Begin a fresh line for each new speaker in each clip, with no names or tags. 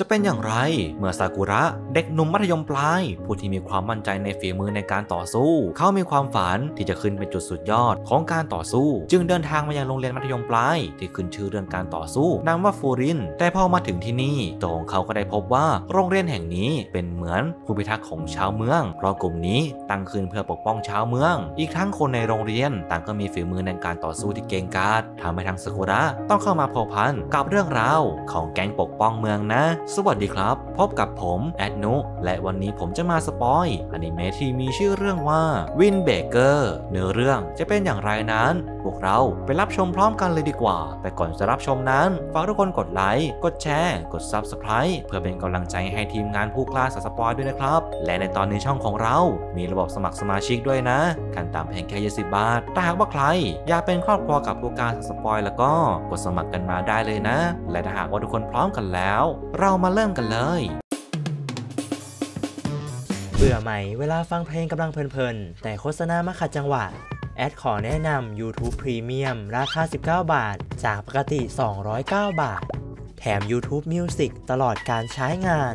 จะเป็นอย่างไร เมื่อซากุระเด็กหนุ่มมัธยมปลาย ผู้ที่มีความมั่นใจในฝีมือในการต่อสู้ เขามีความฝันที่จะขึ้นเป็นจุดสุดยอดของการต่อสู้ จึงเดินทางมายังโรงเรียนมัธยมปลายที่ขึ้นชื่อเรื่องการต่อสู้นามว่าฟูรินแต่พอมาถึงที่นี่ตัวของเขาก็ได้พบว่าโรงเรียนแห่งนี้เป็นเหมือนผู้พิทักษ์ของชาวเมืองเพราะกลุ่มนี้ตั้งขึ้นเพื่อปกป้องชาวเมือง อีกทั้งคนในโรงเรียนต่างก็มีฝีมือในการต่อสู้ที่เก่งกาจทำให้ทางซากุระต้องเข้ามาพัวพันกับเรื่องราวของแก๊งปกป้องเมืองนะสวัสดีครับ พบกับผมแอดนุและวันนี้ผมจะมาสปอยอนิเมะที่มีชื่อเรื่องว่าวินเบเกอร์เนื้อเรื่องจะเป็นอย่างไรนั้น พวกเราไปรับชมพร้อมกันเลยดีกว่า แต่ก่อนจะรับชมนั้น ฝากทุกคนกดไลค์กดแชร์กด Subscribe เพื่อเป็นกำลังใจให้ทีมงานผู้กล้าสสปอยด้วยนะครับ และในตอนนี้ช่องของเรา มีระบบสมัครสมาชิกด้วยนะขั้นต่ำเพียงแค่ยีบาทแต่หากว่าใคร อยากเป็นครอบครัวกับผู้กล้าสสปอยแล้วก็กดสมัครกันมาได้เลยนะ และถ้าหากว่าทุกคนพร้อมกันแล้วเรามาเริ่มกันเลย เบื่อไหมเวลาฟังเพลงกำลังเพลินๆ แต่โฆษณามาขัดจังหวะ แอดขอแนะนำ YouTube Premium ราคา 19 บาท จากปกติ 209 บาท แถม YouTube Music ตลอดการใช้งาน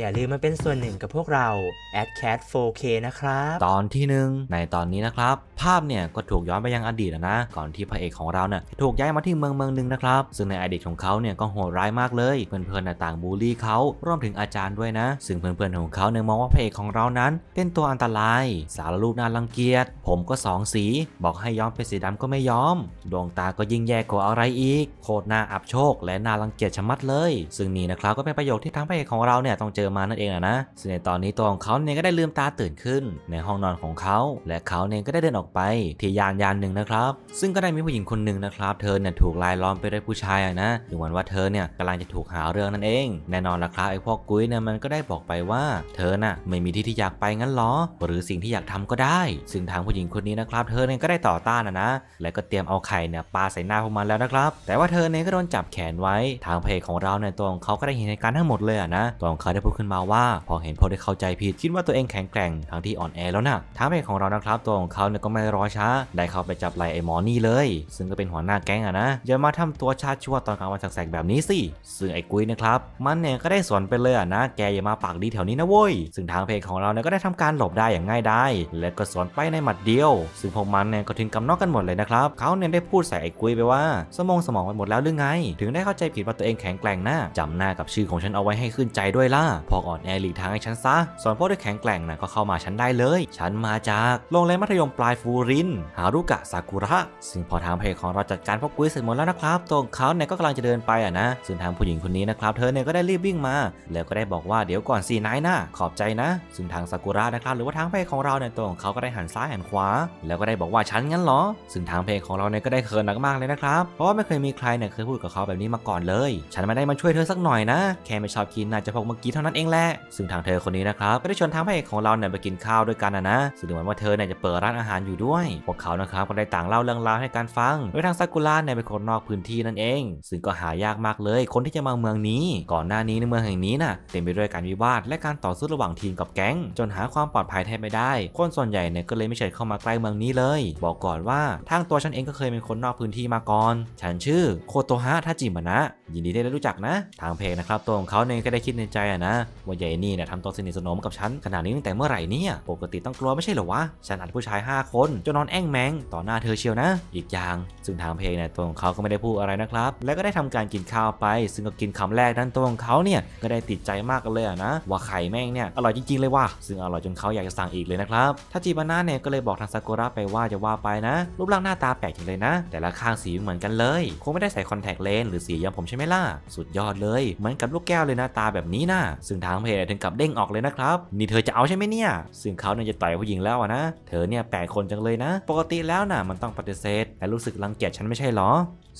อย่าลืมมาเป็นส่วนหนึ่งกับพวกเรา at cat 4k นะครับ ตอนที่หนึ่งในตอนนี้นะครับ ภาพเนี่ยก็ถูกย้อนไปยังอดีตนะ ก่อนที่พระเอกของเราเนี่ยถูกย้ายมาที่เมืองเมืองหนึ่งนะครับ ซึ่งในอดีตของเขาเนี่ยก็โหดร้ายมากเลย เพื่อนๆต่างบูลลี่เขารวมถึงอาจารย์ด้วยนะ ซึ่งเพื่อนๆ ของเขาเนี่ยมองว่าพระเอกของเรานั้น เป็นตัวอันตราย สารรูปน่ารังเกียจผมก็สองสี บอกให้ย้อมเป็นสีดำก็ไม่ยอมดวงตาก็ยิ่งแย่กว่าอะไรอีกโคตรน่าอับโชค และน่ารังเกียจชะมัดเลย ซึ่งนี่นะครับก็เป็นประโยคที่ทำพระเอกของเราเนี่ยต้องเจออมานั่นเองนะซึ่งในตอนนี้ตัวของเขาเนี่ยก็ได้ลืมตาตื่นขึ้น ในห้องนอนของเขา และเขาเนี่ยก็ได้เดินออกไปที่ยานยานหนึ่งนะครับ ซึ่งก็ได้มีผู้หญิงคนหนึ่งนะครับ เธอเนี่ยถูกลายล้อมไปด้วยผู้ชายนะดูเหมือนว่าเธอเนี่ยกำลังจะถูกหาเรื่องนั่นเอง แน่นอนละครับไอ้พวกกุ้ยเนี่ยมันก็ได้บอกไปว่า เธอน่ะไม่มีที่ที่อยากไปงั้นหรอ หรือสิ่งที่อยากทำก็ได้ ซึ่งทางผู้หญิงคนนี้นะครับ เธอเนี่ยก็ได้ต่อต้านนะนะ และก็เตรียมเอาไข่เนี่ยปาใส่หน้าพวกมันแล้วนะครับ แต่ว่าเธอเนี่ยก็โดนจับแขนไว้ทางเพจของเราเนี่ยตัวของเขาก็ได้เห็นเหตุการณ์ทั้งหมดเลยนะตัวของเขาได้พูดขึ้นมาว่าพอเห็นพอได้เข้าใจผิด คิดว่าตัวเองแข็งแกร่งทั้งที่อ่อนแอแล้วนะท้าเพกของเรานะครับ ตัวของเขาเนี่ยก็ไม่รอช้า ได้เข้าไปจับไล่ไอ้หมอนี่เลย ซึ่งก็เป็นหัวหน้าแก๊งอะนะอย่ามาทำตัวชาชั่วตอนกลางวันแสกๆแบบนี้สิซึ่งไอ้กุ้ยนะครับ มันเนี่ยก็ได้สวนไปเลยอะนะ แกอย่ามาปากดีแถวนี้นะโว้ยซึ่งทางเพลงของเราเนี่ยก็ได้ทำการหลบได้อย่างง่ายได้และก็สวนไปในหมัดเดียว ซึ่งพวกมันเนี่ยก็ถึงกำนอกกันหมดเลยนะครับเขาเนี่ยได้พูดใส่ไอ้กุ้ยไปว่าสมองสมองไปหมดแล้วหรือไง ถึงได้เข้าใจผิดว่าตัวเองแข็งแกร่งนะจำหน้ากับชื่อของฉันเอาไว้ให้ขึ้นใจด้วยล่ะพออ่อนแอหลีกทางให้ฉันซะส่วนพวกที่แข็งแกร่งนะก็เข้ามาฉันได้เลย ฉันมาจากโรงเรียนมัธยมปลายฟูรินฮารุกะซากุระ ซึ่งพอทางพเพจของเราจัดการพวกกุ้ยเสร็จหมดแล้วนะครับ ตรงเขาเนี่ยก็กำลังจะเดินไปอ่ะนะ ซึ่งทางผู้หญิงคนนี้นะครับ เธอเนี่ยก็ได้รีบวิ่งมา แล้วก็ได้บอกว่าเดี๋ยวก่อนสีนายนะ ขอบใจนะ ซึ่งทางซากุระนะครับหรือว่าทางพเพจของเราเนี่ยตรงเขาก็ได้หันซ้ายหันขวา แล้วก็ได้บอกว่าฉันงั้นเหรอ ซึ่งทางเพลงของเราเนี่ยก็ได้เคิน์นกมากเลยนะครับ เพราะว่าไม่เคยมีใครเนี่ยเคยพูดกับเขาแบบนี้มาก่อนเลย ฉันไม่ได้มาช่วยเธอสักหน่อยนะแค่ไม่ชอบกินน่าจะพกเมื่อกี้เท่านั้นเองแหละซึ่งทางเธอคนนี้นะครับ ก็ได้ชวนทางพระเอกของเราเนี่ยไปกินข้าวด้วยกันนะซึ่งเหมือนว่าเธอเนี่ยจะเปิดร้านอาหารอยู่ด้วยพวกเขานะครับก็ได้ต่างเล่าเรื่องราวให้การฟังโดยทางซากุระเนี่ยเป็นคนนอกพื้นที่นั่นเอง ซึ่งก็หายากมากเลยคนที่จะมาเมืองนี้ ก่อนหน้านี้ในเมืองแห่งนี้น่ะเต็มไปด้วยการวิวาท และการต่อสู้ระหว่างทีมกับแก๊ง จนหาความปลอดภัยแทบไม่ได้คนส่วนใหญ่เนี่ยก็เลยไม่เฉยเข้ามาใกล้เมืองนี้เลย บอกก่อนว่าทางตัวฉันเองก็เคยเป็นคนนอกพื้นที่มาก่อน ฉันชื่อโคโตฮะทาจิมะนะยินดีได้รู้จักนะ ทางเพลงนะครับตัวของเขาเนี่ยก็ได้คิดในใจอะนะว่าใหญ่นี่เนี่ยทำตัวสนิทสนมกับฉัน ขนาดนี้ตั้งแต่เมื่อไหร่เนี่ย ปกติต้องกลัวไม่ใช่เหรอวะ ฉันอัดผู้ชาย 5 คนจนนอนแอ่งแมงต่อหน้าเธอเชียวนะ อีกอย่าง ซึ่งทางเพลงเนี่ยตัวของเขาก็ไม่ได้พูดอะไรนะครับ และก็ได้ทำการกินข้าวไป ซึ่งก็กินคำแรกนั้นตัวของเขาเนี่ย ก็ได้ติดใจมากกันเลยนะ ว่าไข่แม่งเนี่ยอร่อยจริง ๆเลยว่ะซึ่งอร่อยจนเขาอยากจะสั่งอีกเลยนะครับทาจิบานะเนี่ยก็เลยบอกทางซากุระไปว่าจะว่าไปนะ รูปร่างหน้าตาแปลกจริงเลยนะแต่ละข้างสีเหมือนกันเลยคงไม่ได้ใส่คอนแทคเลนส์หรือสีย้อมผมใช่ไหมล่ะสุดยอดเลย เหมือนกับลูกแก้วเลยหน้าตาแบบนี้นะซึ่งงทางเพจถึงกับเด้งออกเลยนะครับ นี่เธอจะเอาใช่ไหมเนี่ย ซึ่งเขาเนี่ยจะต่อยผู้หญิงแล้วนะ เธอเนี่ยแปลกคนจังเลยนะ ปกติแล้วน่ะมันต้องปฏิเสธและรู้สึกรังเกียจฉันไม่ใช่หรอ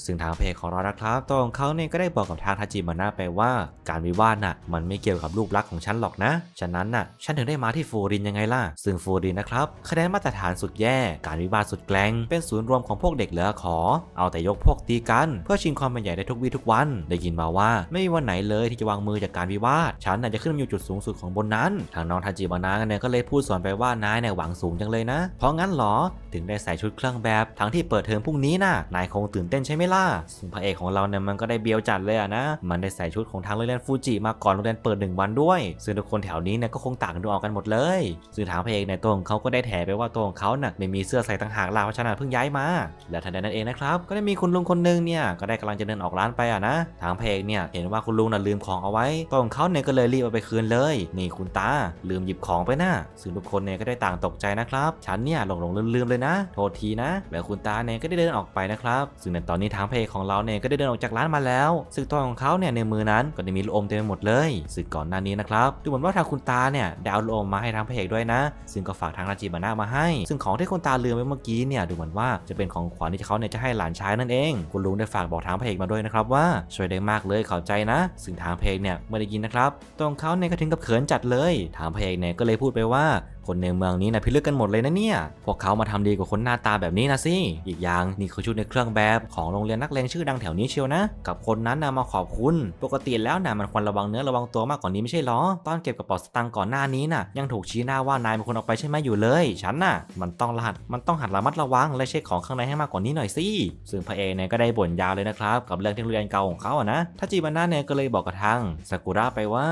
ซึ่งทางเพจของเรานะครับตัวของเขาเนี่ยก็ได้บอกกับทางทาจิมานะไปว่า การวิวาทน่ะมันไม่เกี่ยวกับรูปลักษณ์ของฉันหรอกนะฉะนั้นน่ะฉันถึงได้มาที่ฟูรินยังไงล่ะ ซึ่งฟูรินนะครับคะแนนมาตรฐานสุดแย่ การวิวาทสุดแกล้งเป็นศูนย์รวมของพวกเด็กเหลือขอ เอาแต่ยกพวกตีกัน เพื่อชิงความเป็นใหญ่ได้ทุกวี่ทุกวัน ได้ยินมาว่าไม่มีวันไหนเลยที่จะวางมือจากการวิวาทฉันอาจะขึ้นมาอยู่จุดสูงสุดของบนนั้น ทางน้องทาจิบานะเนี่ยก็เลยพูดสอนไปว่านายเนี่ยหวังสูงจังเลยนะ เพราะงั้นหรอ ถึงได้ใส่ชุดเครื่องแบบ ทั้งที่เปิดเทอมพรุ่งนี้นะ่ะนายคงตื่นเต้นใช่ไหมล่ะสึ่พระเอกของเราเนี่ยมันก็ได้เบียวจัดเลยอะนะ มันได้ใส่ชุดของทางโรงเรียนฟูจิมาก่อนโรงเรียนเปิด 1 วันด้วย ซึ่งทุกคนแถวนี้เนี่ยก็คงต่างดูออกกันหมดเลย ซึ่งทางพระเอกในตรงเขาก็ได้แถไปว่าตัวของเขาน่ะไม่มีเสื้อใส่ต่างหากลาเพราะฉะนั้นเพิ่งย้ายมา และทันใดนั้นเองนะครับก็ได้มีคุณลุงคนนึงเนี่ยก็ได้กำลังจะเดินออกร้านไปอะนะทางพระเอกเนี่ยเห็นว่าคุณลุงน่ะลืมของเอาไว้ตรงเขาเนี่ยก็เลยยรีบเอาไปคืนเลย นี่คุณตาลืมหยิบของไปนะซึ่งทุกคนเนี่ยก็ได้ต่างตกใจนะครับ ฉันเนี่ยหลงหลงลืม ๆเลยนะ โทษทีนะแล้วคุณตาเนี่ยก็ได้เดินออกไปนะครับ ซึ่งในตอนนี้ทางพเอกของเราเนี่ยก็ได้เดินออกจากร้านมาแล้วซึ่งตัวของเขาเนี่ยในมือนั้นก็ได้มีลูกอมเต็มไปหมดเลยซึ่งก่อนหน้านี้นะครับ ดูเหมือนว่าทางคุณตาเนี่ย ดาวลูกอมมาให้ทางพเอกด้วยนะ ซึ่งก็ฝากทางราจิบานามาให้ ซึ่งของที่คุณตาลืมไปเมื่อกี้เนี่ยดูเหมือนว่าจะเป็นของขวัญที่เขาเนี่ยจะให้หลานชายนั่นเอง คุณลุงได้ฝากบอกทางเพมาด้วยนะครับ ว่าช่วยได้มากเลยขอใจนะซึ่งทางเพเนี่ยไม่ได้ยินนะครับตรงเขาเนี่ยก็ถึงกับเขินจัดเลย ถามพระเอกเนี่ยก็เลยพูดไปว่าคนในเมืองนี้นะพิลึกกันหมดเลยนะเนี่ย พวกเขามาทำดีกว่าคนหน้าตาแบบนี้นะสิอีกอย่างนี่คือชุดในเครื่องแบบ ของโรงเรียนนักเลงชื่อดังแถวนี้เชียวนะ กับคนนั้นนะมาขอบคุณปกติแล้วนะมันควรระวังเนื้อระวังตัวมากกว่านี้ไม่ใช่หรอตอนเก็บกระเป๋าสตางค์ก่อนหน้านี้นะ่ะยังถูกชี้หน้าว่านายเป็นคนเอาไปใช่ไหมอยู่เลย ฉันน่ะมันต้องรหัสมันต้องหัดระมัดระวังและเช็คของข้างในให้มากกว่านี้หน่อยสิซึ่งพระเอกเนี่ยก็ได้บ่นยาวเลยนะครับ กับเรื่องที่โรงเรียนเก่าของเขาอะนะทาจิบานาเนี่ยก็เลยบอกกับทางซากุระไปว่า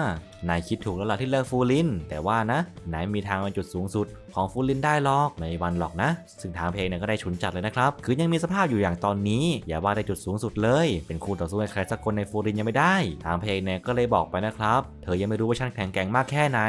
นายคิดถูกแล้วล่ะที่เลิกฟูลินแต่ว่านะนายมีทางเป็นจุดสูงสุด ของฟูลินได้หรอกในวันหรอกนะ ซึ่งทางเพลงเนี่ยก็ได้ฉุนจัดเลยนะครับคือยังมีสภาพอยู่อย่างตอนนี้ อย่าว่าได้จุดสูงสุดเลย เป็นคู่ต่อสู้ใครสักคนในฟูลินยังไม่ได้ ทางเพลงเนี่ยก็เลยบอกไปนะครับเธอยังไม่รู้ว่าช่างแข็งแกร่งมากแค่ไหน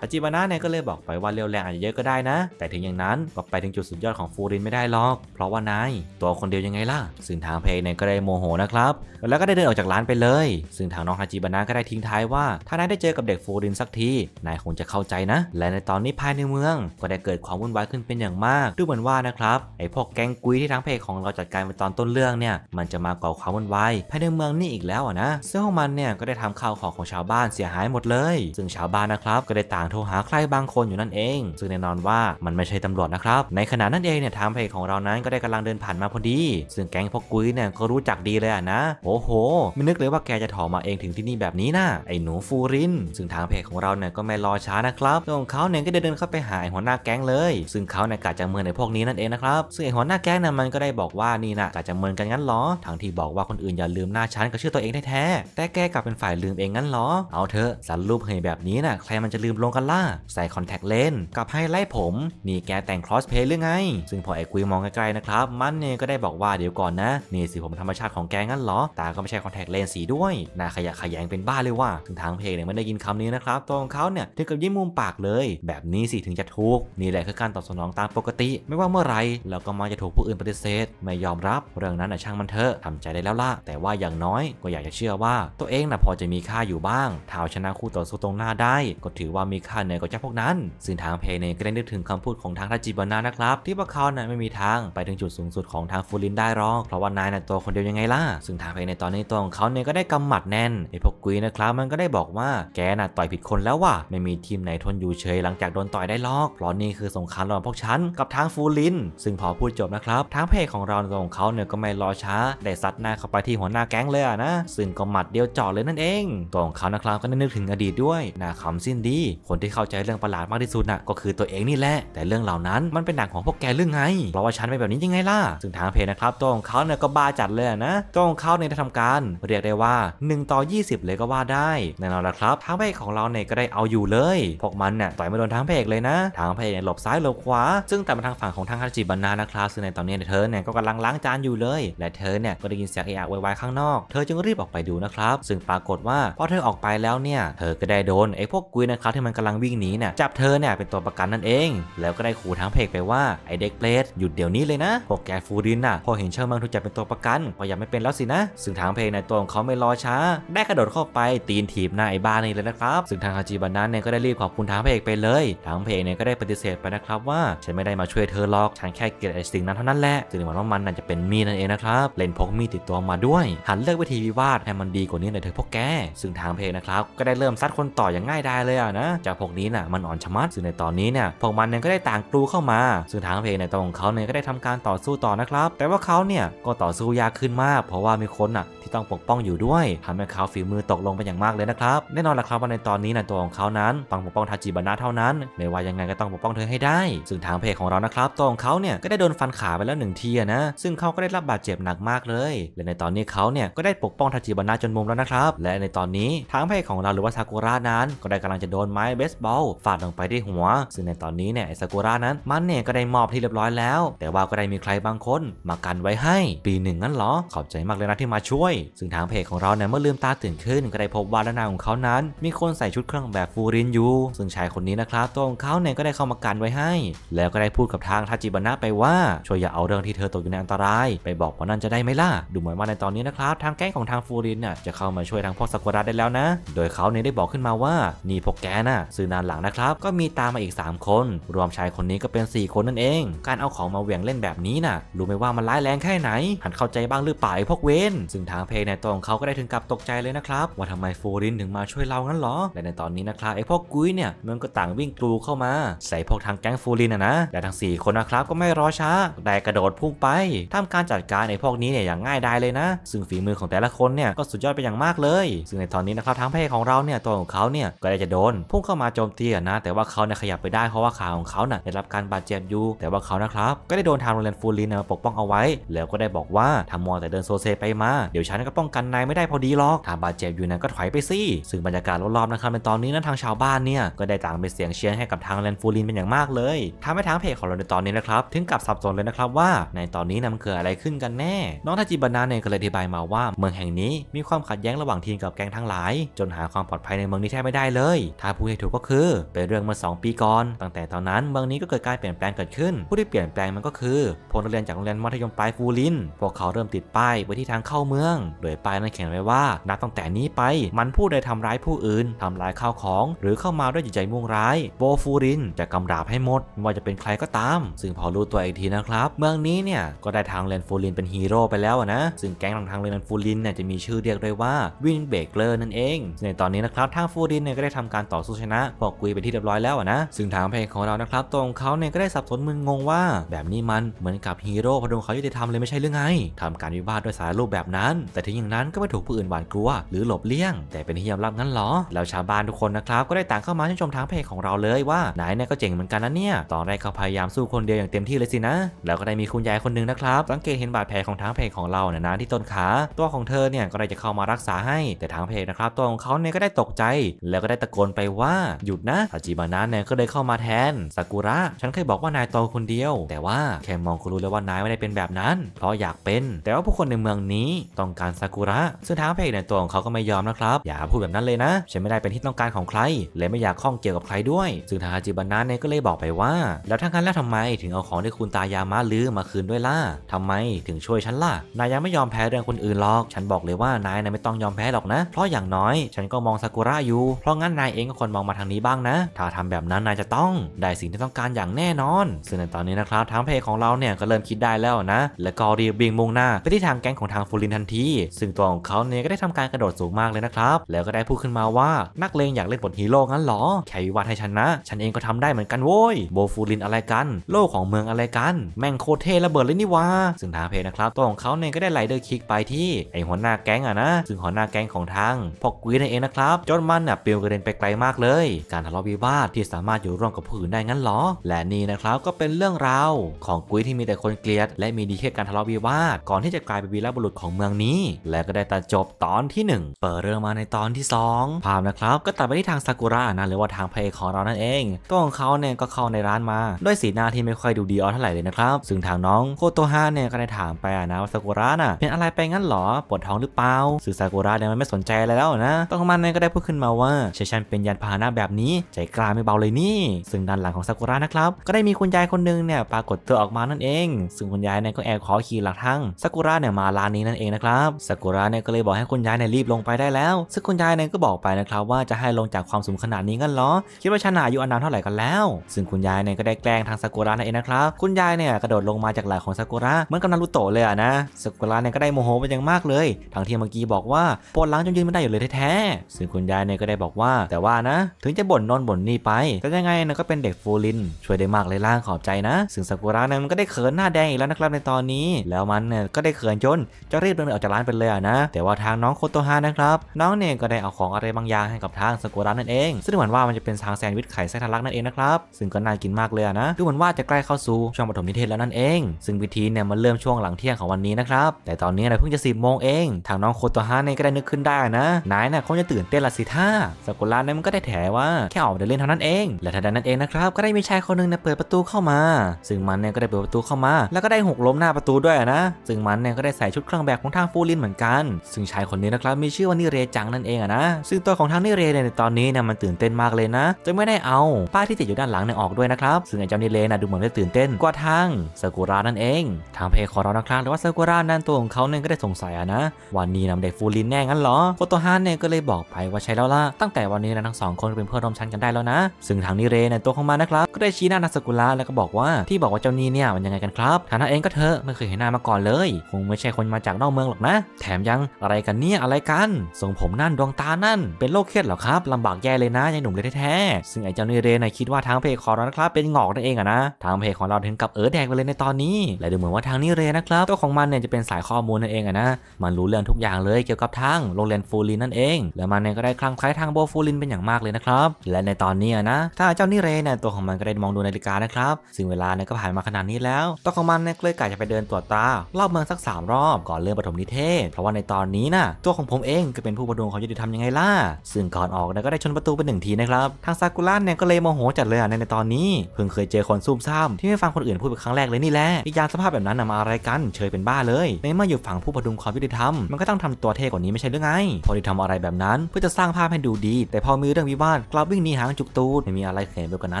ฮาจิบานะเนี่ยก็เลยบอกไปว่าเร็วแรงอาจจะเยอะก็ได้นะ แต่ถึงอย่างนั้นก็ไปถึงจุดสุดยอดของฟูรินไม่ได้หรอก เพราะว่านายตัวคนเดียวยังไงล่ะซึ่งทางเพลงเนี่ยก็ได้โมโหนะครับแล้วก็ได้เดินออกจากร้านไปเลย ซึ่งทางน้องฮาจิบานะก็ได้ทิ้งท้ายว่า ถ้านายได้เจอกับเด็กฟูรินสักทีนายคงจะเข้าใจนะ และในตอนนี้ภายในเมืองก็ได้เกิดความวุ่นวายขึ้นเป็นอย่างมาก ดูเหมือนว่านะครับไอ้พวกแก๊งกุ้ยที่ทั้งเพจของเราจัดการไปตอนต้นเรื่องเนี่ย มันจะมาก่อความวุ่นวายภายในเมืองนี่อีกแล้วนะซึ่งพวกมันเนี่ยก็ได้ทำข่าวของของชาวบ้านเสียหายหมดเลย ซึ่งชาวบ้านนะครับก็ได้ต่างโทรหาใครบางคนอยู่นั่นเอง ซึ่งแน่นอนว่ามันไม่ใช่ตำรวจนะครับ ในขณะนั้นเองเนี่ยทางเพจของเรานั้นก็ได้กำลังเดินผ่านมาพอดี ซึ่งแก๊งพวกกุ้ยเนี่ยก็รู้จักดีเลยนะ โอ้โห ไม่นึกเลยว่าแกจะถอมาเองถึงที่นี่แบบนี้นะไอ้หนูฟูริน ซึ่งทางเพจของเราเนี่ยก็ไม่รอช้านะครับตัวของเขาเนี่ยก็ได้เดินเข้าไปไปหาหัวหน้าแก๊งเลย ซึ่งเขาเนี่ยกะจะเมินในพวกนี้นั่นเองนะครับ ซึ่งไอหัวหน้าแก๊งเนี่ยมันก็ได้บอกว่านี่นะกะจะเมินกันงั้นหรอ ทั้งที่บอกว่าคนอื่นอย่าลืมหน้าฉันกับชื่อตัวเองแท้ แต่แกกลับเป็นฝ่ายลืมเองงั้นหรอ เอาเถอะสันรูปเหยแบบนี้นะ่ะใครมันจะลืมลงกันล่ะ ใส่คอนแทคเลนส์กับไฮไลท์ผม นี่แกแต่งครอสเพย์หรือไง ซึ่งพอไอ้กุยมองไกลๆนะครับ มันเนี่ยก็ได้บอกว่าเดี๋ยวก่อนนะ นี่สิผมธรรมชาติของแกงั้นหรอ ตา ก็ไม่ใช่คอนแทคเลนส์สีด้วยน่าขยะขยงเป็นบ้าเลยว่า ถึงทางเพลงเนี่ยม่ได้ยินคำนี้นะครับตองเขาเนี่ยถึงกับยิ้มมุมปากเลยแบบนี้สิิถึงจะทุกข์นี่แหละคือการตอบสนองตามปกติ ไม่ว่าเมื่อไรเราก็มักจะถูกผู้อื่นปฏิเสธไม่ยอมรับ เรื่องนั้นนะช่างมันเถอะทำใจได้แล้วล่ะแต่ว่าอย่างน้อยก็อยากจะเชื่อว่า ตัวเองนะพอจะมีค่าอยู่บ้างท้าวชนะคู่ต่อสู้ตรงหน้าได้ ก็ถือว่ามีค่าเหนือกว่าเจ้าพวกนั้นซึ่งทางเพเนก็ได้นึกถึงคำพูดของทางทาจิบานานะครับ ที่พวกเขาเนี่ยไม่มีทางไปถึงจุดสูงสุดของทางฟูลินได้หรอกเพราะว่านายนะ่ะตัวคนเดียวยังไงล่ะซึ่งทางเพในตอนนี้ตัวของเขาเนี่ยก็ได้กำหมัดแน่นไอพวกกุยนะครับมันก็ได้บอกว่าแกน่ะต่อยผิดคนแล้วว่ะไม่มีทีมไหนทนอยู่เฉยหลังจากโดนต่อยได้ล็อก เพราะนี่คือสงครามระหว่างพวกฉันกับทางฟูลิน ซึ่งพอพูดจบนะครับ ทางเพจของเราของเขาเนี่ยก็ไม่รอช้าได้ซัดหน้าเข้าไปที่หัวหน้าแก๊งเลยนะ ซึ่งก็หมัดเดียวจ่อเลยนั่นเองตัวของเขานะครับก็นึกถึงอดีตด้วยนะาขำสิ้นดีคนที่เข้าใจเรื่องประหลาดมากที่สุดน่ะก็คือตัวเองนี่แหละ แต่เรื่องเหล่านั้นมันเป็นหนังของพวกแกเรื่องไงเพราะว่าฉันเป็นแบบนี้ยังไงล่ะซึ่งทางเพจนะครับตัวของเขาเนี่ยก็บ้าจัดเลยนะตัวของเขาเนี่ยได้ทำการเรียกได้ว่า1ต่อ20 เลยก็ว่าได้แน่นอนละครับทางเพจของเราเนี่ยก็ได้เอาอยู่เลยพวกมันเนี่ยต่อยไม่โดนทางเพจเลเลยนะทางพระเอกหลบซ้ายหลบขวา ซึ่งแต่มาทางฝั่งของทางคาจิบันนานะครับซึ่งในตอนนี้เธอเนี่ยก็กำลังล้างจานอยู่เลย และเธอเนี่ยก็ได้ยินเสียงเอะอะวายข้างนอก เธอจึงรีบออกไปดูนะครับ ซึ่งปรากฏว่าพอเธอออกไปแล้วเนี่ย เธอก็ได้โดนไอ้พวกกุยนะครับที่มันกำลังวิ่งหนีเนี่ย จับเธอเนี่ยเป็นตัวประกันนั่นเอง แล้วก็ได้ขู่ทางเพกไปว่าไอ้เด็กเพลสหยุดเดี๋ยวนี้เลยนะ พวกแกฟูรินน่ะพอเห็นเชิงมังถูกจับเป็นตัวประกันออย่าไม่เป็นแล้วสินะ ซึ่งทางเพกในตัวของเขาไม่รอช้า ได้กระโดดเข้าไปตีนถีบหน้าไอ้บ้านี่เลยนะครับซึ่งทางฮาจิบันนั้นเนี่ยก็ได้รีบขอบคุณทางเอกไปเลยทางพลงเอเนี่ยก็ได้ปฏิเสธไปนะครับ ว่า ฉันไม่ได้มาช่วยเธอหรอกฉันแค่ เกลียดไอ้สิ่งนั้นเท่านั้นแหละสึ่งหึงว่ามันน่าจะเป็นมีดนั่นเองนะครับ เล่นพกมีดติดตัวมาด้วยหันเลือกวิธีวิวาท ให้มันดีกว่านี้หน่อยเถอะพวกแกซึ่งทางเพลนะครับก็ได้เริ่มซัดคนต่ออย่างง่ายดายเลยอ่ะนะจากพวกนี้น่ะมันอ่อนชะมัดซึ่งในตอนนี้เนี่ยพวกมันเนี่ยก็ได้ต่างกลูเข้ามาซึ่งทางเพลในตอนของเขาเนี่ยก็ได้ทำการต่อสู้ต่อนะครับแต่ว่าเขาเนี่ยก็ต่อสู้ยากขึ้นมาก เพราะว่ามีคนน่ะที่ต้องปกป้องอยู่ด้วย ทำให้เขาฝีมือตกลงไปอย่างมากเลยนะครับแน่นอนละครับว่าในตอนนี้นะตัวของเขานั้นต้องปกป้องทาจิบานะเท่านั้น่วว่ายังไงก็ต้องปกป้องเธอให้ได้ ซึ่งทางเพจของเรานะครับตัวของเขาเนี่ยก็ได้โดนฟันขาไปแล้วหนึ่งทีนะ ซึ่งเขาก็ได้รับบาดเจ็บหนักมากเลย และในตอนนี้เขาเนี่ยก็ได้ปกป้องทาจิบานะจนมุมแล้วนะครับ และในตอนนี้ทางเพจของเราหรือว่าซากุระนั้น ก็ได้กำลังจะโดนไม้เบสบอลฟาดลงไปที่หัว ซึ่งในตอนนี้เนี่ยซากุระนั้นมันเนี่ยก็ได้มอบที่เรียบร้อยแล้ว แต่ว่าก็ได้มีใครบางคนมากันไว้ให้ ปีหนึ่งนั้นเหรอ ขอบใจมากเลยนะที่มาช่วย ซึ่งทางเพจของเราเนี่ยเมื่อลืมตาตื่นขึ้นก็ได้พบว่าด้านหน้าของเขานั้น มีคนใส่ชุดเครื่องแบบฟูรินอยู่ซึ่งชายคนนี้นะครับตัวของเขาเนี่ยก็ได้เข้ามากันไว้ให้ แล้วก็ได้พูดกับทางทาจิบันะไปว่า ช่วยอย่าเอาเรื่องที่เธอตกอยู่ในอันตราย ไปบอกว่านั่นจะได้ไหมล่ะ ดูเหมือนว่าในตอนนี้นะครับ ทางแก๊งของทางฟูรินน่ะจะเข้ามาช่วยทางพ่อสกุระได้แล้วนะ โดยเขาเนี่ยได้บอกขึ้นมาว่า นี่พวกแกน่ะซื้อนานหลังนะครับ ก็มีตามมาอีก 3 คน รวมชายคนนี้ก็เป็น 4 คนนั่นเอง การเอาของมาเหวี่ยงเล่นแบบนี้น่ะ รู้ไหมว่ามันร้ายแรงแค่ไหน หันเข้าใจบ้างหรือเปล่าไอ้พวกเวนซึ่งทางเพย์ในตัวของเขาก็ได้ถึงกับตกใจเลยนะครับ ว่าทำไมฟูรินถึงมาช่วยเรางั้นหรอและในตอนนี้นะครับไอ้พวกกุ้ยเนี่ยมันก็ต่างวิ่งกลูเข้ามาใส่พวกทางแก๊งฟูลินนะนะและทั้ง4 คนนะครับ ก็ไม่รอช้า ได้กระโดดพุ่งไป ทำการจัดการในพวกนี้เนี่ยอย่างง่ายดายเลยนะ ซึ่งฝีมือของแต่ละคนเนี่ยก็สุดยอดไปอย่างมากเลย ซึ่งในตอนนี้นะครับทางเพ่ของเราเนี่ยตัวของเขาเนี่ยก็ได้จะโดนพุ่งเข้ามาโจมตีนะ แต่ว่าเขาเนี่ยขยับไปได้เพราะว่าขาของเขาเนี่ยได้รับการบาดเจ็บอยู่ แต่ว่าเขานะครับก็ได้โดนทางโรงเรียนฟูลินมาปกป้องเอาไว้แล้วก็ได้บอกว่าทำมอแต่เดินโซเซไปมา เดี๋ยวฉันก็ป้องกันนายไม่ได้พอดีหรอกถ้าบาดเจ็บอยู่นนก็ถอยไปสิซึ่งบรรยากาศรอบๆนะครับในตอนนี้นั้นทางชาวบ้านเนี่ยก็ได้ต่างเป็นเสียงเชียร์ให้กับทางแลนฟูลินเป็นอย่างมากเลยทำให้ทางเพจของเราในตอนนี้นะครับ ถึงกับสับสนเลยนะครับว่า ในตอนนี้นำเกิดอะไรขึ้นกันแน่ น้องทาจิบานาเนี่ยก็เลยอธิบายมาว่า เมืองแห่งนี้มีความขัดแย้งระหว่างทีมกับแก๊งทั้งหลาย จนหาความปลอดภัยในเมืองนี้แทบไม่ได้เลย ถ้าพูดให้ถูกก็คือเป็นเรื่องเมื่อ2ปีก่อน ตั้งแต่ตอนนั้นเมืองนี้ก็เกิดการเปลี่ยนแปลงเกิดขึ้นผู้ที่เปลี่ยนแปลงมันก็คือพลเรียนจากโรงเรียนมัธยมปลายฟูลิน พวกเขาเริ่มติดป้ายไว้ที่ทางเข้าเมืองโดยป้ายนั้นเขียนไว้ว่า นับตั้งแต่นี้ไป มันผู้ใดทำร้ายผู้อื่นทำลายข้าวของ หรือเข้ามาด้วยจิตใจมุ่งร้ายโบฟฟูรินจะกำราบให้หมดไม่ว่าจะเป็นใครก็ตาม ซึ่งพอรู้ตัวอีกทีนะครับ เมืองนี้เนี่ยก็ได้ทางเรนฟูรินเป็นฮีโร่ไปแล้วนะซึ่งแก๊งของทางเรนฟูรินเนี่ยจะมีชื่อเรียกด้วย่า วินเบเกอร์นั่นเอง ในตอนนี้นะครับทางฟูรินเนี่ยก็ได้ทำการต่อสู้ชนะพอกุยไปที่เรียบร้อยแล้วนะซึ่งทางเพลงของเรานะครับตรงเขาเนี่ยก็ได้สับสนมึนงงว่าแบบนี้มันเหมือนกับฮีโร่พดุงเขายุติธรรมเลยไม่ใช่หรือไง ทำการวิวาทด้วยสายรูปแบบนั้น แต่ถึงอย่างนั้นก็ไม่ถูกผู้อื่นหวาดกลัวหรือหลบเลี่ยงแต่เป็นที่ยอมรับงั้นหรอแล้วชาวบ้านทุกคนนะครับก็ได้ต่างเข้ามาชื่นชมทางเพลงของเราเลยว่า่านายเนี่ยก็เจ๋งเหมือนกันนะเนี่ย ตอนแรกเขาพยายามสู้คนเดียวอย่างเต็มที่เลยสินะ แล้วก็ได้มีคุณยายคนนึงนะครับสังเกตเห็นบาดแผลของทางเพจของเราเนี่ยนะที่ต้นขาตัวของเธอเนี่ยก็ได้จะเข้ามารักษาให้ แต่ทางเพจนะครับตัวของเขาเนี่ยก็ได้ตกใจ แล้วก็ได้ตะโกนไปว่าหยุดนะ อาจิมานะเนี่ยก็เลยเข้ามาแทนซากุระ ฉันเคยบอกว่านายโตคนเดียว แต่ว่าแค่มองก็รู้แล้วว่านายไม่ได้เป็นแบบนั้น เพราะอยากเป็น แต่ว่าผู้คนในเมืองนี้ต้องการซากุระ ซึ่งทางเพจในตัวของเขาก็ไม่ยอมนะครับ อย่าพูดแบบนั้นเลยนะฉันไม่ได้เป็นที่ต้องการของใครและไม่อยากข้องเกี่ยวกับใครด้วยซึ่งาคาจิบันนะเนี่ยก็เลยบอกไปว่า แล้วทั้งนั้นแล้วทำไมถึงเอาของที่คุณตายามะลือมาคืนด้วยล่ะทำไมถึงช่วยฉันล่ะ นายยังไม่ยอมแพ้เรื่องคนอื่นหรอก ฉันบอกเลยว่านายนะไม่ต้องยอมแพ้หรอกนะ เพราะอย่างน้อยฉันก็มองซากุระอยู่เพราะงั้นนายเองก็ควรมองมาทางนี้บ้างนะ ถ้าทำแบบนั้นนายจะต้องได้สิ่งที่ต้องการอย่างแน่นอนซึ่งในตอนนี้นะครับ ทั้งเพจของเราเนี่ยก็เริ่มคิดได้แล้วนะ และก็รีบวิ่งมุ่งหน้าไปที่ทางแก๊งของทางฟูลินทันที ซึ่งตัวของเขาเนี่ยก็ได้ทำการกระโดดสูงมากเลยนะครับแล้วก็ได้พูดขึ้นมาว่านักเลงอยากเล่นบทฮีโร่งั้นหรอแค่วิวัฒให้ฉันนะฉันเองก็ทำได้เหมือนกันโว้ยโบฟูลินอะไรกัน โลกของเมืองอะไรกัน แม่งโคเทระเบิดเลยนี่วะซึ่งทางเพจนะครับ ตัวของเขาเนี่ยก็ได้ไลเดอร์คิกไปที่ ไอหัวหน้าแก๊งอะนะซึ่งหัวหน้าแก๊งของทางพอกวีนั่นเองนะครับจนมันน่ะปลิวกระเด็นไปไกลมากเลย การทะเลาะวิวาทที่สามารถอยู่ร่วมกับผู้อื่นได้งั้นหรอ และนี่นะครับก็เป็นเรื่องราวของกุ้ยที่มีแต่คนเกลียด และมีดีแค่การทะเลาะวิวาทก่อนที่จะกลายเป็นวีรบุรุษของเมืองนี้ และก็ได้ตัดจบตอนที่ 1 เปิดเรื่องมาในตอนที่2ภาพนะครับก็ตัดไปที่ทางซากุระนะหรือว่าทางพเของเรานั่นเองตัวของเขาเนี่ยก็เข้าในร้านมา ด้วยสีหน้าที่ไม่ค่อยดูดีเอเท่าไหร่เลยนะครับ ซึ่งทางน้องโคโตฮะเนี่ยก็ได้ถามไปนะว่าซากุระน่ะเป็นอะไรไปงั้นหรอ ปวดท้องหรือเปล่า ซึ่งซากุระเนี่ยมันไม่สนใจอะไรแล้วนะตัวของมันเนี่ยก็ได้พูดขึ้นมาว่าเชชันเป็นยานพาหนะแบบนี้ ใจกล้าไม่เบาเลยนี่ ซึ่งด้านหลังของซากุระนะครับ ก็ได้มีคุณยายคนนึงเนี่ยปรากฏตัวออกมานั่นเองซึ่งคุณยายเนี่ยก็แอบขอขี่หลังทั้งซากุระเนี่ยมาร้านนี้นั่นเองนะครับซากุระเนี่ยก็เลยบอกให้คุณยายเนี่ยรีบลงไปได้แล้ว ซึ่งคุณยายเนี่ยก็บอกไปนะครับว่าจะให้ลงจากความสูงขนาดนี้กันหรอคิดว่าชนะอายุอนานเท่าไหร่กันแล้วซึ่งคุณยายเนี่ยก็ได้แกล้งทางซากุระนั่นเองนะครับ คุณยายเนี่ยกระโดดลงมาจากหลงของซากุระเหมือนกับนารูโตะเลยอะนะซากุระเนี่ยก็ได้โมโหไปอย่างมากเลยทางที่เมื่อกี้บอกว่าปวดหลังจนยืนไม่ได้อยู่เลยแท้ๆ ซึ่งคุณยายเนี่ยก็ได้บอกว่าแต่ว่านะ ถึงจะบ่นนอนบ่นนี่ไปก็ยังไงนะก็เป็นเด็กฟูลินช่วยได้มากเลยล่างขอบใจนะ ซึ่งซากุระเนี่ยมันก็ได้เขินหน้าแดงอีกแล้วนะครับในตอนนี้ แล้วมันเนี่ยก็ได้เขินจนจะรีบเดินออกจากร้านไปเลยนะ แต่ว่าทางน้องโคโตฮานะครับน้องเนี่ยก็ได้เอาของอะไรบางอย่างให้กับทางซากุระนั่นเอง ซึ่งเหมือนว่ามันจะเป็นทางแซนด์วิชไข่ไสทรักนั่นเองนะครับซึ่งก็น่ากินมากเลยนะดูเหมือนว่าจะใกล้เข้าสู่ช่วงปฐมนิเทศแล้วนั่นเอง ซึ่งพิธีเนี่ยมันเริ่มช่วงหลังเที่ยงของวันนี้นะครับแต่ตอนนี้เราเพิ่งจะสิบโมงเอง ทางน้องโคตัวฮาเนี่ยก็ได้นึกขึ้นได้นะนายเนี่ยคงจะตื่นเต้นละสิท่าสกุลาเนี่ยมันก็ได้แถว่าแค่ออกมาเดินเล่นเท่านั้นเองและทันใดนั้นเองนะครับก็ได้มีชายคนนึงเนี่ยเปิดประตูเข้ามา ซึ่งมันเนี่ยก็ได้เปิดประตูเข้ามา แล้วก็ได้หกล้มหน้าประตูด้วยนะซึ่งมันเนี่ยก็ได้ใส่ชุดเครื่องแบบของทางฟูลินเหมือนกัน ซึ่งชายคนนี้นะครับมีชื่อว่านิเรจังนั่นเองอะนะซึ่งตัวของทางนิเรเนี่ยตอนนี้เนี่ยมันตื่นเต้นมากเลยนะจะไม่ได้เอาป้ายที่ติดอยู่ด้านหลังเนี่ยออกด้วยนะครับ ซึ่งไอ้เจ้านิเลนะดูเหมือนจะตื่นเต้นกว่าทางซากุระนั่นเอง ทางเพคขอร้องนะครับหรือว่าซากุระนั่นตัวของเขาเนี่ยก็ได้สงสัยนะวันนี้นำเด็กฟูลินแน่งั้นเหรอ โคโตฮานเนี่ยก็เลยบอกไปว่าใช่แล้วล่ะ ตั้งแต่วันนี้นะทั้งสองคนเป็นเพื่อนร่วมชั้นกันได้แล้วนะ ซึ่งทางนิเรนในตัวของมันนะครับก็ได้ชี้หน้านาซากุระแล้วก็บอกว่าที่บอกว่าเจ้านี้เนี่ยมันยังไงกันครับ ฐานะเองก็เธอไม่เคยเห็นหน้ามาก่อนเลย คงไม่ใช่คนมาจากนอกเมืองหรอกนะ แถมยังอะไรกันเนี่ยอะไรกันทรงผมนั่นดวงตานั่นเป็นโรคเครียดหรอครับลำบากแย่เลยนะยังหนุ่มเลยแท้ๆซึ่งไอ้เจ้านิเรเดยนคิดว่าทางเพจของเรานะครับเป็นหงอกนั่นเองอะนะทางเพจของเรา ถึงกับเออแดงไปเลยในตอนนี้และดูเหมือนว่าทางนี้เรนะครับตัวของมันเนี่ยจะเป็นสายข้อมูลนั่นเองอะนะมันรู้เรื่องทุกอย่างเลยเกี่ยวกับทางโรงเรียนฟูลินนั่นเองและมันเนี่ยก็ได้คลั่งคล้ายทางโบฟูลินเป็นอย่างมากเลยนะครับ และในตอนนี้อะนะถ้าเจ้านี่เรเนี่ยตัวของมันก็ได้มองดูนาฬิกานะครับซึ่งเวลาเนี่ยก็ผ่านมาขนาดนี้แล้วตัวของมันเนี่ยกเลยกะจะไปเดินตรวจตา รอบเมืองสัก3รอบก่อนเริ่มปฐมนิเทศ เพราะว่าในตอนนี้นะตัวของผมเองก็เป็นผู้ประดุงขาจะทำยังไงล่ะซึ่งก่อนออกเนี่ยก็ได้ชนประตูไปหนึ่งทีนะครับทางซากุระเนี่ยก็เลยโมโหจัดเลยอ่ะในตอนนี้เพิ่งเคยเจอคนซุ่มซ่ามที่ไม่ฟังคนอื่นพูดเป็นครั้งแรกเลยนี่แหละอีกอย่างสภาพแบบนั้นนะมาอะไรกัน เชยเป็นบ้าเลยในเมื่ออยู่ฝั่งผู้ประดุงความยุติธรรมมันก็ต้องทำตัวเท่กว่านี้ไม่ใช่หรือไง พอที่ทำอะไรแบบนั้น เพื่อจะสร้างภาพให้ดูดี แต่พอมีเรื่องวิวาทกลับวิ่งหนีหางจุกตูด ไม่มีอะไรเขียนไปกว่านั้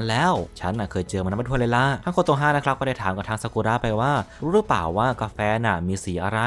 นแล้วฉันน่ะเคยเจอมันมาทั่วเลยล่ะทั้งโคโตฮานะครับก็ได้ถามกับทางซากุระไปว่า รู้หรือเปล่าว่ากาแฟน่ะมีสีอะไร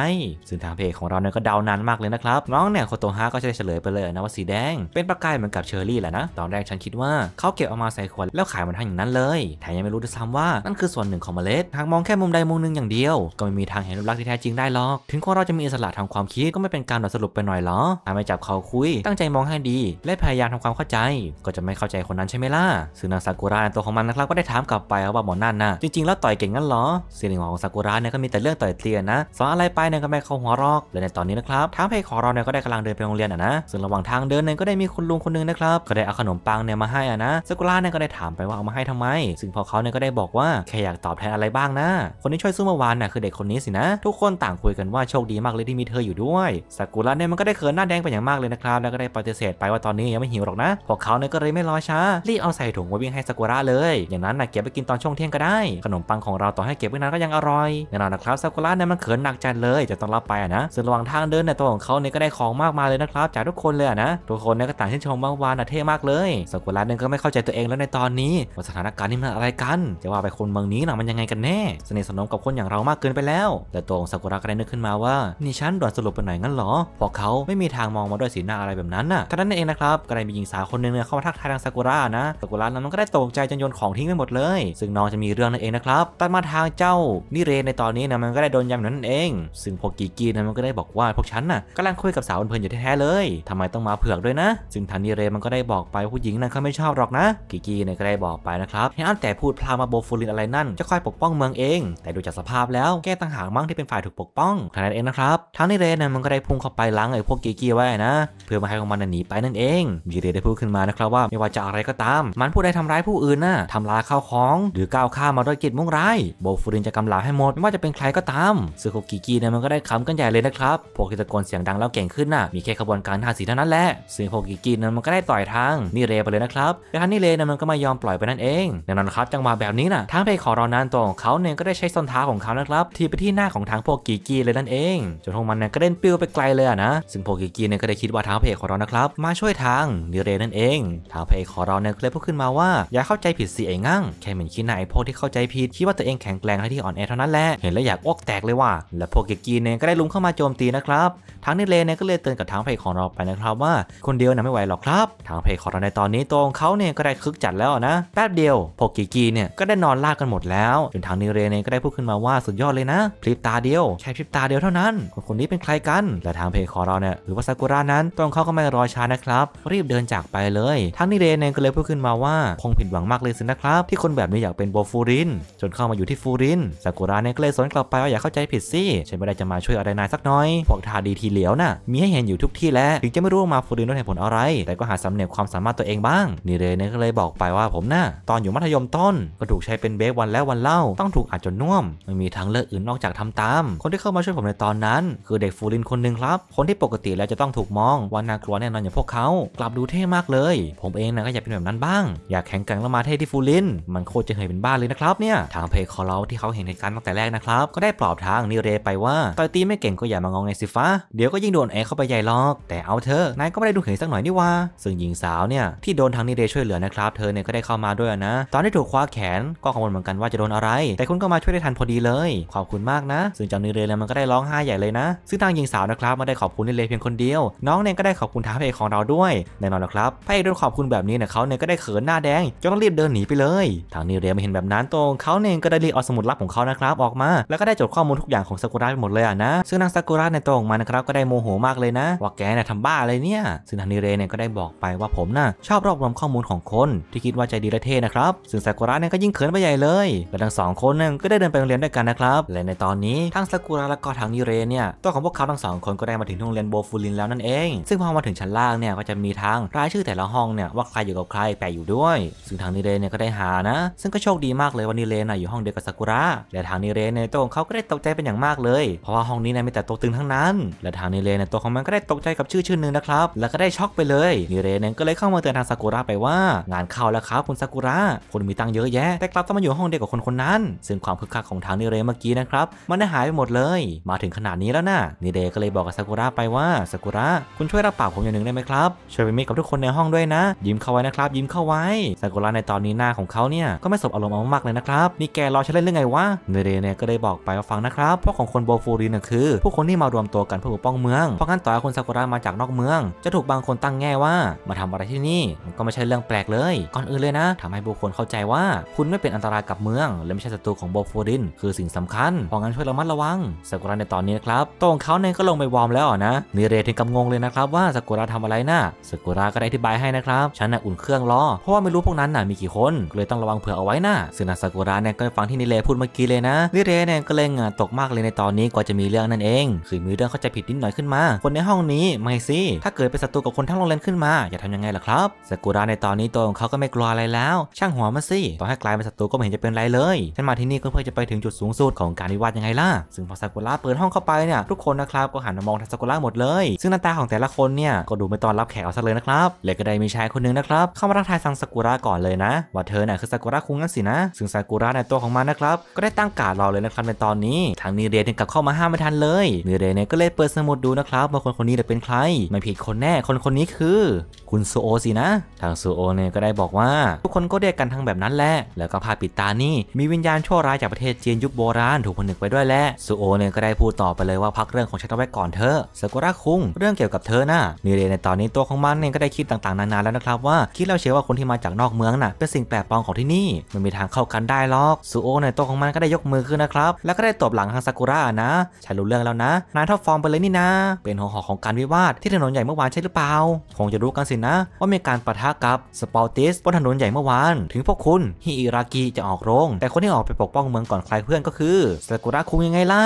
ซึ่งทางเพจของเราเนี่ยก็เดานานมากเลยนะครับ น้องเนี่ยโคโตฮาก็จะได้เฉลยไปเลยนะว่าสีแดงเป็นประกายเหมือนกับเชอร์รี่แหละนะตอนแรกฉันคิดว่าเขาเก็บเอามาใส่ขวดแล้วขายมันทางอย่างนั้นเลยแถมยังไม่รู้ด้วยซ้ำว่านั่นคือส่วนหนึ่งของเมล็ดหากมองแค่มุมใดมุมหนึ่งอย่างเดียว ก็ไม่มีทางเห็นรูปลักษณ์ที่แท้จริงได้หรอกถึงคนเราจะมีอิสระทางความคิดก็ไม่เป็นการสรุปไปหน่อยหรอทำไมจับเขาคุย ตั้งใจมองให้ดี และพยายามทำความเข้าใจก็จะไม่เข้าใจคนนั้นใช่ไหมล่ะซึ่งนางซากุระตัวของมันนะครับก็ได้ถามกลับไปว่าหมอนั่นน่ะจริงๆแล้วต่อยเก่งงั้นหรอสิ่งหของซากุระเนี่ยก็มีแต่เรื่องต่อยเตียนะสอนอะไรไปเนี่ยก็ไม่เข้าหัวรอกและในตอนนี้นะครับท้งเพของเราเนี่ยก็ได้กำลังเดินไปโรงเรียนอ่ะนะซึ่งระหว่างทางเดินเนี่ยก็ได้มีคุณลุงคนนึงนะครับก็ได้เอาขนมปังเนี่ยมาให้อ่ะนะซากุระเนี่ยก็ได้ถามไปว่าเอามาให้ทำไม ซึ่งพอเขาเนี่ยก็ได้บอกว่า แค่อยากตอบแทนอะไรบ้างนะ คนที่ช่วยซูมาวานน่ะคือเด็กคนนี้สินะ ทุกคนต่างคุยกันว่าโชคดีมากเลยที่มีเธออยู่ด้วยสากุระเนี่ยมันก็ได้เขินหน้าแดงไปอย่างมากเลยนะครับ แล้วก็ได้ปฏิเสธไปว่าตอนนี้ยังไม่หิวหรอกนะพวกเขาเนี่ยก็เลยไม่รอช้ารีบเอาใส่ถุงไว้วิ่งให้สากุระเลย อย่างนั้นน่ะเก็บไปกินตอนช่วงเที่ยงก็ได้ ขนมปังของเราต่อให้เก็บไว้นานก็ยังอร่อยแน่นอนนะครับสากุระเนี่ยมันเขินหนักจัดเลย จะต้องรับไปนะส่วนระหว่างทางเดินเนี่ยตัวของเขาเนี่ยก็ได้ของมากมายเลยนะครับ จากทุกคนเลยนะทุกคนเนี่ยก็ต่างชื่นชมมากวานเท่มากเลยสากุระเนี่ยก็ไม่เข้าใจตัวเองแล้วในตอนนี้ว่าสถานการณ์นี้มันอะไรกันจะว่าไปคนเมืองนี้นะมันยังไงกันแน่สนิทสนมกับคนอย่างเรามากเกินไปแล้ว แต่ตัวของซากุระก็ได้นึกขึ้นมาว่า นี่ฉันด่วนสรุปไปไหนงั้นหรอพอเขาไม่มีทางมองมาด้วยสีหน้าอะไรแบบนั้นน่ะท่านั้นเองนะครับก็ได้มีหญิงสาวคนหนึ่งเข้ามาทักทายทางซากุระนะซากุระนั้นก็ได้ตกใจจนโยนของทิ้งไปหมดเลย ซึ่งน้องจะมีเรื่องนั่นเองนะครับตัดมาทางเจ้านิเรนในตอนนี้นะมันก็ได้โดนยำนั่นเอง ซึ่งพวกกีกีนั้นมันก็ได้บอกว่าพวกฉันน่ะกำลังคุยกับสาวเพ่อนอยู่แท้ๆเลย ทำไมต้องมาเผือกด้วยนะ ซึ่งทันนิเรนมันก็ได้บอกไปผู้หญิงนั้นเขาไม่ชอบหรอกนะกิกี้เนี่ยก็ได้บอกไปนะครับเฮอันแต่พูดพลามาโบฟูลิน อะไรนั่น จะคอยปกป้องเมืองเอง แต่ดูจากสภาพแล้วแกต่างหากมั่ง ที่เป็นฝ่ายถูกปกป้องขนาดเองนะครับทั้งนี้เรนเนี่ยมันก็ได้พุ่งเข้าไปล้างไอ้พวกกิกี้ไว้นะ เพื่อมาให้ของมันหนีไปนั่นเองมีเรได้พูดขึ้นมานะครับว่าไม่ว่าจะอะไรก็ตาม มันผู้ใดทำร้ายผู้อื่นนะ่ะทำลายข้าวของ หรือก้าวข้ามมาด้วยกิจมุ่งร้ายโบฟูลินจะกำลังให้หมดไม่ว่าจะเป็นใครก็ตามซึ่งพวกกิกี้เนี่ยมันก็ได้ขำกันใหญ่เลยนะครับพวกที่ตะโกนเสียงดังแล้วเก่งขึ้นน่ะมีแค่ขบวนการทาสีเท่านั้นแหละซึ่งพวกกิกี้นี่ยมันก็ได้ต่อยทางน่เรไปเลยนะครับแต่ทางนิเรเ์นะมันก็ไม่ยอมปล่อยไปนั่นเองแน่นอนครับจังหวะแบบนี้นะทาง เพคขอรอนันตัวของเขาเนี่ยก็ได้ใช้ส้นเท้าของเขานะครับทีไปที่หน้าของทางพวกกีกีเลยนั่นเอง จนพวกมันเนี่ยก็เด่นปิ้วไปไกลเลยนะซึ่งพวกกีกีเนี่ยก็ได้คิดว่าทางเพคขอรอนะครับมาช่วยทางนิเรนั่นเองทางเพคขอรอนเนี่ยก็เลยพูดขึ้นมาว่า อย่าเข้าใจผิดสิไอ้งั่งแค่เหมือนคิดนายพวกที่เข้าใจผิดคิดว่าตัวเองแข็งแกร่งที่อ่อนแอเท่านั้นแหละเห็นแล้วอยากอวกแตกเลยว่า และพวกกีกีเนี่ยก็ได้ลุ้มเข้ามาโจมตีนะครับทางนิเรเนี่ยก็เลยเตือนกับทางเพคขอรอนไปนะครับว่าคนเดียวนะไม่ไหวหรอกครับ ทางเพคขอรอรในตอนนี้ตัวของเขาเนี่ยก็ได้คึกจัดแล้วนะแป๊บเดียวพวกิกีเนี่ยก็ได้นอนลากกันหมดแล้วจนทางนิเรเนก็ได้พูดขึ้นมาว่าสุดยอดเลยนะพลิบตาเดียวแค่พลิบตาเดียวเท่านั้นคนคนนี้เป็นใครกันและทางเพคของเราเนี่ยหรือว่าซากุระนั้นต้องเขาก็ไม่รอช้านะครับรีบเดินจากไปเลยทางนิเรเนก็เลยพูดขึ้นมาว่าคงผิดหวังมากเลยสินะครับ ที่คนแบบนี้อยากเป็นโบฟูรินจนเข้ามาอยู่ที่ฟูรินซากุระเนี่ยก็เลยสวนกลับไปว่าอย่าเข้าใจผิดสิฉันไม่ได้จะมาช่วยอะไรนายสักน้อยพวกทาดีทีเหลียวนะ่ะมีให้เห็นอยู่ทุกที่แล้วถึงจะไม่รู้ว่ามาฟูรินต้องเหตุผลอะไร แต่ก็หาสำเนียความสามารถตัวเองบ้างนิเรเนก็เลยบอกไปว่าผมนะ่ะตอนอยู่มัธยมต้นก็ถูกใช้เป็นเบควันแล้ววันเล่า ต้องถูกอัดจนน่วมไม่มีทางเลือกอื่นนอกจากทำตามคนที่เข้ามาช่วยผมในตอนนั้น คือเด็กฟูลินคนหนึ่งครับคนที่ปกติแล้วจะต้องถูกมองว่าน่ากลัวแน่นอนอย่างพวกเขากลับดูเท่มากเลย ผมเองนะก็อยากเป็นแบบนั้นบ้าง อยากแข็งแกร่งแล้วมาเท่ที่ฟูลิน มันโคตรจะเหยเป็นบ้าเลยนะครับเนี่ยทางเพจคอเราที่เขาเห็นเหตุการณ์ตั้งแต่แรกนะครับก็ได้ปลอบทางนิเรไปว่าต่อยตีไม่เก่งก็อย่ามางองไงสิฟ้าเดี๋ยวก็ยิ่งโดนแอเข้าไปใหญ่ลอก แต่เอาเธอนายก็ไม่ได้ดูเห็นสักหน่อยนี่ว่าซึ่งหญิงสาวเนี่ยที่โดนทางนิเรช่วยเหลือนะนะครับเธอเนี่ยก็ได้เข้ามาด้วยนะ ตอนที่ถูกคว้าแขนก็กังวลเหมือนกันว่าจะโดนอะไร แต่คุณก็มาช่วยได้ทันพอดีเลย ขอบคุณมากนะซึ่งจากนิเรนมันก็ได้ร้องไห้ใหญ่เลยนะ ซึ่งทางหญิงสาวนะครับไม่ได้ขอบคุณน่เรนเพียงคนเดียว น้องเนี่ยก็ได้ขอบคุณท้าพระเอกของเราด้วยแน่นอนนะครับพระเอกโดนขอบคุณแบบนี้เนี่ยเขาเนี่ยก็ได้เขินหน้าแดงจนต้องรีบเดินหนีไปเลย ทางนิเรนไม่เห็นแบบนั้นตรงเขาเนี่ยก็ได้รีบเอาสมุดลับของเขานะครับ ออกมาแล้วก็ได้จดข้อมูลทุกอย่างของซากุระไปหมดเลยนะซึ่งนางซากุระในตรงมานะครับ ก็ได้โมโหมากเลยนะว่าแกเนี่ยทำบ้าอะไรเนี่ยซึ่งทางนิเรนเนี่ยก็ได้บอกไปว่าผมน่ะชอบรวบรวมข้อมูลของคนที่คิดว่าใจดีและเท่นะครับ ซึ่งซากุระเนี่ยก็ยิ่งเขินไปใหญ่เลย และทั้งสองคนเนี่ยก็ได้เดินไปโรงเรียนด้วยกันนะครับ และในตอนนี้ทั้งซากุระและก็ทางนิเรเนี่ย ตัวของพวกเขาทั้งสองคนก็ได้มาถึงโรงเรียนโบฟูลินแล้วนั่นเอง ซึ่งพอมาถึงชั้นล่างเนี่ยก็จะมีทางรายชื่อแต่ละห้องเนี่ยว่าใครอยู่กับใครแปะอยู่ด้วย ซึ่งทางนิเรเนี่ยก็ได้หานะ ซึ่งก็โชคดีมากเลยว่านิเรน่ะอยู่ห้องเดียวกับซากุระและทางนิเรเนี่ยตัวของเขาก็ได้ตกใจเป็นอย่างมากเลย เพราะว่าห้องนี้เนี่ยมีแต่ตัวตึงทั้งนั้นและทางนิเรเนี่ยตัวของมันก็ได้ตกใจกับชื่อชื่อนึงนะครับแล้วก็ได้ช็อกไปเลยนิเรเนี่ยก็เลยเข้ามาเตือนทางซากุระไปว่างานเข้าแล้วครับคุณซากุระคุณมีตังเยอะแยะแต่กลับต้องมาอยู่ห้องเดียวกับคนคนนั้นซึ่งความคึกคักของทางนิเรเมื่อกี้นะครับ มันได้หายไปหมดเลย มาถึงขนาดนี้แล้วนะ่ะนิเรก็เลยบอกกับซากุระไปว่าซากุระคุณช่วยรับปากผมอย่างหนึ่งได้ไหมครับช่วยเป็นมิตรกับทุกคนในห้องด้วยนะ ยิ้มเข้าไว้นะครับยิ้มเข้าไว้ซากุระในตอนนี้หน้าของเขาเนี่ยก็ไม่สบอารมณ์มากเลยนะครับนี่แกรอฉันเล่นเรื่องไงวะนิเรเนี่ยก็เลยบอกไปว่าฟังนะครับพวกของคนโบฟูรินคือผู้คนที่มารวมตัวกันเพื่อปกป้องเมืองเพราะงั้นต่อคนซากุระมาจากนอกเมือง จะถูกบางคนตั้งแง่ว่า มาทำอะไรที่นี่มันก็ไม่ใช่เรื่องแปลกเลยก่อนอื่นเลยนะ ทำให้บุคคลเข้าใจว่า คุณไม่เป็นอันตรายกับเมืองและไม่ใช่ศัตรูของโบฟอรินคือสิ่งสำคัญเพราะงั้นช่วยระมัดระวังสกุระในตอนนี้นะครับตรงเขาเนี่ยก็ลงไปวอร์มแล้วนะนีเรถึงกับงงเลยนะครับว่าสกุระทำอะไรนะ่ะกุระก็ได้อธิบายให้นะครับฉันน่ะอุ่นเครื่องรอเพราะว่าไม่รู้พวกนั้นน่ะมีกี่คนเลยต้องระวังเผื่อเอาไว้นะ่ะซึ่งนัซสกุระเนี่ยก็ฟังที่นิเรพูดเมื่อกี้เลยนะนิเรเนี่ยก็เลยงาตกมากเลยในตอนนี้กว่าจะมีเรื่องนั่นเอง คือมีเรื่องเข้าใจผิดนิดหน่อยขึ้นมาคนในห้องนี้ไม่สิถ้าเกิดเป็นศัตรูกับคนทั้งโรงเรียนขึ้นมาจะทำยังไงล่ะครับสกุระในตอนนี้ตัวองเขาก็ไม่กลัวอะไรแล้ว ช่างหัวมาสิต่อให้กลายเป็นศัตรูก็ไม่เห็นจะเป็นไรเลยฉันมาที่นี่ก็เพื่อจะไป ถึงจุดสูงสุด ของการวิวาทยังไงล่ะ ซึ่งพอซากุระเปิดห้องเข้าไปเนี่ยทุกคนนะครับ ก็หันมามองทางซากุระหมดเลย ซึ่งหน้าตาของแต่ละคนเนี่ยก็ดูไม่ตอนรับแขกเอาซะเลยนะครับเลยก็ได้มีชายคนนึงนะครับ เข้ามาทักทายซังซากุระก่อนเลยนะว่าเธอเนี่ยคือซากุระคุงนั่นสินะซึ่งซากุระในตัวของมันนะครับก็ได้ตั้งการรอเลยนะครับในตอนนี้ทางนิเรยนกลับเข้ามาห้ามไม่ทันเลยนิเรนเนี่ยก็เลยเปิดสมุดดูนะครับว่าคนคนนี้จะเป็นใคร ไม่ผิดคนแน่คนคนนี้คือคุณซูโอสินะ ทางซูโอเนี่ยก็ได้บอกว่าทุกคนก็เรียกกันทั้งแบบนั้นแหละ แล้วก็พาปิดตานี่ มีวิญญาณชั่วร้าย จากประเทศจีนยุคโบราณ ถูกผนึกไปด้วยแหละซูโอเนี่ยก็ได้พูดต่อไปเลยว่าพักเรื่องของฉันเอาไว้ก่อนเธอสกุระคุง เรื่องเกี่ยวกับเธอนะ่ะนี่เลยในตอนนี้ตัวของมันเนี่ยก็ได้คิดต่างๆ นานาแล้วนะครับว่าคิดแล้วเชื่อว่าคนที่มาจากนอกเมืองน่ะเป็นสิ่งแปลกปลอมของที่นี่มันมีทางเข้ากันได้หรอกซูโอในตัวของมันก็ได้ยกมือขึ้นนะครับแล้วก็ได้ตบหลังทางซากุระนะฉันรู้เรื่องแล้วนะนายท็อปฟอร์มไปเลยนี่นะ เป็นหัวหอกของการวิวาทที่ถนนใหญ่เมื่อวานใช่หรือเปล่าคงจะรู้กันสินะว่ามีการประทะกับสปอลติสบนถนนใหญ่เมื่อวานถึงพวกคุณฮิอิรากิจะออกโรง แต่คนที่ออกไปปกป้องเมืองก่อนใครเพื่อนก็คือซากุระคุงยังไงล่ะ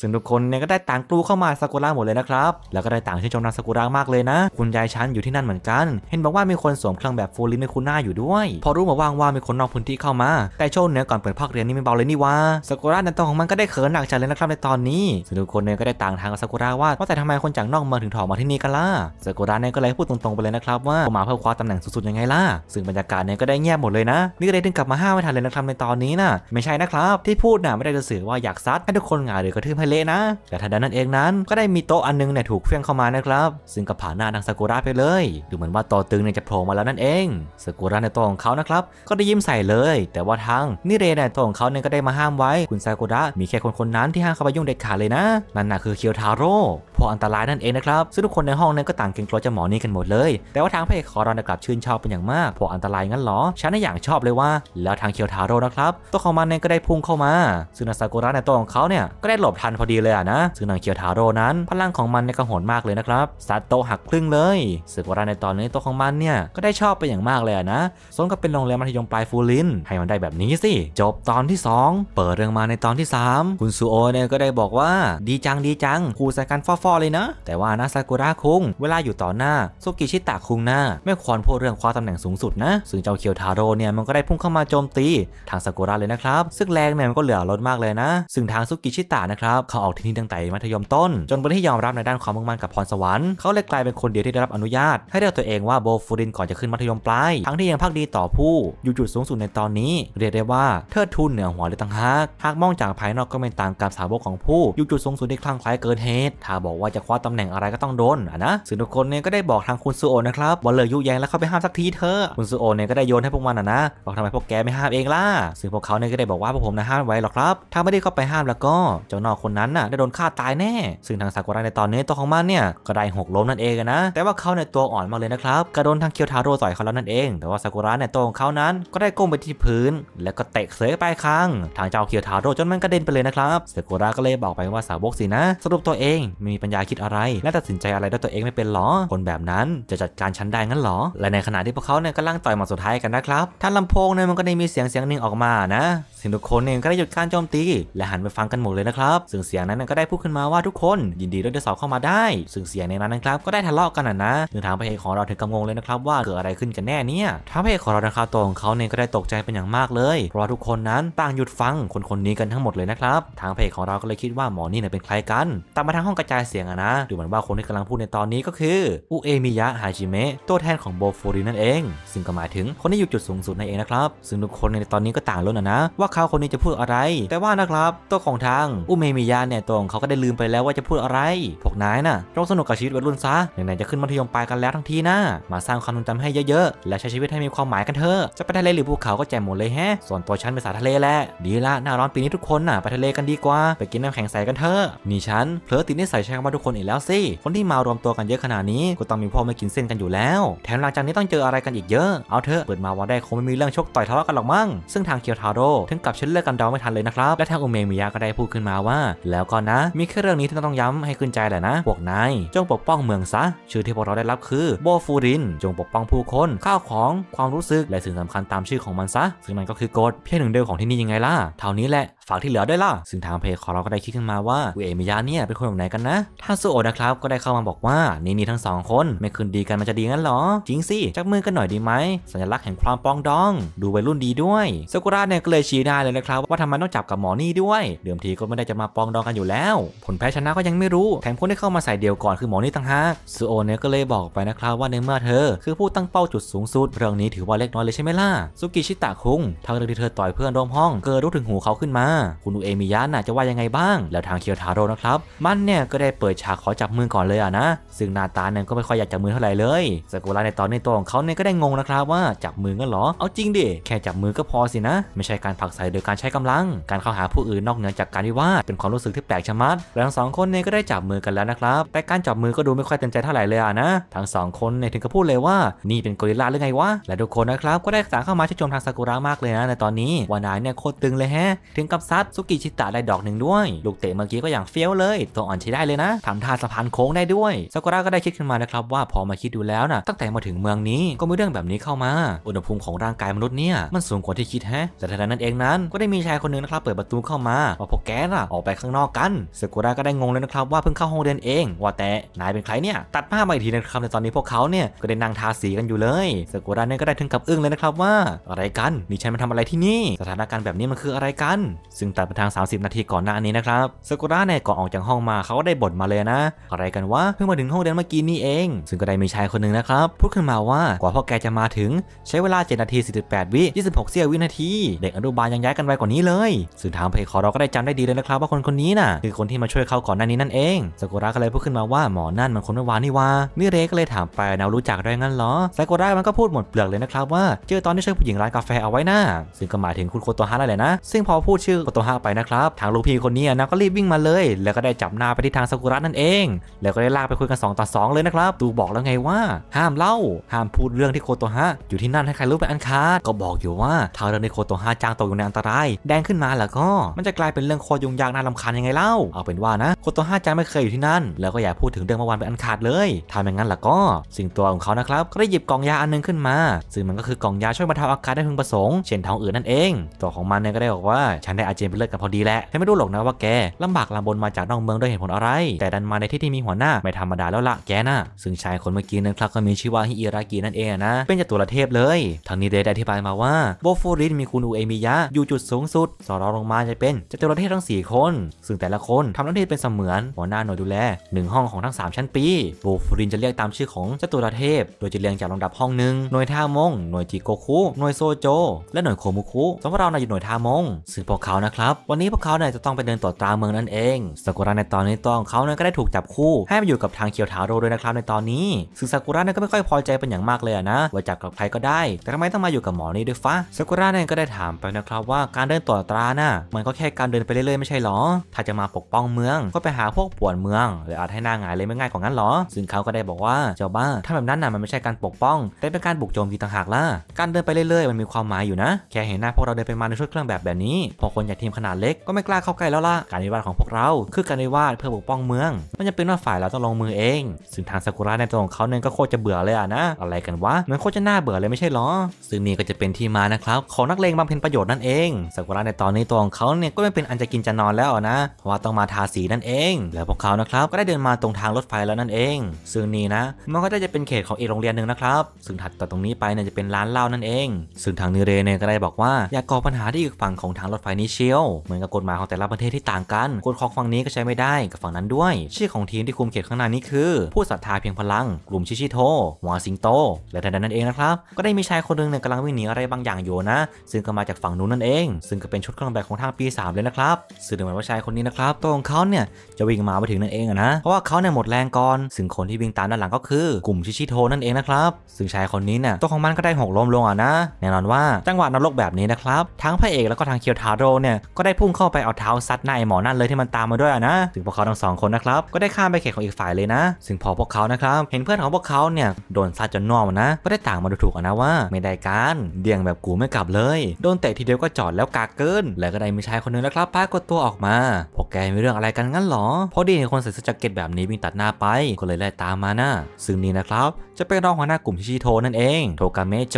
ซึ่งทุกคนเนี่ยก็ได้ต่างกลูเข้ามาซากุระหมดเลยนะครับ แล้วก็ได้ต่างชื่นชมนางซากุระมากเลยนะ คุณยายชั้นอยู่ที่นั่นเหมือนกัน เห็นบอกว่ามีคนสวมเครื่องแบบฟูลินในคุณหน้าอยู่ด้วย พอรู้มาว่างว่ามีคนนอกพื้นที่เข้ามาแต่โชว์เนนือก่อนเปิดภาคเรียนนี่ไม่เบาเลยนี่ว่าซากุระในตัวของมันก็ได้เขินหนักใจเลยนะครับ ในตอนนี้ซึ่งทุกคนเนี่ยก็ได้ต่างทางกับซากุระว่าว่าแต่ทำไมคนจากนอกเมืองถึงถอมาที่นี่กันล่ะซากุระเนี่ยก็เลยพูดตรงๆไปเลยนะครับว่ามาเพื่อคว้าตำแหน่งสุดยังไงล่ะซึ่งบรรยากาศเนี่ยก็ได้เงียบหมดเลยนะนี่ก็เลยถึงกลับมาห้ามไม่ทันเลยนะครับในตอนนี้นะไม่ใช่นะครับ ที่พูดนะไม่ได้จะสื่อว่าอยากซัดให้ทุกคนหงายหรือกระทืบให้เละนะ แต่ทันใดนั้นเองนั้น ก็ได้มีโต๊ะอันนึงเนี่ยถูกเฟี้ยงเข้ามานะครับซึ่งกับผ่านหน้าทางซากุระไปเลยดูเหมือนว่าต่อตึงเนี่ยจะโผล่มาแล้วนั่นเองซากุระในโตัวของเขานะครับก็ได้ยิ้มใส่เลย แต่ว่าทางนิเรในโตัวของเขาเนี่ยก็ได้มาห้ามไว้คุณซากุระ มีแค่คนคนนั้นที่ห้ามเข้าไปยุ่งเด็ดขาดเลยนะ นั่นน่ะคือเคียวทาโร่พออันตรายนั่นเองนะครับซึ่งทุกคนในห้องนั้นก็ต่างเกรงกลัวเจ้าหมอนี้กันหมดเลย แต่ว่าทางพระเอกคอรอนกลับชื่นชอบเป็นอย่างมากพออันตรายงั้นหรอฉันน่อย่างชอบเลยว่าแล้วทางเคียวทาโร่นะครับตัวของมันเนง่ก็ได้พุ่งเข้ามาซึ่งนาซากุระในตัวของเขาเนี่ยก็ได้หลบทันพอดีเลยนะซึ่งนางเคียวทาโร่นั้น พลังของมันในกระหนมากเลยนะครับซัตโตหักครึ่งเลยซึกวระในตอนนี้ตัวของมันเนี่ยก็ได้ชอบไปอย่างมากเลยนะสมกับเป็นโรงแรมมัธยมปลายฟูลินให้มันได้แบบนี้สิจบตอนที่ 2 เปิดเรื่องมาในตอนที่3คุณซูโอเนี่ยก็ได้บอกว่าดีจังดีจังครูส่การฟอฟเลยนะแต่ว่านาซากุระคุงเวลาอยู่ต่อหน้าซกิชิตะคุงหน้า ไม่ควรพูดเรื่องคว้าตำแหน่งสูงสุดนะ ซึ่งเจ้าเคียวทาโร่เนี่ยมันก็ได้พุ่งเข้ามาโจมตี ทางซากุระเลยนะครับ ซึ่งแรงเนี่ยมันก็เหลือลดมากเลยนะ ซึ่งทางซกิชิตะนะครับ เขาออกที่นี่ตั้งแต่มัธยมต้นจนเป็นที่ยอมรับในด้านความมุ่งมั่นกับพรสวรรค์เขาเลยกลายเป็นคนเดียวที่ได้รับอนุญาต ให้เรียกตัวเองว่าโบฟูรินก่อนจะขึ้นมัธยมปลาย ทั้งที่ยังพักดีต่อผู้อยู่จุดสูงสุดในตอนนี้เรียกได้ว่าเทิดทุนเหนือหัวเลยต่างหากหากมองจากภายนอกก็ไม่ต่างกับสาวกของผู้อยู่จุดสูงสุดในคลั่งคล้เกินเหตุถ้าบอกว่าจะคว้าตำแหน่งอะไรก็ต้องโดนนะซึ่งทุกคนเนี่ยก็ได้บอกทางคุณซูโอนะครับว่าเลยยุแยงแล้วเข้าไปห้ามสักทีเธอ คุณซูโอเนี่ยก็ได้โยนให้พวกมันนะบอกทำไมพวกแกไม่ห้ามเองล่ะซึ่งพวกเขาเนี่ยก็ได้บอกว่าพวกผมนะห้ามไว้หรอกครับถ้าไม่ได้เข้าไปห้ามแล้วก็เจ้านอกคนนั้นน่ะได้โดนฆ่าตายแน่ซึ่งทางซากุระในตอนนี้ตัวของมันเนี่ยก็ได้หกล้มนั่นเองนะ แต่ว่าเขาเนี่ยตัวอ่อนมากเลยนะครับกระโดนทางเคียวทาโร่ต่อยเขาแล้วนั่นเอง แต่ว่าซากุระเนี่ยตัวของเขานั้นก็ได้ก้มไปที่พื้น แล้วก็เตะเสยไปครั้ง ทางเจ้าเคียวทาโร่จนมันกระเด็นไปเลยนะครับซากุระก็เลยบอกไปว่าสาวกสินะ สรุปตัวเองมีปัญญาคิดอะไรและตัดสินใจอะไรด้วยตัวเองไม่เป็นหรอ คนแบบนั้นจะจัดการฉันได้งั้นหรอ และในขณะที่พวกเขาเนี่ยกำลังต่อยมาสุดท้ายกันนะครับท่านลำโพงเนี่ยมันก็ได้มีเสียงเสียงหนึ่งออกมานะสิ่งทุกคนเนี่ยก็ได้หยุดการโจมตีและหันไปฟังกันหมดเลยนะครับซึ่งเสียงนั้นก็ได้พูดขึ้นมาว่าทุกคนยินดีด้วยเดสอบเข้ามาได้ซึ่งเสียงในนั้นนะครับก็ได้ทะเลาะกันนะถึ่งทางพระเอกของเราถึงกำงงเลยนะครับว่าเกิดอะไรขึ้นกันแน่เนี่ย ทางพระเอกของเรานะครับตัวของเขาเนี่ยก็ได้ตกใจเป็นอย่างมากเลยเพราะทุกคนนั้นต่างหยุดฟังคนคนนี้กันทั้งหมดเลยนะครับทางพระเอกของเราก็เลยคิดว่าหมอนี่เนี่ยเป็นใครกันตามมาทางห้องกระจายเสียงอะนะดูเหมือนว่าคนที่กำลังพูดในตอนนี้ก็คืออุเอมิยะฮาจิเมะตัวแทนของโบฟูรินั่นเอง ซึ่งก็หมายถึงคนที่อยู่จุดสูงสุดนั่นเองนะครับ ซึ่งทุกคนในตอนนี้ก็ต่างรุ่นนะว่าเขาคนนี้จะพูดอะไร แต่ว่านะครับ ตัวของทางอุเมมิยะเนี่ยตรงเขาก็ได้ลืมไปแล้วว่าจะพูดอะไร พวกนายน่ะลองสนุกกับชีวิตวัยรุ่นซะาหนนจะขึ้นมัธยมปลายกันแล้วทั้งทีนะมาสร้างความทรงจำให้เยอะๆและใช้ชีวิตให้มีความหมายกันเถอะจะไปทะเลหรือภูเขาก็แจ่มหมดเลยแฮะส่วนตัวฉันไปสายทะเลแหละดีละหน้าร้อนปีนี้ทุกคนน่ะไปทะเลกันดีกว่าไปกินน้ำแข็งใสกันเถอะนี่ฉันเพลอติดนิสัยชว่าทุกคนอีกแล้วสิ คนที่มารวมตัวกันเยอะขนาดนี้ก็ต้องมีพ่อไม่กินเส้นกันอยู่แล้ว แถมหลังจากนี้ต้องเจออะไรกันอีกเยอะ เอาเถอะ เปิดมาว่าได้คงไม่มีเรื่องชกต่อยทะเลาะกันหรอกมั้ง ซึ่งทางเคียวทาโร่ถึงกับเชิ่เลือกกันเดาไม่ทันเลยนะครับ และทางอุเมมิยะก็ได้พูดขึ้นมาว่า แล้วก็นะ มีแค่เรื่องนี้ที่ต้องย้ำให้ขึ้นใจแหละนะพวกนาย จงปกป้องเมืองซะ ชื่อที่พวกเราได้รับคือโบฟูริน จงปกป้องผู้คนข้าวของ ความรู้สึก และสิ่งสำคัญตามชื่อของมันซะ ซึ่งมันก็คือกฎเพียงหนึ่งเดียวของที่นี่ยังไงล่ะเท่านี้แหละฝากที่เหลือด้วยล่ะซึ่งทางเพจของเราก็ได้คิดขึ้นมาว่าอุเอมิยะเนี่ยเป็นคนแบบไหนกันนะทาซูโอนะครับก็ได้เข้ามาบอกว่านี่นี่ทั้งสองคนไม่คืนดีกันมันจะดีงั้นหรอ จริงสิจับมือกันหน่อยดีไหม สัญลักษณ์แห่งความปองดอง ดูวัยรุ่นดีด้วยซากุระเนี่ยก็เลยชี้หน้าเลยนะครับ ว่าทำไมต้องจับกับหมอนี่ด้วย เดิมทีก็ไม่ได้จะมาปองดองกันอยู่แล้ว ผลแพ้ชนะก็ยังไม่รู้ แถมคนที่เข้ามาใส่เดียวก่อนคือหมอนี่ต่างหากซูโอนเนี่ยก็เลยบอกไปนะครับว่าในเมื่อเธอคือผู้ตั้งเป้าจุดสูงสุดเรื่องนี้ถือว่าเล็กน้อยเลยใช่ไหมล่ะซุกิชิตะคุงทางเรื่องที่เธอต่อยเพื่อนร่วมห้องเกิดรู้ถึงหูเขาขึ้นมา คุณอุเอมิยะน่ะจะว่ายังไงบ้าง แล้วทางเคียวทาโร่นะครับมันเนี่ยก็ได้เปิดฉากขอจับมือก่อนเลยอ่ะนะ ซึ่งนาตาเนี่ยก็ไม่ค่อยอยากจับมือเท่าไหร่เลยสกุระในตอนในตัวของเขาเนี่ยก็ได้งงนะครับว่า จับมือกันหรอ เอาจริงดิแค่จับมือก็พอสินะ ไม่ใช่การผลักใส่โดยการใช้กำลังการเข้าหาผู้อื่นนอกเหนือจากการวิวาทเป็นความรู้สึกที่แปลกชะมัด และทั้งสองคนเนี่ยก็ได้จับมือกันแล้วนะครับแต่การจับมือก็ดูไม่ค่อยเต็มใจเท่าไหร่เลยอ่ะนะทั้งสองคนเนี่ยถึงกับพูดเลยว่า นี่เป็นกอริลลาหรือไงวะและทุกคนนะครับก็ได้สาเข้ามาชื่นชมทางซากุระมากเลยนะ ในตอนนี้วานายเนี่ยโคตรตึงเลยแฮะถึงกับซัดสุกิชิตะได้ดอกหนึ่งด้วยลูกเตะเมื่อกี้ก็อย่างเฟี้ยวเลยตัวอ่อนใช้ได้เลยนะทำท่าสะพานโค้งได้ด้วย ซากุระก็ได้คิดขึ้นมานะครับ ว่าพอมาคิดดูแล้วนะตั้งแต่มาถึงเมืองนี้ก็มีเรื่องแบบนี้เข้ามา อุณหภูมิของร่างกายมนุษย์เนี่ยมันสูงกว่าที่คิดแฮะแต่ทันนั้นเองนั้นก็ได้มีชายคนหนึ่งนะครับเปิดประตูเข้ามาว่าพวกแกน่ะออกไปข้างนอกกัน ซากุระก็ได้งงเลยนะครับว่าเพิ่งเข้าห้องเรียนเอง ว่าแต่นายเป็นใครเนี่ย ตัดภาพมาอีกทีนะครับในตอนนี้พวกเขาเนี่ยก็ได้นั่งทาสีกันอยู่เลย ซากุระเนี่ยก็ได้ถึงกับอึ้งเลยนะครับว่าอะไรกันนี่ฉันมาทำอะไรที่นี่สถานการณ์แบบนี้มันคืออะไรกัน ซึ่งตัดไปทาง 30 นาทีก่อนหน้านี้นะครับซากุระเนี่ยก่อนออกจากห้องมาเขาก็ได้บ่นาเลยนะอะไรกันวะเพิ่งมาถึงห้องเรียนเมื่อกี้นี่เอง ซึ่งก็ได้มีชายคนหนึ่งนะครับ พูดขึ้นมาว่ากว่าพ่อแกจะมาถึง ใช้เวลา 7 นาที48วิ26 เสี้ยววินาที เด็กอนุบาลยังย้ายกันไวกว่านี้เลย สื่อถามเพจขอเราก็ได้จำได้ดีเลยนะครับ ว่าคนคนนี้น่ะคือคนที่มาช่วยเขาก่อนหน้านี้นั่นเองซากุระก็เลยพูดขึ้นมาว่าหมอนั่นมันคนเมื่อวานนี่วะมิเรก็เลยถามไปนะรู้จักได้งั้นเหรอซากุระมันก็พูดหมดเปลือกเลยนะครับว่าเจอตอนที่ช่วยผู้หญิงร้านกาแฟเอาไว้น่าซึ่งก็หมายถึงคุณโคโตฮะแหละนะ ซึ่งพอพูดชื่อโคโตฮะไปนะครับทางลูกพี่คนนี้นะก็รีบวิ่งมาเลย แล้วก็ได้จับหน้าไปที่ทางซากุระนั่นเองแล้วก็ได้ลากไปคุยกัน2ต่อ2เลยนะครับ ตูบอกแล้วไงว่า ห้ามเล่า ห้ามพูดเรื่องที่โคโตฮะอยู่ที่นั่นให้ใครรู้ไปอันขาดก็บอกอยู่ว่าถ้าเรื่องในโคโตฮะจางตกอยู่ในอันตราย แดงขึ้นมาแล้วก็มันจะกลายเป็นเรื่องโคยุ่งยากน่าลำคาญยังไงเล่า เอาเป็นว่านะโคโตฮะจางไม่เคยอยู่ที่นั่น แล้วก็อย่าพูดถึงเรื่องเมื่อวานไปอันขาดเลยทำอย่างนั้นล่ะก็สิ่งตัวของเขานะครับ ก็ได้หยิบกล่องยาอันนึงขึ้นมาซึ่งมันก็คือกล่องยาช่วยบรรเทาอาการได้พึงประสงค์เช่นท้องอืดนั่นเองตัวของมันเนี่ยก็ได้บอกว่าฉันได้อาเจียนเป็นเลือดกันพอดีแหละนไม่รู้หรอกนะว่าแกลำบากลำบนมาจากนอกเมืองด้วยเหตุผลอะไรแต่ดันมาในที่ที่มีหัวหน้า ไม่ธรรมดาแล้วละแกนะ่ะซึ่งชายคนเมื่อกี้นั้นครับ ก็มีชื่อว่าฮิอิรากินั่นเองนะ เป็นจตุรเทพเลยทางนี้เดได้อธิบายมาว่าโบฟูริสมีคุณอูเอมิยะ อยู่จุดสูงสุดสอรอลงมาจะเป็นจตุรเทพทั้ง 4 คน ซึ่งแต่ละคนทำหน้าที่เป็นเสมือนหัวหน้าหน่วยดูแลหนึ่งห้องของทั้ง3 ชั้นปีโบฟูรินจะเรียกตามชื่อของจตุรเทพ โดยจะเรียงจากลำดับห้องหนึ่งหน่วยท่ามงหน่วยจิโกคุหน่วยโซโจและหน่วยโคมุคุสำหรับเราอยู่หน่วยท่ามง ซึ่งพวกเขานะครับ วันนี้พวกเขาเนี่ยจะต้องไปเดินตวจตราเมืองนั่นเองสกุระในตอนนี้ต้องเขาเนี่ยก็ได้ถูกจับคู่ ให้มาอยู่กับทางเคียวทาโรด้วยนะครับในตอนนี้ซึ่งซากุระเนี่ยก็ไม่ค่อยพอใจเป็นอย่างมากเลยนะว่าจับกับใครก็ได้ แต่ทำไมต้องมาอยู่กับหมอนี่ด้วยฟะซากุระเนี่ยก็ได้ถามไปนะครับว่าการเดินต่อตราน่ะมันก็แค่การเดินไปเรื่อยๆไม่ใช่หรอถ้าจะมาปกป้องเมือง ก็ไปหาพวกป่วนเมือง หรืออาจให้หน้าหงายเลยไม่ง่ายกว่านั้นหรอซึ่งเขาก็ได้บอกว่าเจ้าบ้า ถ้าแบบนั้นน่ะมันไม่ใช่การปกป้อง แต่เป็นการบุกโจมตีต่างหากล่ะการเดินไปเรื่อย ๆมันมีความหมายอยู่นะแค่เห็นหน้าพวก เราเดินไปมาในชุดเครื่องแบบแบบนี้พอคนจากทีมขนาดเล็กก็ไม่กล้าเข้าใกล้แล้วล่ะการนิวาดของพวกเรา คือการนิวาดเพื่อปกป้องเเมืองมันจะเป็นว่าฝ่ายเราต้องลงมือเอง ซึ่งทางซากุระในตัวของเขาเนี่ยก็โคตรจะเบื่อเลยอ่ะนะ อะไรกันวะมันโคตรจะน่าเบื่อเลยไม่ใช่ หรอ ซึ่งนี่ก็จะเป็นที่มานะครับของนักเลงบำเพ็ญประโยชน์นั่นเองซากุระในตอนนี้ตัวของเขาเนี่ยก็ไม่เป็นอันจะกินจะนอนแล้วนะ เพราะว่าต้องมาทาสีนั่นเอง แล้วพวกเขานะครับก็ได้เดินมาตรงทางรถไฟแล้วนั่นเองซึ่งนี่นะมันก็จะเป็นเขตของอีกโรงเรียนหนึ่งนะครับซึ่งถัดต่อตรงนี้ไปเนี่ยจะเป็นร้านเหล้านั่นเอง ซึ่งทางนิเรเนี่ยก็ได้บอกว่าอย่าก่อปัญหาที่อีกฝั่งของทางรถไฟนี้เชียวเหมือนกับกฎหมายของแต่ละประเทศที่ต่างกันกฎของฝั่งนี้ก็ใช้ไม่ได้กับฝั่งนั้นด้วยยชื่อของทีมที่คุมเขตข้างหน้านี้คือผู้ศรัทธา เพียงพลัง กลุ่มชิชิโตหัวสิงโตและทันใดนั้นเองนะครับ ก็ได้มีชายคนหนึ่งเนี่ยกำลังวิ่งหนีอะไรบางอย่างอยู่นะ ซึ่งก็มาจากฝั่งนู้นนั่นเอง ซึ่งก็เป็นชุดเครื่องแบบของทางปี 3 เลยนะครับ ซึ่งเหมือนว่าชายคนนี้นะครับตัวของเขาเนี่ยจะวิ่งมาไปถึงนั่นเองนะ เพราะว่าเขาเนี่ยหมดแรงก่อนซึ่งคนที่วิ่งตามด้านหลังก็คือ กลุ่มชิชิโทนั่นเองนะครับซึ่งชายคนนี้เนี่ยตัวของมันก็ได้หกล้มลงอ่ะนะแน่นอนว่าจังหวะนรกแบบนี้นะครับทั้งพระเอกแล้วก็ทางเคียวทาโร่เนี่ยก็ได้พุ่งเข้าไปเอาเท้าซัดหน้าไอหมอนั่นเลยที่มันตามมาด้วยนะถึงพวกเขาทั้งสองคนนะครับก็ได้ข้ามไปเขตของอีกฝ่ายเลยนะ ซึ่งพอพวกเขานะครับเห็นเพื่อนของพวกเขาเนี่ยโดนซัดจนน่อมนะ ก็ได้ต่างมาดูถูกนะว่า ไม่ได้การ เดี่ยงแบบกูไม่กลับเลย โดนเตะทีเดียวก็จอดแล้วกากเกิน แล้วก็ได้มีชายคนนึงนะครับปรากฏตัวออกมา พวกแกมีเรื่องอะไรกันงั้นหรอ พอดีเห็นคนใส่เสื้อแจ็คเก็ตแบบนี้วิ่งตัดหน้าไปก็เลยไล่ตามมานะซึ่งนี่นะครับจะเป็นรองหัวหน้ากลุ่มชิชิโทนั่นเองโทกาเมโจ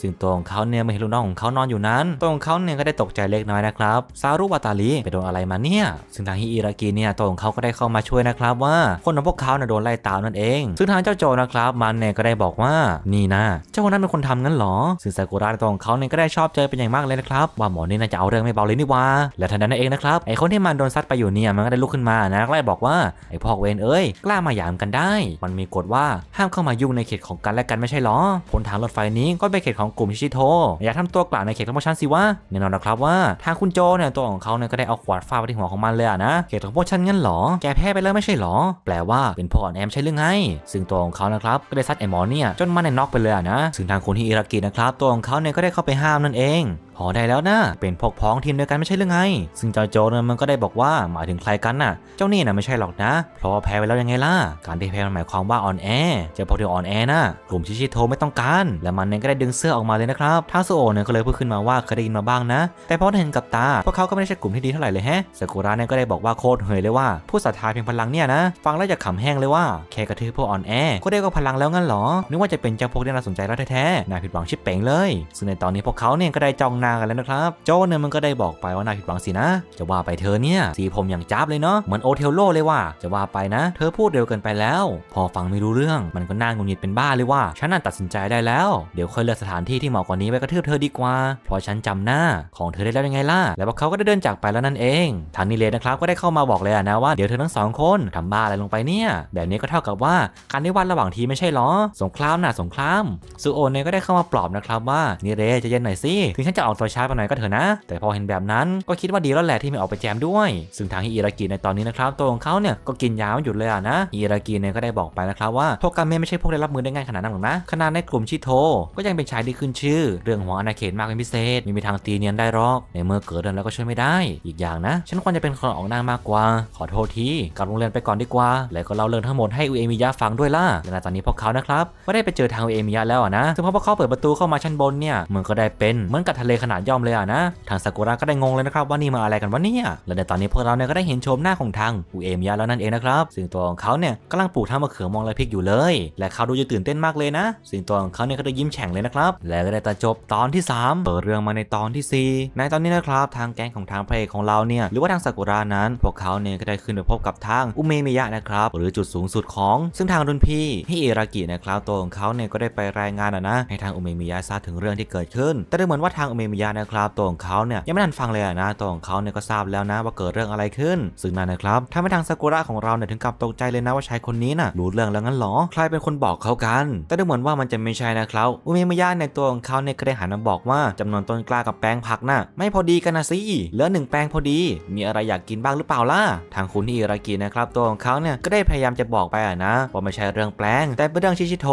ซึ่งตัวของเขาเนี่ยเมื่อเห็นลูกน้องของเขานอนอยู่นั้นตัวของเขาเนี่ยก็ได้ตกใจเล็กน้อยนะครับซารุวาตาลีไปโดนอะไรมาเนี่ยซึ่งทางฮิอิรากิเนี่ยตัวของเขาก็ได้เข้ามาช่วยนะครับ ว่าคนของพวกเขาเนี่ยโดนไล่ตามนั่นเอง ซึ่งทางเจ้าโจนะครับมันเนี่ยก็ได้บอกว่านี่นะเจ้าคนนั้นเป็นคนทำงั้นหรอซึ่งซากุระตัวของเขาเนี่ยก็ได้ชอบใจเป็นอย่างมากเลยนะครับว่าหมอนี่น่าจะเอาเรื่องไม่เบาเลยนี่ว่าและทันใดนั้นเองนะครับไอ้คนที่มันโดนซัดไปอยู่เนี่ยมันก็ได้ลุกขึ้นมานะก็ได้บอกว่าไอ้พวกเวนเอ้ยกล้ามาหยามกันได้ มันมีกฎว่าห้ามเข้ามายุ่งในเขตของกันและกันไม่ใช่หรอผลทางรถไฟนี้ก็เป็นเขตของกลุ่มชิชิโตอย่าทำตัวกล่าวในเขตของพวกฉันสิวะแน่นอนนะครับว่าทางคุณโจเนี่ยตัวของเขาเนี่ยก็ได้เอาขวานฟาดไปที่หัวของมันเลยนะ เขตของพวกฉันงั้นหรอ แกแพ้ไปแล้วไม่ใช่หรอ แปลว่าเป็นพ่อของแอมใช่หรือไง ซึ่งตัวของเขานะครับก็ได้ซัดไอหมอเนี่ยจนมันเนี่ยน็อกไปเลยนะ ซึ่งทางคนที่อิรากินะครับตัวของเขาเนี่ยก็ได้เข้าไปห้ามนั่นเอง พอได้แล้วนะ เป็นพวกพ้องทีมเดียวกันไม่ใช่หรือไง ซึ่งเจ้าโจนมันก็ได้บอกว่าหมายถึงใครกันน่ะเจ้านี่นะไม่ใช่หรอกนะ เพราะแพ้ไปแล้วยังไงล่ะการที่แพ้มันหมายความว่าอ่อนแอจะพอที่อ่อนอ่อนแอนะกลุ่มชิชิโทไม่ต้องการ และมันเนี่ยก็ได้ดึงเสื้อออกมาเลยนะครับทาซุโอเนี่ยก็เลยพูดขึ้นมาว่าเคยได้ยินมาบ้างนะ แต่พอเห็นกับตา พวกเขาก็ไม่ใช่กลุ่มที่ดีเท่าไหร่เลยแฮะ ซากุระเนี่ยก็ได้บอกว่าโคตรเหยเลยว่าผู้ศรัทธาเพียงพลังเนี่ย นะ ฟังแล้วจะขำแห้งเลยว่าแค่กระทืบพวกอ่อนแอก็ได้ก็พลังแล้วงั้นหรอ นึกว่าจะเป็นเจ้าพวกที่น่าสนใจแล้วแท้ๆนายผิดหวังชิบเป่งเลยซึ่งในตอนนี้พวกเขาเนี่ยก็ได้จองนากันแล้วนะครับโจเนี่ยมันก็ได้บอกไปว่านายผิดหวังสินะ จะว่าไปเธอเนี่ยสีผมอย่างจ้าบเลยเนาะเหมือนโอเทลโลเลยว่าจะว่าไปนะ เธอพูดเร็วเกินไปแล้ว พอฟังไม่รู้เรื่องมันก็น่างุหงิดเป็นบ้าเลยว่าฉันน่ะตัดสินใจได้แล้ว เดี๋ยวค่อยเลือกสถานที่ที่เหมาะกว่านี้ไปกระทืบเธอดีกว่า เพราะฉันจำหน้าของเธอได้แล้วยังไงล่ะ แล้วพวกเขาก็ได้เดินจากไปแล้วนั่นเอง ทางนิเลนะครับก็ได้เข้ามาบอกเลยนะว่าเดี๋ยวเธอทั้งสองคนทำบ้าอะไรลงไปเนี่ย แบบนี้ก็เท่ากับว่าการได้วัดระหว่างทีไม่ใช่หรอ สงครามน่ะสงครามซูโอเนี่ยก็ได้เข้ามาปลอบนะครับว่านิเรจะเย็นหน่อยสิถึงฉันจะออกตัวช้าไปหน่อยก็เถอะนะ แต่พอเห็นแบบนั้นก็คิดว่าดีแล้วแหละที่ไม่ออกไปแจมด้วย ซึ่งทางฮิอิรากิในตอนนี้นะครับตัวของเขาเนี่ยก็กินยาวหยุดเลยนะฮิอิรากิเนี่ยก็ได้บอกไปนะครับว่าพวกกาเมไม่ใช่พวกได้รับมือได้ง่ายขนาดนั้นหรอกนะ ขนาดในกลุ่มชิโตก็ยังเป็นชายที่ขึ้นชื่อเรื่องของอาณาเขตมากเป็นพิเศษไม่มีทางตีเนียนได้หรอกในเมื่อเกิดเรื่องแล้วก็ช่วยไม่ได้อีกอย่างนะฉันควรจะเป็นคนออกหน้ามากกว่าขอโทษทีกลับโรงเรียนไปก่อนดีกว่า แล้วก็เล่าเรื่องทั้งหมดให้อุเอมิยะฟังด้วยล่ะในตอนนี้พวกเขานะครับม่ได้ไปเจอทางอุเอมิยะแล้วนะซึ่งพอพวกเขาเปิดประตูเข้ามาชั้นบนเนี่ยเมืองก็ได้เป็นเหมือนกับทะเลขนาดย่อมเลยอ่ะนะทางซากุระก็ได้งงเลยนะครับ ว่านี่มาอะไรกันวะเนี่ยและในตอนนี้พวกเราเนี่ยก็ได้เห็นโฉมหน้าของทางอุเอมิยะแล้วนั่นเองนะครับซึ่งตัวของเขาเนี่ยกำลังปลูกทั้งมะเขือมองแะพริกอยู่เลยและเขาดูจะตื่นเต้นมากเลยนะ สิงโตของเขาเนี่ยก็ได้ยิ้มแฉ่งเลยนะครับแล้วก็ได้ตัดจบตอนที่3เปิดเรื่องมาในตอนที่ 4 ในตอนนี้นะครับทางแก๊งของทางพระเอกของเราเนี่ยหรือว่าทางซากุระนั้น พวกเขาเนี่ยก็ได้ขึ้นไปพบกับทางอุเมมิยะนะครับ หรือจุดสูงสุดของ ซึ่งทางรุ่นพี่ฮิเอรากินะครับตัวของเขาเนี่ยก็ได้ไปรายงานนะ ให้ทางอุเมมิยะทราบถึงเรื่องที่เกิดขึ้น แต่ดูเหมือนว่าทางอุเมมิยะนะครับตัวของเขาเนี่ยยังไม่ทันฟังเลยนะตัวของเขาเนี่ยก็ทราบแล้วนะ ว่าเกิดเรื่องอะไรขึ้นซึ่งนั่นนะครับทำให้ทางซากุระของเราเนี่ยถึงกับตกใจเลยนะ ว่าชายคนนี้น่ะรู้เรื่องแล้วงั้นหรอใครเป็นคนบอกอกเขากันแต่ดูเหมือนว่ามันจะไม่ใช่นะครับ อุเมมายะในตัวของเขาในกระหันมาบอกว่า จำนวนต้นกล้ากับแปลงผักนะ่ะไม่พอดีกันนะสิเหลือหนึ่งแปลงพอดี มีอะไรอยากกินบ้างหรือเปล่าล่ะ ทางคุณที่อิรากินะครับตัวของเขาเนี่ยก็ได้พยายามจะบอกไปอะนะว่าไม่ใช่เรื่องแปลง แต่เป็นเรื่องชิชิโต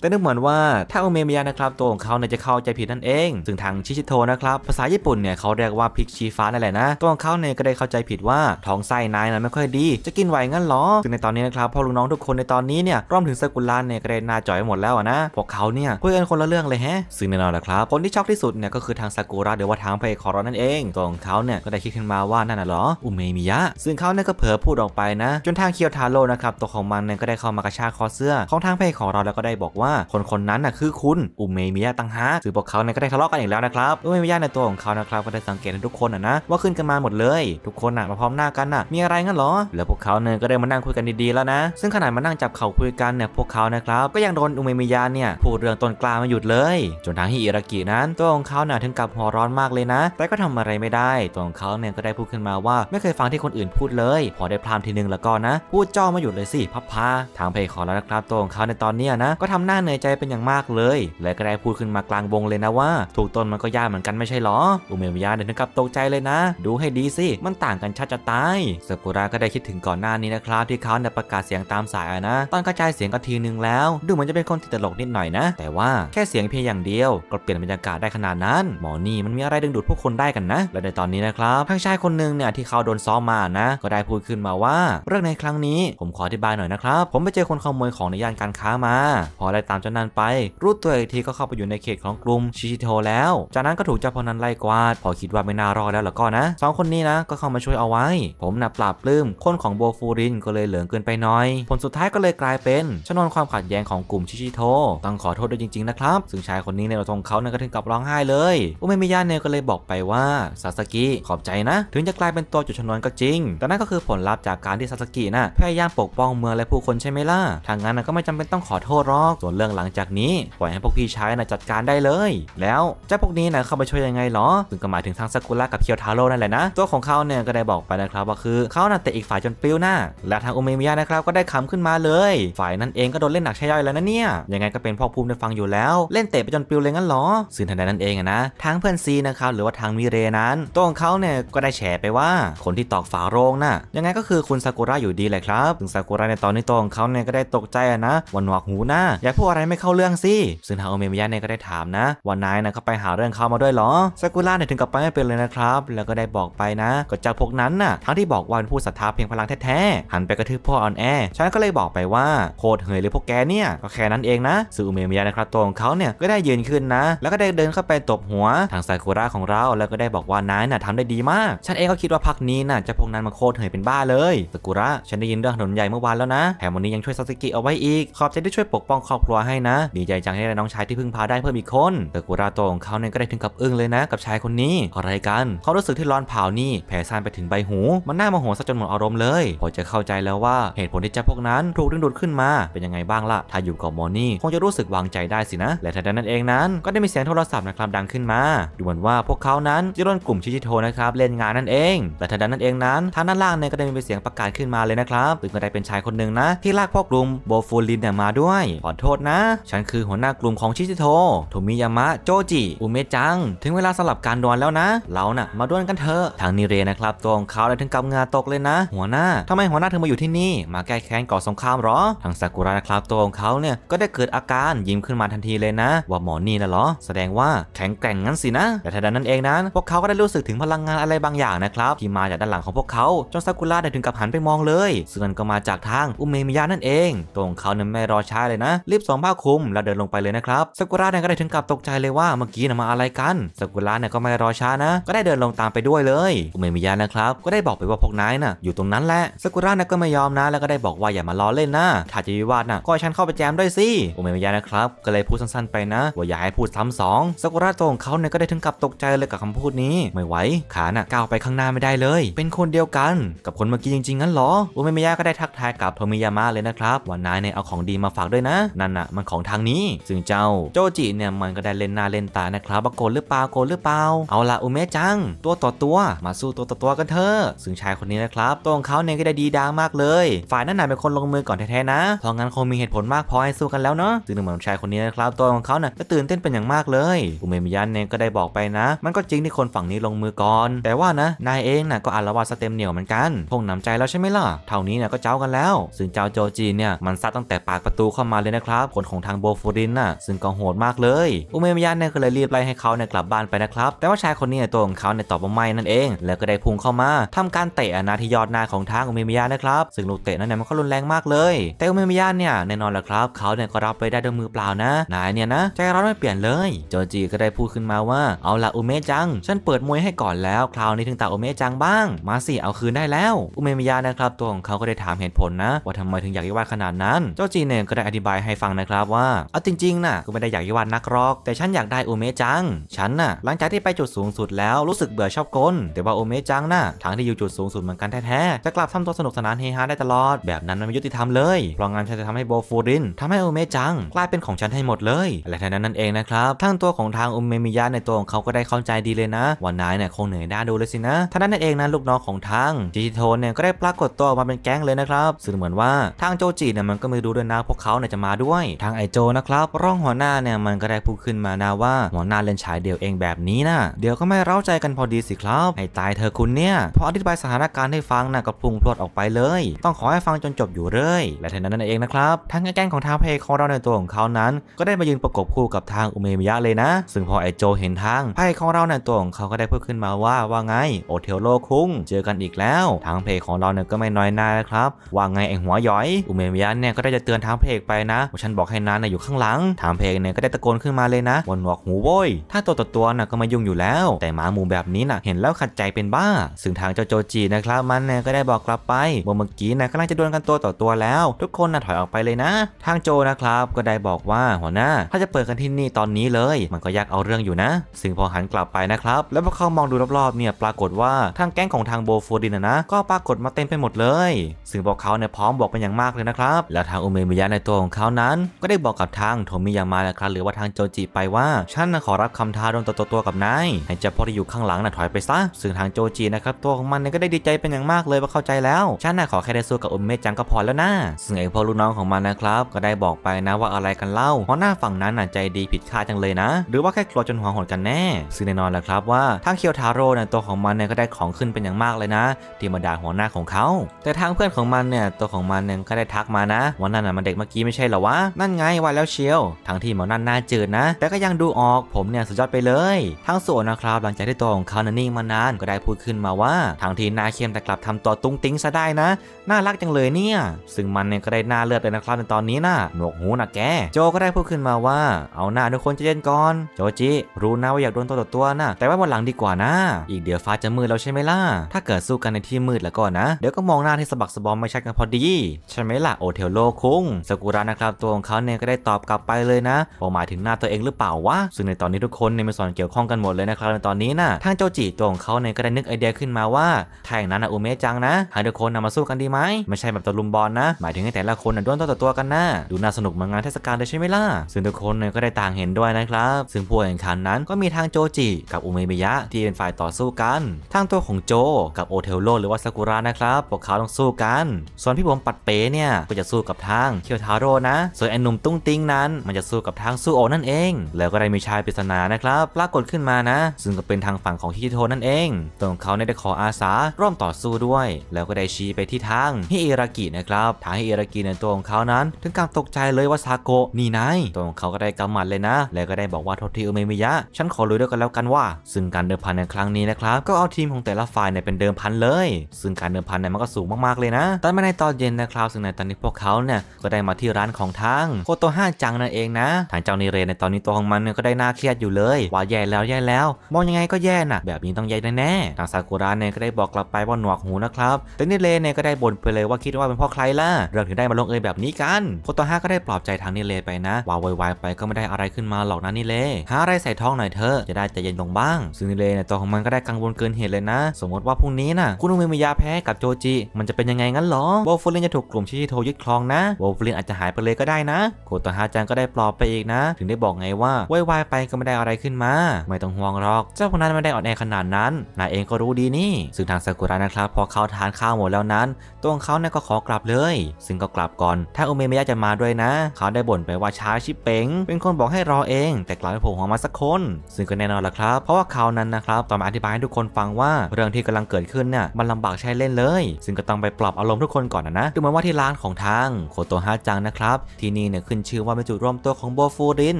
แต่ดูเหมือนว่าถ้าอุเมมายะนะครับตัวของเขาเนี่ยจะเข้าใจผิดนั่นเองซึ่งทางชิชิโตนะครับภาษาญี่ปุ่นเนี่ยเขาเรียกว่าพริกชี้ฟ้านั่นแหละนะ ตัวของเขาเนี่ยก็ได้เข้าใจผิดว่าท้องไส้นายนะไม่ค่อยดี จะกินไหวงั้นหรอซึ่งในตอนนี้นะครับพอลูกน้องทุกคนในตอนนี้เนี่ยรวมถึงสกุลลานเนี่ย็ได้หน้าจอไปหมดแล้วนะพวกเขาเนี่ยคุยกันคนละเรื่องเลยแฮะซึ่งแน่นอนแหละครับ คนที่ช็อกที่สุดเนี่ย ก็คือทางซากุระหรือว่าทางพระเออร์นั่นเองตัวของเขาเนี่ยก็ได้คิดขึ้นมาว่านั่นน่ะหรออุเมมิยะซึ่งเขาเนี่ยก็เผลอพูดออกไปนะ จนทางเคียวทาโร่นะครับตัวของมันเนี่ยก็ได้เข้ามากระชากคอเสื้อของทางพระเอกอรแล้วก็ได้บอกว่าคนคนนั้นน่ะคือ คุณอุเมมิยะตังฮะซึ่งพวกเขาเนี่ยก็ได้ทะเลาะกันอีกแล้วนะครับอุเมมิยะในตัวของเขานะครับ ก็ได้สังเกตทุกคนนะ ว่าขึ้นกันมาหมดเลย ทุกคนน่ะมาพร้อมหน้ากันน่ะมีอะไรงั้นหรอแล้วพวกเขาเนี่ยก็ได้มานั่งคุยกันดีๆแล้วนะซึ่งขนาดมานั่งจับเข่าคุยกันเนี่ยพวกเขานะครัับก็ยังโดนอุเมมิยะเนี่ยพูดเรื่องต้นกล้าไม่หยุดเลย จนทางฮิอิรากินั้นตัวของเขาหนาถึงกับหัวร้อนมากเลยนะ แต่ก็ทำอะไรไม่ได้ตัวของเขาเนี่ยก็ได้พูดขึ้นมาว่า ไม่เคยฟังที่คนอื่นพูดเลย พอได้พรามทีนึงแล้วก็นะพูดจ้อมาหยุดเลยสิพับพาทางเพคขอแล้วนะครับตัวของเขาในตอนนี้นะก็ทำหน้าเหนื่อยใจเป็นอย่างมากเลย และก็ได้พูดขึ้นมากลางวงเลยนะว่า ถูกต้นมันก็ยากเหมือนกันไม่ใช่หรออุเมมิยะเนี่ยถึงกับตกใจเลยนะ ดูให้ดีสิมันต่างกันชัดจะตายซกุระก็ได้คิดถึงก่อนหน้านี้นะครับที่เขาเนี่ยประกาศเสียงตามสายนะตอนกระจายเสียงกนทีนึงแล้วดูเหมือนจะเป็นคนติดตลกนิดหน่อยนะ แต่ว่าแค่เสียงเพียงอย่างเดียวก็เปลี่ยนบรรยากาศได้ขนาดนั้นหมอนี่มันมีอะไรดึงดูดผู้คนได้กันนะและในตอนนี้นะครับทางชายคนหนึ่งเนี่ยที่เขาโดนซ้อมมานะ ก็ได้พูดขึ้นมาว่า เรื่องในครั้งนี้ผมขออธิบายหน่อยนะครับ ผมไปเจอคนขโมยของในย่านการค้ามา พอไล่ตามเจ้านันไปรู้ตัวอีกทีก็เข้าไปอยู่ในเขตของกลุ่มชิชิโทแล้ว จากนั้นก็ถูกเจ้าพนันไล่กวาดพอคิดว่าไม่น่ารอดแล้วล่ะก็นะสองคนนี้นะก็เข้ามาช่วยเอาไว้ ผมนับปราบปลื้มคนของโบฟูรินก็เลยเหลืองเกินไปน้อยผลสุดท้ายก็เลยกลายเป็นชนวนความขัดแย้งของกลุ่มชิชิโท ต้องขอโทษด้วยจริงๆนะครับซึ่งชายคนนี้ในรถของเขานั้นก็ถึงกับร้องไห้เลย อุเมมิยะเนี่ยก็เลยบอกไปว่าซาสกิขอบใจนะ ถึงจะกลายเป็นตัวจุดชนวนก็จริง แต่นั่นก็คือผลลัพธ์จากการที่ซาสกินะ่ะพยายามปกป้องเมืองและผู้คนใช่ไหมล่ะ ทางนั้นก็ไม่จำเป็นต้องขอโทษหรอก ส่วนเรื่องหลังจากนี้ปล่อยให้พวกพี่ชายนะจัดการได้เลยแล้วเจ้าพวกนี้นะเข้ามาช่วยยังไงหรอซึงก็หมายถึงทางซากุระกับเคียวทาโร่นั่นแหละนะตัวของเขาเนี่ยก็ได้บอกไปนะครับว่าคือเขาน่ะแต่อีกฝ่ายจนปิ้วหน้า และทางอุเมมิยะนะครับก็ได้ขำขึ้นมาเลยฝ่ายนั้นเองก็โดนเล่นหนักใช่ย่อยแล้วนะเนี่ยยังไงก็เป็นพ่อภูมิได้ฟังอยู่แล้วเล่นเตะไปจนปลิวเลยงั้นหรอซึ่งทันใดนั้นเองนะทางเพื่อนซีนะครับหรือว่าทางมิเรนั้นตัวของเขาเนี่ยก็ได้แฉไปว่าคนที่ตอกฝาโรงน่ะยังไงก็คือคุณซากุระอยู่ดีแหละครับถึงซากุระในตอนนี้ตัวของเขาเนี่ยก็ได้ตกใจนะวันหนวกหูนะอย่าพูดอะไรไม่เข้าเรื่องสิซึ่งทางโอเมมิยะเนี่ยก็ได้ถามนะว่านายนะเขาไปหาเรื่องเขามาด้วยหรอซากุระเนี่ยถึงกับไปไม่เป็นเลยนะครับ แล้วก็ได้บอกไปนะก็จากพวกนั้นน่ะทั้งที่บอกว่าเป็นผู้ศรัทธาเพียงพลังแท้ๆหันไปกระทืบพ่ออ่อนแอฉันก็เลยบอกไปว่าโคตรเหยหรือพวกแกเนี่ยก็แค่นั้นเองนะซูเมมิยะนะครับตัวของเขาเนี่ย ก็ได้ยืนขึ้นนะ แล้วก็ได้เดินเข้าไปตบหัวทางซากุระของเรา แล้วก็ได้บอกว่านายน่ะทำได้ดีมาก ฉันเองก็คิดว่าพักนี้น่ะจะพงนั้นมาโคตรเหยเป็นบ้าเลยซากุระฉันได้ยินเรื่องถนนใหญ่เมื่อวานแล้วนะแถมวันนี้ยังช่วยซาสึกิเอาไว้อีกขอบใจที่ช่วยปกป้องครอบครัวให้นะ ดีใจจังที่ได้น้องชายที่พึ่งพาได้เพิ่มอีกคนซากุระตัวของเขาเนี่ยก็ได้ถึงกับอึ้งเลยนะ กับชายคนนี้อะไรกันเขารู้สึกที่ร้อนเผานี่แผ่ซ่านไปถึงใบหู มันน่าโมโหซะจนหมดอารมณ์เลยพอจะเข้าใจแล้วว่าเหตุผลที่เจ้าพวกนั้นถูกดึงดูดขึ้นมาเป็นยังไงบ้างล่ะถ้าอยู่กับมอนี่คงจะรู้สึกวางใจได้สินะและทันใดนั้นเองนั้นก็ได้มีเสียงโทรศัพท์นะครับดังขึ้นมาดูเหมือนว่าพวกเขานั้นจะโดนกลุ่มชิชิโทนะครับเล่นงานนั่นเองและทันใดนั้นเองนั้นทางด้านล่างเนี่ยก็ได้มีเสียงประกาศขึ้นมาเลยนะครับซึ่งก็ได้เป็นชายคนหนึ่งนะที่ลากพวกกลุ่มโบฟูลินเนี่ยมาด้วยขอโทษนะ ฉันคือหัวหน้ากลุ่มของชิชิโทโทมิยามะ โจจิอุเมจังถึงเวลาสลับการดวลแล้วนะ เรานะ่ะมาดวลกันเถอะทางนิเรนะครับตัวของเขาเลยถึงกำงาตกเลยนะ หัวหน้าทำไมหัวหน้าถึงมาอยู่ที่นี่มาแก้แค้นก่อสงครามหรอทางซากุระนะครับตัวของเขาเนี่ยก็ได้เกิดอาการยิ้มขึ้นมาทันทีเลยนะว่าหมอนี่นะเหรอแสดงว่าแข็งแกร่งงั้นสินะ แต่ทันใดนั้นเองนั้นพวกเขาก็ได้รู้สึกถึงพลังงานอะไรบางอย่างนะครับที่มาจากด้านหลังของพวกเขาจนซากุระได้ถึงกับหันไปมองเลยซึ่งมันก็มาจากทางอุเมมิยะนั่นเองตัวของเขาเนี่ยไม่รอช้าเลยนะ รีบสวมผ้าคลุมแล้วเดินลงไปเลยนะครับซากุระเนี่ยก็ได้ถึงกับตกใจเลยว่าเมื่อกี้นะมาอะไรกันซากุระเนี่ยก็ไม่รอช้านะ ก็ได้เดินลงตามไปด้วยเลย อุเมมิยะนะครับก็ได้บอกไปว่าพวกนายน่ะอยู่ตรงนั้นแหละซากุระเนี่ยก็ไม่ยอมนะแล้วก็ได้บอกว่าอย่ามาล้อเล่นนะถ้าจะวิวาทน่ะก็ให้ฉันเข้าไปแจมด้วยสิโอเมมิยะนะครับ ก็เลยพูดสั้นๆไปนะ ว่าอย่าให้พูดซ้ำสองซากุระโตของเขาเนี่ยก็ได้ถึงกับตกใจเลยกับคำพูดนี้ ไม่ไหว ขาน่ะก้าวไปข้างหน้าไม่ได้เลย เป็นคนเดียวกัน กับคนเมื่อกี้จริงๆงั้นหรอโอเมมิยะก็ได้ทักทายกับโทมิยามะเลยนะครับ ว่านายเนี่ยเอาของดีมาฝากด้วยนะ นั่นน่ะมันของทางนี้ ซึ่งเจ้าโจจิเนี่ยมันก็ได้เล่นหน้าเล่นตานะครับโกนหรือเปล่าโกนหรือเปล่า เอาละอุเมจังตัวต่อตัว มาสู้ตัวต่อตัวกันเถอะ ซึ่งชายคนนี้นะครับตัวของเขาเนี่ยก็ได้ดีดงมากเลย ฝ่ายนั้นน่ะเป็นคนลงมือก่อนแท้ๆนะเพราะงั้นคงมีเหตุผลมากพอให้สู้กันแล้วเนาะซึ่งหนุ่มชายคนนี้นะครับตัวของเขาเนี่ยก็ตื่นเต้นเป็นอย่างมากเลย อุเมมิยันเนี่ยก็ได้บอกไปนะ มันก็จริงที่คนฝั่งนี้ลงมือก่อนแต่ว่านะนายเองนะก็อารวาสเต็มเหนียวเหมือนกันพงน้ำใจแล้วใช่ไหมล่ะเท่านี้เนี่ยก็เจ้ากันแล้วซึ่งเจ้าโจจีเนี่ยมันซัดตั้งแต่ปากประตูเข้ามาเลยนะครับคนของทางโบฟูรินน่ะซึ่งก็โหดมากเลย อุเมมิยันเนี่ยก็เลยรีบไล่ให้เขาเนี่ยกลับบ้านไปนะครับ แต่ว่าชายคนนี้ตัวของเขาเนี่ยตอบว่าไม่นั่นเอง แล้วก็ได้พุ่งเข้ามา ทำการเตะนาที่ยอดหน้าของทางอุเมมิยันนะครับซึ่งลูกเตะนั้นเนี่ยมันก็รุนแรงมากเลย แต่อุเมมิยันเนี่ยแน่นอนละครับเขาเนี่ยก็รับไปได้ด้วยมือเปล่านะนายเนี่ยนะใจร้อนไม่เปลี่ยนเลย โจจีก็ได้พูดขึ้นมาว่าเอาละอุเมจัง ฉันเปิดมวยให้ก่อนแล้ว คราวนี้ถึงตาอุเมจังบ้าง มาสิเอาคืนได้แล้วอุเมมิยะนะครับ ตัวของเขาก็ได้ถามเหตุผลนะว่าทำไมถึงอยากยิวาดขนาดนั้นโจจีเนี่ยก็ได้อธิบายให้ฟังนะครับว่าเอาจริงๆนะก็ไม่ได้อยากยิวาดนักรอก แต่ฉันอยากได้อุเมจัง ฉันน่ะหลังจากที่ไปจุดสูงสุดแล้วรู้สึกเบื่อชอบกลแต่ว่าอุเมจังน่ะทางที่อยู่จุดสูงสุดเหมือนกันแท้ๆจะกลับทำตัวสนุกสนานเฮฮาได้ตลอดแบบนั้นมันไม่ยุติธรรมเลยเพราะงั้นฉันจะทำให้โบฟูดรินทำให้อุเมจัง กลายเป็นของฉันให้หมดเลย อะไรทั้งนั้นนั่นเองนะครับ ทั้งตัวของทางอุเมมิยะในตัวของเขาก็ได้เข้าใจดีเลยนะวันนายเนี่ยคงเหนื่อยหน้าดูเลยสินะทันนั้นนั่นเองนะลูกน้องของทางจิจิโทนเนี่ยก็ได้ปรากฏตัวมาเป็นแก๊งเลยนะครับ ซึ่งเหมือนว่าทางโจจีเนี่ยมันก็ไม่รู้ด้วยนะพวกเขาเนี่ยจะมาด้วย ทางไอโจนะครับร่องหัวหน้าเนี่ยมันก็ได้พูดขึ้นมานะว่าหัวหน้าเล่นฉาย เดี่ยวเองแบบนี้นะเดี๋ยวก็ไม่เร้าใจกันพอดีสิครับให้ตายเธอคุณเนี่ยพออธิบายสถานการณ์ให้ฟังนะก็พุ่งพลวดออกไปเลย ต้องขอให้ฟังจนจบอยู่เลย และทังนั้นนั่นเองนะครับทั้งแการของท้างเพของเราในตัวของเขานั้นก็ได้มายืนประกบคู่กับทางอุเมมิยะเลยนะ ซึ่งพอไอโจเห็นทางไพคของเราในตัวของเขาก็ได้พูดขึ้นมาว่าว่าไงโอเทโลคุงเจอกันอีกแล้ว ทางเพของเราเนี่ยก็ไม่น้อยหน้าครับ ว่าไงไอหัวย้อย อุเมมิยะเนี่ยก็ได้จะเตือนทางเพคไปนะว่าฉันบอกให้นานนะอยู่ข้างหลังทางเพคเนี่ยก็ได้ตะโกนขึ้นมาเลยนะบนหัวหูโว้ยถ้าตัวต่อตัวน่ะก็มายุ่งอยู่แล้ว แต่หมาหมูแบบนี้น่ะเห็นแล้วขัดใจเป็นบ้าซึ่งทางเจ้าโจจีนะครับ มันเนี่ยก็ได้บอกกลับไปว่าเมื่อกี้นะกำลังจะดวลกันตัวต่อตัวแล้ว ทุกคนน่ะถอยออกไปเลยนะทางโจนะครับก็ได้บอกว่าหัวหน้า ถ้าจะเปิดกันที่นี่ตอนนี้เลย มันก็ยากเอาเรื่องอยู่นะซึ่งพอหันกลับไปนะครับแล้วพอเขามองดูรอบๆเนี่ยปรากฏว่าทางแก๊งของทางโบฟูดินนะก็ปรากฏมาเต็มไปหมดเลยซึ่งพวกเขาเนี่ยพร้อมบอกเป็นอย่างมากเลยนะครับ แล้วทางอุเมมิยะในตัวของเขานั้น ก็ได้บอกกับทางโทมิยามาแล้วครับหรือว่าทางโจจิไปว่าฉันขอรับคำท้าโดนตัวตัวกับนายให้เจ้าพ่อที่อยู่ข้างหลังน่ะถอยไปซะซึ่งทางโจจีนะครับตัวของมันเนี่ยก็ได้ดีใจเป็นอย่างมากเลยว่าเข้าใจแล้วฉันน่ะขอแค่ได้สู้กับอุเมจังก็พอแล้วนะซึ่งไอ้พ่อลูกน้องของมันนะครับครับก็ได้บอกไปนะว่าอะไรกันเล่า เพราะหน้าฝั่งนั้นน่ะใจดีผิดคาดจังเลยนะ หรือว่าแค่กลัวจนหัวหดกันแน่ ซึ่งแน่นอนแหละครับว่าทางเคียวทาโร่เนี่ยตัวของมันเนี่ยก็ได้ของขึ้นเป็นอย่างมากเลยนะ ที่มาด่าหัวหน้าของเขา แต่ทางเพื่อนของมันเนี่ยตัวของมันเนี่ยก็ได้ทักมานะว่านั่นน่ะมันเด็กเมื่อกี้ไม่ใช่เหรอวะนั่นไงว่าแล้วเชียวทั้งที่หมอนั่นหน้าจืดนะ แต่ก็ยังดูออกผมเนี่ยสุดยอดไปเลย ทั้งส่วนนะครับหลังจากที่ตัวของเขาเนี่ยนิ่งมานานก็ได้พูดขึ้นมาว่าทางทีหน้าเข้มแต่กลับทำตัวตุ้งติ้งซะได้นะ น่ารักจังเลยเนี่ยซึ่งมันเนี่ยก็ได้หน้าเลือดเลยนะครับในตอนนี้นะ่ะหนวกหูนะแกโจก็ได้พูดขึ้นมาว่า เอาหน้าทุกคนจะเย็นก่อน โจจิ รู้นะว่าอยากโดนตัวต่อตัวนะแต่ว่าวันหลังดีกว่านะอีกเดี๋ยวฟ้าจะมืดแล้วใช่ไหมล่ะถ้าเกิดสู้กันในที่มืดแล้วก็นะเดี๋ยวก็มองหน้าที่สะบักสะบอมไม่ชัดกันพอดี ใช่ไหมล่ะโอเทลโลคุงสกุระนะครับตัวของเขาเนี่ยก็ได้ตอบกลับไปเลยนะบอกหมายถึงหน้าตัวเองหรือเปล่าวะซึ่งในตอนนี้ทุกคนในมีส่วนเกี่ยวข้องกันหมดเลยนะครับในตอนนี้นะ่ะทางโจจิตัวของเขาเนี่ยก็ได้นึกไอเดียขึ้นมาว่าถ้าอย่างนั้นนะอุเมจังนะให้ทุกคนนำมาสู้กันดีไหมไม่ใช่แบบตะลุมบอลนะ หมายถึงให้แต่ละคนนะด้วนตัวต่อตัวกันหน้าดูน่าสนุกเหมือนงานเทศกาลเลยใช่ไหมล่ะ ซึ่งทุกคนเนี่ยก็ได้ต่างเห็นด้วยนะครับ ซึ่งผู้แข่งขันนั้นก็มีทางโจจิ กับอุเมมิยะที่เป็นฝ่ายต่อสู้กัน ทางตัวของโจ กับโอเทลโล หรือว่าซากุระนะครับ พวกเขาต้องสู้กัน ส่วนพี่ผมปัดเป้เนี่ยก็จะสู้กับทางเคียวทาโร่นะส่วนไอ้หนุ่มตุ้งติ้งนั้นมันจะสู้กับทางซูโอนั่นเอง แล้วก็ได้มีชายปริศนานะครับปรากฏขึ้นมานะ ซึ่งก็เป็นทางฝั่งของฮิโตนั่นเองตัวของเขาได้ขออาสา ร่วมต่อสู้ด้วย แล้วก็ได้ชี้ไปที่ทางฮิอิรากินะครับทางฮิอิรากิในตัวของเขานั้นถึงการตกใจเลยว่าซาโกะนี่นาย ตัวของเขาก็ได้กำหมัดเลยนะ แล้วก็ได้บอกว่าโทษทีอุเมมิยะ ฉันขอลุยด้วยกันแล้วกัน ว่า ซึ่งการเดิมพันในครั้งนี้นะครับ ก็เอาทีมของแต่ละฝ่ายเนี่ยเป็นเดิมพันเลย ซึ่งการเดิมพันเนี่ยมันก็สูงมากๆเลยนะแต่มาในตอนเย็นนะครับซึ่งในตอนนี้พวกเขาเนี่ย ก็ได้มาที่ร้านของทางโคโตห้าจังนั่นเองนะ ทางเจ้านิเรในตอนนี้ตัวของมันเนี่ย ก็ได้น่าเครียดอยู่เลย ว่าแย่แล้วแย่แล้ว มองยังไงก็แย่น่ะ แบบนี้ต้องแย่แน่ๆทางซากุระเนี่ย ก็ได้บอกกลับไปว่าหนวกหูนะครับแต่นิเรเนี่ยก็ได้บ่นไปเลยว่าคิดว่าเป็นพาะใครล่ะเรื่องถึงได้มาลงเอยแบบนี้กันโคโตฮะก็ได้ปลอบใจทางนิเลไปนะ ว่าไวๆไปก็ไม่ได้อะไรขึ้นมาหรอกนะนิเลหาอะไรใส่ท้องหน่อยเธอจะได้ใจเย็นลงบ้าง ซึ่งนิเลในตัวของมันก็ได้กังวลเกินเหตุเลยนะ สมมติว่าพรุ่งนี้นะคุณอุเมมิยาแพ้กับโจจิ มันจะเป็นยังไงงั้นหรอโบฟูลินจะถูกกลุ่มชิชิโทยึดครองนะโบฟูลินอาจจะหายไปเลยก็ได้นะโคโตฮะจังก็ได้ปลอบไปอีกนะ ถึงได้บอกไงว่าไวๆไปก็ไม่ได้อะไรขึ้นมา ไม่ต้องห่วงหรอก เจ้าพวกนั้นไม่ได้อ่อนแอขนาดนั้นนายเองก็รู้ดีนี่ซึ่งทางซากุระนะครับพอเขาทานข้าวหมดแล้วนั้นตัวของเขาเนี่ยก็ขอกลับเลย ซึ่งก็กลับก่อนถ้าอุเมมิาตจะมาด้วยนะ เขาได้บ่นไปว่า ช้าชิบเป๋งเป็นคนบอกให้รอเอง แต่กลับไม่โผ่หัวมาสักคนซึ่งก็แน่นอนละครับ เพราะว่าเขานั้นนะครับต้องมาอธิบายให้ทุกคนฟังว่าเรื่องที่กำลังเกิดขึ้นเนี่ยมันลำบากใช้เล่นเลย ซึ่งก็ต้องไปปลอบอารมณ์ทุกคนก่อนนะนะดูเหมือนว่าที่ร้านของทางโคโตฮาจังนะครับที่นี่เนี่ยขึ้นชื่อว่าเป็นจุดรวมตัวของโบฟูริน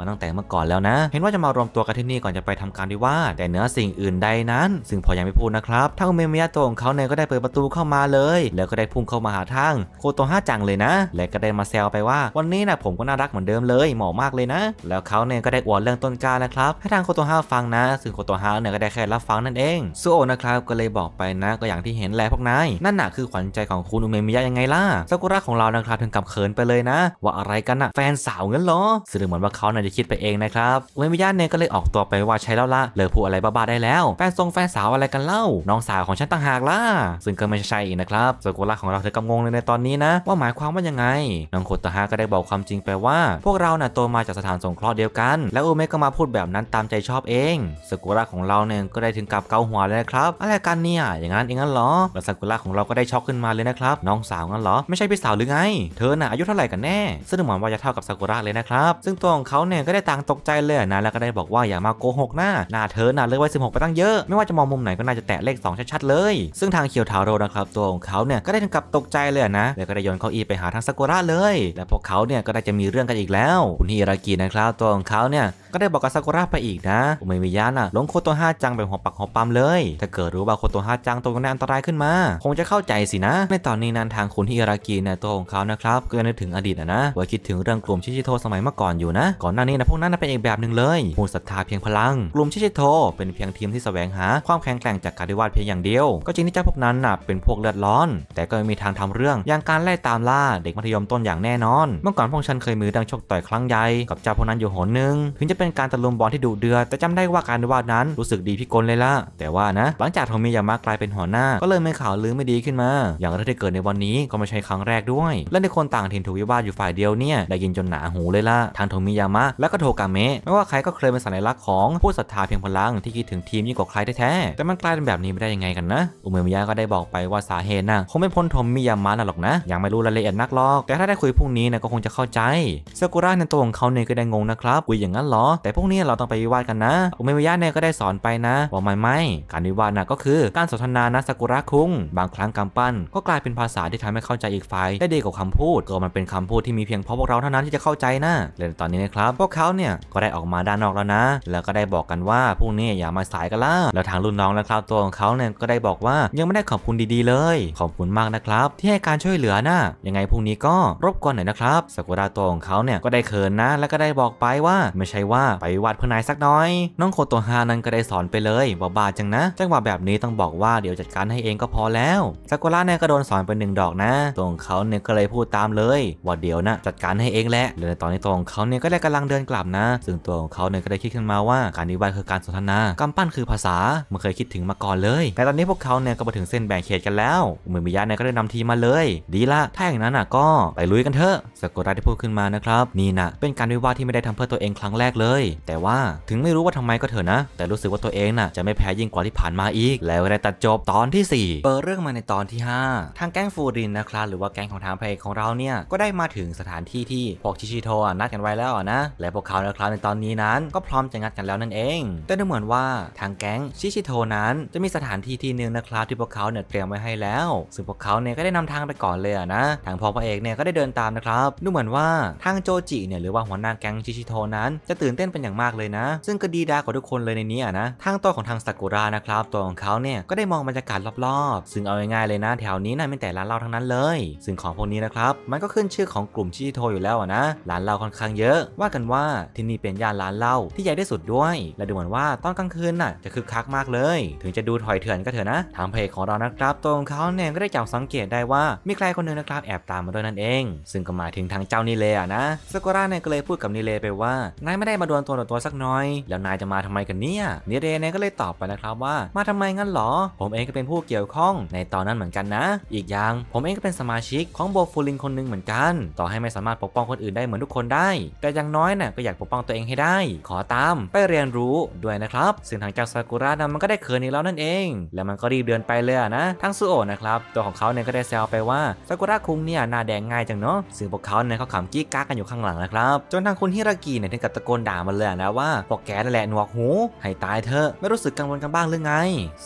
มาตั้งแต่เมื่อก่อนแล้วนะ เห็นว่าจะมารวมตัวกันที่นี่ก่อนจะไปทำการวิวาแต่เนื้อสิ่งอื่นใดนั้น ซึ่งพอยังไม่พูดนะครับทางเมมิยะโตของเขาเนี่ยก็ได้เปิดประตูเข้ามาเลย แล้วก็ได้พุ่งเข้ามาหาทางโคโตฮาจังเลยนะ และก็ได้มาแซวไปว่า วันนี้นะผมก็น่ารักเหมือนเดิมเลยเหมาะมากเลยนะ แล้วเขาเนี่ยก็ได้อวดเรื่องต้นกาแล้วครับให้ทางโคโตฮาฟังนะ ซึ่งโคโตฮาเนี่ยก็ได้แค่รับฟังนั่นเองซูโอนะครับ ก็เลยบอกไปนะ ก็อย่างที่เห็นแหละพวกนาย นั่นน่ะคือขวัญใจของคุณ อุเมมิยะยังไงล่ะซากุระของเรานะครับถึงกับเขินไปเลยนะว่าอะไรกันน่ะแฟนสาวเงิ้นเหรอซึ่งเหมือนว่าเขาเนี่ยจะคิดไปเองนะครับอุเมมิยะเนี่ยก็เลยออกตัวไปว่าใช้แล้วล่ะเลิกพูดอะไรบ้าๆได้แล้วแฟนทรงแฟนสาวอะไรกันเล่าน้องสาวของฉันต่างหากล่ะซึ่งก็ไม่ใช่นะครับซากุระของเราเธอกำงงเลยในตอนนี้นะว่าหมายความว่ายังไงังโคตาฮะก็ได้บอก ความจริงไปว่า พวกเราน่ยโตมาจากสถานสงเคราะห์เดียวกัน และโอเมก็มาพูดแบบนั้นตามใจชอบเองสกุระของเราเนี่ยก็ได้ถึงกับเกาหัวเลยนะครับ อะไรกันเนี่ย อย่างนั้นเองงั้นเหรอแล้วสกุระของเราก็ได้ช็อกขึ้นมาเลยนะครับ น้องสาวงั้นเหรอ ไม่ใช่พี่สาวหรือไง เธอน่ะอายุเท่าไหร่กันแน่ ซึ่งเหมือนว่าจะเท่ากับสกุระเลยนะครับ ซึ่งตัวของเขาเนี่ยก็ได้ต่างตกใจเลยนะ แล้วก็ได้บอกว่าอย่ามาโกหกหน้าหน้า เธอน่ะเลยไว้หกไปตั้งเยอะ ไม่ว่าจะมองมุมไหนก็น่าจะแตะเลข2ชัดๆเลย ซึ่งทางเขียวทาโรนะครับ ตัวของเขาเนี่ยก็ได้ถึงกับตกใจเลยนะแล้วก็ได้โยนเขาอีไปหาทางสกุระเลยและพวกเขาเนี่ยก็ได้จะมีเรื่องกันอีกแล้ว คุณฮิรากินะครับตัวของเขาเนี่ยก็ได้บอกกับซากุระไปอีกนะอุเมมิยะน่ะลงโคตวต้าจังแบบหัวปักหัวปั๊มเลย ถ้าเกิดรู้ว่าโคตวต้าจังตัวนั้นอันตรายขึ้นมา คงจะเข้าใจสินะในตอนนี้นั้นทางคุณฮิรากิเนี่ยตัวของเขานะครับก็นึกถึงอดีตนะว่าคิดถึงเรื่องกลุ่มชิชิโตสมัยเมื่อก่อนอยู่นะก่อนหน้านี้นะพวกนั้นเป็นอีกแบบหนึ่งเลยมูศรัทธาเพียงพลังกลุ่มชิชิโตเป็นเพียงทีมที่แสวงหาความแข็งแกร่งจากการดิวาดเพียงอย่างเดียว ก็จริงที่เจ้าพวกนั้นน่ะเป็นพวกเลือดร้อน แต่ก็มีทางทำเรื่องอย่างการไล่ตามล่าเด็กมัธยมต้นอย่างางแน่นอนเมื่อก่อนพงชันเคยมือดังชกต่อยครั้งใหญ่กับเจ้าพนั้นอยู่หนหนึ่ง ถึงจะเป็นการตะลุมบอลที่ดุเดือดแต่จำได้ว่าการวาดนั้นรู้สึกดีพิกลเลยล่ะ แต่ว่านะ หลังจากโทมิยามะกลายเป็นหัวหน้า ก็เลยมีข่าวลือไม่ดีขึ้นมา อย่างที่เกิดในวันนี้ก็ไม่ใช่ครั้งแรกด้วย และในคนต่างถิ่นถูกวิวาดอยู่ฝ่ายเดียวเนี่ยได้ยินจนหนาหูเลยล่ะทางโทมิยามะและก็โทกาเมะไม่ว่าใครก็เคยเป็นสัญลักษณ์ของผู้ศรัทธาเพียงพลังที่คิดถึงทีมยิ่งกว่าใครแท้ๆ แต่มันกลายเป็นแบบนี้ไม่ได้ยังไงกันนะอุเมมิยะก็ได้บอกไปว่าสาเหตุน่ะคงไม่พ้นททมิยามะน่ะหรอกนะยังไม่รู้รายละเอียดนักหรอก แต่ถ้าได้คุยยพวกนี้นะก็คงจะเข้าใจซากุระในตัวของเขาเนี่ยก็ได้งงนะครับคุยอย่างนั้นหรอ แต่พวกนี้เราต้องไปวิวาทกันนะอุเมยะเนี่ยก็ได้สอนไปนะว่าไม่ไม่การวิวาทนะก็คือการสนทนานะซากุระคุงบางครั้งกำปั้นก็กลายเป็นภาษาที่ทำให้เข้าใจอีกฝ่าย ได้ดีกว่าคำพูด ก็มันเป็นคำพูดที่มีเพียงพอพวกเราเท่านั้นที่จะเข้าใจนะ่ลงตอนนี้นะครับ พวกเขาเนี่ยก็ได้ออกมาด้านนอกแล้วนะ แล้วก็ได้บอกกันว่าพวกนี้อย่ามาสายกันล่ะแล้วทางรุ่นน้องนะครับตัวของเขาเนี่ยก็ได้บอกว่ายังไม่ได้ขอบคุณดีๆเลย ขอบคุณมากนะครับ ที่ให้การช่วยเหลือนะยังไงพวกนี้ก็รบก่อนหน่อยนะครับสกุราตัวของเขาเนี่ยก็ได้เขินนะ แล้วก็ได้บอกไปว่า ไม่ใช่ว่าไปวาดเพื่อนายสักน้อยน้องโคตัวฮานั้นก็ได้สอนไปเลยบ้าๆจังนะจังหวะแบบนี้ต้องบอกว่าเดี๋ยวจัดการให้เองก็พอแล้วสกุราเนี่ยก็โดนสอนไปหนึ่งดอกนะตัวของเขาเนี่ยก็เลยพูดตามเลยว่าเดี๋ยวนะจัดการให้เองแหละเลยตอนนี้ตัวของเขาเนี่ยก็ได้กำลังเดินกลับนะ ซึ่งตัวของเขาเนี่ยก็ได้คิดขึ้นมาว่า การนิวาดคือการสนทนากำปั้นคือภาษาไม่เคยคิดถึงมาก่อนเลย แต่ตอนนี้พวกเขาเนี่ยก็มาถึงเส้นแบ่งเขตกันแล้วมือมิยะเนี่ยก็ได้นำทีมาเลย ดีละถ้าอย่างนั้นอ่ะก็ไปลุยกกันเถอะสกุระได้พูดขึ้นมานะครับ นี่นะเป็นการวิวาทที่ไม่ได้ทำเพื่อตัวเองครั้งแรกเลย แต่ว่าถึงไม่รู้ว่าทำไมก็เถอะนะแต่รู้สึกว่าตัวเองน่ะจะไม่แพ้ยิ่งกว่าที่ผ่านมาอีก แล้วได้ตัดจบตอนที่ 4 เปิดเรื่องมาในตอนที่ 5 ทางแก๊งฟูรินนะครับหรือว่าแก๊งของทางพระเอกของเราเนี่ยก็ได้มาถึงสถานที่ที่พวกชิชิโตะนัดกันไว้แล้วนะ และพวกเขานครับในตอนนี้นั้นก็พร้อมจะงัดกันแล้วนั่นเองแต่ดูเหมือนว่าทางแก๊งชิชิโตะนั้นจะมีสถานที่ที่หนึ่งนะครับที่พวกเขาเนี่ยเตรียมไว้ให้แล้วซึ่งพวกเขาเนี่ยก็ได้นำทางไปก่อนเลยนะทางพอพระเอกเนี่ยก็ได้เดินตามนะครับดูเหมือนว่าทางโจจิเนี่ยหรือว่าหัวหน้าแก๊งชิชิโทนั้นจะตื่นเต้นเป็นอย่างมากเลยนะซึ่งก็ดีดากว่าทุกคนเลยในนี้นะทางตัวของทางสากุระนะครับตัวของเขาเนี่ยก็ได้มองบรรยากาศรอบๆ ซึ่งเอาง่ายๆเลยนะแถวนี้นะ่ะมีแต่ร้านเหล้าทั้งนั้นเลย ซึ่งของพวกนี้นะครับมันก็ขึ้นชื่อของกลุ่มชิชิโทอยู่แล้วนะร้านเหล้าค่อนข้างเยอะว่ากันว่าที่นี่เป็นย่านร้านเหล้าที่ใหญ่ที่สุดด้วย และดูเหมือนว่าตอนกลางคืนน่ะจะคึกคักมากเลย ถึงจะดูถอยเถื่อนก็เถอะนะทางเพจของเรานะครับตัวของเขาเนี่ยก็ได้จับสังเกตได้ว่ามีใครคนนึงนะครับแอบตามมาด้วยนั่นเองซึ่งก็มาถึงทางเจ้านิเลอะนะ ซากุระเนี่ยก็เลยพูดกับนิเลไปว่า นายไม่ได้มาดวลตัวต่อตัวสักน้อย แล้วนายจะมาทำไมกันเนี่ย นิเลเนี่ยก็เลยตอบไปนะครับว่า มาทำไมงั้นหรอ ผมเองก็เป็นผู้เกี่ยวข้องในตอนนั้นเหมือนกันนะ อีกอย่างผมเองก็เป็นสมาชิกของโบฟูลินคนหนึ่งเหมือนกัน ต่อให้ไม่สามารถปกป้องคนอื่นได้เหมือนทุกคนได้ แต่อย่างน้อยน่ะก็อยากปกป้องตัวเองให้ได้ ขอตาม ไปเรียนรู้ด้วยนะครับซึ่งทางเจ้าซากุระนะมันก็ได้เขินอีกแล้วนั่นเอง แล้วมันก็รีบเดินไปเลยนะทั้งซูโอนะครับตัวของเขาเนี่ยก็ได้แซวไปว่าสากุระคุงเนี่ยหน้าแดงง่ายจังเนะาะซึ่งพวกเขาเนี่ยเขาขำกี้ก้ากันอยู่ข้างหลังนะครับจนทางคุณฮิรากิเนี่ยถึงกับตะโกนด่ามันเลยนะว่าพวกแกนั่นแหละหนวกหู ให้ตายเถอะไม่รู้สึกกังวลกันบ้างหรือไง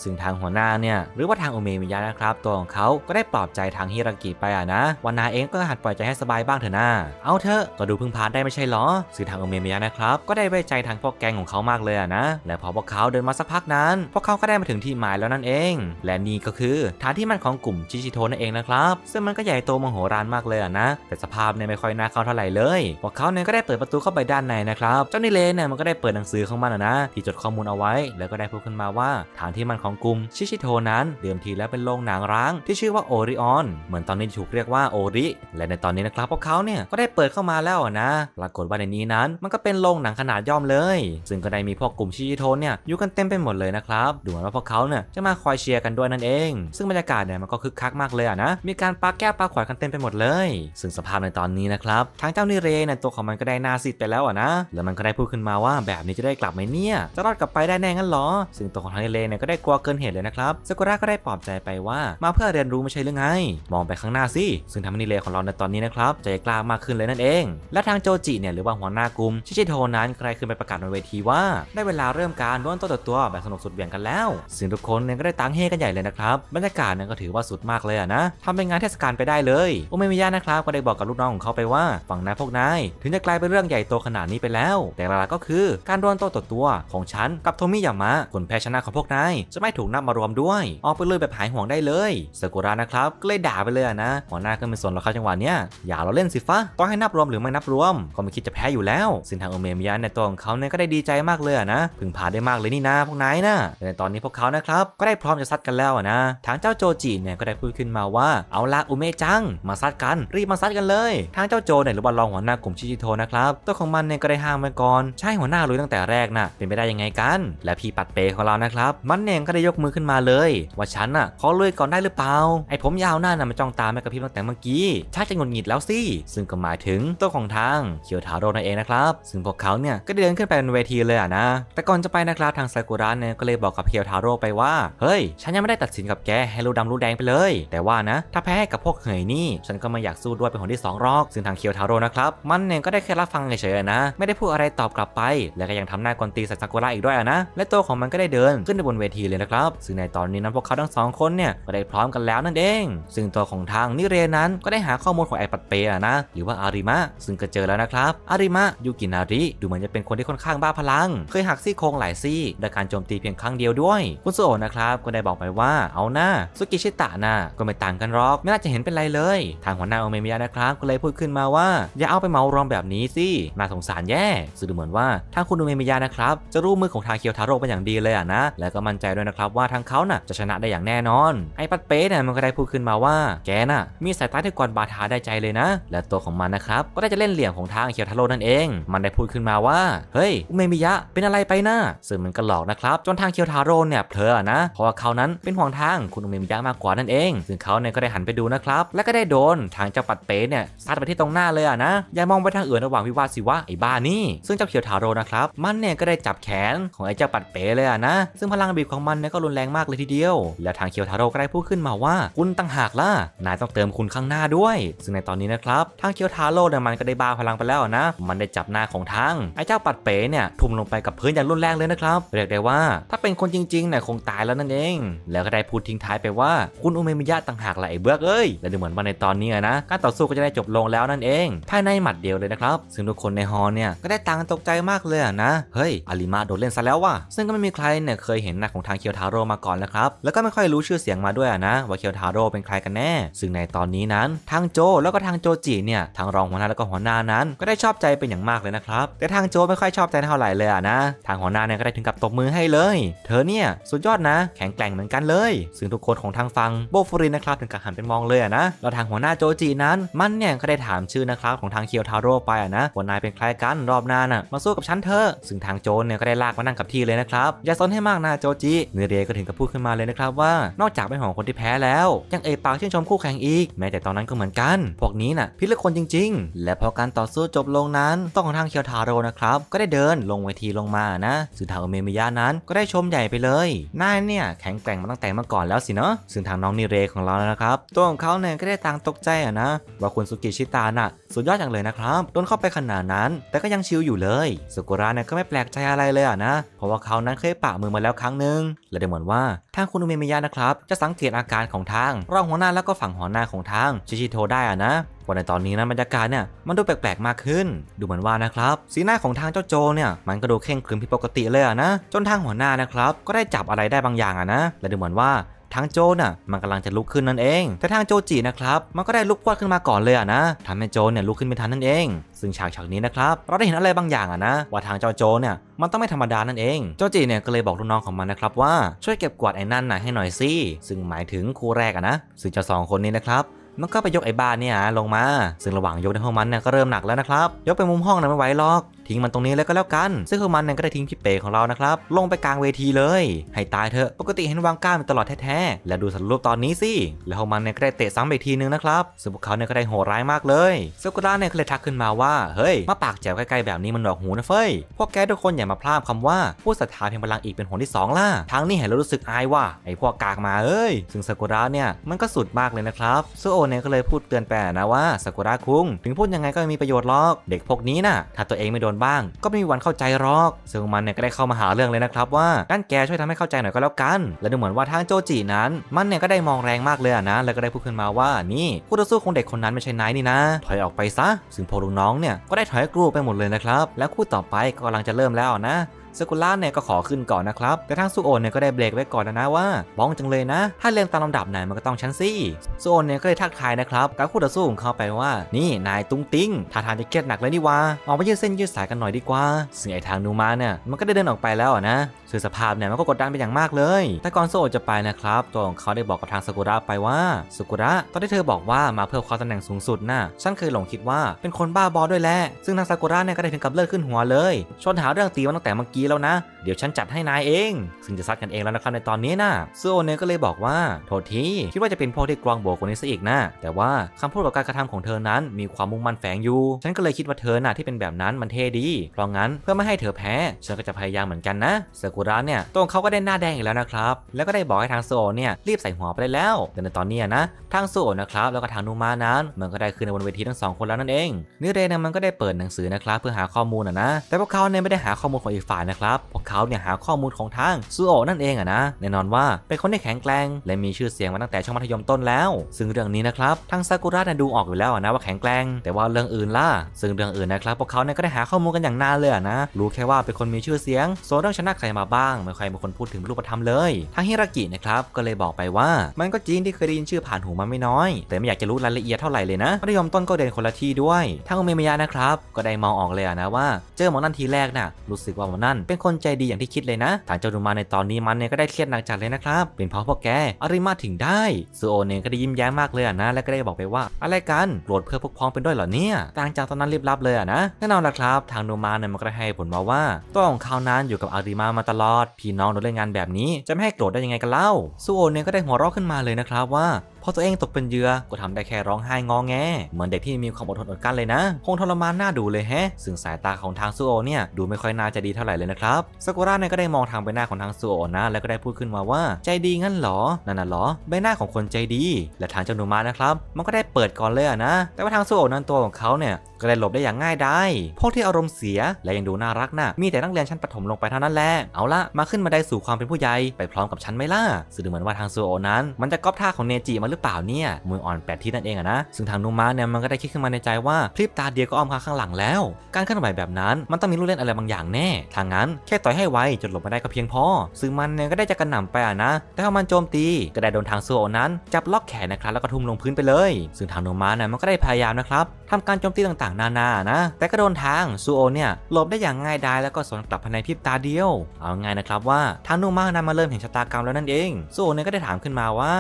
ซึ่งทางหัวหน้าเนี่ยหรือว่าทางโอเมมิยะนะครับตัวของเขาก็ได้ปลอบใจทางฮิรากิไปอ่ะนะวันนาเองก็หัดปล่อยใจให้สบายบ้างเถอะนะ เอาเถอะก็ดูพึ่งพาได้ไม่ใช่หรอซึ่งทางโอเมมิยะนะครับก็ได้ไว้ใจทางพวกแกงของเขามากเลยอ่ะนะและพอพวกเขาเดินมาสักพักนั้นพวกเขาก็ได้มาถึงที่หมายแล้วนั่นเอง และนี่ก็คือฐานที่มั่นของกลุ่มชิชิโทนั่นเองนะครับซึ่งมันก็ใหญ่โตมโหฬารมากเลยอ่ะนะแต่สภาพเนี่ยไม่ค่อยน่าเข้าเท่าไหร่เลย พวกเขาเนี่ยก็ได้เปิดประตูเข้าไปด้านในนะครับ เจ้านิเลเนี่ยมันก็ได้เปิดหนังสือของมันนะ ที่จดข้อมูลเอาไว้ แล้วก็ได้พูดขึ้นมาว่า ฐานที่มันของกลุ่มชิชิโทนั้นเดิมทีแล้วเป็นโรงหนังร้าง ที่ชื่อว่าโอริออน เหมือนตอนนี้ถูกเรียกว่าโอริ และในตอนนี้นะครับ พวกเขาเนี่ยก็ได้เปิดเข้ามาแล้วนะ ปรากฏว่าในนี้นั้นมันก็เป็นโรงหนังขนาดย่อมเลย ซึ่งก็ได้มีพวกกลุ่มชิชิโทนเนี่ยอยู่กันเต็มไปหมดเลยนะครับ ดูเหมือนว่าพวกเขาเนี่ยจะมาคอยเชียร์กันด้วยนั่นเอง ซึ่งบรรยากาศเนี่ยมันก็คึกคักมากเลยอะนะ มีการปาแก้วปาขวดกันเต็มไปหมดเลยซึ่งสภาพในตอนนี้นะครับ ทางเจ้านิเรย์นยตัวของมันก็ได้นาซิดไปแล้วอ่ะนะ แล้วมันก็ได้พูดขึ้นมาว่า แบบนี้จะได้กลับไหมเนี่ย จะรอดกลับไปได้แน่งั้นหรอซึ่งตัวของทางนิเรย์เนี่ยก็ได้กลัวเกินเหตุเลยนะครับ ซากุระก็ได้ปลอบใจไปว่ามาเพื่อเรียนรู้ไม่ใช่หรือไง มองไปข้างหน้าสิ ซึ่งทำให้นิเรย์ของเราในตอนนี้นะครับใจกล้ามากขึ้นเลยนั่นเอง และทางโจจิเนี่ยหรือว่าหัวหน้ากลุ่มชิชิโทนั้น ใครขึ้นไปประกาศบนเวทีว่าได้เวลาเริ่มการด้วนตัวต่อตัวแบบสนุกสุดเบี่ยงกันแล้วซึ่งทุกคนเนี่ยก็ได้ตังเฮกันใหญ่เลยนะครับบรรยากาศนี่ยก็ถือว่าสุดมากเลยอะนะทำเป็นงานเทศกาลไปได้เลยโอเมมิยะนะครับก็ได้บอกกับลูกน้องของเขาไปว่าฝั่งนายพวกนาย ถึงจะกลายเป็นเรื่องใหญ่โตขนาดนี้ไปแล้ว แต่ละกก็คือการดวลโต้ต่อตัว ของฉันกับโทมิยามะคนแพ้ชนะของพวกนายจะไม่ถูกนับมารวมด้วย ออกไปเลยแบบหายห่วงได้เลยสกุระนะครับก็เลยด่าไปเลยนะหัวหน้าก็ไม่สนหรอกครับจังหวะเนี้ยอย่าเราเล่นสิฟะต้องให้นับรวมหรือไม่นับรวม ก็ไม่คิดจะแพ้อยู่แล้วสินทางโอเมมิยะในตัวของเขาเนี่ยก็ได้ดีใจมากเลยนะพึงพาได้มากเลยนี่นะพวกนายนะแในตอนนี้พวกเขานะครับก็ได้พร้อมจะซัดกันแล้วนะทางเจ้าโจจิเนี่ยก็ได้พูดขึ้นมาว่าเอาละอุเมจัง มาซัดกันรีบมาซัดกันเลยทางเจ้าโจเนี่ยหรือว่ารองหัวหน้ากลุ่มชิชิโทนะครับตัวของมันเนี่ยก็ได้ห้ามไว้ก่อนใช่หัวหน้ารู้ตั้งแต่แรกนะ่ะเป็นไปได้ยังไงกัน และพี่ปัดเปยของเรานะครับมันเองก็ได้ยกมือขึ้นมาเลยว่าฉันน่ะขอลุยก่อนได้หรือเปล่าไอ้ผมยาวหน้าน่ะมาจ้องตาแม่กระพร่ตั้งแต่เมื่อกี้ชักจะงดหงิดแล้วสิซึ่งก็หมายถึงตัวของทางเคียวทาโร่นั่นเองนะครับ ซึ่งพวกเขาเนี่ยก็เดินขึ้นไปบนเวทีเลยอ่ะนะแต่ก่อนจะไปนะครับทางซากุระเนี่ยก็เลยบอกกับเคียวทาโร่ไปว่าเฮ้ยฉันยังไม่ได้ตัดสินกับแกให้รู้ดำรู้แดงไปเลย แต่ว่านะ ถ้าแพ้กับพวกเหยนี่ฉันก็ไม่อยากสู้ด้วยเป็นคนที่2รอกซึ่งทางเคียวทาโร่นะครับ มันเองก็ได้แค่รับฟังเฉยๆนะ ไม่ได้พูดอะไรตอบกลับไป และก็ยังทำหน้ากวนตีใส่ซากุระอีกด้วยนะ และตัวของมันก็ได้เดินขึ้นไปบนเวทีเลยนะครับซึ่งในตอนนี้นั้นพวกเขาทั้งสองคนเนี่ยก็ได้พร้อมกันแล้วนั่นเองซึ่งตัวของทางนิเรนนั้นก็ได้หาข้อมูลของไอปัตเปะนะ หรือว่าอาริมะซึ่งก็เจอแล้วนะครับ อาริมะยูกินาริดูเหมือนจะเป็นคนที่ค่อนข้างบ้าพลัง เคยหักซี่โครงหลายซี่ ด้วยการโจมตีเพียงครั้งเดียวด้วย คุณโซโอนะครับก็ได้บอกไปว่าเอาหน้าสุกิชิตะนะก็ไม่ต่างกันหรอกไม่น่าจะเห็นเป็นไรเลย ทางหัวหน้าโอเมมิยะนะครับก็เลยพูดขึ้นมาว่าอย่าเอาไปเมารองแบบนี้สิน่าสงสารแย่ซึ่งดเหมือนว่าทางคุณอุเมมิยะ นะครับ จะรู้มือของทาเคียวทาโร่เป็นอย่างดีเลยอ่ะนะ แล้วก็มั่นใจด้วยนะครับว่าทางเขาน่ะจะชนะได้อย่างแน่นอนไอ้ปัดเป๊ะเนี่ยมันก็ได้พูดขึ้นมาว่าแกน่ะมีสายตาที่กวนบาทาได้ใจเลยนะ และตัวของมันนะครับก็ได้จะเล่นเหลี่ยมของทางเคียวทาโร่นั่นเอง มันได้พูดขึ้นมาว่าเฮ้ยอุเมมิยะเป็นอะไรไปนะซึ่งมันก็หลอกนะครับจนทางเคียวทาโร่เนี่ยเผลอนะเพราะว่าเขานั้นเป็นห่วงทางคุณอุเมมิยะมากกว่านั่นเอง ซึ่งเขาเนี่ยก็ได้หันไปดูนะครับและก็ได้โดนทางเจ้าปัดเปเนี่ยซัดไปที่ตรงหน้าเลยอะนะ ยายมองไปทางอื่นระหว่างวิวาสิวะไอ้บ้านี่ ซึ่งเจ้าเขียวทาโร่นะครับ มันเนี่ยก็ได้จับแขน ของไอ้เจ้าปัดเป๋เลยอะนะ ซึ่งพลังบีบของมันเนี่ยก็รุนแรงมากเลยทีเดียว และทางเขียวทาโร่ก็ได้พูดขึ้นมาว่า คุณตั้งหากล่ะ นายต้องเติมคุณข้างหน้าด้วย ซึ่งในตอนนี้นะครับ ทางเขียวทาโร่เนี่ยมันก็ได้บ้าพลังไปแล้วนะ มันได้จับหน้าของทางไอ้เจ้าปัดเป๋เนี่ยทุ่มลงไปกับพื้นอย่างรุนแรงเลยนะครับ เรียกได้ว่าถ้าเป็นคนจริงๆเนี่ยคงตายแล้วนั่นเอง แล้วก็ได้พูดทิ้งท้ายไปว่าคุณอุเมมิยะต่างหากละไอ้เบือกเอ้ยและดูเหมือนว่าในตอนนี้นะการต่อสู้ก็จะได้จบลงแล้วนั่นเอง ภายในหมัดเดียวเลยนะครับ ซึ่งทุกคนในฮอลเนี่ย ก็ได้ต่างกันตกใจมากเลยนะ เฮ้ยอาริมาโดนเล่นซะแล้วว่ะ ซึ่งก็ไม่มีใครเนี่ย เคยเห็นหน้าของทางเคียวทาโร่มาก่อนนลครับ แล้วก็ไม่ค่อยรู้ชื่อเสียงมาด้วยนะ ว่าเคียวทาโร่เป็นใครกันแน่ ซึ่งในตอนนี้นั้นทางโจแล้วก็ทางโจจิเนี่ยทางรองหัวหน้าแล้วก็หัวหน้านั้น ก็ได้ชอบใจเป็นอย่างมากเลยนะครับแต่ทางโจไม่ค่อยชอบใจเท่าไหร่เลยนะทางหัวหน้าเนี่ยก็ได้ถึงกับตบมือให้เลย เธอเนี่ยสุดยอดนะ แข็งแกร่งเหมือนกันเลย ซึ่งทุกคนของทางฟังโบฟูรินนะครับถึงกับหันไปมองเลยนะแล้วทางหัวหน้าโจจินั้นมันเนี่ยก็ได้ถามชื่อนะครับของทางเคียวทาโร่ไปอ่ะนะว่านายเป็นใครกันรอบหน้าน่ะ มาสู้กับฉันเธอ ซึ่งทางโจนเนี่ยก็ได้ลากมานั่งกับที่เลยนะครับอย่าซนให้มากนะโจจิ เนเรก็ถึงกับพูดขึ้นมาเลยนะครับ ว่านอกจากเป็นของคนที่แพ้แล้ว ยังเอ่ยปากชื่นชมคู่แข่งอีก แม้แต่ตอนนั้นก็เหมือนกัน พวกนี้น่ะพิลึกคนจริง ๆ และพอการต่อสู้จบลงนั้นต้องของทางเคียวทาโร่นะครับ ก็ได้เดินลงเวทีลงมานะซึ่งทางเมมิยะนั้น ก็ได้ชมใหญ่ไปเลยนายเนี่ยแข็งแกร่งมาตั้งแต่เมื่อก่อนแล้วสินะซึ่งทางน้องนเรของเรานะครับ ตัวของเขาเนี่ยก็ได้ต่างตกใจอ่ะนะว่าคุณสุกิชิตาน่ะสุดยอดอย่างเลยนะครับโดนเข้าไปขนาดนั้น แต่ก็ยังชิลอยู่เลย สุกุระเนี่ยก็ไม่แปลกใจอะไรเลยอ่ะนะเพราะว่าเขานั้นเคยปะมือมาแล้วครั้งหนึ่งและดูเหมือนว่าทางคุณอุเมมิยะนะครับจะสังเกตอาการของทางรองหัวหน้าแล้วก็ฝั่งหัวหน้าของทางชิชิโทได้อ่ะนะว่าในตอนนี้นะบรรยากาศเนี่ยมันดูแปลกๆ มากขึ้น ดูเหมือนว่านะครับสีหน้าของทางเจ้าโจเนี่ยมันก็ดูเข่งครึมผิดปกติเลยอะนะจนทางหัวหน้านะครับก็ได้จับอะไรได้บางอย่างอะนะและดูเหมือนว่าทางโจน่ะ มันกำลังจะลุกขึ้นนั่นเอง แต่ทางโจจีนะครับ มันก็ได้ลุกพวดขึ้นมาก่อนเลยอะนะทำให้โจนเนี่ยลุกขึ้นไม่ทันนั่นเอง ซึ่งฉากฉากนี้นะครับ เราได้เห็นอะไรบางอย่างอะนะ ว่าทางเจ้าโจเนี่ย มันต้องไม่ธรรมดานั่นเอง โจจีเนี่ยก็เลยบอกลูกน้องของมันนะครับ ว่า ช่วยเก็บกวาดไอ้นั่นน่ะให้หน่อยสิซึ่งหมายถึงคู่แรกอะนะ ซึ่งเจ้าสองคนนี้นะครับ มันก็ไปยกไอ้บ้านเนี่ยลงมา ซึ่งระหว่างยกในห้องมันเนี่ยก็เริ่มหนักแล้วนะครับ ยกไปมุมห้องนะไม่ไหวหรอกทิ้งมันตรงนี้แล้วก็แล้วกัน ซึ่งคือมันเนี่ยก็ได้ทิ้งพี่เป๋ของเรานะครับ ลงไปกลางเวทีเลย ให้ตายเถอะ ปกติเห็นวางก้ามตลอดแท้ๆ แล้วดูสรุปตอนนี้สิ แล้วมันเนี่ยก็ได้เตะซ้ำไปทีนึงนะครับ ซึ่งพวกเขาเนี่ยก็ได้โหดร้ายมากเลย ซากุระเนี่ยก็เลยทักขึ้นมาว่า เฮ้ย มาปากแจ๋วใกล้ๆแบบนี้มันหลอกหูนะเฟ้ย พวกแกทุกคนอย่ามาพลาดคำว่าผู้ศรัทธาเพียงพลังอีกเป็นหนที่ 2ล่ะทางนี้เห็นแล้วรู้สึกอายว่าไอ้พวกกากมาเอ้ย ซึ่งซากุระเนี่ยมันก็สุดมากเลยนะครับซูโอเนี่ยก็เลยพูดเตือนแปนะว่าซากุระคุงถึงพูดยังไงก็ไม่มีประโยชน์หรอกเด็กพวกนี้น่ะถ้าตัวเองไม่โดนบ้างก็ไม่มีวันเข้าใจหรอก ซึ่งมันเนี่ยก็ได้เข้ามาหาเรื่องเลยนะครับ ว่านั่นแกช่วยทำให้เข้าใจหน่อยก็แล้วกัน และดูเหมือนว่าทางโจจีนั้นมันเนี่ยก็ได้มองแรงมากเลยนะ แล้วก็ได้พูดขึ้นมาว่านี่คู่ต่อสู้ของเด็กคนนั้นไม่ใช่นายนี่นะ ถอยออกไปซะ ซึ่งพอลุงน้องเนี่ยก็ได้ถอยกลัวไปหมดเลยนะครับ แล้วคู่ต่อไปก็กำลังจะเริ่มแล้วนะสกุล่าเนี่ยก็ขอขึ้นก่อนนะครับ แต่ทางซูโอนเนี่ยก็ได้เบรกไว้ก่อนนะว่า บ้องจังเลยนะ ถ้าเรียงตามลำดับเนี่ยมันก็ต้องชั้นซี่ซูโอนเนี่ยก็เลยทักทายนะครับกับคู่ต่อสู้ของเขาไปว่า นี่นายตุ้งติ้งท่าทางจะเครียดหนักเลยนี่วะออกมายืดเส้นยืดสายกันหน่อยดีกว่า เส่งไอทางนูมาเนี่ยมันก็ได้เดินออกไปแล้วนะซึ่งสภาพเนี่ยมันก็กดดันเป็นอย่างมากเลย แต่ก่อนโซจะไปนะครับตัวของเขาได้บอกกับทางสกุระไปว่าสกุระตอนที่เธอบอกว่ามาเพื่อคว้าตำแหน่งสูงสุดนะ่ะฉันเคยหลงคิดว่าเป็นคนบ้าบอด้วยแหละซึ่งทางสกุระเนี่ยก็ได้ถึงกับเลิกขึ้นหัวเลยชนหาเรื่องตีมาตั้งแต่เมื่อกี้แล้วนะ เดี๋ยวฉันจัดให้นายเองซึ่งจะซัดกันเองแล้วนะครับในตอนนี้นะ่ะโอเนี่ยก็เลยบอกว่าโทษทีคิดว่าจะเป็นพวกที่กรองโบกคนนี้ซะอีกนะแต่ว่าคำพูดกับการกระทำของเธอนั้น มีความมุ่งมั่นแฝงอยู่ ฉันก็เลยคิดว่าเธอน่ะที่เป็นแบบนั้นมันเท่ดีเพราะงั้นเพื่อไม่ให้เธอแพ้ฉันก็จะพยายามเหมือนกันนะสกุูระเนี่ยตรงเขาก็ได้หน้าแดงอีกแล้วนะครับ แล้วก็ได้บอกให้ทางโซเนี่ยรีบใส่หัวไปได้แล้ว แต่ในตอนนี้นะทางโซนะครับแล้วก็ทางนูมานั้นมันก็ได้ขึ้นบนเวทีทั้งสองคนแล้วนั่นเองนิเรนมันก็ได้เปิดหนังสือนะครับเพื่อหาข้อมูลอ่ะนะแต่พวกเขาเนี่ยไม่ได้หาข้อมูลของอีกฝ่ายนะครับ พวกเขาเนี่ยหาข้อมูลของทางซูโอนั่นเองอ่ะนะแน่นอนว่า เป็นคนที่แข็งแกร่งและมีชื่อเสียงมาตั้งแต่ช่วงมัธยมต้นแล้ว ซึ่งเรื่องนี้นะครับทางซากุระเนี่ยดูออกอยู่แล้วนะว่าแข็งแกร่งแต่ว่าเรื่องอื่นล่ะซึ่งเรื่องอื่นนะครับพวกเขาเนี่ยก็ได้หาข้อมูลกันอย่างนานเลยนะ รู้แค่ว่าเป็นคนมีชื่อเสียงโซนเ่องชนะใครมาบ้างไม่ค่อยมีคนพูดถึงรูปธรรมเลย ทางฮิรากินะครับก็เลยบอกไปว่า มันก็จริงที่เคยได้ยินชื่อผ่านหูมาไม่น้อย แต่ไม่อยากจะรู้รายละเอียดเท่าไหร่เลยนะมัธยมต้นก็เดินคนละที่ด้วยทางอเมมยานะครับ ก็ได้มองออกเลยนะว่าเจอหมอนั่นทีแรกนะ่ะรู้สึกว่าหมอนั่นเป็นคนใจดีอย่างที่คิดเลยนะ ทางเจ้าดูมาในตอนนี้มันเนี่ยก็ได้เครียดหนักจัดเลยนะครับเป็นเพราะพวกแกอาริมาถึงได้ซูโอเนเองก็ได้ยิ้มแย้มมากเลยนะแล้วก็ได้บอกไปว่า อะไรกันโกรธเพื่อพวกพ้องเป็นด้วยเหรอเนี่ยต่างจากตอนนั้นรีบรับเลยนะแน่นอนละครับทางดูมาเนี่ยมันก็ได้ให้ผลมาว่าตัวของเขานั้นอยู่กับอาริมามาตลลอดพี่น้องโดนเล่นงานแบบนี้ จะไม่ให้โกรธได้ยังไงกันเล่าซูโอเนี่ยก็ได้หัวเราะขึ้นมาเลยนะครับว่าพอตัวเองตกเป็นเหยื่อก็ทำได้แค่ร้องไห้งอแงเหมือนเด็กที่มีความอดทนอดกั้นเลยนะคงทรมานหน้าดูเลยแฮะซึ่งสายตาของทางซูโอเนี่ยดูไม่ค่อยน่าจะดีเท่าไหร่เลยนะครับซากุระเนี่ยก็ได้มองทางใบหน้าของทางซูโอนะแล้วก็ได้พูดขึ้นมาว่าใจดีงั้นหรอนั่นน่ะหรอใบหน้าของคนใจดีและทางเจ้าหนูมานะครับ มันก็ได้เปิดก่อนเลยนะ แต่ว่าทางซูโอนั้นตัวของเขาเนี่ยก็ได้หลบได้อย่างง่ายได้พวกที่อารมณ์เสียและยังดูน่ารักนะ่ะมีแต่นักเรียนชั้นประถมลงไปเท่านั้นแหละเอาละมาขึ้นมาได้สู่ความเป็นผู้ใหญ่ไปพร้อมกับฉันไหมล่ะซึ่อเหมือนว่าทางซูโอนั้นมันจะก๊อปท่าของเนจิมาหรือเปล่าเนี่ยมืออ่อนแปดทิศนั่นเองอะนะซึ่งทางนุมาเนี่ยมันก็ได้คิดขึ้นมาในใจว่าพริบตาเดียวก็อ้อมขาข้างหลังแล้ว การเคลื่อนไหวแบบนั้น มันต้องมีลูกเล่นอะไรบางอย่างแน่ทางนั้นแค่ต่อยให้ไวจนหลบไม่ได้ก็เพียงพอ ซึ่งมันเนี่ยก็ได้จะกระหน่ำไปอะนะ แต่พอมันโจมตี ก็ได้โดนทางโซนั้น จับล็อกแขนนะครับแล้วก็ทุ่มลงพื้นไปเลยซึ่งทางนุมาเนี่ยมันก็ได้พยายามนะครับทำการโจมตีต่างๆนานานะแต่ก็โดนทางซูโอเนี่ยหลบได้อย่างง่ายดายแล้วก็สวนกลับภายในพริบตาเดียวเอาง่ายนะครับว่าทางนุมานั้นมาเริ่มเห็นชะตากรรมแล้วนั่นเองซูโอเนี่ยก็ได้ถามขึ้นมาว่า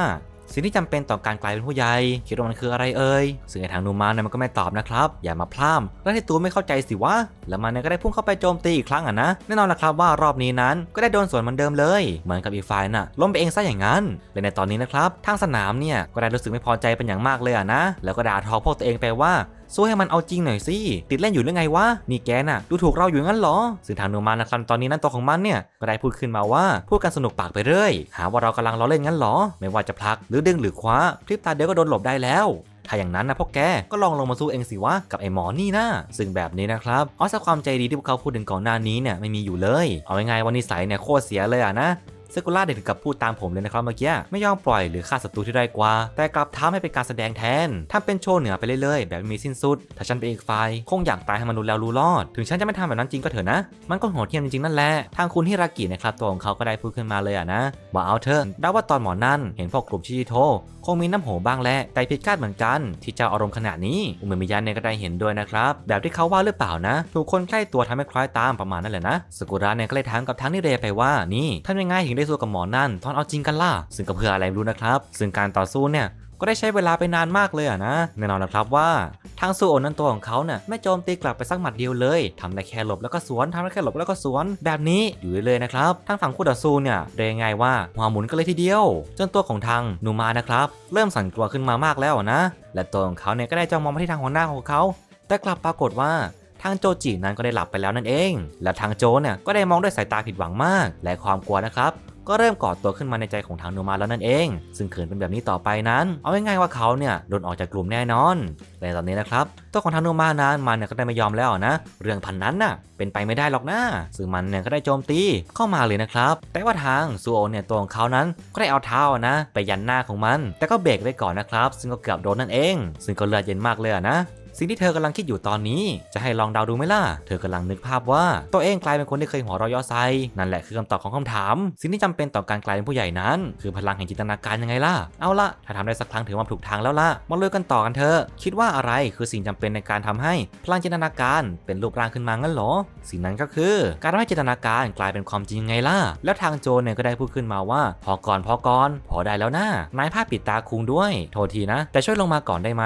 สิ่งที่จำเป็นต่อการกลายเป็นผู้ใหญ่คิดว่ามันคืออะไรเอ่ยซึ่งไอ้ทางนูมานเนี่ยมันก็ไม่ตอบนะครับ อย่ามาพร่ำและให้ตัวไม่เข้าใจสิวะแล้วมันเนี่ยก็ได้พุ่งเข้าไปโจมตีอีกครั้งอ่ะนะแน่นอนละครับว่า รอบนี้นั้นก็ได้โดนสวนเหมือนเดิมเลย เหมือนกับอีกฝ่ายน่ะล้มไปเองซะอย่างนั้นและในตอนนี้นะครับทางสนามเนี่ยก็ได้รู้สึกไม่พอใจเป็นอย่างมากเลยอ่ะนะแล้วก็ด่าทอพวกตัวเองไปว่าสู้ให้มัน เอาจริงหน่อยสิ ติดเล่นอยู่หรือไงวะนี่แกน่ะ ดูถูกเราอยู่งั้นหรอ สื่อทางโนมานะครับตอนนี้นั่นตัวของมันเนี่ยก็ได้พูดขึ้นมาว่าพูดกันสนุกปากไปเรื่อยหาว่าเรากำลังล้อเล่นงั้นหรอ ไม่ว่าจะพลัก หรือดึงหรือคว้าคลิปตาเดียวก็โดนหลบได้แล้ว ถ้าอย่างนั้นนะพวกแกก็ลองลงมาสู้เองสิวะกับไอ้หมอนี่นะซึ่งแบบนี้นะครับออสักความใจดีที่พวกเขาพูดถึงก่อนหน้านี้เนี่ยไม่มีอยู่เลย เอาง่ายๆวันนใส่เนี่ยโคตรเสียเลยอ่ะนะเซกุล่าเด็ดกับพูดตามผมเลยนะครับเมื่อกี้ ไม่ยอมปล่อยหรือฆ่าศัตรูที่ได้กว่า แต่กลับทำให้เป็นการแสดงแทน ทำเป็นโชว์เหนือไปเรื่อยๆ แบบมีสิ้นสุด ถ้าฉันเป็นอีกฝ่ายคงอยากตายให้มนุษย์แล้วรู้รอด ถึงฉันจะไม่ทำแบบนั้นจริงก็เถอะนะ มันก็โหดเทียมจริงๆ นั่นแหละทางคุณฮิรากินะครับตัวของเขาก็ได้พูดขึ้นมาเลยอะนะว่าเอาเถอะดาว่าตอนหมอนั่นเห็นพวกกลุ่มชิจิโตคงมีน้ำโหบ้างแหละแต่ผิดคาดเหมือนกัน ที่เจ้าอารมณ์ขนาดนี้อุเมมิยนเนี่ยก็ได้เห็นด้วยนะครับแบบที่เขาว่าหรือเปล่านะถูกคนใกล้ตัวทำให้คล้อยตามประมาณนั้นแหละนะสกุระเนี่ยก็เลยถามกับทางนิเรไปว่านี่ทนยังไงถึงไได้สู้กับหมอนั่นทอนเอาจริงกันล่ะ ซึ่งก็เพื่ออะไรรู้นะครับ ซึ่งการต่อสู้เนี่ยก็ได้ใช้เวลาไปนานมากเลยอะนะ แน่นอนนะครับว่า ทางซูโอนั้นตัวของเขาเนี่ยไม่โจมตีกลับไปสักหมัดเดียวเลย ทำได้แค่หลบแล้วก็สวนทำได้แค่หลบแล้วก็สวนแบบนี้อยู่เลยนะครับทางฝั่งคู่ต่อสู้เนี่ยเรียงไงว่าหัวหมุนกันเลยทีเดียว จนตัวของทางนูมานะครับ เริ่มสั่นกลัวขึ้นมามากแล้วนะ และตัวของเขาเนี่ยก็ได้จ้องมองไปที่ทางหัวหน้าของเขา แต่กลับปรากฏว่าทางโจจีนั้นก็ได้หลับไปแล้วนั่นเอง และทางโจเนี่ยก็ได้มองด้วยสายตาผิดหวังมาก และความกลัวนะครับก็เริ่มก่อตัวขึ้นมาในใจของทางโนมาแล้วนั่นเอง ซึ่งเขินเป็นแบบนี้ต่อไปนั้น เอาง่ายๆว่าเขาเนี่ยโดนออกจากกลุ่มแน่นอนแนตอนนี้นะครับ ตัวของทางโนมานั้นมันเนี่ยก็ได้ไม่ยอมแล้วนะ เรื่องพันนั้นน่ะเป็นไปไม่ได้หรอกนะซึ่งมันเนี่ยก็ได้โจมตีเข้ามาเลยนะครับ แต่ว่าทางซูโอเนี่ยตัวของเขานั้นก็ได้เอาเท้านะ ไปยันหน้าของมัน แต่ก็เบรกไว้ก่อนนะครับ ซึ่งก็เกือบโดนนั่นเองซึ่งก็เลือดเย็นมากเลยนะสิ่งที่เธอกำลังคิดอยู่ตอนนี้จะให้ลองเดาดูไหมล่ะ เธอกำลังนึกภาพว่าตัวเองกลายเป็นคนที่เคยหัวเราะย่อไซนั่นแหละคือคำตอบของคำถาม สิ่งที่จำเป็นต่อการกลายเป็นผู้ใหญ่นั้นคือพลังแห่งจินตนาการยังไงล่ะ เอาละถ้าทำได้สักครั้งถือว่าถูกทางแล้วล่ะมาเลยกันต่อกันเถอะ คิดว่าอะไร คือสิ่งจำเป็นในการทำให้พลังจินตนาการเป็นรูปร่างขึ้นมางั้นหรอสิ่งนั้นก็คือ การทำให้จินตนาการกลายเป็นความจริงยังไงล่ะแล้วทางโจนเนี่ยก็ได้พูดขึ้นมาว่า พอก่อนพอก่อนพอได้แล้วนะนายภาพปิดตาคุงด้วยโทษทีนะ แต่ช่วยลงมาก่อนได้ไหม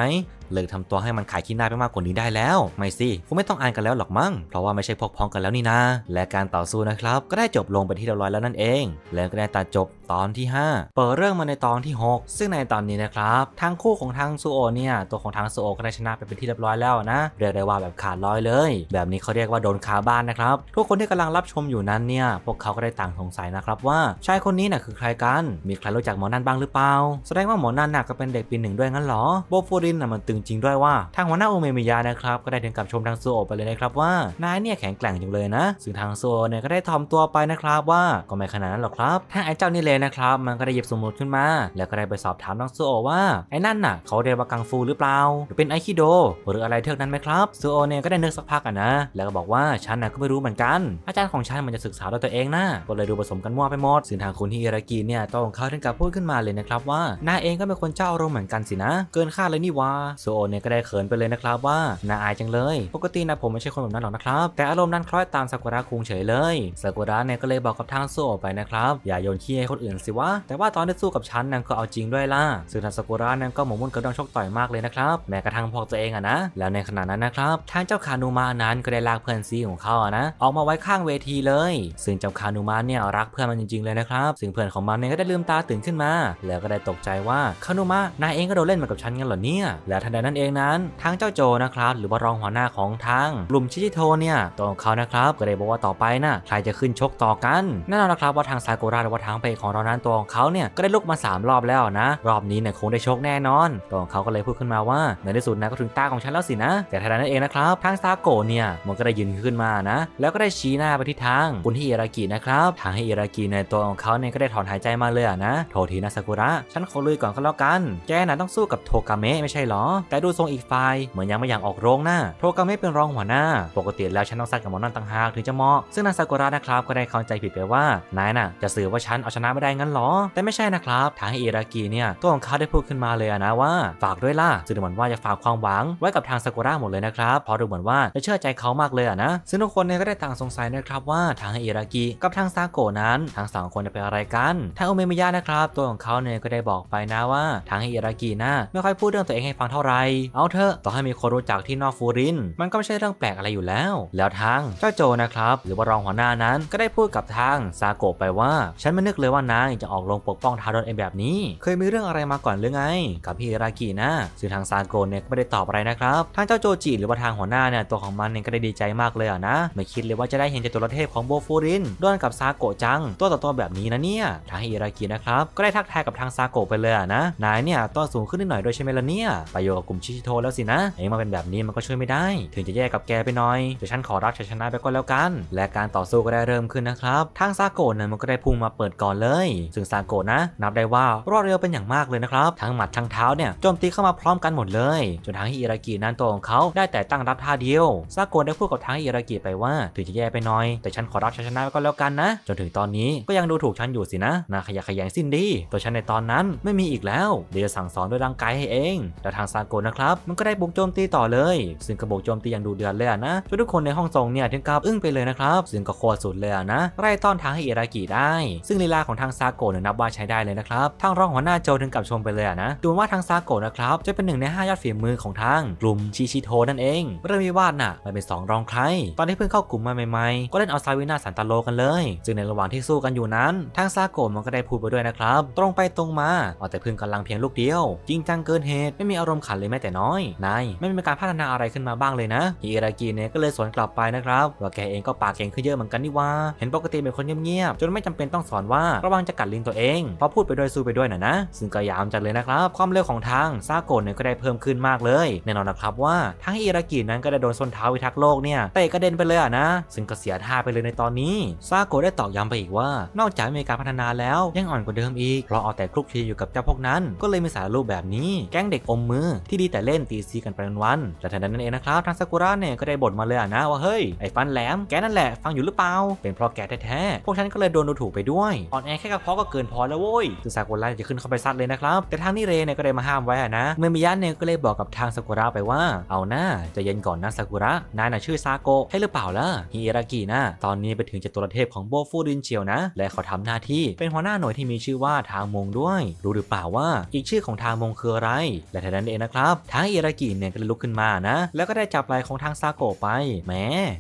เลิกทำตัวให้มันขายขี้หน้าไปมากกว่านี้ได้แล้ว ไม่สิคงไม่ต้องอ่านกันแล้วหรอกมั้งเพราะว่าไม่ใช่พวกพ้องกันแล้วนี่นะ และการต่อสู้นะครับ ก็ได้จบลงไปที่เรียบร้อยแล้วนั่นเอง แล้วก็ได้ตัดจบตอนที่ 5 เปิดเรื่องมาในตอนที่ 6 ซึ่งในตอนนี้นะครับทางคู่ของทางซูโอเนี่ย ตัวของทางซูโอก็ได้ชนะไปเป็นที่เรียบร้อยแล้วนะ เรียกได้ว่าแบบขาดลอยเลย แบบนี้เขาเรียกว่าโดนคาบ้านนะครับ ทุกคนที่กำลังรับชมอยู่นั้นเนี่ย พวกเขาก็ได้ต่างสงสัยนะครับ ว่าชายคนนี้น่ะคือใครกันมีใครรู้จักหมอนั่นบ้างหรือเปล่าแสดงว่าหมอนั่นน่ะก็เป็นเด็กปีหนึ่งด้วยงั้นหรอโบฟูรินน่ะมันตึงจริงด้วยว่าทางหัวหน้าโอเมมิยานะครับก็ได้ถึงกับชมทางซูโอไปเลยนะครับว่านายเนี่ยแข็งแกร่งจังเลยนะซึ่งทางซูโอเนี่ยก็ได้ทอมตัวไปนะครับ ว่าก็ไม่ขนาดนั้นหรอกครับ้าไอ้เจ้านี่เลยนะครับมันก็ได้หยิบสมุดขึ้นมา แล้วก็ได้ไปสอบถามน้องซูโอว่า ไอ้นั่นน่ะเขาเรียกว่ากังฟูหรือเปล่าหรือเป็นไอคิโดหรืออะไรเทือกนั้นไหมครับซูโอเนี่ยก็ได้นึกสักพักอ่ะนะ แล้วก็บอกว่า ฉันน่ะก็ไม่รู้เหมือนกัน อาจารย์ของฉันมันจะศึกษาด้วยตัวเองนะ ก็เลยดูผสมกันมั่วไปหมดสื่อทางคุณฮิรากิเนี่ยต้องเข้าถึงกับพูดขึ้นมาเลยนะครับว่านาเองก็เป็นคนเจ้าอารมณ์เหมือนกันสินะ เกินคาดเลยนี่วะซูโอเนี่ยก็ได้เขินไปเลยนะครับว่าน่าอายจังเลยปกตินะผมไม่ใช่คนแบบนั้นหรอกนะครับแต่อารมณ์นั้นคล้อยตามซากุระคุงเฉยเลยซากุระเนี่ยก็เลยบอกกับทางซูโอไปนะครับอย่าโยนขี้ให้คนอื่นื่นสิวะ แต่ว่าตอนที่สู้กับฉันนางก็เอาจริงด้วยล่ะซึ่งทันสกุระนั่นก็หมกมุ่นกระดองชกต่อยมากเลยนะครับแม้กระทั่งพวกตัวเองอะนะ แล้วในขณะนั้นนะครับทางเจ้าคานูมานั้นก็ได้ลากเพื่อนซีของเขาอะนะ ออกมาไว้ข้างเวทีเลยซึ่งเจ้าคานูมาเนี่ยรักเพื่อนมันจริงๆเลยนะครับ ซึ่งเพื่อนของมันเนี่ยก็ได้ลืมตาตื่นขึ้นมา แล้วก็ได้ตกใจว่าคานูมา นายเองก็โดนเล่นมากับฉันงั้นเหรอเนี่ย และทันใดนั้นเองนั้นทางเจ้าโจนะครับหรือว่ารองหัวหน้าของทางกลุ่มชิจิโทเนี่ยตัวของเขานะครับก็ได้บอกว่าต่อไปนะใครจะขึ้นชกต่อกันแน่นอนนะครับว่าทางซากุระหรือว่าทางเปของตอนนั้นตัวของเขาเนี่ยก็ได้ลุกมา 3 รอบแล้วนะ รอบนี้เนี่ยคงได้โชคแน่นอน ตัวของเขาก็เลยพูดขึ้นมาว่าในที่สุดนะก็ถึงตาของฉันแล้วสินะ แต่ทันนั้นเองนะครับทางซาโกเนี่ยมันก็ได้ยืนขึ้นมานะ แล้วก็ได้ชี้หน้าไปที่ทางคุณที่อิรากินะครับทางให้อิรากิในตัวของเขาเนี่ยก็ได้ถอนหายใจมาเลยนะโททีนะซากุระฉันขอลุยก่อนก็แล้วกัน แกน่ะต้องสู้กับโทกาเมะไม่ใช่หรอแต่ดูทรงอีกฝ่ายเหมือนยังไม่อยากออกโรงนะโทกาเมะเป็นรองหัวหน้า ปกติแล้วฉันต้องซัดกับมอนน่นต่างหากถึงจะเหมาะซึ่งนาซากุระนะครับก็ได้เข้าใจผิดไปว่านายน่ะจะสื่อว่าฉันเอาชนะไม่ได้ไดงั้นหรอแต่ไม่ใช่นะครับ ทางอิรากีเนี่ยตัวของเขาได้พูดขึ้นมาเลยนะว่า ฝากด้วยล่ะซึ่งดูเหมือนว่าจะฝากความหวังไว้กับทางซากุระหมดเลยนะครับเพราะดูเหมือนว่าจะเชื่อใจเขามากเลยนะซึ่งทุกคนเนี่ยก็ได้ต่างสงสัยนะครับว่าทางอิรากีกับทางซาโกะนั้นทั้งสองคนจะเป็นอะไรกัน ทางโอเมมิยะนะครับ ตัวของเขาเนี่ยก็ได้บอกไปนะว่าทางอิรากีน่าไม่ค่อยพูดเรื่องตัวเองให้ฟังเท่าไหร่เอาเถอะต่อให้มีคนรู้จักที่นอกฟูรินมันก็ไม่ใช่เรื่องแปลกอะไรอยู่แล้ว แล้วทางเจ้าโจนะครับหรือว่ารองหัวหน้านั้นก็ได้พูดกับทางซาโกไปว่า ฉันไม่นึกเลยว่านะางจะออกลงปกป้องทารอนเองแบบนี้ เคยมีเรื่องอะไรมาก่อนหรือไง กับพี่รากินะซึ่งทางซานโกนเนี่ยก็ไม่ได้ตอบอะไรนะครับ ทางเจ้าโจจิหรือว่าทางหัวหน้าเนี่ยตัวของมันเนี่ยก็ได้ดีใจมากเลยอ่ะนะ ไม่คิดเลยว่าจะได้เห็นจตุรเทพของโบฟูรินด้วยกับซาโกะจัง ตัวต่อตัวแบบนี้นะเนี่ยทางอิรากินะครับ ก็ได้ทักทายกับทางซาโกะไปเลยอ่ะนะนายเนี่ยตัวสูงขึ้นนิดหน่อยโดยใช่ไหมล่ะเนี่ยไปโยกับกลุ่มชิชิโตแล้วสินะเองมาเป็นแบบนี้มันก็ช่วยไม่ได้ ถึงจะแย่กับแกไปหน่อยแต่ฉันขอรักชัยชนะไปก็แล้วกัน และการต่อสู้ก็ได้เริ่มขึ้นนะครับทางซาโกะเนี่ยมันก็ได้พุ่งมาเปิดก่อนเลยซึ่งซางโกะนะนับได้ว่ารอดเร็วเป็นอย่างมากเลยนะครับ ทั้งหมัดทั้งเท้าเนี่ยโจมตีเข้ามาพร้อมกันหมดเลย จนทางฮิอิรากินั้นตัวของเขาได้แต่ตั้งรับท่าเดียวซากโกะได้พูดกับทางฮิอิรากิไปว่าถึงจะแย่ไปหน่อยแต่ฉันขอรับชัยชนะก็แล้วกันนะจนถึงตอนนี้ก็ยังดูถูกฉันอยู่สินะนาขยะขยงสิ้นดีตัวฉันในตอนนั้นไม่มีอีกแล้ว เดี๋ยวจะสั่งสอนด้วยร่างกายให้เอง แต่ทางซากโกะนะครับมันก็ได้บุกโจมตีต่อเลย ซึ่งกระบอกโจมตีอย่างดูเดือดเลยนะจนทุกคนในห้องทรงเนี่ยถึงกับอึ้งไปเลยนะครับซึ่งก็โคตรสุดเลยนะไล่ต้อนทางฮิอิรากิได้ ซึ่งลีลาของทางซาโกะเนี่ยนับว่าใช้ได้เลยนะครับทางรองหัวหน้าโจถึงกับชมไปเลยนะดูว่าทางซาโกะนะครับจะเป็นหนึ่งใน5ยอดฝีมือของทางกลุ่มชิชิโทนั่นเองเรื่องวิวาทน่ะมันเป็น2 รองใคร ตอนที่เพิ่งเข้ากลุ่มมาใหม่ๆก็เล่นเอาซาวินาสันตาโลกันเลยจึงในระหว่างที่สู้กันอยู่นั้น ทางซาโกะมันก็ได้พูดไปด้วยนะครับ ตรงไปตรงมาเอาแต่พึ่งกำลังเพียงลูกเดียว จริงจังเกินเหตุไม่มีอารมณ์ขันเลยแม้แต่น้อย นายไม่มีการพัฒนาอะไรขึ้นมาบ้างเลยนะฮิรากิเนี่ยก็เลยสวนกลับไปนะครับว่าแกเองก็ปากแข็งขึ้นเยอะเหมือนกันนี่ว่า เห็นปกติเป็นคนเงียบๆจนไม่จำเป็นต้องสอนว่าระังจะกัดลิงตัวเองเพราะพูดไปด้วยซูไปด้วยนะนะซึ่งก็ยามจัดเลยนะครับความเร็วของทางซาโกะเนี่ยก็ได้เพิ่มขึ้นมากเลย แน่นอนนะครับว่าทั้งอิรากินั้นก็ได้โดนส้นเท้าวิทักโลกเนี่ยเตะกระเด็นไปเลยอะนะ ซึ่งก็เสียท่าไปเลยในตอนนี้ซาโกะได้ตอกย้ำไปอีกว่า นอกจากมีการพัฒนาแล้วยังอ่อนกว่าเดิมอีกเพราะเอาแต่คลุกคลีอยู่กับเจ้าพวกนั้นก็เลยมีสารรูปแบบนี้แก๊งเด็กอมมือที่ดีแต่เล่นตีซีกันไปนวันแต่ทันนั้นเองนะครับทางซากุระเนี่ยก็ได้บ่นมาเลยนะว่าเฮ้ยไอ้ฟันแหลมแกนั่นแหละฟังอยู่หรือเปล่าเป็นเพราะแกแท้ๆพวกฉันก็เลยโดนดูถูกไปด้วยอ่อนแอแค่กระเพาะก็เกินพอแล้วโว้ยซึ่งซากุระจะขึ้นเข้าไปซัดเลยนะครับ แต่ทางนิเรเนี่ยก็ได้มาห้ามไว้นะ เมมิยะเนี่ยก็เลยบอกกับทางซากุระไปว่า เอาหน้า จะเย็นก่อนนะซากุระนายน่ะชื่อซาโกะให้หรือเปล่าล่ะฮิเอรากินะ ตอนนี้ไปถึงจตุรเทพของโบฟูรินเชียวนะ และเขาทำาหน้าที่ เป็นหัวหน้าหน่วยที่มีชื่อว่าทางมงด้วย รู้หรือเปล่าว่าอีกชื่อของทางมงคืออะไร และทันนั้นเองนะครับ ทางอิรากิเนี่ยก็เลยลุกขึ้นมานะ แล้วก็ได้จับไหล่ของทางซาโกะไป แหม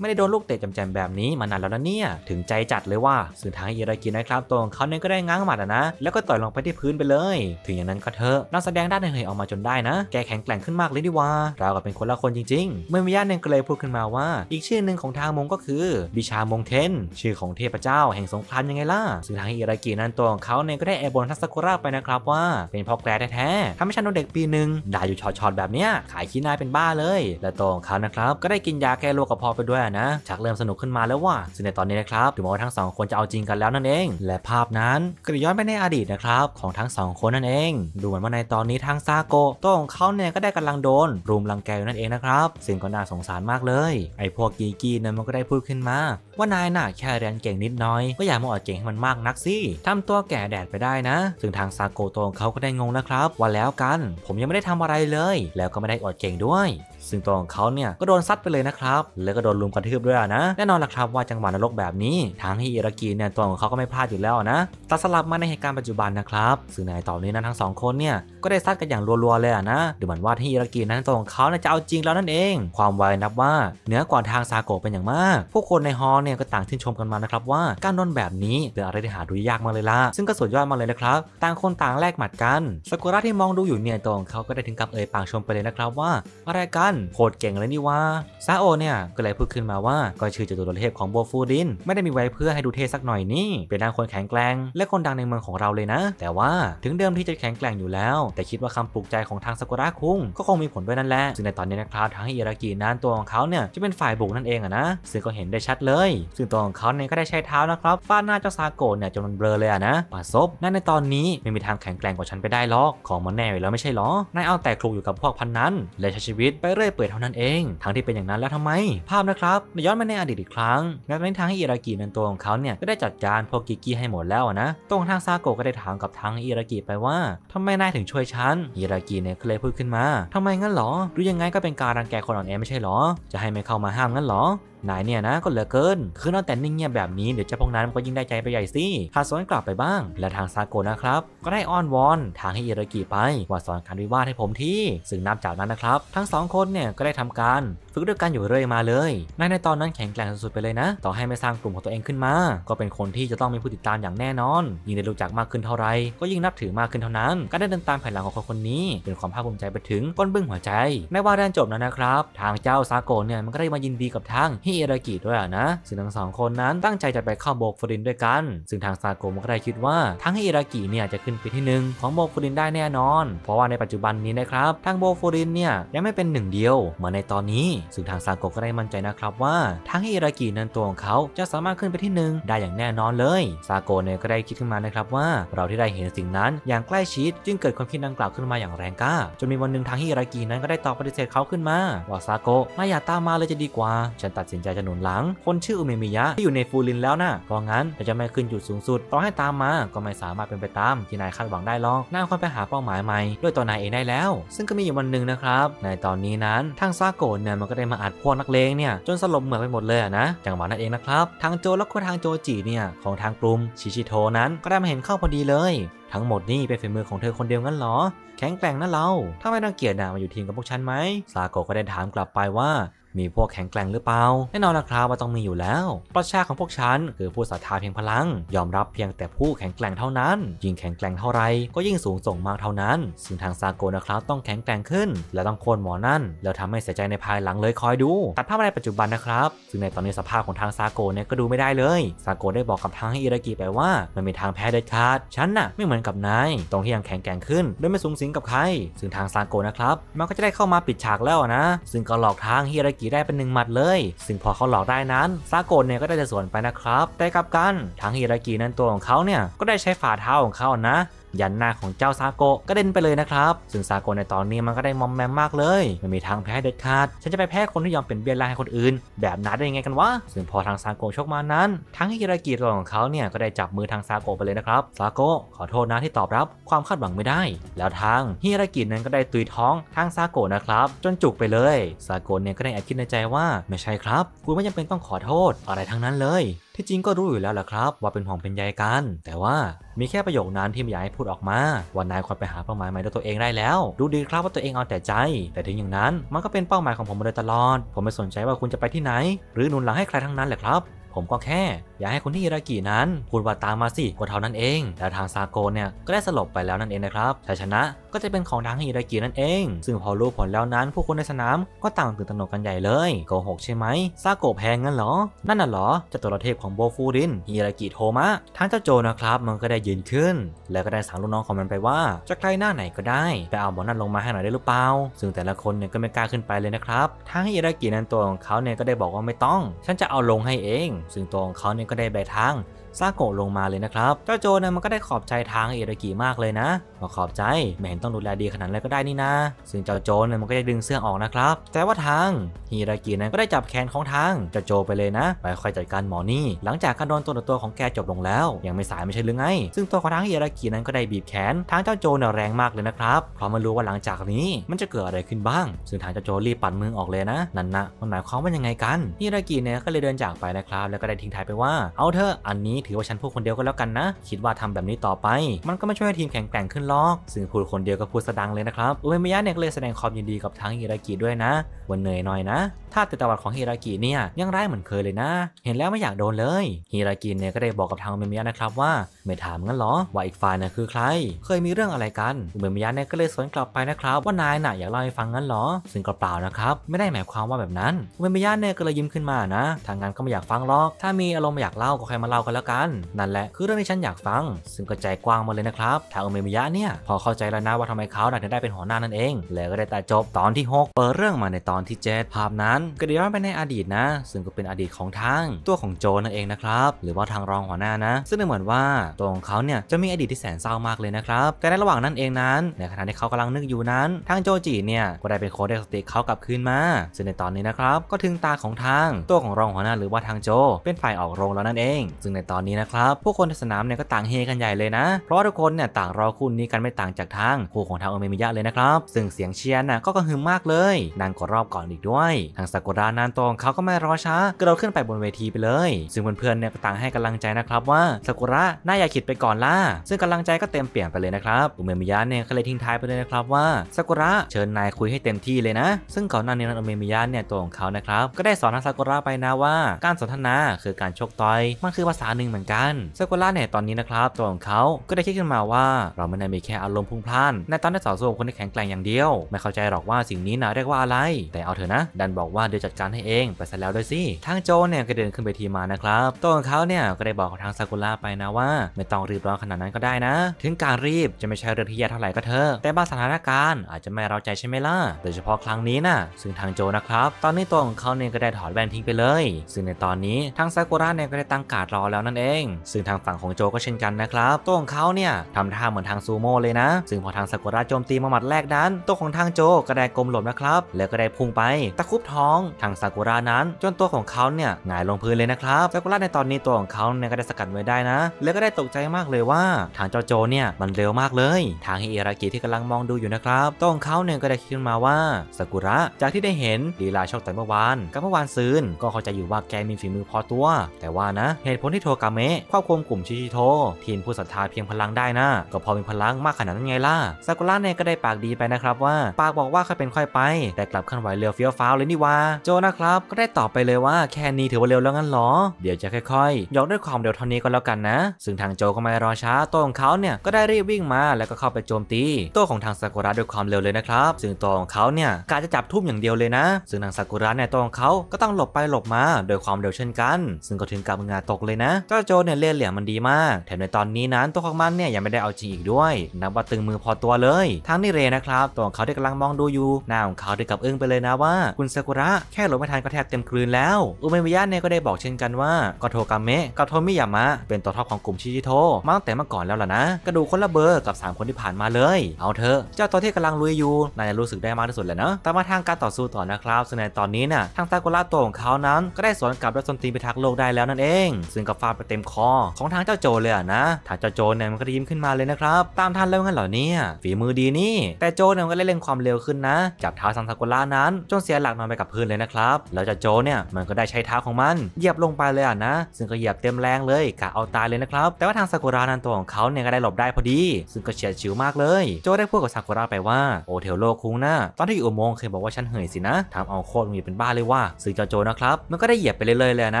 ไม่ได้โดนลูกเตะจำๆแบบนี้มานานแล้วนะเนี่ยถึงใจจัดเลยว่าสื่อทางอิรากินะครับตัวของเขานึงก็ได้ง้างหมัดอะนะแล้วก็ต่อยลงไปที่พื้นไปเลย ถึงอย่างนั้นก็เถอะนักแสดงด้านในเหยออกมาจนได้นะ แกแข็งแกร่งขึ้นมากเลยดีว่า เรากับเป็นคนละคนจริงๆ เมื่อมิยะเนงก็เลยพูดขึ้นมาว่า อีกชื่อหนึ่งของทางมงก็คือบิชามงเทนชื่อของเทพเจ้าแห่งสงครามยังไงล่ะซึ่งทางอิรากินั้นตัวของเขาเนี่ยก็ได้แอบบนทัสกุระไปนะครับว่าเป็นพ่อแกลแท้ๆทำให้ฉันโดนเด็กปีหนึ่งด่าอยู่ชอชอดแบบเนี้ยขายขี้นายเป็นบ้าเลยและตัวของเขานะครับก็ได้กินยาแก้โรคกระเพาะไปด้วยนะชักเริ่มสนุกขึ้นมาแล้วว่าซึ่งในตอนนี้นะครับถึงแม้ว่าทั้งสองคนจะเอาจริงกันแล้วนั่นเองและภาพนะั้นกลับย้อนไปในอดีตนะครับของทั้งสองคนนั่นเองดูเหมือนว่าในตอนนี้ทางซาโกโต้ของเขาเนี่ยก็ได้กำลังโดน รุมรังแกอยู่นั่นเองนะครับซึ่งก็น่าสงสารมากเลย ไอ้พวกกีกี้นั้นมันก็ได้พูดขึ้นมาว่านายน่ะแค่เรียนเก่งนิดน้อย ก็อย่ามาออดเก่งให้มันมากนักสิทำตัวแก่แดดไปได้นะ ซึ่งทางซาโกโต้ของเขาก็ได้งงนะครับว่าแล้วกัน ผมยังไม่ได้ทำอะไรเลย แล้วก็ไม่ได้ออดเก่งด้วยซึ่งตัวของเขาเนี่ยก็โดนซัดไปเลยนะครับแล้วก็โดนลุมกระทืบด้วยนะ แน่นอนละครับว่าจังหวะนรกแบบนี้ทางฮิอิรากิเนี่ยตัวของเขาก็ไม่พลาดอยู่แล้วนะตัดสลับมาในเหตุการณ์ปัจจุบันนะครับซึ่งในตอนนี้นั้นทั้งสองคนเนี่ยก็ได้ซัดกันอย่างรัวๆเลยนะดูเหมือนว่าฮิอิรากินั้นตัวของเขาจะเอาจริงแล้วนั่นเอง ความไวนับว่า เหนือกว่าทางซาโกะเป็นอย่างมากผู้คนในฮอลเนี่ยก็ต่างชื่นชมกันมานะครับ ว่า การนอนแบบนี้เป็นอะไรที่หาดูยากมากเลยล่ะซึ่งก็สุดยอดมากเลยนะครับต่างคนต่างแลกหมัดกันสกุระที่มองดูอยู่เนี่ยตัวของเขาก็ได้ถึงกับเอ่ยปากชมไปเลยนะครับ ว่าอะไรกันโคตรเก่งเลยนี่ว่าซาโอเนี่ยก็เลยพูดขึ้นมาว่า ก็ชื่อจตุรเทพของโบฟูดินไม่ได้มีไว้เพื่อให้ดูเท่สักหน่อยนี่เป็นนางคนแข็งแกร่งและคนดังในเมืองของเราเลยนะ แต่ว่าถึงเดิมที่จะแข็งแกร่งอยู่แล้ว แต่คิดว่าคำปลุกใจของทางซากุระคุงก็คงมีผลด้วยนั่นแหละซึ่งในตอนนี้นะครับทางอิรากินั้นตัวของเขาเนี่ยจะเป็นฝ่ายบุกนั่นเองอะนะซึ่งก็เห็นได้ชัดเลย ซึ่งตัวของเขาเนี่ยก็ได้ใช้เท้านะครับฟาดหน้าเจ้าซาโกะเนี่ยจนมันเบลอเลยอะนะปาซบนั่นในตอนนี้ไม่มีทางแข็งแกร่งกว่าฉันไปได้หรอกของมันแน่่แล้วไม่ใช่หรอนายเอาแต่คลุกอยู่กับพวกพันนั้นและใช้ชีวิตไปเรื่อยเปิดเท่านั้นเอง ทั้งที่เป็นอย่างนั้นแล้วทำไม ภาพนะครับ ย้อนมาในอดีตอีกครั้งแม้ในทางให้อิรากินันตัวของเขาเนี่ย ก็ได้จัดการพวกกิกี้ให้หมดแล้วนะ ตรงทางซาโกะก็ได้ถามกับทางอิรากิไปว่า ทำไมนายถึงช่วยฉัน อิรากิเนี่ยก็เลยพูดขึ้นมา ทำไมงั้นหรอ รูอยังไงก็เป็นการรังแกคนอ่อนแอไม่ใช่หรอ จะให้ไม่เข้ามาห้ามงั้นหรอนายเนี่ยนะก็เหลือเกิน คือนอนแต่นิ่งเงียบแบบนี้ เดี๋ยวเจ้าพวกนั้นก็ยิ่งได้ใจไปใหญ่สิทาสอนกลับไปบ้าง และทางซาโกนะครับ ก็ได้อ้อนวอนทางให้อิรากิไปว่าสอนการวิวาทให้ผมที่ซึ่งนับจากนั้นนะครับ ทั้งสองคนเนี่ยก็ได้ทำการฝึกด้วยกันอยู่เรื่อยมาเลยนายในตอนนั้นแข็งแกร่งสุดๆไปเลยนะ ต่อให้ไม่สร้างกลุ่มของตัวเองขึ้นมา ก็เป็นคนที่จะต้องมีผู้ติดตามอย่างแน่นอน ยิ่งได้รู้จักมากขึ้นเท่าไรก็ยิ่งนับถือมากขึ้นเท่านั้นการได้เดินตามแผนหลังของคนคนนี้ เป็นความภาคภูมิใจไปถึงก้นบึ้งหัวใจ ในว่าด้านจบแล้วนะครับ ทางเจ้าซาโกเนี่ยมันก็ได้มายินดีกับทางฮิเอรากิด้วยนะซึ่งทั้งสอง คนนั้นตั้งใจจะไปเข้าโบกฟรินด้วยกัน ซึ่งทางซาโกมันก็ได้คิดว่าทั้งฮิเอรากิเนี่ยจะขึ้นไปที่หนึ่งของโบกฟรินได้แน่นอนเพราะว่าในปัจจุบันนี้นะครับทางโบกฟรินเนี่ยยังไม่เป็นหนึ่งเดียวเหมือนในตอนนี้ซึ่งทางซาโกก็ได้มั่นใจนะครับว่าทั้งอิรากินั้นตัวของเขาจะสามารถขึ้นไปที่หนึ่งได้อย่างแน่นอนเลยซาโกเนี่ยก็ได้คิดขึ้นมานะครับว่า เราที่ได้เห็นสิ่งนั้นอย่างใกล้ชิด จึงเกิดความคิดดังกล่าวขึ้นมาอย่างแรงกล้าจนมีวันหนึ่งทางฮิรากินั้นก็ได้ตอบปฏิเสธเขาขึ้นมา ว่าซาโกะไม่อยากตามมาเลยจะดีกว่า ฉันตัดสินใจจะหนุนหลัง คนชื่ออุเมมิยะที่อยู่ในฟูรินแล้วนะเพราะงั้นจะไม่ขึ้นจุดสูงสุดต่อให้ตามมาก็ไม่สามารถเป็นไปตามที่นายคาดหวังได้หรอกน่ายควรไปหาเป้าหมายใหม่ด้วยตัวนายเองได้แล้ว ซึ่งก็มีอยู่วันหนึ่งนะครับในตอนนี้นั้นทางซาโกะเนี่ยมันกก็ได้มาอัดพวกนักเลงเนี่ยจนสลบเหมือไปหมดเลยนะจังหวะนั้นเองนะครับทางโจและก็ทางโจจีเนี่ยของทางกลุ่มชิชิโทนั้น ก็ได้มาเห็นเข้าพอดีเลย ทั้งหมดนี่เป็นฝีมือของเธอคนเดียวงั้นหรอแข็งแกร่งนะเราถ้าไม่้องเกียดนะมาอยู่ทีมกับพวกฉันไหมซาโกะก็ได้ถามกลับไปว่ามีพวกแข็งแกร่งหรือเปล่าแน่นอนนะครับว่าต้องมีอยู่แล้ว ประชาของพวกฉันคือผู้ศรัทธาเพียงพลัง ยอมรับเพียงแต่ผู้แข็งแกร่งเท่านั้น ยิ่งแข็งแกร่งเท่าไรก็ยิ่งสูงส่งมากเท่านั้น ซึ่งทางซาโกนะครับต้องแข็งแกร่งขึ้น และต้องโค่นหมอนั่นแล้วทำให้เสียใจในภายหลังเลยคอยดูตัดภาพมาในปัจจุบันนะครับซึ่งในตอนนี้สภาพของทางซาโกเนี่ยก็ดูไม่ได้เลยซาโกได้บอกกับทางให้อิรากิไปว่า มันมีทางแพ้เด็ดขาดฉันน่ะไม่เหมือนกับนายตรงที่ยังแข็งแกร่งขึ้นโดยไม่สูงสิงกับใครซึ่งทางซาโกนะครับมันก็จะได้เข้ามาปิดฉากแล้วนะซึ่งก็หลอกทางฮิรากิีได้เป็นหนึ่งหมัดเลยซึ่งพอเขาหลอกได้นั้น ซาโกะเนี่ยก็ได้จะสวนไปนะครับแต่กับกัน ทั้งฮิรากินั้นตัวของเขาเนี่ยก็ได้ใช้ฝ่าเท้าของเขานะยันหน้าของเจ้าซาโกะก็เด็นไปเลยนะครับซึ่งซาโกะในตอนนี้มันก็ได้มอมแมมมากเลย ไม่มีทางแพ้เด็ดขาด ฉันจะไปแพ้คนที่ยอมเป็นเบียร์ล่าให้คนอื่น แบบนั้นได้ยังไงกันวะซึ่งพอทางซาโกะชกมานั้น ทั้งฮิรากิตัวของเขาเนี่ยก็ได้จับมือทางซาโกะไปเลยนะครับ ซาโกะขอโทษนะที่ตอบรับความคาดหวังไม่ได้ แล้วทางฮิรากินั้นก็ได้ตุยท้องทางซาโกะนะครับ จนจุกไปเลย ซาโกะเนี่ยก็ได้แอบคิดในใจว่า ไม่ใช่ครับกูไม่จำเป็นต้องขอโทษอะไรทั้งนั้นเลยที่จริงก็รู้อยู่แล้วแหละครับว่าเป็นห่วงเป็นใยกัน แต่ว่ามีแค่ประโยคนั้นที่ไม่อยากให้พูดออกมาว่านายควรไปหาเป้าหมายใหม่ด้วยตัวเองได้แล้ว ดูดีครับว่าตัวเองเอาแต่ใจ แต่ถึงอย่างนั้นมันก็เป็นเป้าหมายของผมมาโดยตลอดผมไม่สนใจว่าคุณจะไปที่ไหนหรือหนุนหลังให้ใครทั้งนั้นแหละครับผมก็แค่ อยากให้คุณที่อิรากินั้น พูดว่าตามมาสิ กว่าเท่านั้นเอง แต่ทางซาโกเนี่ยก็ได้สลบไปแล้วนั่นเองนะครับ ชัยชนะก็จะเป็นของทางอิรากินั่นเอง ซึ่งพอรู้ผลแล้วนั้น ผู้คนในสนาม ก็ต่างตื่นตระหนกกันใหญ่เลยโกหกใช่ไหมซาโกแพงงั้นเหรอ นั่นน่ะเหรอจะตัวเทพของโบฟูรินอิรากิโทมะทั้งเจ้าโจนะครับมันก็ได้ยืนขึ้นแล้วก็ได้สั่งลูกน้องของมันไปว่า จะใกล้หน้าไหนก็ได้ไปเอาหมอนั่นลงมาให้หน่อยได้หรือเปล่าซึ่งแต่ละคนเนี่ยก็ไม่กล้าขึ้นไปเลยนะครับทั้งอิรากินั้นตัวของเขาเนี่ยก็ได้บอกว่าไม่ต้อง ฉันจะเอาลงให้เองซึ่งตัวของเขาเนี่ยก็ได้ใบทางซาโกะลงมาเลยนะครับ เจ้าโจเนี่ยมันก็ได้ขอบใจทางเอรากิมากเลยนะมาขอบใจไม่เห็นต้องดูแลดีขนาดนั้นก็ได้นี่นะ ซึ่งเจ้าโจเนี่ยมันก็จะดึงเสื้อออกนะครับ แต่ว่าทางฮีรากินั้นก็ได้จับแขนของทางเจ้าโจไปเลยนะ ไปคอยจัดการหมอนี่ หลังจากการโดนตัวต่อตัวของแกจบลงแล้ว ยังไม่สายไม่ใช่หรือไง ซึ่งตัวของทางฮอรากินั้นก็ได้บีบแขนทางเจ้าโจเนี่ยแรงมากเลยนะครับเพราะมันรู้ว่าหลังจากนี้มันจะเกิดอะไรขึ้นบ้างซึ่งทางเจ้าโจรีบปัดมือออกเลยนะ นั่นนะมันหมายความว่ายังไงกันฮีรากิเนี่ก็เลยเดินจากไปนะครับแล้วก็ได้ทิ้งท้ายไปว่าเอาเถอะอันนี้ถือว่าฉันพูดคนเดียวก็แล้วกันนะ คิดว่าทำแบบนี้ต่อไป มันก็ไม่ช่วยให้ทีมแข็งแกร่งขึ้นหรอก ซึ่งพูดคนเดียวก็พูดสดังเลยนะครับอุเมิยะเนี่ยเลยแสดงความยินดีกับทั้งฮิรากิด้วยนะ วันเหนื่อยหน่อยนะท่าติดตะวัดของฮิรากิเนี่ย ยังไร้เหมือนเคยเลยนะ เห็นแล้วไม่อยากโดนเลยฮิรากิเนี่ยก็ได้บอกกับทางอุเมิยะนะครับว่าไม่ถามงั้นหรอว่าอีกฝ่ายน่ะคือใคร เคยมีเรื่องอะไรกันอุเมิยะเนี่ยก็เลยสวนกลับไปนะครับ ว่านายน่ะอยากเล่าให้ฟังงั้นหรอซึ่งก็เปล่านะครับไม่ได้หมายความว่าแบบนั้นอุเมยะเนี่ยก็เลยยิ้มขึ้นมานะทางงานก็ไม่อยากฟังหรอก ถ้ามีอารมณ์อยากเล่าก็ใครมาเล่ากันแล้วกกันนั่นแหละคือเรื่องที่ฉันอยากฟัง ซึ่งก็ใจกว้างมาเลยนะครับทางอเมมิยะเนี่ยพอเข้าใจแล้วนะว่าทำไมเขาถึงได้เป็นหัวหน้านั่นเอง แล้วก็ได้แต่จบตอนที่6เปิดเรื่องมาในตอนที่7ภาพนั้นก็เดี๋ยวไปในอดีตนะ ซึ่งก็เป็นอดีตของทางตัวของโจนั่นเองนะครับหรือว่าทางรองหัวหน้านะ ซึ่งเหมือนว่าตัวของเขาเนี่ยจะมีอดีตที่แสนเศร้ามากเลยนะครับแต่ในระหว่างนั้นเองนั้นในขณะที่เขากำลังนึกอยู่นั้น ทางโจจีเนี่ยก็ได้เป็นโคเดสติเขากลับคืนมา ซึ่งในตอนนี้นะครับก็ถึงตาของทางตัวของรองหัวหน้าหรือว่าทางโจ เป็นฝ่ายออกโรงแล้วนั่นเอง ซึ่งในตอนอนนี้นะครับพวกคนในสนามเนี่ยก็ต่างเฮกันใหญ่เลยนะ เพราะทุกคนเนี่ยต่าง รอคู่นี้กันไม่ต่างจากทางคู่ของทางโอเมมิยะเลยนะครับ ซึ่งเสียงเชียร์น่ะก็กระหึ่มมากเลยนางกดรอบก่อนอีกด้วย ทางสากุระนานตองเขาก็ไม่รอช้า กระโดดขึ้นไปบนเวทีไปเลย ซึ่งเพื่อนๆเนี่ยก็ต่างให้กำลังใจนะครับว่าสากุระน่าอย่าขิดไปก่อนล่ะ ซึ่งกำลังใจก็เต็มเปลี่ยนไปเลยนะครับโอเมมิยะเนี่ยก็เลยทิ้งท้ายไปเลยนะครับว่าสากุระเชิญนายคุยให้เต็มที่เลยนะ ซึ่งก่อนหน้านี้นั้นโอเมมิยะเนี่ยตัวของเขานะครับก็ได้สอนทางสากุระไปนะว่า การสนทนาคือการชกต่อยมันคือภาษาหนึ่งเหมือนกันซากุระเนี่ยตอนนี้นะครับ ตัวของเขาก็ได้คิดขึ้นมาว่าเราไม่ได้มีแค่อารมณ์พุ่งพล่าน ในตอนที่สาวโซคนที่แข็งแกร่งอย่างเดียว ไม่เข้าใจหรอกว่าสิ่งนี้นะเรียกว่าอะไร แต่เอาเถอะนะ ดันบอกว่าเดี๋ยวจัดการให้เองไปซะแล้วด้วยสิ ทางโจเนี่ยก็เดินขึ้นไปทีมานะครับตัวของเขาเนี่ยก็ได้บอกทางซากุระไปนะว่าไม่ต้องรีบร้อนขนาดนั้นก็ได้นะ ถึงการรีบจะไม่ใช่เรื่องที่แย่เท่าไหร่ก็เถอะแต่บางสถานการณ์อาจจะไม่เราใจใช่ไหมล่ะโดยเฉพาะครั้งนี้นะซึ่งทางโจนะครับตอนนี้ตัวของเขาเนี่ยก็ได้ถอดแว่นทิ้งไปเลย ซึ่งในตอนนี้ทางซากุระเนี่ยก็ได้ตั้งการรอแล้วนั่นเองซึ่งทางฝั่งของโจก็เช่นกันนะครับตัวของเขาเนี่ยทำท่าเหมือนทางซูโม่เลยนะซึ่งพอทางสากุระโจมตีมาหมัดแรกนั้นตัวของทางโจก็ได้กลมหลบนะครับ แล้วก็ได้พุ่งไป ตะคุบท้องทางสากุระนั้น จนตัวของเขาเนี่ยหงายลงพื้นเลยนะครับสากุระในตอนนี้ตัวของเขาเนี่ยก็ได้สกัดไว้ได้นะ แล้วก็ได้ตกใจมากเลยว่า ทางเจ้าโจเนี่ยมันเร็วมากเลย ทางฮิเอรากิที่กำลังมองดูอยู่นะครับตัวของเขาเนี่ยก็ได้คิดขึ้นมาว่าสากุระจากที่ได้เห็นลีลาชกแต่เมื่อวานกับเมื่อวานซืนก็เข้าใจอยู่ว่าแกมีฝีมือพอตัว แต่ว่านะเหตุผลที่โทากาเมะควบคุมกลุ่มชิชิโตทีนผู้ศรัทธาเพียงพลังได้นะก็พอมีพลังมากขนาดนั้นไงล่ะซากุระเนี่ยก็ได้ปากดีไปนะครับว่าปากบอกว่าคขายเป็นค่อยไป แต่กลับขั้นไหวเรืวเฟี้ยวฟ้าวเลยนี่วะาโจนะครับ ก็ได้ตอบไปเลยว่าแค่นี้ถือว่าเร็วแล้วงั้นหรอ เดี๋ยวจะค่อย ๆ ยกด้วยความเร็วเท่านี้ก็แล้วกันนะซึ่งทางโจก็ไม่รอช้าตัวของเขาเนี่ยก็ได้รีบวิ่งมา แล้วก็เข้าไปโจมตี ตัวของทางซากุระด้วยความเร็วเลยนะครับ ซึ่งตัวของเขาเนี่ยการจะจับทุ่มอย่างเดียวเลยนะซึ่งทางซากุระเนี่ยตัวของเขาก็ต้องหลบไปหลบมา โดยความเร็วเช่นกัน ซึ่งก็ถึงกับงาตกเลยนะจ้าโจเนี่ยเล่นเหลี่ยมมันดีมาก แถมในตอนนี้นั้นตัวของมันเนี่ย ยังไม่ได้เอาจริงอีกด้วย นับว่าตึงมือพอตัวเลย ทั้งนี่เรนะครับ ตัวของเขาได้กำลังมองดูอยู่หน้าของเขาไึงกับอึ้งไปเลยนะว่าคุณซากุระแค่หลบไม่ทันก็แทบเต็มคลืนแล้วอุเมมิยะเนี่ยก็ได้บอกเช่นกันว่าก็โทกาเมะ กับโทมิยามะเป็นตัวท็อปของกลุ่มชิจิโตมาตั้งแต่เมื่อก่อนแล้วล่ะนะกระดูคนละเบอร์กับ3คนที่ผ่านมาเลยเอาเถอะเจ้าตัวที่กำลังลุยอยู่น่าจะรู้สึกได้มากที่สุดเลยนะแต่มาทางการต่อสู้ต่อนะครับซึ่งในตอนนี้น่ะทางซากุระตัวของเขานั้น ก็ได้สวนกลับและสนตีไปทักโลกได้แล้วนั่นเอง ซึ่งกบฟาร์มไปเต็มคอของทางเจ้าโจเลยนะทางเจ้าโจเนี่ยมันก็ยิ้มขึ้นมาเลยนะครับตามทันแล้วงั้นเหรอเนี่ยฝีมือดีนี่ แต่โจเนี่ยก็เล่นเร่งความเร็วขึ้นนะจับเท้าซังซากุระนั้นจนเสียหลักนอนไปกับพื้นเลยนะครับ แล้วเจ้าโจเนี่ยมันก็ได้ใช้เท้าของมันเหยียบลงไปเลยนะ ซึ่งก็เหยียบเต็มแรงเลยกะเอาตายเลยนะครับแต่ว่าทางซากุระนั้นตัวของเขาเนี่ยก็ได้หลบได้พอดี ซึ่งก็เฉียดฉิวมากเลย โจได้พูดกับซากุระไปว่าโอเทลโลคุงนะตอนที่อยู่อุโมงค์เคยบอกว่าฉันเหยสินะทำเอาโคตรมีเป็นบ้าเลยว่าซึ่งเจ้าโจนะครับมันก็ได้เหยียบไปเลยเลยน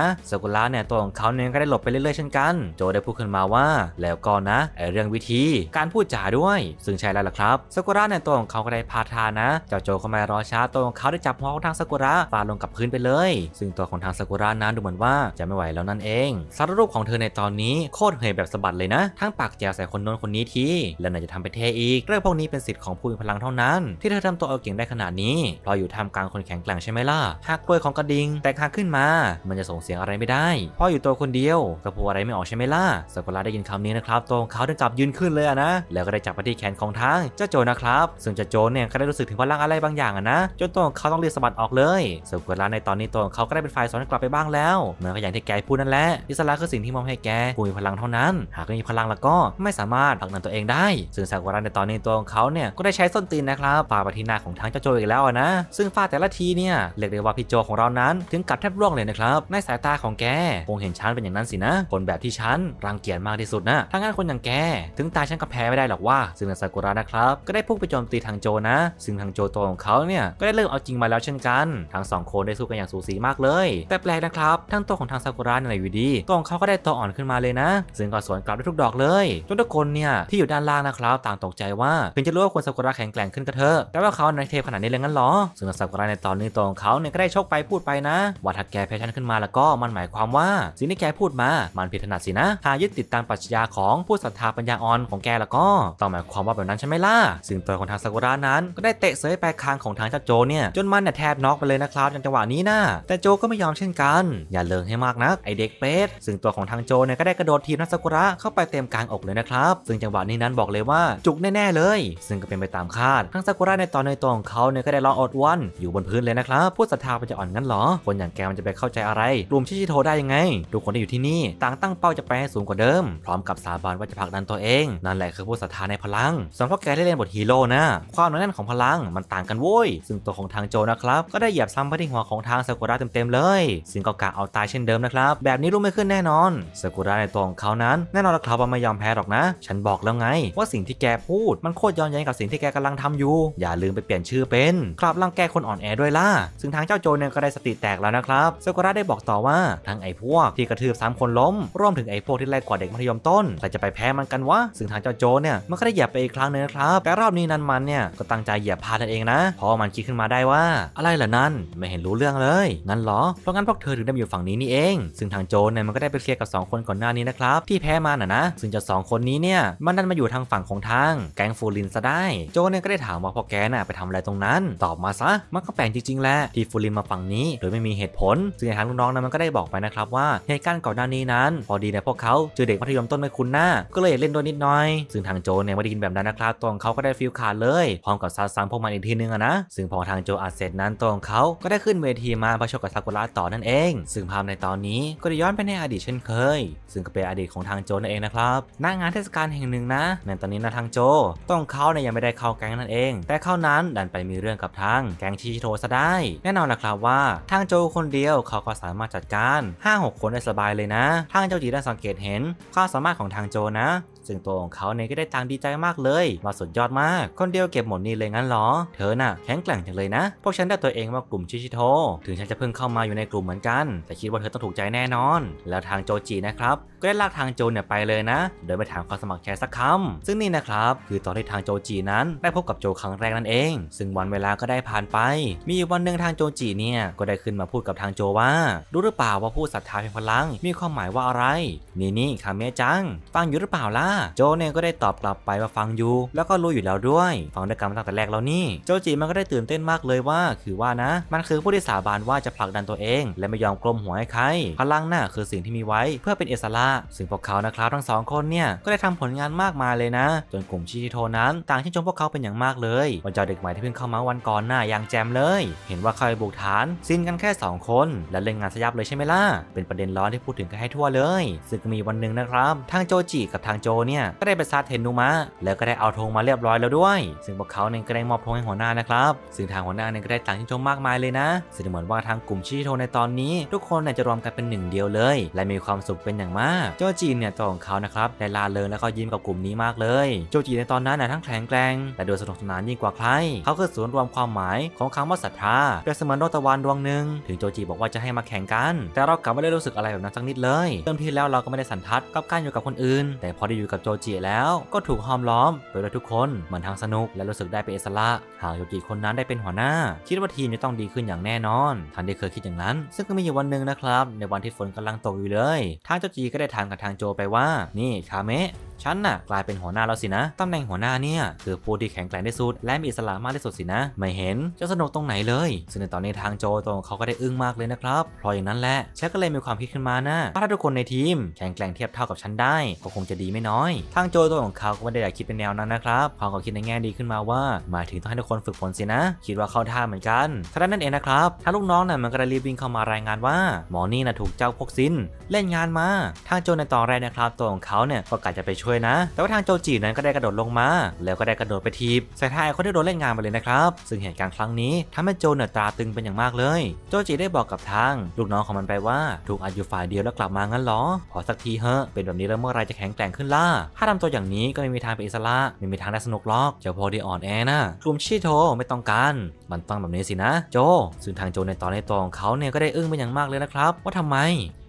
ะซากุระเนี่ยตัวของเขาเนี่ยก็ได้หลบไปเรื่อยๆเช่นกันโจได้พูดขึ้นมาว่าแล้วก็นะไอเรื่องวิธีการพูดจาด้วย ซึ่งใช่แล้วล่ะครับซากุระในตัวของเขาก็ได้พาทานะเจ้าโจก็ไม่รอช้าตัวของเขาได้จับหัวของทางซากุระฟาดลงกับพื้นไปเลย ซึ่งตัวของทางซากุระนั้นดูเหมือนว่าจะไม่ไหวแล้วนั่นเองสารรูปของเธอในตอนนี้โคตรเหยแบบสะบัดเลยนะ ทั้งปากแจวใส่คนโน้นคนนี้ทีแล้วไหนจะทำไปเทอีกเรื่องพวกนี้เป็นสิทธิ์ของผู้มีพลังเท่านั้นที่เธอทำตัวเอาเก่งได้ขนาดนี้เพราะอยู่ท่ามกลางคนแข็งแกร่งใช่ไหมล่ะหากป่วยของกระดิ่งแตกหักขึ้นมา มันจะส่งเสียงอะไรไม่ได้พออยู่ตัวคนเดียวก็พูดอะไรไม่ออกใช่ไหมล่ะสกุราได้ยินคำนี้นะครับตรงเขาถึงกับยืนขึ้นเลยนะแล้วก็ได้จับไปที่แขนของทางเจ้าโจนะครับซึ่งเจ้าโจเนี่ยก็ได้รู้สึกถึงพลังอะไรบางอย่างนะจนตัวของเขาต้องเรียกสะบัดออกเลยสกุราในตอนนี้ตัวงเขาก็ได้เป็นฝ่ายสอนกลับไปบ้างแล้วเหมือนกับอย่างที่แกพูดนั่นแหละอิสระคือสิ่งที่มอบให้แกผู้มีพลังเท่านั้น หากไม่มีพลังแล้วก็ไม่สามารถผลักดันตัวเองได้ซึ่งสกุราในตอนนี้ตัวงเขาเนี่ยก็ได้ใช้ส้นตีนนะครับฟาดไปที่หน้าของทางเจ้าโจอีกแล้วนะซึ่งฟาดแต่ละทีเนี่ยเรียกได้ว่าพี่โจของเรานั้น ถึงกับแทบร่วงเลยนะครับ ในสายตาของแกคงเห็นชางเป็นอย่างนั้นสินะะคนแบบที่ฉัน รังเกียจมากที่สุดนะถ้างั้นคนอย่างแก ถึงตายฉันก็แพ้ไม่ได้หรอกว่า ซึ่งนาซากุระนะครับ ก็ได้พุ่งไปโจมตีทางโจนะ ซึ่งทางโจตัวของเขาเนี่ยก็ได้เริ่มเอาจริงมาแล้วเช่นกัน ทั้งสองคนได้สู้กันอย่างสูสีมากเลย แต่แปลกนะครับ ทั้งตัวของทางซากุระในวีดี ตัวของเขาก็ได้ตัวอ่อนขึ้นมาเลยนะ ซึ่งก็สวนกลับได้ทุกดอกเลยจนทุกคนเนี่ยที่อยู่ด้านล่างนะครับ ต่างตกใจว่าเพิ่งจะรู้ว่าคนซากุระแข็งแกร่งขึ้นก็เถอะแต่ว่าเขาในเทพขนาดนี้เลยงั้นหรอซึ่งซากุระในตอนนี้ตัวของเขาเนี่ยก็ได้ชกไปพูดไปนะ ว่าถ้าแกแพ้ฉันขึ้นมาแล้วก็มันหมายความว่าสิ่งที่แกพูดมามันผิดถนัดสินะหายึดติดตามปรัชญาของผู้ศรัทธาปัญญาอ่อนของแกแล้วก็ ต้องหมายความว่าแบบนั้นใช่ไหมล่ะ ซึ่งตัวของทางซากุระนั้น ก็ได้เตะเสยไปคางของทางจัาโจเนี่ยจนมันเนี่ยแทบน็อกไปเลยนะครับ จังหวะนี้นะ แต่โจก็ไม่ยอมเช่นกัน อย่าเลิงให้มากนะไอเด็กเปรตซึ่งตัวของทางโจเนี่ยก็ได้กระโดดทีมนักซากุระเข้าไปเต็มกลางอกเลยนะครับ ซึ่งจังหวะนี้นั้นบอกเลยว่าจุกแน่ ๆเลย ซึ่งก็เป็นไปตามคาด ทางซากุระในตอนในตัวของเขาเนี่ยก็ได้ลองอดวัน อยู่บนพื้นเลยนะครับผู้ศรัทธาปัญญาอ่อนงั้นหรอ คนอย่างแกมันจะไปเข้าใจอะไรรวมชิชิโทได้ยังไงทุกคนที่อยู่ที่นี่ต่างตั้งเป้าจะไปให้สูงกว่าเดิม พร้อมกับสาบานว่าจะผลักดันตัวเอง นั่นแหละคือผู้ศรัทธาในพลัง ส่วนพวกแกได้เล่นบทฮีโร่นะ ความหนาแน่นของพลังมันต่างกันโว้ย ซึ่งตัวของทางโจนะครับ ก็ได้เหยียบซ้ำไปที่หัวของทางซากุระเต็มๆเลย ซึ่งก็กะเอาตายเช่นเดิมนะครับ แบบนี้รู้ไม่ขึ้นแน่นอนซากุระในตัวของเขานั้น แน่นอนละครับว่าไม่ยอมแพ้หรอกนะ ฉันบอกแล้วไง ว่าสิ่งที่แกพูด มันโคตรย้อนแย้งกับสิ่งที่แกกำลังทำอยู่ อย่าลืมไปเปลี่ยนชื่อเป็น ครับร่างแกคนอ่อนแอด้วยล่ะซึ่งทางเจ้าโจเนี่ยก็ได้สติแตกแล้วนะครับซากุระได้บอกต่อว่าทั้งไอ้พวกที่กระทืบซ้ำคนล้มรวมถึงไอ้พวกที่แรงกว่าเด็กมัธยมต้น แต่จะไปแพ้มันกันวะ ซึ่งทางเจ้าโจเนี่ยมันก็ได้เหยียบไปอีกครั้งนึงนะครับ แต่รอบนี้นั้นมันเนี่ยก็ตั้งใจเหยียบพานั่นเองนะ เพราะมันคิดขึ้นมาได้ว่า อะไรล่ะนั่นไม่เห็นรู้เรื่องเลยงั้นหรอ เพราะงั้นพวกเธอถึงได้มาอยู่ฝั่งนี้นี่เอง ซึ่งทางโจเนี่ยมันก็ได้ไปเคลียร์กับ2คนก่อนหน้านี้นะครับที่แพ้มันนะนะ ซึ่งจะ2คนนี้เนี่ยมันนันมาอยู่ทางฝั่งของทางแก๊งฟูลินซะได้ โจเนี่ยก็ได้ถามว่าพอแกน่ะไปทำอะไรตรงนั้นตอบมาซะมันก็แปลงจริงๆแหละที่ฟูลินมาฝั่งนี้โดยไม่มีเหตุผลซึ่งทางลูกน้องนั้นมันก็ได้บอกไปนะครับว่าเหตุการณ์ก่อนหน้านีี้นั้นพอดีเนี่ยพวกเขาเจอเด็กมัธยมต้นไม่คุ้นหน้า ก็เลยเล่นด้วยนิดหน่อย ซึ่งทางโจเนี่ยไม่ได้ยินแบบนั้นนะครับตรงเขาก็ได้ฟิลขาดเลย พร้อมกับซาซังพวกมันอีกทีนึงอะนะ ซึ่งพอทางโจอาเสร็จนั้นตรงเขาก็ได้ขึ้นเวทีมาประชดกับซากุระต่อนั่นเอง ซึ่งภาพในตอนนี้ ก็ได้ย้อนไปในอดีตเช่นเคย ซึ่งก็เป็นอดีตของทางโจนั่นเองนะครับหน้างานเทศกาลแห่งหนึ่งนะในตอนนี้นะทางโจตรงเขาเนี่ยยังไม่ได้เข้าแก๊งนั่นเอง แต่เข้านั้นดันไปมีเรื่องกับทางแก๊งชิชิโทซะได้ แน่นอนนะครับว่า ทางโจคนเดียวเขาก็สามารถจัดการ5-6คนได้สบายเลยนะทางเจ้าจีได้สังเกตเห็นความสามารถของทางโจนะซึ่งตัวของเขาเนี่ยก็ได้ตังดีใจมากเลย มาสุดยอดมากคนเดียวเก็บหมดนี่เลยงั้นหรอ เธอน่ะแข็งแกร่งจังเลยนะพวกฉันได้ตัวเองว่ากลุ่มชิชิโตถึงฉันจะเพิ่งเข้ามาอยู่ในกลุ่มเหมือนกัน แต่คิดว่าเธอต้องถูกใจแน่นอน แล้วทางโจจีนะครับก็ได้ลากทางโจเนี่ยไปเลยนะโดยไม่ถามความสมัครแค่สักคำซึ่งนี่นะครับ คือตอนที่ทางโจจีนั้นได้พบกับโจครั้งแรกนั่นเอง ซึ่งวันเวลาก็ได้ผ่านไป มีวันหนึ่งทางโจจีเนี่ยก็ได้ขึ้นมาพูดกับทางโจว่ารู้หรือเปล่าว่าผู้ศรัทธาเพียงพลังมีความหมายว่าอะไร นี่นี่คาเมจัง ฟังอยู่หรือเปล่าล่ะโจเนี่ยก็ได้ตอบกลับไปว่าฟังอยู่แล้วก็รู้อยู่แล้วด้วยฟังด้วยกันตั้งแต่แรกแล้วนี่ โจจีมันก็ได้ตื่นเต้นมากเลยว่าคือว่านะ มันคือผู้ที่สาบานว่าจะผลักดันตัวเอง และไม่ยอมกลมหัวให้ใคร พลังน่ะคือสิ่งที่มีไว้เพื่อเป็นเอสระซึ่งพวกเขานะครับทั้งสองคนเนี่ยก็ได้ทำผลงานมากมายเลยนะจนกลุ่มชิชิโทนั้น ต่างชื่นชมพวกเขาเป็นอย่างมากเลยวันเจ่าเด็กใหม่ที่เพิ่งเข้ามาวันก่อนหน้ายังแจมเลย เห็นว่าเครบุกฐานซินกันแค่2คนและเล่นงานสยับเลยใช่ไหมล่ะเป็นประเด็นร้อนที่พูดถึงกันให้ทั่วเลยซึ่งมีวันหนึ่งนะครับทางโจจิกับทางโจเนี่ยก็ได้ไปซัดเห็นนูมะแล้วก็ได้เอาธงมาเรียบร้อยแล้วด้วยซึ่งพวกเขาเนี่ยก็ได้มอบธงให้หัวหน้านะครับซึ่งทางหัวหน้าเนี่ยก็ได้ต่างชื่นชมมากมายเลยนะซึ่งเหมือนว่าทางกลุ่มชิโทในตอนนี้ ทุกคนเนี่ยจะรวมกันเป็นหนึ่งเดียวเลยและมีความสุขเป็นอย่างมากโจจีนเนี่ยตัวของเขานะครับได้ลาเลิงแล้วก็ยิ้มกับกลุ่มนี้มากเลย โจจีนในตอนนั้นน่ะทั้งแข็งแกร่งและดูสนุกสนานยิ่งกว่าใคร เขาคือศูนย์รวมความหมายของคำว่าศรัทธาเป็นเสมือนดวงตะวันดวงหนึ่งถึงโจจีบอกว่าจะให้มาแข่งกัน แต่เรากลับไม่ได้รู้สึกอะไรแบบนั้นสักนิดเลยเริ่มทีแล้วเราก็ไม่ได้สันทัดกับการอยู่กับคนอื่น แต่พอได้อยู่กับับโจจีแล้วก็ถูกห้อมล้อมโดยทุกคนเหมือนทางสนุก และรู้สึกได้เป็นอิสระ หากโจจีคนนั้นได้เป็นหัวหน้า คิดว่าทีมจะต้องดีขึ้นอย่างแน่นอนทันได้เคยคิดอย่างนั้น ซึ่งก็มีอยู่วันหนึ่งนะครับในวันที่ฝนกำลังตกอยู่เลย ทางโจจีก็ได้ถามกับทางโจไปว่า นี่คาเมะฉันน่ะกลายเป็นหัวหน้าแล้วสินะตำแหน่งหัวหน้าเนี่ยคือผู้ที่แข็งแกร่งที่สุด และมีอิสระมากที่สุดสินะไม่เห็นจะสนุกตรงไหนเลยซึ่งในตอนนี้ทางโจตรงเขาก็ได้อึ้งมากเลยนะครับเพราะอย่างนั้นแหละฉันก็เลยมีความคิดขึ้นมานะถ้าทุกคนในทีม แข็งแกร่งเทียบเท่ากับฉันได้ ก็คงจะดีไม่น้อยทางโจตัวของเขาก็ไม่ได้อยากคิดเป็นแนวนั้นนะครับพอเกาคิดในแง่ดีขึ้นมาว่าหมายถึงต้องให้ทุกคนฝึกฝนสินะคิดว่าเข้าท่าเหมือนกันท่านั้นนั่นเองนะครับถ้าลูกน้องน่ะมันก็ได้รีบวิ่งเข้ามารายงานว่าหมอนี่นะถูกเจ้าพวกซินเล่นงานมาทางโจในตอนแรกนะครับตัวของเขาเนี่ยก็กะจะไปช่วช่วยนะแต่ว่าทางโจจีนั้นก็ได้กระโดดลงมา แล้วก็ได้กระโดดไปทีบใส่ท้ายคนที่โดนเล่นงานไปเลยนะครับ ซึ่งเหตุการณ์ครั้งนี้ทำให้โจเนตราตึงเป็นอย่างมากเลย โจจีได้บอกกับทางลูกน้องของมันไปว่า ถูกอัดอยู่ฝ่ายเดียวแล้วกลับมางั้นหรอพอสักทีเฮอะเป็นแบบนี้แล้วเมื่อไรจะแข็งแกร่งขึ้นล่ะถ้าทำตัวอย่างนี้ก็ไม่มีทางเป็นอิสระไม่มีทางได้สนุกหรอกเจ้าพอดีอ่อนแอนะกลุ่มชีโทไม่ต้องการมันต้องแบบนี้สินะ โจ ซึ่งทางโจในตอนในตัวของเขาเนี่ยก็ได้อึ้งเป็นอย่างมากเลยนะครับ ว่าทำไม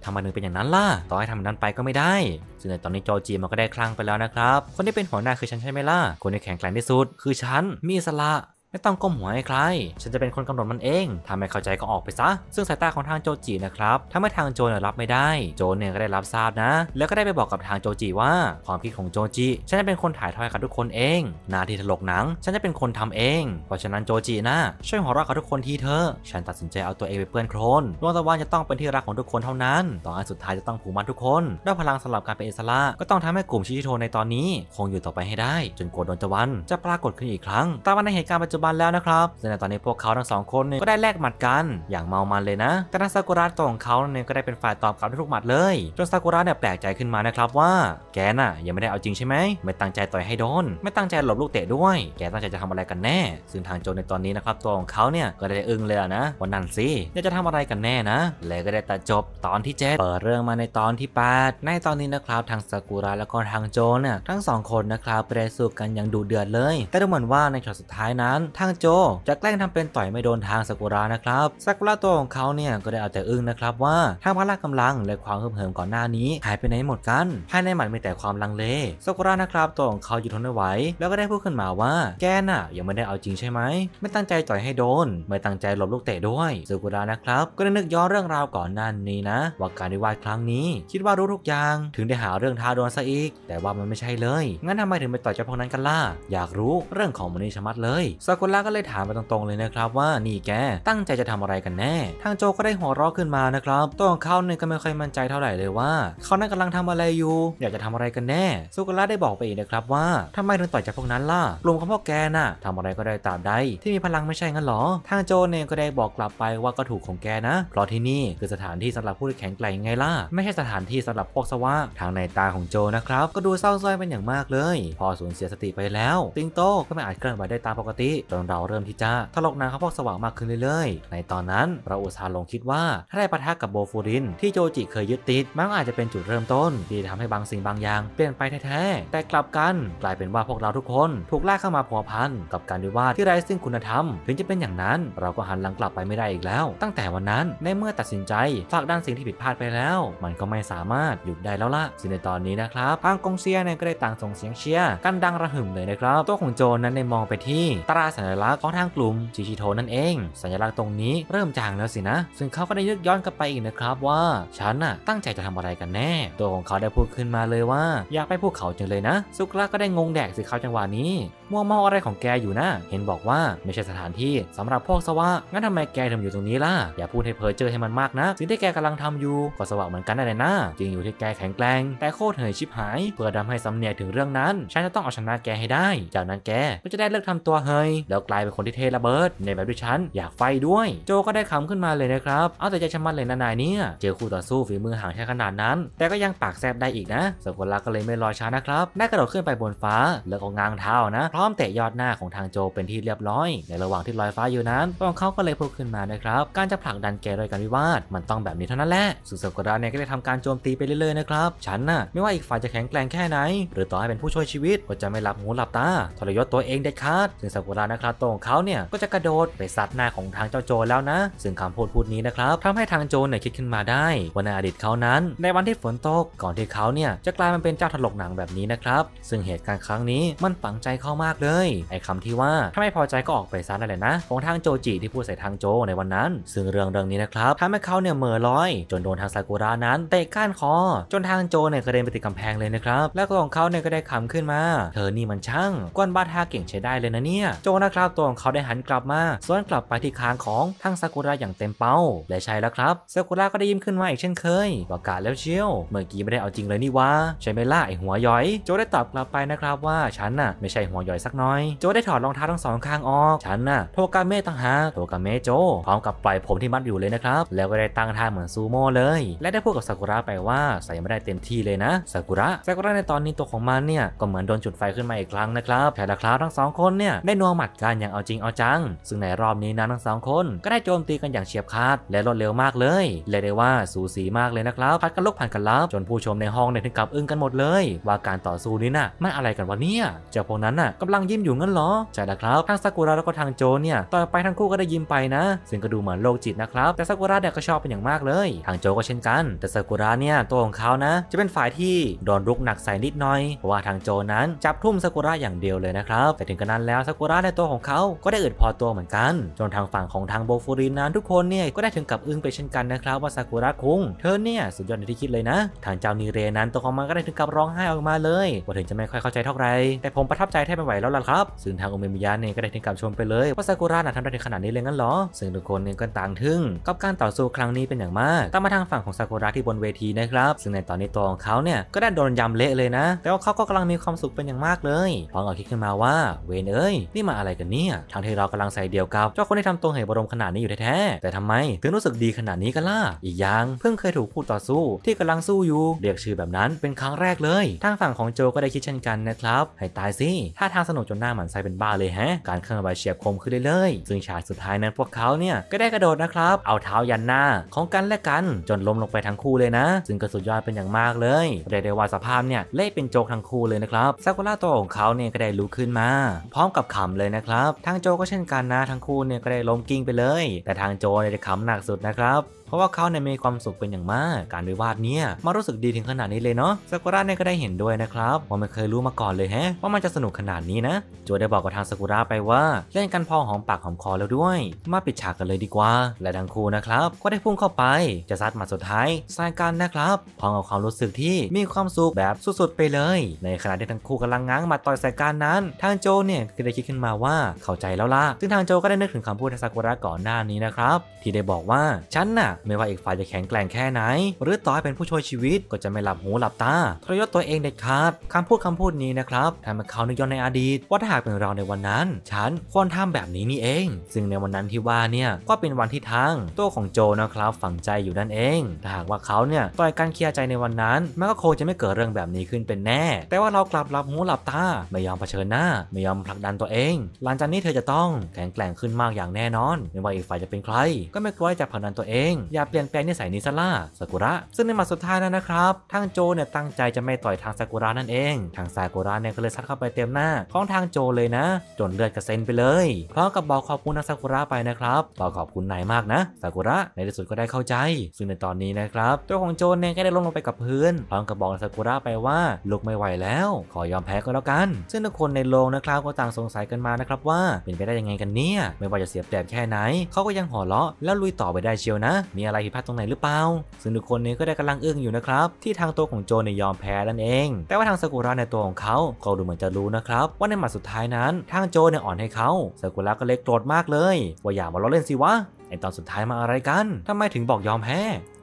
ำไมถึงเป็นอย่างนั้นล่ะ ต่อให้ทำแบบนั้นไปก็ไม่ได้ ซึ่งในตอนนี้จอจีมันก็ได้คลั่งไปแล้วนะครับ คนที่เป็นหัวหน้าคือฉันใช่ไหมล่ะ คนที่แข็งแกร่งที่สุด คือฉันมีสละไม่ต้องก้มหัวให้ใคร ฉันจะเป็นคนกำหนดมันเอง ทำาห้เข้าใจ ก็ออกไปซะ ซึ่งสายตาของทางโจจีนะครับ ถ้าไม่ทางโจเนี่ยรับไม่ได้ โจเนี่ยก็ได้รับทราบนะ แล้วก็ได้ไปบอกกับทางโจจีว่าความคิดของโจจี ฉันจะเป็นคนถ่ายทอดกับทุกคนเองนาทีถลกหนัง ฉันจะเป็นคนทำเอง เพราะฉะนั้นโจจีนะช่วยหัวเราะกับทุกคนทีเถอะ ฉันตัดสินใจเอาตัวเองไปเปื้อนโคลนดวงตะวันจะต้องเป็นที่รักของทุกคนเท่านั้นตอนสุดท้ายจะต้องผูกมัดทุกคนด้วยพลังสำหรับการเป็นอิสระก็ต้องทำให้กลุ่มชิชิโทในตอนนี้ คงอยู่ต่อไปให้ได้ จนกว่าดวงตะวัน จะปรากฏขึ้นอีกครั้งตาวันในเหตุการณ์ปัจจุบันแล้วนะครับซึ่งในตอนนี้พวกเขาทั้งสองคนเนี่ยก็ได้แลกหมัดกัน อย่างเมามันเลยนะแต่นันซากุระตัวของเขาเนี่ยก็ได้เป็นฝ่ายตอบกลับทุกหมัดเลย จนซากุระเนี่ยแปลกใจขึ้นมานะครับว่าแกน่ะยังไม่ได้เอาจริงใช่ไหมไม่ตั้งใจต่อยให้โดนไม่ตั้งใจหลบลูกเตะด้วยแกตั้งใจจะทำอะไรกันแน่ซึ่งทางโจในตอนนี้นะครับตัวของเขาเนี่ยก็ได้อึ้งเลยนะ วันนั้นสิจะจะทำอะไรกันแน่นะและก็ได้ตัดจบตอนที่7เปิดเรื่องมาในตอนที่8ในตอนนี้นะครับทางซากุระแล้วก็ทางโจเนี่ยทั้งสองคนนะครับไปสู้กันอย่างดุเดือดเลย แต่ดูเหมือนว่าในช็อตสุดท้ายนั้นทางโจจะแกล้งทำเป็นต่อยไม่โดนทางซากุระนะครับซากุระตัวของเขาเนี่ยก็ได้เอาแต่อึ้งนะครับ ว่าทางพละกำลังและความเพิ่มเหิมก่อนหน้านี้หายไปไหนหมดกันภายในหมันมีแต่ความลังเลซากุระนะครับตัวของเขาอยู่ทนไม่ไหวแล้วก็ได้พูดขึ้นมาว่าแกน่ะยังไม่ได้เอาจริงใช่ไหม ไม่ตั้งใจต่อยให้โดนไม่ตั้งใจหลบลูกเตะด้วยซากุระนะครับก็ได้นึกย้อนเรื่องราวก่อนหน้านี้นะว่าการด้วาดครั้งนี้ คิดว่ารู้ทุกอย่างถึงได้หาเรื่องท้าโดนซะอีกแต่ว่ามันไม่ใช่เลย งั้นทำไมถึงไปต่อยเจ้าพวกนั้นกันล่ะอยากรู้เรื่องของมนิชมัดเลยซากุ่าก็เลยถามไปตรงๆเลยนะครับว่านี่แกตั้งใจจะทำอะไรกันแน่ ทางโจก็ได้หัวเราะขึ้นมานะครับตัวของเขาเนี่ยก็ไม่ค่อยมั่นใจเท่าไหร่เลยว่าเขานั้นกำลังทำอะไรอยู่อยากจะทำอะไรกันแน่ซูกุระได้บอกไปอีกนะครับ ว่าทำไมถึงต่อยจากพวกนั้นล่ะกลุ่มของพวกแกน่ะทำอะไรก็ได้ตามใดที่มีพลังไม่ใช่งั้นหรอ ทางโจเนี่ยก็ได้บอกกลับไปว่าก็ถูกของแกนะเพราะที่นี่คือสถานที่สำหรับผู้แข็งแกร่งไงล่ะไม่ใช่สถานที่สำหรับพวกสวะทางในตาของโจนะครับก็ดูเศร้าซ้อยเป็นอย่างมากเลย พอสูญเสียสติไปแล้วติงโต ก็ไม่อาจเคลื่อนไหวได้ตามปกติจนเราเริ่มที่จะถลกนางข้าพอกสว่างมากขึ้นเรื่อยๆ ในตอนนั้นเราอุตส่าห์ลงคิดว่า ถ้าได้ปะทะกับโบฟูรินที่โจจิเคยยึดติด มันอาจจะเป็นจุดเริ่มต้น ที่ทำให้บางสิ่งบางอย่างเปลี่ยนไปแท้ๆแต่กลับกัน กลายเป็นว่าพวกเราทุกคน ถูกลากเข้ามาพัวพันกับการวิวาที่ไร้ซึ่งคุณธรรม ถึงจะเป็นอย่างนั้น เราก็หันหลังกลับไปไม่ได้อีกแล้ว ตั้งแต่วันนั้นในเมื่อตัดสินใจฝากด้านสิ่งที่ผิดพลาดไปแล้ว มันก็ไม่สามารถหยุดได้แล้วล่ะซึ่งในตอนนี้นะครับทางกองเซียเนี่ยก็ได้ต่างส่งเสียงเชียร์กันดังระหึ่มเลยนะครับ ตัวของโจนั้นในมองไปที่ตราสสัญลักษณ์ของทางกลุ่มจิชิโทนั่นเอง สัญลักษณ์ตรงนี้เริ่มจางแล้วสินะ ซึ่งเขาก็ได้ยึกย้อนกลับไปอีกนะครับว่า ฉันน่ะตั้งใจจะทำอะไรกันแน่ ตัวของเขาได้พูดขึ้นมาเลยว่า อยากไปพูเขาจังเลยนะซุกระก็ได้งงแดกสิเขาจังหวะนี้ มัวเมาอะไรของแกอยู่นะ เห็นบอกว่าไม่ใช่สถานที่ สำหรับพวกสวะ งั้นทำไมแกถึงอยู่ตรงนี้ล่ะ อย่าพูดให้เพอเจอให้มันมากนะ สิ่งที่แกกำลังทำอยู่ก็สวะเหมือนกันนั่นแหละนะจริงอยู่ที่แกแข็งแกร่ง แต่โคตรเหยชิบหาย เพื่อทำให้สำเนียถึงเรื่องนั้น ฉันจะต้องเอาชนะแกให้ได้จากนั้นแกก็จะได้เลิกทำตัวเฮยแล้วกลายเป็นคนที่เทระเบิด ในแบบที่ฉัน อยากไฟด้วย โจก็ได้คำขึ้นมาเลยนะครับเอาแต่ใจชะมัดเลยนะนายเนี่ย เจอคู่ต่อสู้ฝีมือห่างใช้ขนาดนั้น แต่ก็ยังปากแซบได้อีกนะสกุลลัก็เลยไม่รอช้านะครับได้กระโดดขึ้นไปบนฟ้า แล้วก็ง้างเท้านะ พร้อมเตะยอดหน้าของทางโจเป็นที่เรียบร้อยในระหว่างที่ลอยฟ้าอยู่นั้นพวกเขาก็เลยพูดขึ้นมานะครับการจะผลักดันแกโดยการวิวาทมันต้องแบบนี้เท่านั้นแหละสุสกุลลัเนี่ยก็เลยทำการโจมตีไปเรื่อยๆนะครับฉันน่ะไม่ว่าอีกฝ่ายจะแข็งแกร่งแค่ไหน หรือต่อให้เป็นผู้ช่วยชีวิตก็จะไม่หลับหูหลับตาทรยศตัวเองเด็ดขาดถึงสกุลลนะคาบตของเขาเนี่ยก็จะกระโดดไปซัดหน้าของทางเจ้าโจแล้วนะ ซึ่งคำพูดพูดนี้นะครับทำให้ทางโจเนี่ยคิดขึ้นมาได้ ว่าในอดีตเขานั้น ในวันที่ฝนตกก่อนที่เขาเนี่ยจะกลายมาเป็นเจ้าถลกหนังแบบนี้นะครับ ซึ่งเหตุการณ์ครั้งนี้มันฝังใจเขามากเลยไอ้คาที่ว่าถ้าไม่พอใจ ก็ออกไปซัดนั่นแหละนะ ของทางโจจิที่พูดใส่ทางโจในวันนั้น ซึ่งเรื่องเรื่องนี้นะครับทำให้เขาเนี่ยเมื่อ้อย จนโดนทางซากุระนั้นเตะก้านคอ จนทางโจเนี่ยกระเด็นไปติดกำแพงเลยนะครับแล้วของเขาเนี่ยก็ได้ขำขึ้นมา เธอนี่มันช่างกวนบาทาเก่งใช้ได้เลยนะเนี่ยโจนะครับตัวของเขาได้หันกลับมาสวนกลับไปที่คางของทั้งซากุระอย่างเต็มเป้าและใช่แล้วครับซากุระก็ได้ยิ้มขึ้นมาอีกเช่นเคยประกาศแล้วเชียวเมื่อกี้ไม่ได้เอาจริงเลยนี่วะใช่ไหมล่ะไอหัวย้อยโจได้ตอบกลับไปนะครับว่าฉันน่ะไม่ใช่หัวย้อยสักน้อยโจได้ถอดรองเท้าทั้งสองข้างออกฉันน่ะโทกาเมะต่างหากโทกาเมะโจพร้อมกับปล่อยผมที่มัดอยู่เลยนะครับแล้วก็ได้ตั้งท่าเหมือนซูโม่เลยและได้พูดกับซากุระไปว่าใส่ไม่ได้เต็มที่เลยนะซากุระซากุระในตอนนี้ตัวของมันเนี่ยก็เหมือนโดนจุดไฟขึ้นมาอีกครั้งนะครับแต่ละครับทั้งสองคนเนี่ยได้นัวหมัดกันอย่างเอาจริงเอาจัง ซึ่งในรอบนี้นะทั้งสอง คน ก็ได้โจมตีกันอย่างเฉียบขาดและรวดเร็วมากเลยเรียกได้ว่าสูสีมากเลยนะครับ พัดกันลุกผ่านกันลับจนผู้ชมในห้องในถึงกับอึ้งกันหมดเลย ว่าการต่อสู้นี้น่ะมันอะไรกันวะเนี่ย เจ้าพวกนั้นน่ะกำลังยิ้มอยู่งั้นหรอ ใช่แล้วครับทางซากุระแล้วก็ทางโจเนี่ยต่อไปทั้งคู่ก็ได้ยิ้มไปนะ ซึ่งก็ดูเหมือนโลกจิตนะครับ แต่ซากุระเนี่ยก็ชอบเป็นอย่างมากเลย ทางโจก็เช่นกัน แต่ซากุระเนี่ยตัวของเขานะ จะเป็นฝ่ายที่โดนรุกหนักใส่นิดหน่อยเพราะว่าทางโจนั้นจับทุ่มซากุระอย่างเดียวเลยนะครับแต่ถึงกระนั้นแล้วซากุระเนัวของเขาก็ได้อึดพอตัวเหมือนกัน จนทางฝั่งของทางโบฟูรินนั้นทุกคนเนี่ย ก็ได้ถึงกับอึ้งไปเช่นกันนะครับ ว่าซากุระคุงเธอเนี่ยสุดยอดในที่คิดเลยนะทางเจ้านีเรนั้นตัวของมันก็ได้ถึงกับร้องไห้ออกมาเลยว่าถึงจะไม่ค่อยเข้าใจเท่าไหร่แต่ผมประทับใจแทบไม่ไหวแล้วล่ะครับซึ่งทางออเมมิยะเนี่ยก็ได้ถึงกับชมไปเลยว่าซากุระน่ะทำได้ถึงขนาดนี้เลยงั้นหรอซึ่งทุกคนเนี่ยก็ต่างทึ่งกับการต่อสู้ครั้งนี้เป็นอย่างมากตามมาทางฝั่งของซากุระที่บนเวทีนะครับซึ่งในตอนนี้ตัวของเขาเนี่ยก็ได้โดนยำเละเลยนะ แต่ว่าเขาก็กำลังมีความสุขเป็นอย่างมากเลยพร้อมเอาคิดขึ้นมาว่าเวนเอ้ยนี่มาอะไรกันเนี่ยทางที่เรากำลังใส่เดียวกับเจ้าคนที่ทำตัวเหบรมขนาดนี้อยู่แท้ๆ แต่ทำไม ถึงรู้สึกดีขนาดนี้กันล่ะ อีกอย่างเพิ่งเคยถูกคู่ต่อสู้ ที่กำลังสู้อยู่เรียกชื่อแบบนั้นเป็นครั้งแรกเลย ทางฝั่งของโจก็ได้คิดเช่นกันนะครับ ให้ตายสิถ้าทางสนุกจนหน้าหมันไซเป็นบ้าเลยฮะ การเคลื่อนไหวเฉียบคมขึ้นเรื่อยๆซึ่งฉากสุดท้ายนั้นพวกเขาเนี่ยก็ได้กระโดดนะครับ เอาเท้ายันหน้าของกันและกัน จนล้มลงไปทั้งคู่เลยนะซึ่งก็สุดยอดเป็นอย่างมากเลยเรียกได้ว่าสภาพเนี่ยเล่เป็นโจกทั้งคู่เลยนะครับซากุระตัวของเขาเนี่ยก็ได้ลุกขึ้นมาพร้อมกับขำเลยนะนะครับ ทางโจก็เช่นกันนะ ทั้งคู่เนี่ยก็ได้ล้มกิ้งไปเลย แต่ทางโจเนี่ยจะขำหนักสุดนะครับเพราะว่าเขาเนี่ยมีความสุขเป็นอย่างมาก การวิวาดเนี่ยมารู้สึกดีถึงขนาดนี้เลยเนาะซากุระเนี่ยก็ได้เห็นด้วยนะครับว่าไม่เคยรู้มาก่อนเลยแฮะว่ามันจะสนุกขนาดนี้นะจูได้บอกกับทางซากุระไปว่า เล่นกันพอหอมปากหอมคอแล้วด้วย มาปิดฉากกันเลยดีกว่าและทั้งคู่นะครับ ก็ได้พุ่งเข้าไปจะซัดมาสุดท้ายสายกันนะครับพร้อมกับความรู้สึกที่มีความสุขแบบสุดๆ ไปเลย ในขณะที่ทั้งคู่กำลังง้างมาต่อยสายการนั้น ทางโจเนี่ยก็ได้คิดขึ้นมาว่าเข้าใจแล้วล่ะซึ่งทางโจก็ได้นึกถึงคำพูดทางซากุระก่อนหน้านี้นะครับที่ได้บอกว่าฉันน่ะไม่ว่าอีกฝ่ายจะแข็งแกร่งแค่ไหน หรือต่อให้เป็นผู้ช่วยชีวิตก็จะไม่หลับหูหลับตาทรยศตัวเองเด็ดขาดคำพูดคำพูดนี้นะครับทำให้เขานึกย้อนในอดีต ว่าถ้าหากเป็นเราในวันนั้น ฉันควรทำแบบนี้นี่เอง ซึ่งในวันนั้นที่ว่าเนี่ย ก็เป็นวันที่ทางตัวของโจนะครับฝังใจอยู่นั่นเองถ้าหากว่าเขาเนี่ยต่อยการเคลียร์ใจในวันนั้นแม้ก็คงจะไม่เกิดเรื่องแบบนี้ขึ้นเป็นแน่ แต่ว่าเรากลับหลับหูหลับตาไม่ยอมเผชิญหน้าไม่ยอมผลักดันตัวเอง หลังจากนี้เธอจะต้องแข็งแกร่งขึ้นมากอย่างแน่นอนไม่ว่าอีกฝ่ายจะเป็นใคร ก็ไม่กลัวจะผลักดันตัวเองอย่าเปลี่ยนแปลงนิสัยนิซาร่าซากุระ ซึ่งในหมัดสุดท้ายนั้นนะครับทางโจเนี่ยตั้งใจจะไม่ต่อยทางซากุระนั่นเอง ทางซากุระเนี่ยก็เลยซัดเข้าไปเต็มหน้าของทางโจเลยนะ จนเลือดกระเซ็นไปเลยพร้อมกับบอกขอบคุณนางซากุระไปนะครับบอกขอบคุณนายมากนะซากุระในที่สุดก็ได้เข้าใจ ซึ่งในตอนนี้นะครับ ตัวของโจเนี่ยก็ได้ล้มลงไปกับพื้นพร้อมกับบอกซากุระไปว่าลุกไม่ไหวแล้ว ขอยอมแพ้ก็แล้วกัน ซึ่งทุกคนในโรงนะครับก็ต่างสงสัยกันมานะครับ ว่าเป็นไปได้ยังไงกันเนี่ยไม่ว่าจะเสียบแปลแค่ไหนเขาก็ยังหัวเราะแล้วลุยต่อไปได้เชียวนะมีอะไรผิดพลาดตรงไหนหรือเปล่า ซึ่งทุกคนนี้ก็ได้กำลังอึ้งอยู่นะครับที่ทางตัวของโจเนี่ยยอมแพ้นั่นเอง แต่ว่าทางซากุระในตัวของเขาก็ดูเหมือนจะรู้นะครับ ว่าในหมัดสุดท้ายนั้น ทางโจเนี่ยอ่อนให้เขาซากุระก็เลกโกรธมากเลย ว่าอย่ามาล้อเล่นสิวะไอตอนสุดท้ายมาอะไรกัน ทำไมถึงบอกยอมแพ้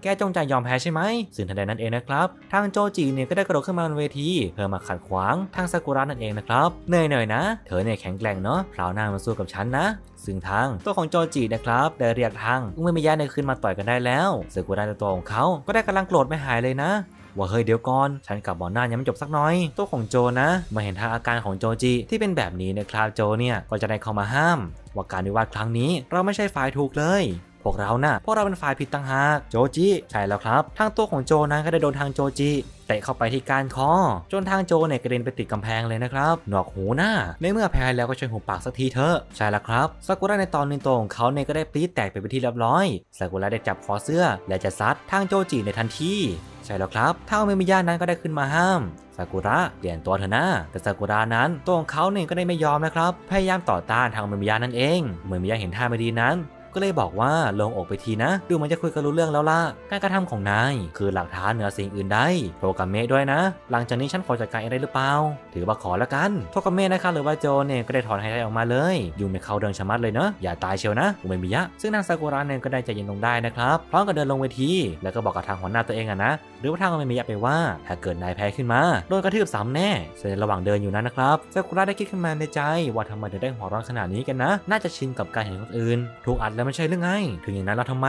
แกจงใจยอมแพ้ใช่ไหมซึ่งทันใดนั้นเองนะครับทางโจจีเนี่ยก็ได้กระโดดขึ้นมาบนเวทีเพื่อมาขัดขวางทางซากุระนั่นเองนะครับเหนื่อยหน่อยนะ เธอเนี่ยแข็งแกร่งเนาะคราวหน้ามาสู้กับฉันนะซึ่งทางตัวของโจจีนะครับได้เรียกทางอุ้งมไม่ยะในคืนมาต่อยกันได้แล้วซากุระในตัวของเขาก็ได้กำลังโกรธไม่หายเลยนะว่าเฮ้ยเดี๋ยวก่อนฉันกับบมอหน้ายังไม่จบสักน้อย ตัวของโจนะมาเห็นท่าอาการของโจจีที่เป็นแบบนี้นะครับโจเนี่ยก็จะได้เข้ามาห้ามว่าการวิวาทครั้งนี้เราไม่ใช่ฝ่ายถูกเลยพวกเรานะ่ะพวกเราเป็นฝ่ายผิดต่างหากโจจีใช่แล้วครับทางตัวของโจนั้นก็ได้โดนทางโจจีเตะเข้าไปที่การคอ จนทางโจเนี่ยกระเด็นไปติดกำแพงเลยนะครับ หนอกหูหน้าในเมื่อแพ้แล้วก็ช่วยหูปากสักทีเถอะใช่แล้วครับซากุระในตอนนี้ตรของเขาเนี่ยก็ได้ปี๊ดแตกไปเป็นที่เรียบร้อยซากุระได้จับคอเสื้อ และจะซัดทางโจจีในทันทีใช่แล้วครับเท่าเมมิยานั้นก็ได้ขึ้นมาห้ามซากุระเปลี่ยนตัวเธอหน้าแต่ซากุระนั้นตัวของเขาเนี่ยก็ได้ไม่ยอมนะครับพยายามต่อต้านทางเมมิยานั่นเองเมมิยาเห็นท่าไม่ดีนั้นก็เลยบอกว่า ลงอกไปทีนะ ดูมันจะคุยกันรู้เรื่องแล้วล่ะ การกระทำของนายคือหลักฐานเหนือสิ่งอื่นใดโทกบเมด้วยนะ หลังจากนี้ฉันขอจัดการอะไรหรือเปล่าถือว่าขอแล้วกันโทกบเมนะคะหรือว่าโจเนี่ยก็ได้ถอนหายใจออกมาเลยยู่ในเขาเดินชะมัดเลยเนาะอย่าตายเชียวนะอุเมมิยะ ซึ่งนางซากุระเนี่ยก็ได้ใจเย็นลงได้นะครับพร้อมกับเดินลงเวทีแล้วก็บอกกับทางหัวหน้าตัวเองอะนะหรือว่าทางอุเมมิยะไปว่า ถ้าเกิดนายแพ้ขึ้นมา โดนกระทืบซ้ำแน่ในระหว่างเดินอยู่นั้นนะครับซากุระได้คิดขึ้นมาในใจ ว่าทำไมถึงได้หัวร้อนขนาดนี้กันนะน่าจะชินกับการเห็นคนอื่น ถูกอัดแลไม่ใช่หรือไง ถึงอย่างนั้นเราทำไม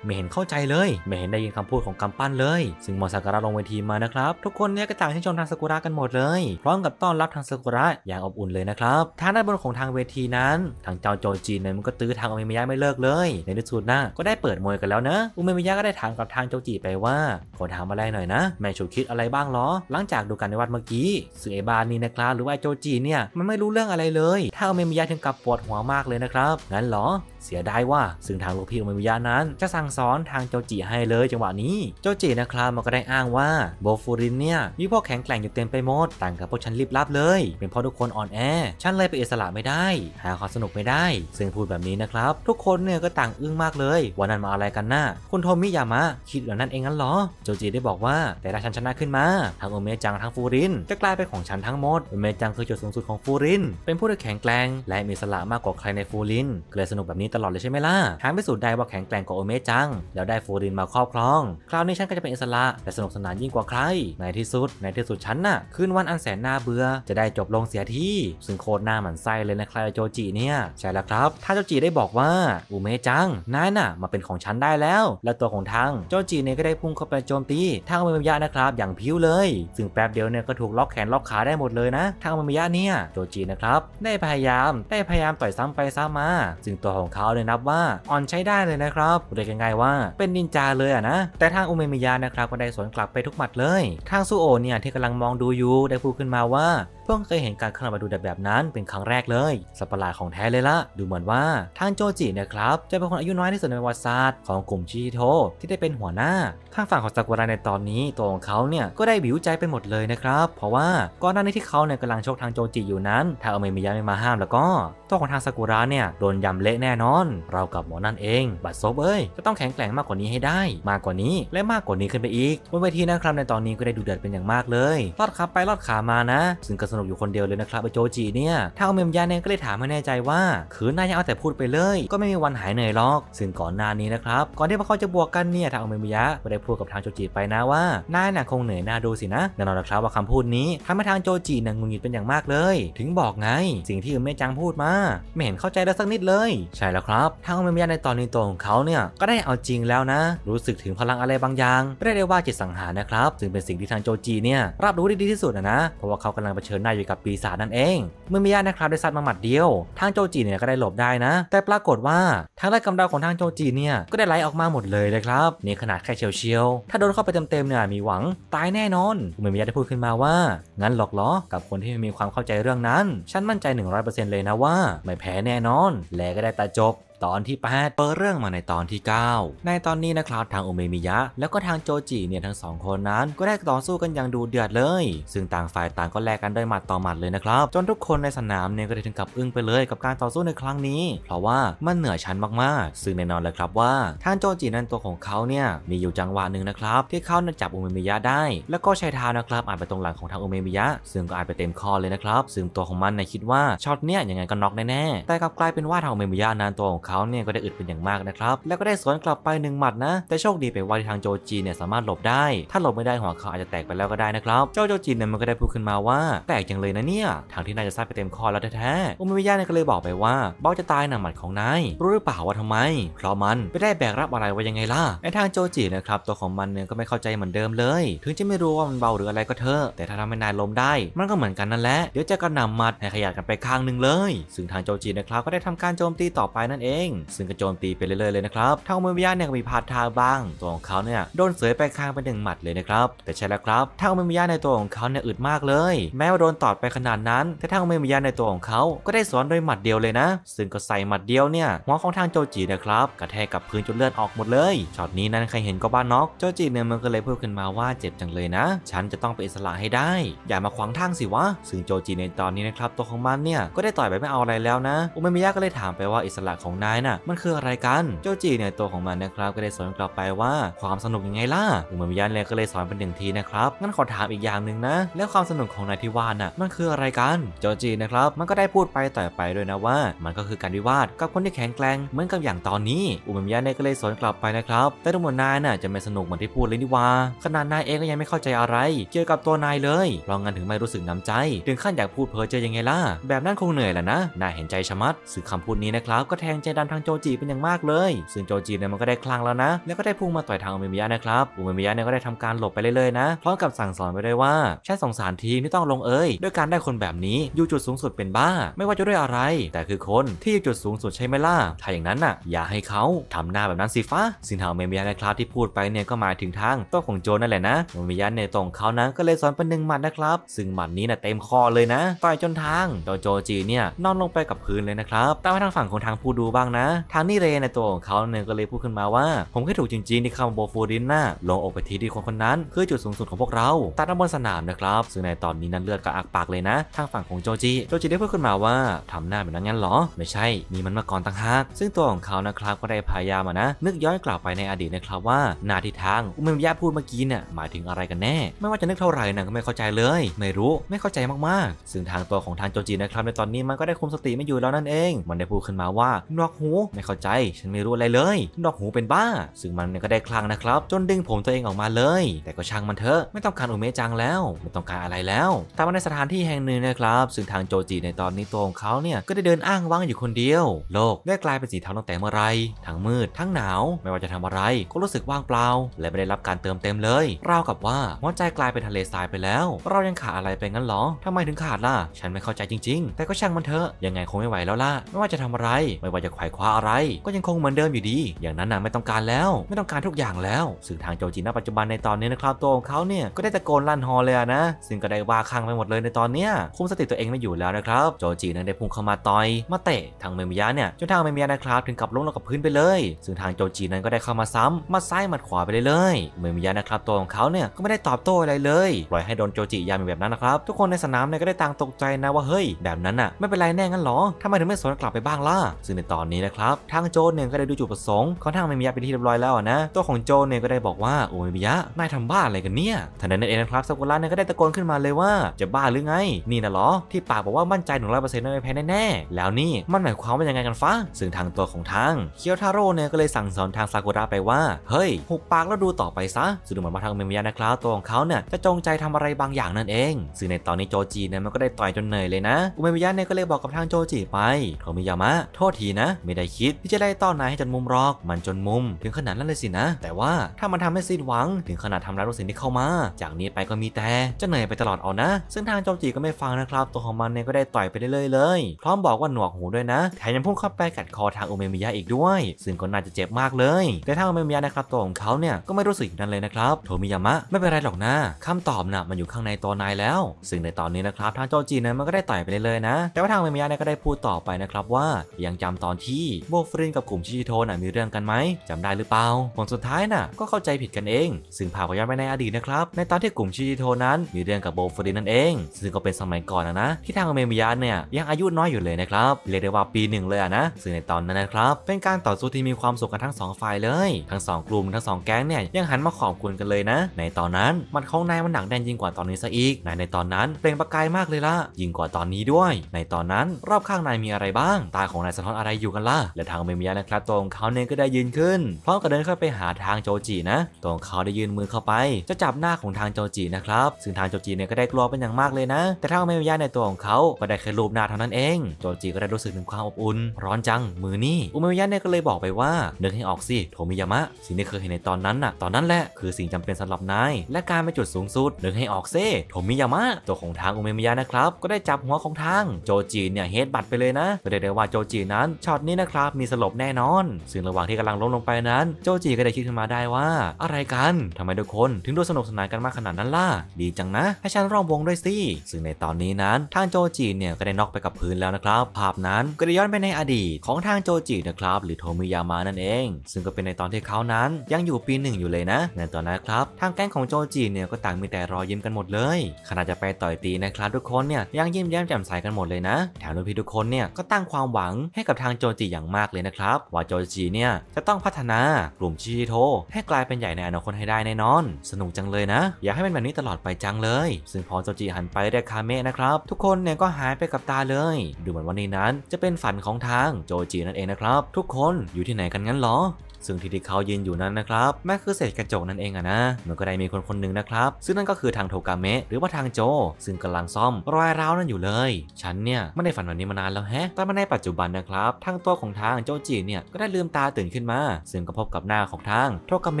ไม่เห็นเข้าใจเลยไม่เห็นได้ยินคำพูดของกำปั้นเลย ซึ่งมอสากระลงเวทีมานะครับทุกคนเนี่ยก็ต่างชื่นชมทางสกุระกันหมดเลย พร้อมกับต้อนรับทางสกุระอย่างอบอุ่นเลยนะครับทางด้านบนของทางเวทีนั้นทางเจ้าโจจีนเนี่ยมันก็ตื้อทางอุเมมิยะไม่เลิกเลย ในที่สุดนะก็ได้เปิดมวยกันแล้วนะอุเมมิยะก็ได้ถามกับทางโจจีไปว่าขอถามอะไรหน่อยนะแม่ชูคิดอะไรบ้างหรอ หลังจากดูกันในวัดเมื่อกี้ซึ่งไอ้บานนี่นะครับ หรือว่าโจจีเนี่ยมันไม่รู้เรื่องอะไรเลย ถ้าอุเมมิยะถึงกับปวดหัวมากเลยนะครับงั้นหรอเสียดายว่า ซึ่งทางลูกพี่ของมามิยะนั้น จะสั่งสอนทางโจจิให้เลยจังหวะนี้ โจจินะครับมันก็ได้อ้างว่าโบฟูรินเนี่ย มีพวกแข็งแกร่งอยู่เต็มไปหมด ต่างกับพวกฉันรีบลับเลย เป็นเพราะทุกคนอ่อนแอฉันเลยไปอิสระไม่ได้ หาความสนุกไม่ได้ ซึ่งพูดแบบนี้นะครับ ทุกคนเนี่ย ก็ต่างอึ้งมากเลย วันนั้นมาอะไรกันนะ่าคุณโทมิยามะคิดเล่านั้นเองงั้นหรอโจจิได้บอกว่า แต่ถ้าฉันชนะขึ้นมาทั้งโอเมจังทั้งฟูริน จะกลายเป็นของฉันทั้งหมดโอเมจังคือจุดสูงสุดของฟูรินเป็นผู้ที่แข็งแกร่งและมีสละมากกว่าใครในฟูรินเลสนุกแบบนี้ตลอดเลยใช่ไหมล่ะหางไปสูดได้ว่าแข็งแกร่งกว่าโอเมจังแล้วได้ฟูรินมาครอบครอง คราวนี้ฉันก็จะเป็นอิสระและสนุกสนานยิ่งกว่าใคร ในที่สุดในที่สุดฉันน่ะคืนวันอันแสนน่าเบื่อจะได้จบลงเสียทีซึ่งโคตรหน้าหมันไส้เลยนะใครโจจิเนี่ยใช่แล้วครับ ถ้าโจจิได้บอกว่าอุเมจังนายน่ะ มาเป็นของฉันได้แล้ว และตัวของทางโจจิเนี่ยก็ได้พุ่งเข้าไปโจมตีทางอเมิยะนะครับ อย่างพิ้วเลย ซึ่งแป๊บเดียวเนี่ยก็ถูกล็อกแขนล็อกขาได้หมดเลยนะทางอเมิยะเนี่ยโจจินะครับได้พยายามได้พยายามต่อยซ้ำไปซ้ำมาซึ่งตัวของเขาเนี่ยนับว่าอ่อนใช้ได้เลยนะครับเรียกง่ายๆว่า เป็นนินจาเลยอะนะ แต่ทางอุเมมิยะนะครับก็ได้สวนกลับไปทุกหมัดเลย ทางซูโอเนี่ย ที่กำลังมองดูอยู่ได้พูดขึ้นมาว่าพิ่งเคยเห็นการข้ามาดูแบบนั้นเป็นครั้งแรกเลยสัปะหลาดของแท้เลยละดูเหมือนว่าทางโจจินี่ยครับ จะเป็นคนอายุน้อยที่สุดในประวัติศาสตร์ของกลุ่มชิโท ที่ได้เป็นหัวหน้าทางฝั่งของซากุระในตอนนี้ ตัวของเขาเนี่ยก็ได้บิวใจไปหมดเลยนะครับเพราะว่าก่อนหน้านี้ที่เขาเนี่ยกำลังชกทางโจจิอยู่นั้นถ้าเอาเมมิยะไม่มาห้ามแล้วก็ตัวของทางซากุระเนี่ยโดนยำเละแน่นอน เรากับหมอนั่นเองบัดซบเอ้ยจะต้องแข็งแกร่งมากกว่านี้ให้ได้ มากกว่านี้และมากกว่านี้ขึ้นไปอีกบนเวทีนะครับในตอนนี้ก็ได้ดูเดือดเป็นอย่างมากเลยลอดขาไปลอดขามานะซึ่งกะสุนนุกอยู่คนเดียวเลยนะครับไอโจจีเนี่ยทางเมมยาเนี่ยก็เลยถามให้แน่ใจว่า คืนนายยังเอาแต่พูดไปเลย ก็ไม่มีวันหายเหนื่อยหรอกซึ่งก่อนหน้านี้นะครับ ก่อนที่พวกเขาจะบวกกันเนี่ยทางเมมยาก็ได้พูดกับทางโจจีไปนะ ว่านายน่ะคงเหนื่อยหน้าดูสินะแน่นอนนะครับว่าคำพูดนี้ทำให้ทางโจจีน่งงุนงิดเป็นอย่างมากเลย ถึงบอกไงสิ่งที่เมจังพูดมาไม่เห็นเข้าใจได้สักนิดเลย ใช่แล้วครับทางเมมยาในตอนนี้ตัวของเขาเนี่ยก็ได้เอาจริงแล้วนะ รู้สึกถึงพลังอะไรบางอย่างไม่ได้ียกว่าจิตสังหารนะครับซึ่งเป็นสิ่งที่ทางโจจีเนี่ยรับรู้ได้ดีที่สุดนะเพราะว่าเขากำลังเผชิญหน้าอยู่กับปีศาจนั่นเอง เมื่อมิยะนะครับได้ซัดมาหมัดเดียว ทางโจจีเนี่ยก็ได้หลบได้นะ แต่ปรากฏว่าทางด้ากำดาของทางโจจีเนี่ย ก็ได้ไหลออกมาหมดเลยเลยครับ นี่ขนาดแค่เฉียวเชียว ถ้าโดนเข้าไปเต็มๆเนี่ยมีหวัง ตายแน่นอน เมื่อมิยะได้พูดขึ้นมาว่า งั้นหลอกล้อกับคนที่มีความเข้าใจเรื่องนั้น ฉันมั่นใจ100%เลยนะว่าไม่แพ้แน่นอนและก็ได้ตาจบตอนที่8เปิดเรื่องมาในตอนที่ 9 ในตอนนี้นะครับทางอุเมมิยะแล้วก็ทางโจจิเนี่ยทั้งสองคนนั้นก็ได้ต่อสู้กันอย่างดูเดือดเลย ซึ่งต่างฝ่ายต่างก็แลกกันด้วยหมัดต่อหมัดเลยนะครับ จนทุกคนในสนามเนี่ยก็ได้ถึงกับอึ้งไปเลย กับการต่อสู้ในครั้งนี้ เพราะว่ามันเหนือชั้นมากๆ ซึ่งแน่นอนเลยครับว่าทางโจจินั้นตัวของเขาเนี่ยมีอยู่จังหวะหนึ่งนะครับ ที่เขานัจับอุเมมิยะได้แล้วก็ใช้เท้านะครับอาจไปตรงหลังของทางอุเมมิยะซึ่งก็อาจไปเต็มคอเลยนะครับซึ่งตัวของมันในคิดว่าช็อตเนี่ยยังไงก็น็อกแน่แต่กลับกลายเป็นว่าทางอุเมมิยะนั้นตัวของเขาเขาเนี่ยก็ได้อึดเป็นอย่างมากนะครับ แล้วก็ได้สวนกลับไปหนึ่งหมัดนะ แต่โชคดีไปว่าทางโจจีเนี่ยสามารถหลบได้ ถ้าหลบไม่ได้หัวเขาอาจจะแตกไปแล้วก็ได้นะครับ เจ้าโจจีเนี่ยมันก็ได้พูดขึ้นมาว่าแปลกจางเลยนะเนี่ย ทางที่นายจะทราบไปเต็มคอแล้วแท้ๆอุมิมิยะเนี่ยก็เลยบอกไปว่าเบ้าจะตายหนักหมัดของนาย รู้หรือเปล่าว่าทำไม เพราะมันไม่ได้แบกรับอะไรไว้ยังไงล่ะในทางโจจีนะครับตัวของมันเนี่ยก็ไม่เข้าใจเหมือนเดิมเลย ถึงจะไม่รู้ว่ามันเบาหรืออะไรก็เถอะ แต่ถ้าทำให้นายล้มได้ มันก็เหมือนกันนั่นแหละเดี๋ยวจะกระหน่ำมัดให้ขยักันไปข้างหนึ่งเลยซึ่งทางโจจีนะครับก็ได้ทำการโจมตีต่อไปนั่นเองซึ่งก็โจมตีไปเรื่อยๆเลยนะครับทางอเมมิยาเนี่ยก็มีพาดทางบ้าง ตัวของเขาเนี่ยโดนเสยไปคางไปหนึ่งหมัดเลยนะครับ แต่ใช่แล้วครับทางอเมมิยาในตัวของเขาเนี่ยอึดมากเลย แม้ว่าโดนตอดไปขนาดนั้น แต่ทางอเมมิยาในตัวของเขา ก็ได้สวนด้วยหมัดเดียวเลยนะ ซึ่งก็ใส่หมัดเดียวเนี่ย หัวของทางโจจีนะครับกระแทกกับพื้นจนเลือดออกหมดเลย ช็อตนี้นั้นใครเห็นก็บ้านน็อกโจจีเนี่ยมันก็เลยพูดขึ้นมาว่าเจ็บจังเลยนะ ฉันจะต้องไปอิสระให้ได้ อย่ามาขวางทางสิวะซึ่งโจจีในตอนนี้นะครับตัวของมันเนี่ยก็ได้ต่อยไปไม่เอาอะไรแล้วนะอุเมมิยะก็เลยถามไปว่าอิสระของนายายน่ะมันคืออะไรกันโจจีเนี่ยตัวของมันนะครับก็เลยสอนกลับไปว่า ความสนุกยังไงล่ะอุมามิยันเลยก็เลยสอนเป็นหนึ่งทีนะครับงั้นขอถามอีกอย่างหนึ่งนะแล้วความสนุกของนายทิวาน่ะมันคืออะไรกันโจจีนะครับมันก็ได้พูดไปต่อไปด้วยนะว่า มันก็คือการวิวาทกับคนที่แข็งแกร่งเหมือนกับอย่างตอนนี้ อุมามิยนเนี่ยก็เลยสอนกลับไปนะครับ แต่ทุกคนนายน่ะจะไม่สนุกเหมือนที่พูดเลยนี่ว่า ขนาดนายเองก็ยังไม่เข้าใจอะไร เกี่ยวกับตัวนายเลยลองงันถึงไม่รู้สึกน้ำใจถึงขั้นอยากพูดเพ้อเจอยังไงล่ะแบบนั้นคงเหนื่อยแล้วนะนายเห็นใจชะมัดสื่อคำพูดนี้นะครับ ก็แทงใจดันทางโจจีเป็นอย่างมากเลย ซึ่งโจจีเนี่ยมันก็ได้คลั่งแล้วนะ แล้วก็ได้พุ่งมาต่อยทางอุเมมิยะนะครับอุเมมิยะเนี่ยก็ได้ทำการหลบไปเรื่อยๆนะพร้อมกับสั่งสอนไปด้วยว่าฉันสงสารทีมที่ต้องลงเอยด้วยการได้คนแบบนี้ อยู่จุดสูงสุดเป็นบ้า ไม่ว่าจะด้วยอะไร แต่คือคนที่อยู่จุดสูงสุดใช่ไหมล่ะถ้าอย่างนั้นน่ะอย่าให้เขาทำหน้าแบบนั้นสิฟ้า สินหาอุเมมิยะนะครับที่พูดไปเนี่ยก็หมายถึงทางตัวของโจนั่นแหละนะอุเมมิยะเนี่ยตรงเขานะก็เลยสอนเป็นหนึ่งหมัดนะครับซึ่งหมัดนี้นะเต็มคอเลยนะต่อยจนทางโจจีเนี่ยนอนลงไปกับพื้นเลยนะครับแต่ว่าทางฝั่งของทางผู้ดูบ้ัางนะทางน่เรในตัวของเขาเนี่ยก็เลยพูดขึ้นมาว่า ผมแค่ถูกจริงๆที่คำโบฟูรินน่ะลงอกไปทีที่คนคนนั้นคือจุดสูงสุดของพวกเราตัดน้ำบนสนามนะครับซึ่งในตอนนี้นั้นเลือดก็อักปากเลยนะ ทางฝั่งของโจจิโจจิได้พูดขึ้นมาว่าทำหน้าแบบนั้นงั้นหรอ ไม่ใช่มีมันมาก่อนต่างหากซึ่งตัวของเขานะครับก็ได้พยายามนะ นึกย้อนกลับไปในอดีตนะครับว่า นาทีทางอุเมมิยะพูดเมื่อกี้เนี่ยหมายถึงอะไรกันแน่ ไม่ว่าจะนึกเท่าไหร่นะก็ไม่เข้าใจเลย ไม่รู้ไม่เข้าใจมากๆ ซึ่งทางตัวของทางโจจินะครับในตอนนี้มันก็ได้คุมสติไม่อยู่แล้วนั่นเอง มันได้พูดขึ้นมาว่านอกอกหูไม่เข้าใจ ฉันไม่รู้อะไรเลย ดอกหูเป็นบ้า ซึ่งมันก็ได้คลั่งนะครับ จนดึงผมตัวเองออกมาเลย แต่ก็ช่างมันเถอะ ไม่ต้องการอุเมจังแล้ว ไม่ต้องการอะไรแล้วตามมาในสถานที่แห่งหนึ่งนะครับ ซึ่งทางโจจีในตอนนี้ตัวของเขาเนี่ย ก็ได้เดินอ้างว้างอยู่คนเดียว โลกได้กลายเป็นสีเทาตั้งแต่เมื่อไรทั้งมืด ทั้งหนาว ไม่ว่าจะทำอะไร ก็รู้สึกว่างเปล่า และไม่ได้รับการเติมเต็มเลยราวกับว่าหัวใจกลายเป็นทะเลทรายไปแล้ว เรายังขาดอะไรไปงั้นหรอทำไมถึงขาดล่ะ ฉันไม่เข้าใจจริงๆ แต่ก็ช่างมันเถอะยังไงคงไม่ไหวแล้วล่ะ ไม่ว่าจะทำอะไรไม่ว่าจะายคว้าอะไรก็ยังคงเหมือนเดิมอยู่ดี อย่างนั้นนะไม่ต้องการแล้วไม่ต้องการทุกอย่างแล้วซึ่งทางโจจีนนปัจจุบันในตอนนี้นะครับตัวของเขาเนี่ยก็ได้ตะโกนลั่นฮอเลยนะซึ่งก็ได้ว่าข้างไปหมดเลยในตอนนี้คุมสติตัวเองไม่อยู่แล้วนะครับโจจีนั้นได้พุ่งเข้ามาต่อย มาเตะทางเมมิยะเนี่ยจนทางเมมิยะนะครับถึงกับล้มลงกับพื้นไปเลยซึ่งทางโจจีนั้นก็ได้เข้ามาซ้ำ มาซ้ายมัดขวาไปเลยเมมิยะนะครับตัวของเขาเนี่ยก็ไม่ได้ตอบโต้อะไรเลยปล่อยให้โดนโจจียามแบบนั้นนะครับทุกคนในสนามเนี่ยก็ได้ต่างตกใจนะว่าเฮ้ย แบบนั้นอ่ะไม่เป็นไรแน่งั้นหรอทำไมถึงไม่สวนกลับไปบ้างล่ะซึ่งในตอนนี้นะครับทางโจเนี่ยก็ได้ดูจุดประสงค์ของทางมมมิยะเป็นที่เรียบร้อยแล้วนะ ตัวของโจเนี่ยก็ได้บอกว่าโอ้มมมิยะนายทำบ้าอะไรกันเนี่ยทันใดนั้นเองนะครับซากุระเนี่ยก็ได้ตะโกนขึ้นมาเลยว่าจะบ้าหรือไง นี่นะหรอที่ปากบอกว่ามั่นใจหนึ่งร้อยเปอร์เซ็นต์ไม่แพ้แน่ๆ แล้วนี่ มันหมายความว่ายังไงกันฟ้าซึ่งทางตัวของทางเคียวทาโร่เนี่ยก็เลยสั่งสอนทางซากุระไปว่าเฮ้ยหุบปากแล้วดูต่อไปซะซึ่งดูเหมือนว่าทางมมมิยะนะครับ ตัวของเขาเนี่ยจะจงใจทำอะไรบางอย่างนั่นเอง ซึ่งในตอนนี้โจจีเนี่ยมันก็ได้ต่อยจนเหนื่อยเลยนะอุเมมิยะเนี่ยก็เลยบอกกับทางโจจีไปโทมิยามะโทษทีนะไม่ได้คิดที่จะไล่ต้อนนายให้จนมุมรอก มันจนมุมถึงขนาดนั้นเลยสินะแต่ว่าถ้ามันทำให้สิ้นหวัง ถึงขนาดทำร้ายลูกศิษย์ที่เข้ามา จากนี้ไปก็มีแต่จะเหนื่อยไปตลอดเอานะ ซึ่งทางจอมจีก็ไม่ฟังนะครับตัวของมันเนี่ยก็ได้ต่อยไปเรื่อยๆเลย พร้อมบอกว่าหนวกหูด้วยนะแถมยังพุ่งเข้าไปกัดคอทางอุเมมิยะอีกด้วย ซึ่งก็น่าจะเจ็บมากเลย แต่ทางอุเมมิยะนะครับตัวของเขาเนี่ยก็ไม่รู้สึกอย่างนั้นเลยนะครับโทมิยามะไม่เป็นไรหรอกนะคำตอบนะ่ะมันอยู่ข้างในตัวนายแล้วซึ่งในตอนนี้นะครับทางจอมจีนี่ยมันก็ได้ต่อยไปเรื่อยๆนะ แต่ว่าทางอุเมมิยะเนี่ยก็ได้พูดต่อไปนะครับว่ายังจำตอนทีโบฟรินกับกลุ่ม ชิชิโทน่ะมีเรื่องกันไหมจำได้หรือเปล่าผลสุดท้ายน่ะก็เข้าใจผิดกันเอง ซึ่ง่าพย้อนไปในอดีตนะครับ ในตอนที่กลุ่มชิชิโทนั้น มีเรื่องกับโบฟรินนั่นเอง ซึ่งก็เป็นสมัยก่อนนะนะที่ทางอเมริยาเนี่ยยังอายุน้อยอยู่เลยนะครับเรียกได้ว่าปีหนึ่งเลยนะซึ่งในตอนนั้นนะครับเป็นการต่อสู้ที่มีความสุขกันทั้ง2ฝ่ายเลย ทั้ง2กลุ่มทั้ง2แก๊งเนี่ยยังหันมาขอบคุณกันเลยนะในตอนนั้นมันของนายมันหนักแน่นยิ่งกว่าตอนนี้ซะอีกในในตอนนั้นเปล่งประกายมากเลยล่ะยิ่งกว่าตอนนี้ด้วย ในตอนนั้นรอบข้างนายมีอะไรบ้าง ตาของนายสะท้อนอะไรอยู่กัล่ะและทางเมมิยะนะครับตัวของเขาเนี่ยก็ได้ยืนขึ้นพร้อมกับเดินเข้าไปหาทางโจจีนะตัวของเขาได้ยื่นมือเข้าไป จะจับหน้าของทางโจจีนะครับซึ่งทางโจจีเนี่ยก็ได้กลัวเป็นอย่างมากเลยนะ แต่ทางเมมิยะในตัวของเขาก็ได้แค่รูปหน้าเท่านั้นเองโจจีก็ได้รู้สึกถึงความอบอุ่นร้อนจังมือนี่อุเมมิยะเนี่ยก็เลยบอกไปว่าเนิกให้ออกสิโทมิยามะ สิ่งที่เคยเห็นในตอนนั้นน่ะตอนนั้นแหละคือสิ่งจำเป็นสำหรับนายและการไปจุดสูงสุดเนิกให้ออกเซโทมิยามะตัวของทางอุเมมิยะนะครับ ก็ได้จับหัวของทางโจจีเนี่ยเฮดบัตไปเลยนะก็ได้ได้ว่าโจจีนั้นช็อตนี้นะครับ มีสลบแน่นอน ซึ่งระหว่างที่กำลังล้มลงไปนั้น โจจีก็ได้คิดขึ้นมาได้ว่า อะไรกันทำไมทุกคนถึงดูสนุกสนานกันมากขนาดนั้นล่ะดีจังนะ ให้ฉันร้องวงด้วยสิซึ่งในตอนนี้นั้น ทางโจจีเนี่ยก็ได้นอกไปกับพื้นแล้วนะครับ ภาพนั้น ก็ได้ย้อนไปในอดีตของทางโจจีนะครับหรือโทมิยามานั่นเอง ซึ่งก็เป็นในตอนที่เขานั้น ยังอยู่ปีหนึ่งอยู่เลยนะ ในตอนนั้นครับทางแก๊งของโจจีเนี่ยก็ต่างมีแต่รอยยิ้มกันหมดเลย ขณะจะไปต่อยตีนะครับทุกคนเนี่ยยังยิ้มแย้มแจ่มใสกันหมดเลยนะแถมรุ่นพี่ทุกคนเนี่ยก็ตั้งความหวังให้กับทางโจนจีอย่างมากเลยนะครับ ว่าโจจีเนี่ยจะต้องพัฒนากลุ่มชิโท ให้กลายเป็นใหญ่ในอนาคตให้ได้แน่นอน สนุกจังเลยนะ อยากให้เป็นแบบนี้ตลอดไปจังเลยซึ่งพอโจจีหันไปเรียกคาเมะนะครับทุกคนเนี่ยก็หายไปกับตาเลย ดูเหมือนวันนี้นั้นจะเป็นฝันของทางโจจีนั่นเองนะครับทุกคนอยู่ที่ไหนกันงั้นหรอซึ่งที่ที่เขายืนอยู่นั้นนะครับแม้คือเศษกระจกนั่นเองอะนะมันก็ได้มีคนคนหนึ่งนะครับซึ่งนั่นก็คือทางโทกาเมะหรือว่าทางโจ ซึ่งกำลังซ่อมรอยร้าวนั่นอยู่เลย ฉันเนี่ยไม่ได้ฝันแบบนี้มานานแล้วแฮะแต่มาในปัจจุบันนะครับทางตัวของทางโจจีเนี่ยก็ได้ลืมตาตื่นขึ้นมา ซึ่งก็พบกับหน้าของทางโทกาเม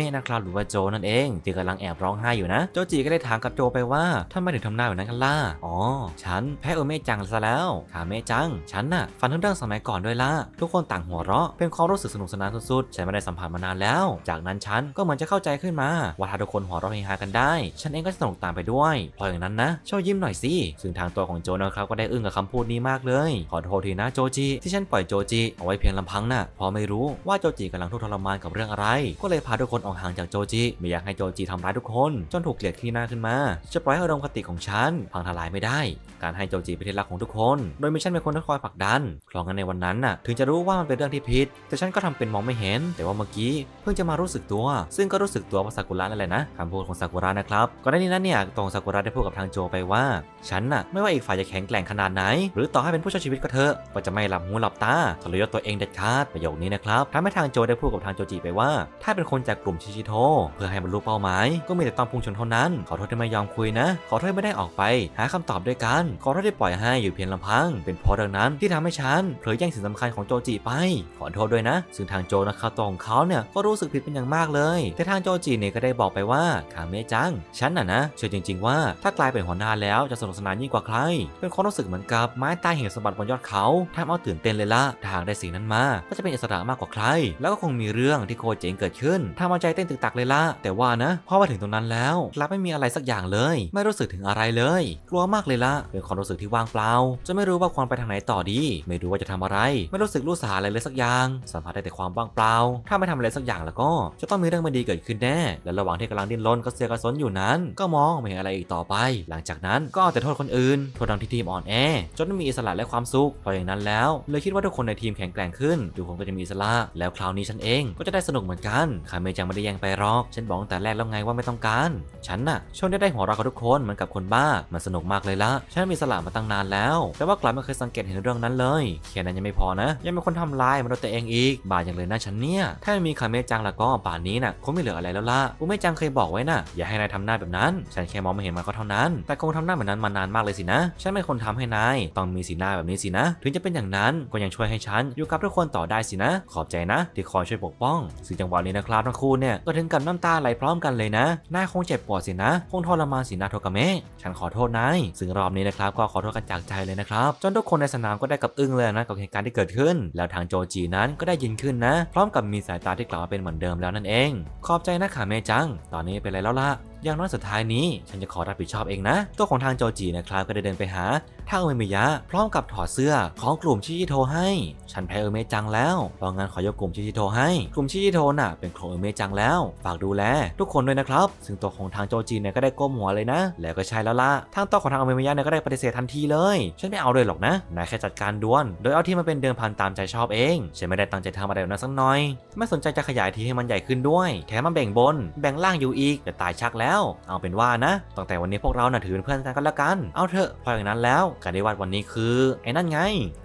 ะนะครับหรือว่าโจนั่นเองที่กำลังแอบร้องไห้อยู่นะโจจีก็ได้ถามกับโจไปว่าทาไมถึงทำหน้าแบบนั้นกันล่ะอ๋อ ฉันแพ้เอเมจังซะแล้วขาเมจัง ฉันน่ะฝันถึงเรื่องสมัยก่อนด้วยล่ะทุกคนต่างหัวเราะเป็นความรู้สึกสนุกสนานสุดๆฉันไม่ได้สัมผัสมานานแล้ว จากนั้นฉันก็เหมือนจะเข้าใจขึ้นมา ว่าถ้าทุกคนหัวเราะเฮฮากันได้ ฉันเองก็สนุกตามไปด้วย พออย่างนั้นนะ ช่วยยิ้มหน่อยสิ ซึ่งทางตัวของโจนะครับ ก็ได้อึ้งกับคำพูดนี้มากเลย ขอโทษทีนะโจจิที่ฉันปล่อยโจจิเอาไว้เพียงลำพังนะ่ะเพราะไม่รู้ว่าโจจิกำลังทุกข์ทรมานกับเรื่องอะไร ก็เลยพาทุกคนออกห่างจากโจจิไม่อยากให้โจจิทำร้ายทุกคน จนถูกเกลียดที่หน้าขึ้นมาจะปล่อยให้อารมณ์คติของฉันพังทลายไม่ได้ การให้โจจิเป็นที่รักของทุกคนโดยมิฉันเป็นคนที่คอยผลักดันคลองกันในวันนั้นน่ะถึงจะรู้ว่ามันเป็นเรื่องที่ผิดแต่ฉันก็ทำเป็นมองไม่เห็น แต่ว่ามื่อกี้เพิ่งจะมารู้สึกตัว ซึ่งก็รู้สึกตัวว่าซากุระนั่นแหละนะ คำพูดของซากุระนะครับ ก่อนหน้านี้นั้นเนี่ย ตรงซากุระได้พูดกับทางโจไปว่า ฉันน่ะ ไม่ว่าอีกฝ่ายจะแข็งแกร่งขนาดไหน หรือต่อให้เป็นผู้ช่วยชีวิตก็เถอะก็จะไม่หลับหูหลับตาทรยศตัวเองเด็ดขาด ประโยคนี้นะครับ ทำให้ทางโจได้พูดกับทางโจจิไปว่า ถ้าเป็นคนจากกลุ่มชิชิโตเพื่อให้บรรลุเป้าหมาย ก็มีแต่ต้องพุ่งชนเท่านั้น ขอโทษที่ไม่ยอมคุยนะ ขอโทษไม่ได้ออกไป หาคำตอบด้วยกัน ขอโทษที่ปล่อยให้อยู่เพียงลำพัง เป็นเพราะดังนั้นที่ทำให้ฉันเผลอแย่งสิ่งสำคัญของโจจิไป ขอโทษด้วยนะ ซึ่งทางโจนะครับตรงเเขาเนี่ยก็รู้สึกผิดเป็นอย่างมากเลย แต่ทางโจจีเนี่ยก็ได้บอกไปว่าคาเมจัง ฉันน่ะนะเชื่อจริงๆว่า ถ้ากลายเป็นหัวหน้าแล้วจะสนุกสนานยิ่งกว่าใคร เป็นความรู้สึกเหมือนกับไม้ตายเหตุสมบัติบนยอดเขาทำเอาตื่นเต้นเลยละทางได้สิ่งนั้นมา ก็จะเป็นอิสระมากกว่าใคร แล้วก็คงมีเรื่องที่โคเจ๋งเกิดขึ้นทำเอาใจเต้นตึกตักเลยละแต่ว่านะพอมาถึงตรงนั้นแล้วกลับไม่มีอะไรสักอย่างเลย ไม่รู้สึกถึงอะไรเลย กลัวมากเลยละเป็นความรู้สึกที่ว่างเปล่าจะไม่รู้ว่าควรไปทางไหนต่อดี ไม่รู้ว่าจะทำอะไร ไม่รู้สึกรู้สาอะไรเลยสักอย่างสัมผัสได้แต่ความว่างเปล่าทำไม่ทำอะไรสักอย่างแล้วก็จะต้องมีเรื่องไม่ดีเกิดขึ้นแน่และระหว่างที่กำลังดิ้นรนก็เสียกระสนอยู่นั้น ก็มองไม่เห็นอะไรอีกต่อไป หลังจากนั้นก็เอาแต่โทษคนอื่น โทษทางที่ทีมอ่อนแอจนไม่มีอิสระและความสุขพออย่างนั้นแล้ว เลยคิดว่าทุกคนในทีมแข็งแกร่งขึ้นดูผคก็จะมีอิสระ แล้วคราวนี้ฉันเอง ก็จะได้สนุกเหมือนกันคาเมจังไม่ได้แย่งไปหรอกฉันบอกตั้งแต่แรกแล้วไงว่าไม่ต้องการฉันน่ะช่วได้ได้หัวเราะกับทุกคนเหมือนกับคนบ้ามันสนุกมากเลยละฉันมีสละมาตั้งนานแล้ว แต่ว่ากลับไม่เคยสังเกตเห็นเรื่องนั้นเลยแค่นั้นยังไม่พอนะ ยังเป็นคนทำลายมันตัวเองอีกบาดอย่างเลยนะฉันเนี่ยถ้าไม่มีคาเมจังแล้วก็ป่านนี้น่ะคงไม่เหลืออะไรแล้วล่ะอุเมจังเคยบอกไว้น่ะอย่าให้นายทำหน้าแบบนั้นฉันแค่มองไม่เห็นมันก็เท่านั้น แต่คงทำหน้าแบบนั้นมานานมากเลยสินะฉันไม่คนทำให้นายต้องมีสีหน้าแบบนี้สินะ ถึงจะเป็นอย่างนั้นก็ยังช่วยให้ฉันอยู่กับทุกคนต่อได้สินะ ขอบใจนะที่คอยช่วยปกป้องซึ่งจังหวะนี้นะครับทั้งคู่เนี่ยก็ถึงกับน้ำตาไหลพร้อมกันเลยนะนายคงเจ็บปวดสินะ คงทรมานสินะโทกาเมะฉันขอโทษนายซึ่งรอบนี้นะครับ ก็ขอโทษกันจากใจเลยนะครับจนทุกคนในสนามก็ได้กับอึ้งเลยนะกับเหตุการณ์ที่เกิดขึ้น แล้วทางโจจีนั้นก็ได้ยินขึ้นนะพร้อมกับมีสสายตาที่กลับมาเป็นเหมือนเดิมแล้วนั่นเอง ขอบใจนะขาเมจัง ตอนนี้เป็นไรแล้วล่ะอย่างน้อยสุดท้ายนี้ฉันจะขอรับผิดชอบเองนะ ตัวของทางโจจีนะครับก็ได้เดินไปหาท่าเอเมยะพร้อมกับถอดเสื้อของกลุ่มชิชิโทให้ ฉันแพ้เอเมจังแล้วรองงานขอยกกลุ่มชิชิโทให้กลุ่มชิชิโทน่ะเป็นของเอเมจังแล้วฝากดูแลทุกคนด้วยนะครับซึ่งตัวของทางโจจีเนี่ยก็ได้ก้มหัวเลยนะ แล้วก็ใช่แล้วล่ะทางตัวของทางเอเมยะเนี่ยก็ได้ปฏิเสธทันทีเลยฉันไม่เอาเลยหรอกนะนายแค่จัดการด่วน โดยเอาที่มันเป็นเดิมพันตามใจชอบเองฉันไม่ได้ตั้งใจทำอะไรนั้นสักหน่อย ไม่สนใจจะขยายทีให้มันใหญ่ขึ้นด้วย แถมมันแบ่งบนแบ่งล่างอยู่อีกจะตายชักแล้วแล้วเอาเป็นว่านะตั้งแต่วันนี้พวกเรานะ่ะถือเป็นเพื่อนกันก็แล้วกัน เอาเถอะพออย่างนั้นแล้วการได้วัดวันนี้คือ ไอ้นั่นไง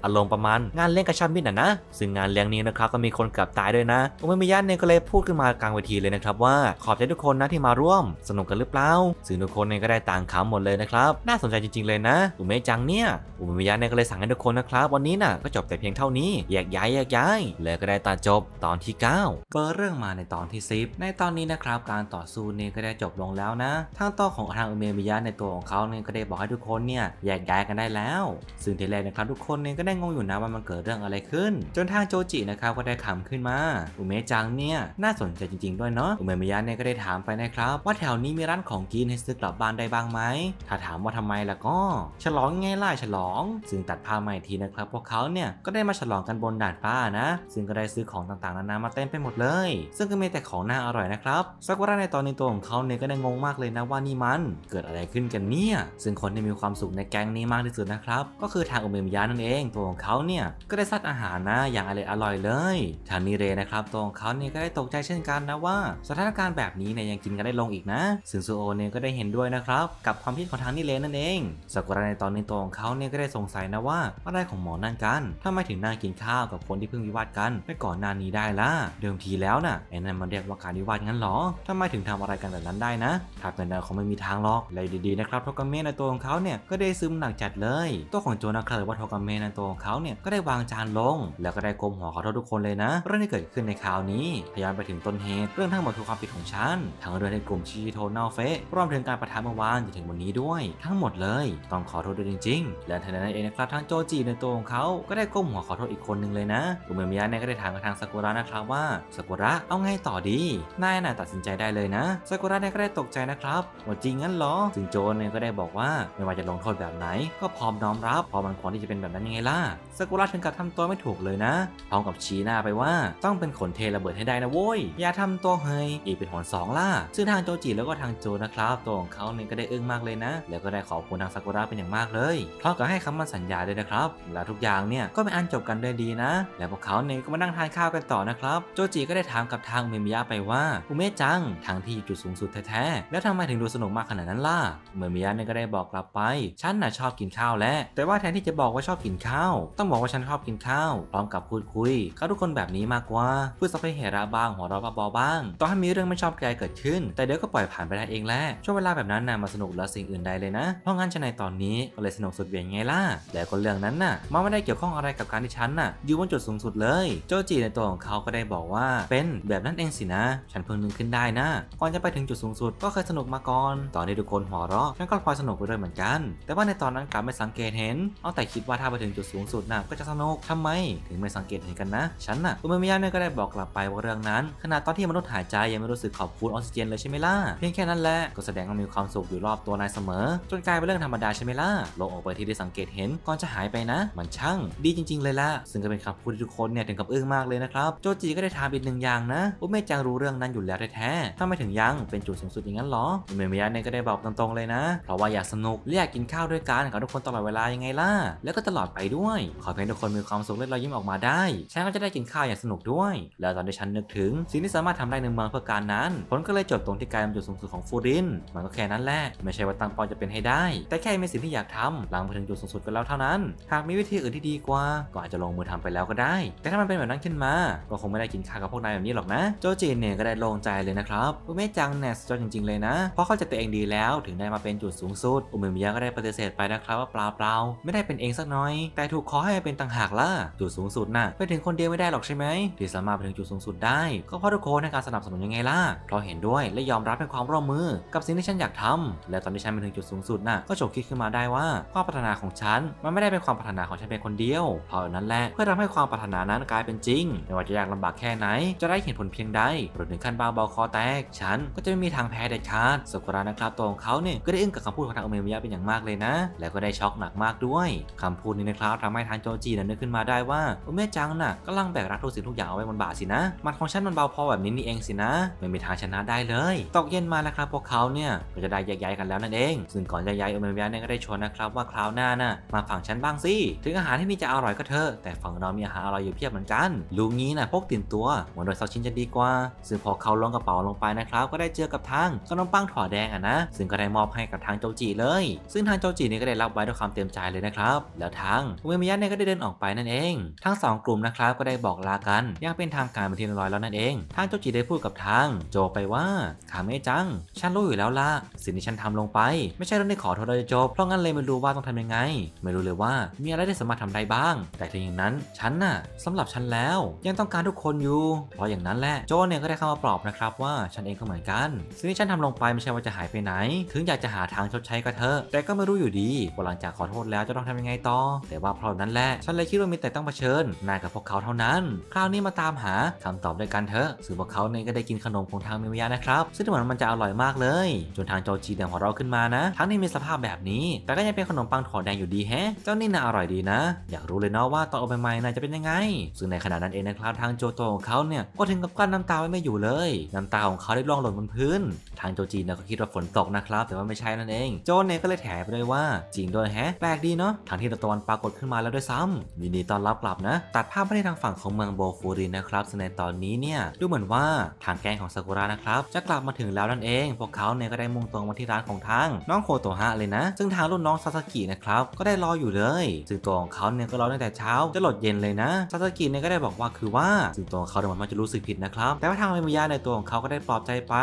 อารมณ์ประมาณงานเลี้ยงกระชับมิตรนะนะ ซึ่งงานเลี้ยงนี้นะครับก็มีคนเกือบตายด้วยนะโอเมมิญานเนี่ยก็เลยพูดขึ้นมากลางเวทีเลยนะครับ ว่าขอบใจทุกคนนะ ที่มาร่วม สนุกกันหรือเปล่า ซึ่งทุกคนเนี่ยก็ได้ต่างขำหมดเลยนะครับ น่าสนใจจริงๆเลยนะอุเมจังเนี่ยอุเมยนเนี่ยก็เลยสั่งให้ทุกคนนะครับ วันนี้น่ะก็จบแต่เพียงเท่านี้แยกย้ายแยกย้ายเลวก็ได้ตัดจบตอนที่ 9เปิดเรื่องมาในตอนที่10ในตอนนี้นะครับ การต่อสู้เนี่ยก็ได้จบลงแล้วนะทางต่อของทางอเมมิยะในตัวของเขาเนี่ยก็ได้บอกให้ทุกคนเนี่ยแยกย้ายกันได้แล้ว ซึ่งทีแรกนะครับ ทุกคนเนี่ยก็ได้งงอยู่นะว่ามันเกิดเรื่องอะไรขึ้น จนทางโจจินะครับก็ได้ขำขึ้นมา อุเมจังเนี่ยน่าสนใจจริงๆ ด้วยเนาะอุเมมิยะเนี่ยก็ได้ถามไปนะครับว่าแถวนี้มีร้านของกินให้ซื้อกลับบ้านได้บ้างไหมถ้าถามว่าทำไมล่ะก็ ฉลองไงล่ะฉลอง ซึ่งตัดภาพมาอีกทีนะครับ พวกเขาเนี่ยก็ได้มาฉลองกันบนดาดฟ้านะ ซึ่งก็ได้ซื้อของต่างๆนานามาเต็มไปหมดเลย ซึ่งก็มีแต่ของน่าอร่อยนะครับซากุระในตอนี้ตัวของเขาเนี่ยก็ได้งงงมากเลยนะว่านี่มันเกิดอะไรขึ้นกันเนี่ยซึ่งคนที่มีความสุขในแก๊งนี้มากที่สุดนะครับ ก็คือทางอุเมมยานั่นเองตัวของเขาเนี่ยก็ได้ซัดอาหารนะอย่างอร่อยอร่อยเลยทางนิเรนะครับตัวของเขาเนี่ยก็ได้ตกใจเช่นกันนะว่าสถานการณ์แบบนี้เนี่ยยังกินกันได้ลงอีกนะ ซึ่งซูโอเนี่ยก็ได้เห็นด้วยนะครับกับความคิดของทางนิเรนั่นเองสกุระในตอนนี้ตัวของเขาเนี่ยก็ได้สงสัยนะว่าอะไรของหมอนั่นกันทำไมถึงนั่งกินข้าวกับคนที่เพิ่งวิวาทกันไปก่อนนานี้ได้ล่ะเดิมทีแล้วนะ่ะไอ้นั่นมันเรียกว่าการวิวาทงั้นหรอทำไมถึงทำอะไรกันแบบนั้นได้นะะถ้าเป็นเราคงไม่มีทางหรอกเลยดีๆนะครับโทกาเมะในตัวของเขาเนี่ยก็ได้ซึมหนักจัดเลย ตัวของโจนะครับหรือว่าโทกาเมะในตัวของเขาเนี่ยก็ได้วางจานลง แล้วก็ได้ก้มหัวขอโทษทุกคนเลยนะเรื่องที่เกิดขึ้นในคราวนี้พยายามไปถึงต้นเหตุเรื่องทั้งหมดคือความผิดของฉันทั้งเรื่องในกลุ่มชิโทนาเฟะรวมถึงการประทบเมื่อวานจนถึงวันนี้ด้วย ทั้งหมดเลย ต้องขอโทษด้วยจริงๆและทนายนเองนะครับทางโจจีในตัวของเขาก็ได้ก้มหัวขอโทษอีกคนนึงเลยนะอุเมมียะเนี่ยก็ได้ถามกับทางซากุระนะครับว่าซากุระเอาไงต่อดีนายน่ะตัดสินใจได้เลยนะซากุระเนี่ยก็ได้ตกใจนะครับว่าจริงงั้นเหรอซึ่งโจนเนี่ยก็ได้บอกว่าไม่ว่าจะลงโทษแบบไหน ก็พร้อมน้อมรับ พอมันควรที่จะเป็นแบบนั้นยังไงล่ะซากุระถึงกับทำตัวไม่ถูกเลยนะ พร้อมกับชี้หน้าไปว่าต้องเป็นขนเทระเบิดให้ได้นะ โว้ย อย่าทำตัวเฮยอีกเป็นหนสองล่ะซึ่งทางโจจิแล้วก็ทางโจนะครับ ตัวของเขาเนี่ยก็ได้อึ้งมากเลยนะ แล้วก็ได้ขอบคุณทางซากุระเป็นอย่างมากเลยพร้อมกับให้คำมั่นสัญญาด้วยนะครับและทุกอย่างเนี่ยก็เป็นอันจบกันด้วยดีนะ แล้วพวกเขาเนี่ยก็มานั่งทานข้าวกันต่อนะครับโจจิก็ได้ถามกับทางอุเมมิยะไปว่าอุเมจังทางที่จุดสูงสุดแท้แล้วทำไมถึงดูสนุกมากขนาดนั้นล่ะ เมื่อมิยะเนี่ยก็ได้บอกกลับไป ฉันน่ะชอบกินข้าวแล้วแต่ว่าแทนที่จะบอกว่าชอบกินข้าว ต้องบอกว่าฉันชอบกินข้าว พร้อมกับพูดคุยกับทุกคนแบบนี้มากกว่า พูดสะเพเหระบ้าง หัวเราะบ้าบ้างต่อให้มีเรื่องไม่ชอบใจเกิดขึ้น แต่เดี๋ยวก็ปล่อยผ่านไปได้เองแหละช่วงเวลาแบบนั้นน่ะมาสนุกและสิ่งอื่นใดเลยนะ เพราะงั้นฉันในตอนนี้ก็เลยสนุกสุดเวียงไงล่ะแต่ก็เรื่องนั้นน่ะ มันไม่ได้เกี่ยวข้องอะไรกับการที่ฉันน่ะ อยู่บนจุดสูงสุดเลยโจจีในตัวของเขาก็ได้บอกว่า เป็นแบบนั้นเองสินะ ฉันเพิ่งนึกขึ้นได้นะก่อนจะไปถึงจุดสูงสุดก็เคยสนุกมาก่อน ตอนนี้ทุกคนหัวเราะฉันก็พอยสนุกไปด้วยเหมือนกัน แต่ว่าในตอนนั้นกลับไม่สังเกตเห็น เอาแต่คิดว่าถ้าไปถึงจุดสูงสุดน่ะก็จะสนุกทำไม ถึงไม่สังเกตเห็นกันนะ ฉันน่ะคุณม่ยาเนี่ยก็ได้บอกกลับไปว่าเรื่องนั้นขณะตอนที่มนุษย์หายใจยังไม่รู้สึกขอบคุณออกซิเจนเลยใช่ไหมล่ะ เพียงแค่นั้นแหละก็แสดงว่ามีความสุขอยู่รอบตัวนายเสมอ จนกลายเป็นเรื่องธรรมดาใช่ไหมล่ะโลกออกไปที่ได้สังเกตเห็นก่อนจะหายไปนะมันช่าง ดีจริงๆเลยล่ะซึ่งก็เป็นคำพูดที่ทุกคนเนี่ยถึงกับอึ้งมากเลยนะครับโจจีก็ได้ถามอีกหนึ่งอย่างนะอุเมจังรู้เรื่องนั้นอยู่แล้วแท้ๆถ้าไม่ถึงยังเป็นจุดสูงสุดอย่างนั้นหรอเมมยะเนี่ยก็ได้บอกตรงๆเลยนะ เพราะว่าอยากสนุกเรียกกินข้าวด้วยกันกับทุกคนตลอดเวลายังไงล่ะ แล้วก็ตลอดไปด้วย ขอเพียงทุกคนมีความสุขและรอยยิ้มออกมาได้ฉันก็จะได้กินข้าวอย่างสนุกด้วย แล้วตอนที่ฉันนึกถึง สิ่งที่สามารถทำได้ในเมืองเพื่อการนั้น ผลก็เลยจบตรงที่การเปนจุดสูงสุดของฟูริน มันก็แค่นั้นแหละ ไม่ใช่ว่าตั้งปอจะเป็นให้ได้ แต่แค่ม่สิ่งที่อยากทำหลังไปถึงจุดสูงสุดกันแล้วเท่านั้น หากมีวิธีอื่นที่ดีกว่าก็อาจจะลงมือทำไปแล้วก็ได้ แต่ถ้ามันเป็นแบบนั้นขึ้นมาก็คงไม่ได้กินข้าวกับพวกนายแบบนี้หรอกนะ โจจีเนี่ยก็ได้ลงใจเลยนะครับเมจังเนี่ยจริงๆเลยนะเพราะเขาจจตัวเองดีแล้วถึงได้มาเป็นจุดสูงสุด อุเมมิยะก็ได้ปฏิเสธไปนะครับว่าเปล่าาไม่ได้เป็นเองสักน้อย แต่ถูกขอให้เป็นต่างหากล่ะ จุดสูงสุดนะ่ะไปถึงคนเดียวไม่ได้หรอกใช่ไหมที่สามารถไปถึงจุดสูงสุดได้ก็เพราะทุกคนในการสนับสนุนยังไงล่ะเพราะเห็นด้วย และยอมรับในความร่วมมือกับสิ่งที่ฉันอยากทำ และตอนที่ฉันไปถึงจุดสูงสุดน่ะก็โจบคิดขึ้นมาได้ว่าความปรารถนาของฉันมันไม่ได้เป็นความปรารถนาของฉันเป็นคนเดียว เพราะนั้นแหละเพื่อทำให้ความปรารถนานั้นกลายเป็นจริงไม่ว่าจะยากลำบากแค่ไหนจะได้เห็นผลเพียงใดหรือถึงขั้นบาเบาคอแตกฉันก็จะไม่มีทางแเด็ดขาดสกุระนะครับตัวของเขาเนี่ยก็ได้อึ้งกับคำพูดของทางอเมริกาเป็นอย่างมากเลยนะ แล้วก็ได้ช็อกหนักมากด้วย คำพูดนี้นะครับทำให้ทางโจจีนั้นนึกขึ้นมาได้ว่าอเมจังน่ะกำลังแบกรับทุกสิ่งทุกอย่างเอาไว้บนบ่าสินะ มัดของฉันมันเบาพอแบบนี้นี่เองสินะไม่มีทางชนะได้เลย ตกเย็นมาแลนะครับพวกเขาเนี่ยก็จะได้แยกย้ายกันแล้วนั่นเอง ซึ่งก่อนจะย้ายอเมริกาเนี่ยก็ได้ชวนนะครับว่าคราวหน้าน่ะมาฝั่งฉันบ้างสิ ถึงอาหารที่นี่จะอร่อยก็เถอะแต่ฝั่งเรามีอาหารอร่อยอยู่เพียบเหมือนกันลูกนี้น่ะพกติดตัวเหมือนโดยซาชินจะดีกว่าซึ่งพอเขาลงกระเป๋าลงไปนะครับก็ได้เจอกับทางขนมปังถั่วแดงอะนะซึ่งก็ได้มอบให้กับทางโจจีเลย ซึ่งทางโจจีนี่ก็ได้รับไว้ด้วยความเต็มใจเลยนะครับแล้วทางอุเมมิยะเนี่ยก็ได้เดินออกไปนั่นเอง ทั้ง 2 กลุ่มนะครับก็ได้บอกลากันย่างเป็นทางการเป็นที่เรียบร้อยแล้วนั่นเอง ทางโจจีได้พูดกับทางโจไปว่าขาเมจังฉันรู้อยู่แล้วล่ะสิ่งที่ฉันทำลงไป ไม่ใช่เรื่องที่ขอโทษโดยจบเพราะงั้นเลยไม่รู้ว่าต้องทำยังไง ไม่รู้เลยว่ามีอะไรได้สามารถทำได้บ้าง แต่ถึงอย่างนั้น ฉันน่ะสำหรับฉันแล้วยังต้องการทุกคนอยู่ เพราะอย่างนั้นแหละโจเนี่ยก็ได้เข้ามาปลอบนะครับว่าฉันเองก็เหมือนกันสิ่งที่ฉันทำลงไปไม่ใช่ว่าจะหายไปไหน ถึงอยากจะหาทางชดใช้ก็เถอะแต่ก็ไม่รู้อยู่ดีว่าหลังจากขอโทษแล้วจะต้องทำยังไงต่อ แต่ว่าเพราะนั้นแหละ ฉันเลยคิดว่ามีแต่ต้องเผชิญหน้ากับพวกเขาเท่านั้น คราวนี้มาตามหาคำตอบด้วยกันเถอะ สื่อพวกเขาเนี่ยก็ได้กินขนมของทางมิวยะนะครับซึ่งเหมือนมันจะอร่อยมากเลย จนทางโจจีเดี่ยหัวเราขึ้นมานะ ทั้งที่มีสภาพแบบนี้ แต่ก็ยังเป็นขนมปังถอดแดงอยู่ดีแฮะเจ้านี่น่าอร่อยดีนะ อยากรู้เลยเนาะว่าตอนเอาไปใหม่นายจะเป็นยังไง ซึ่งในขณะนั้นเองนะครับทางโจโตของเขาเนี่ยก็ถึงกับกลั้นน้ำตาไว้ไม่อยู่เลยน้ำตาของเขาได้ร่วงหล่นบนพื้นทางโจจีนเก็คิดว่าฝนตกนะครับแต่ว่าไม่ใช่นั่นเอง โจนเนี่ยก็เลยแถไปเลยว่าจริงด้วยแฮะแปลกดีเนาะทางที่ตะวันปรากฏขึ้นมาแล้วด้วยซ้ำยินดีต้อนรับกลับนะตัดภาพไปทางฝั่งของเมืองโบฟูรินนะครับในตอนนี้เนี่ยดูเหมือนว่าทางแก๊งของซากุระนะครับจะกลับมาถึงแล้วนั่นเอง พวกเขาเนี่ยก็ได้มุ่งตรงมาที่ร้านของทางน้องโคโตฮะเลยนะ ซึ่งทางรุ่นน้องซาสกินะครับก็ได้รออยู่เลยซึ่งตัวของเขาเนี่ยก็รอตั้งแต่เช้าจะหลดเย็นเลยนะซาสกิเนี่ยก็ได้บอกว่าคือว่าซึ่งตัวของเขาเดี๋ยวมันจะรู้สึกผิดนะครับ แต่ว่าทางเมิยในตัวของเขาก็ได้ปลอบใจไป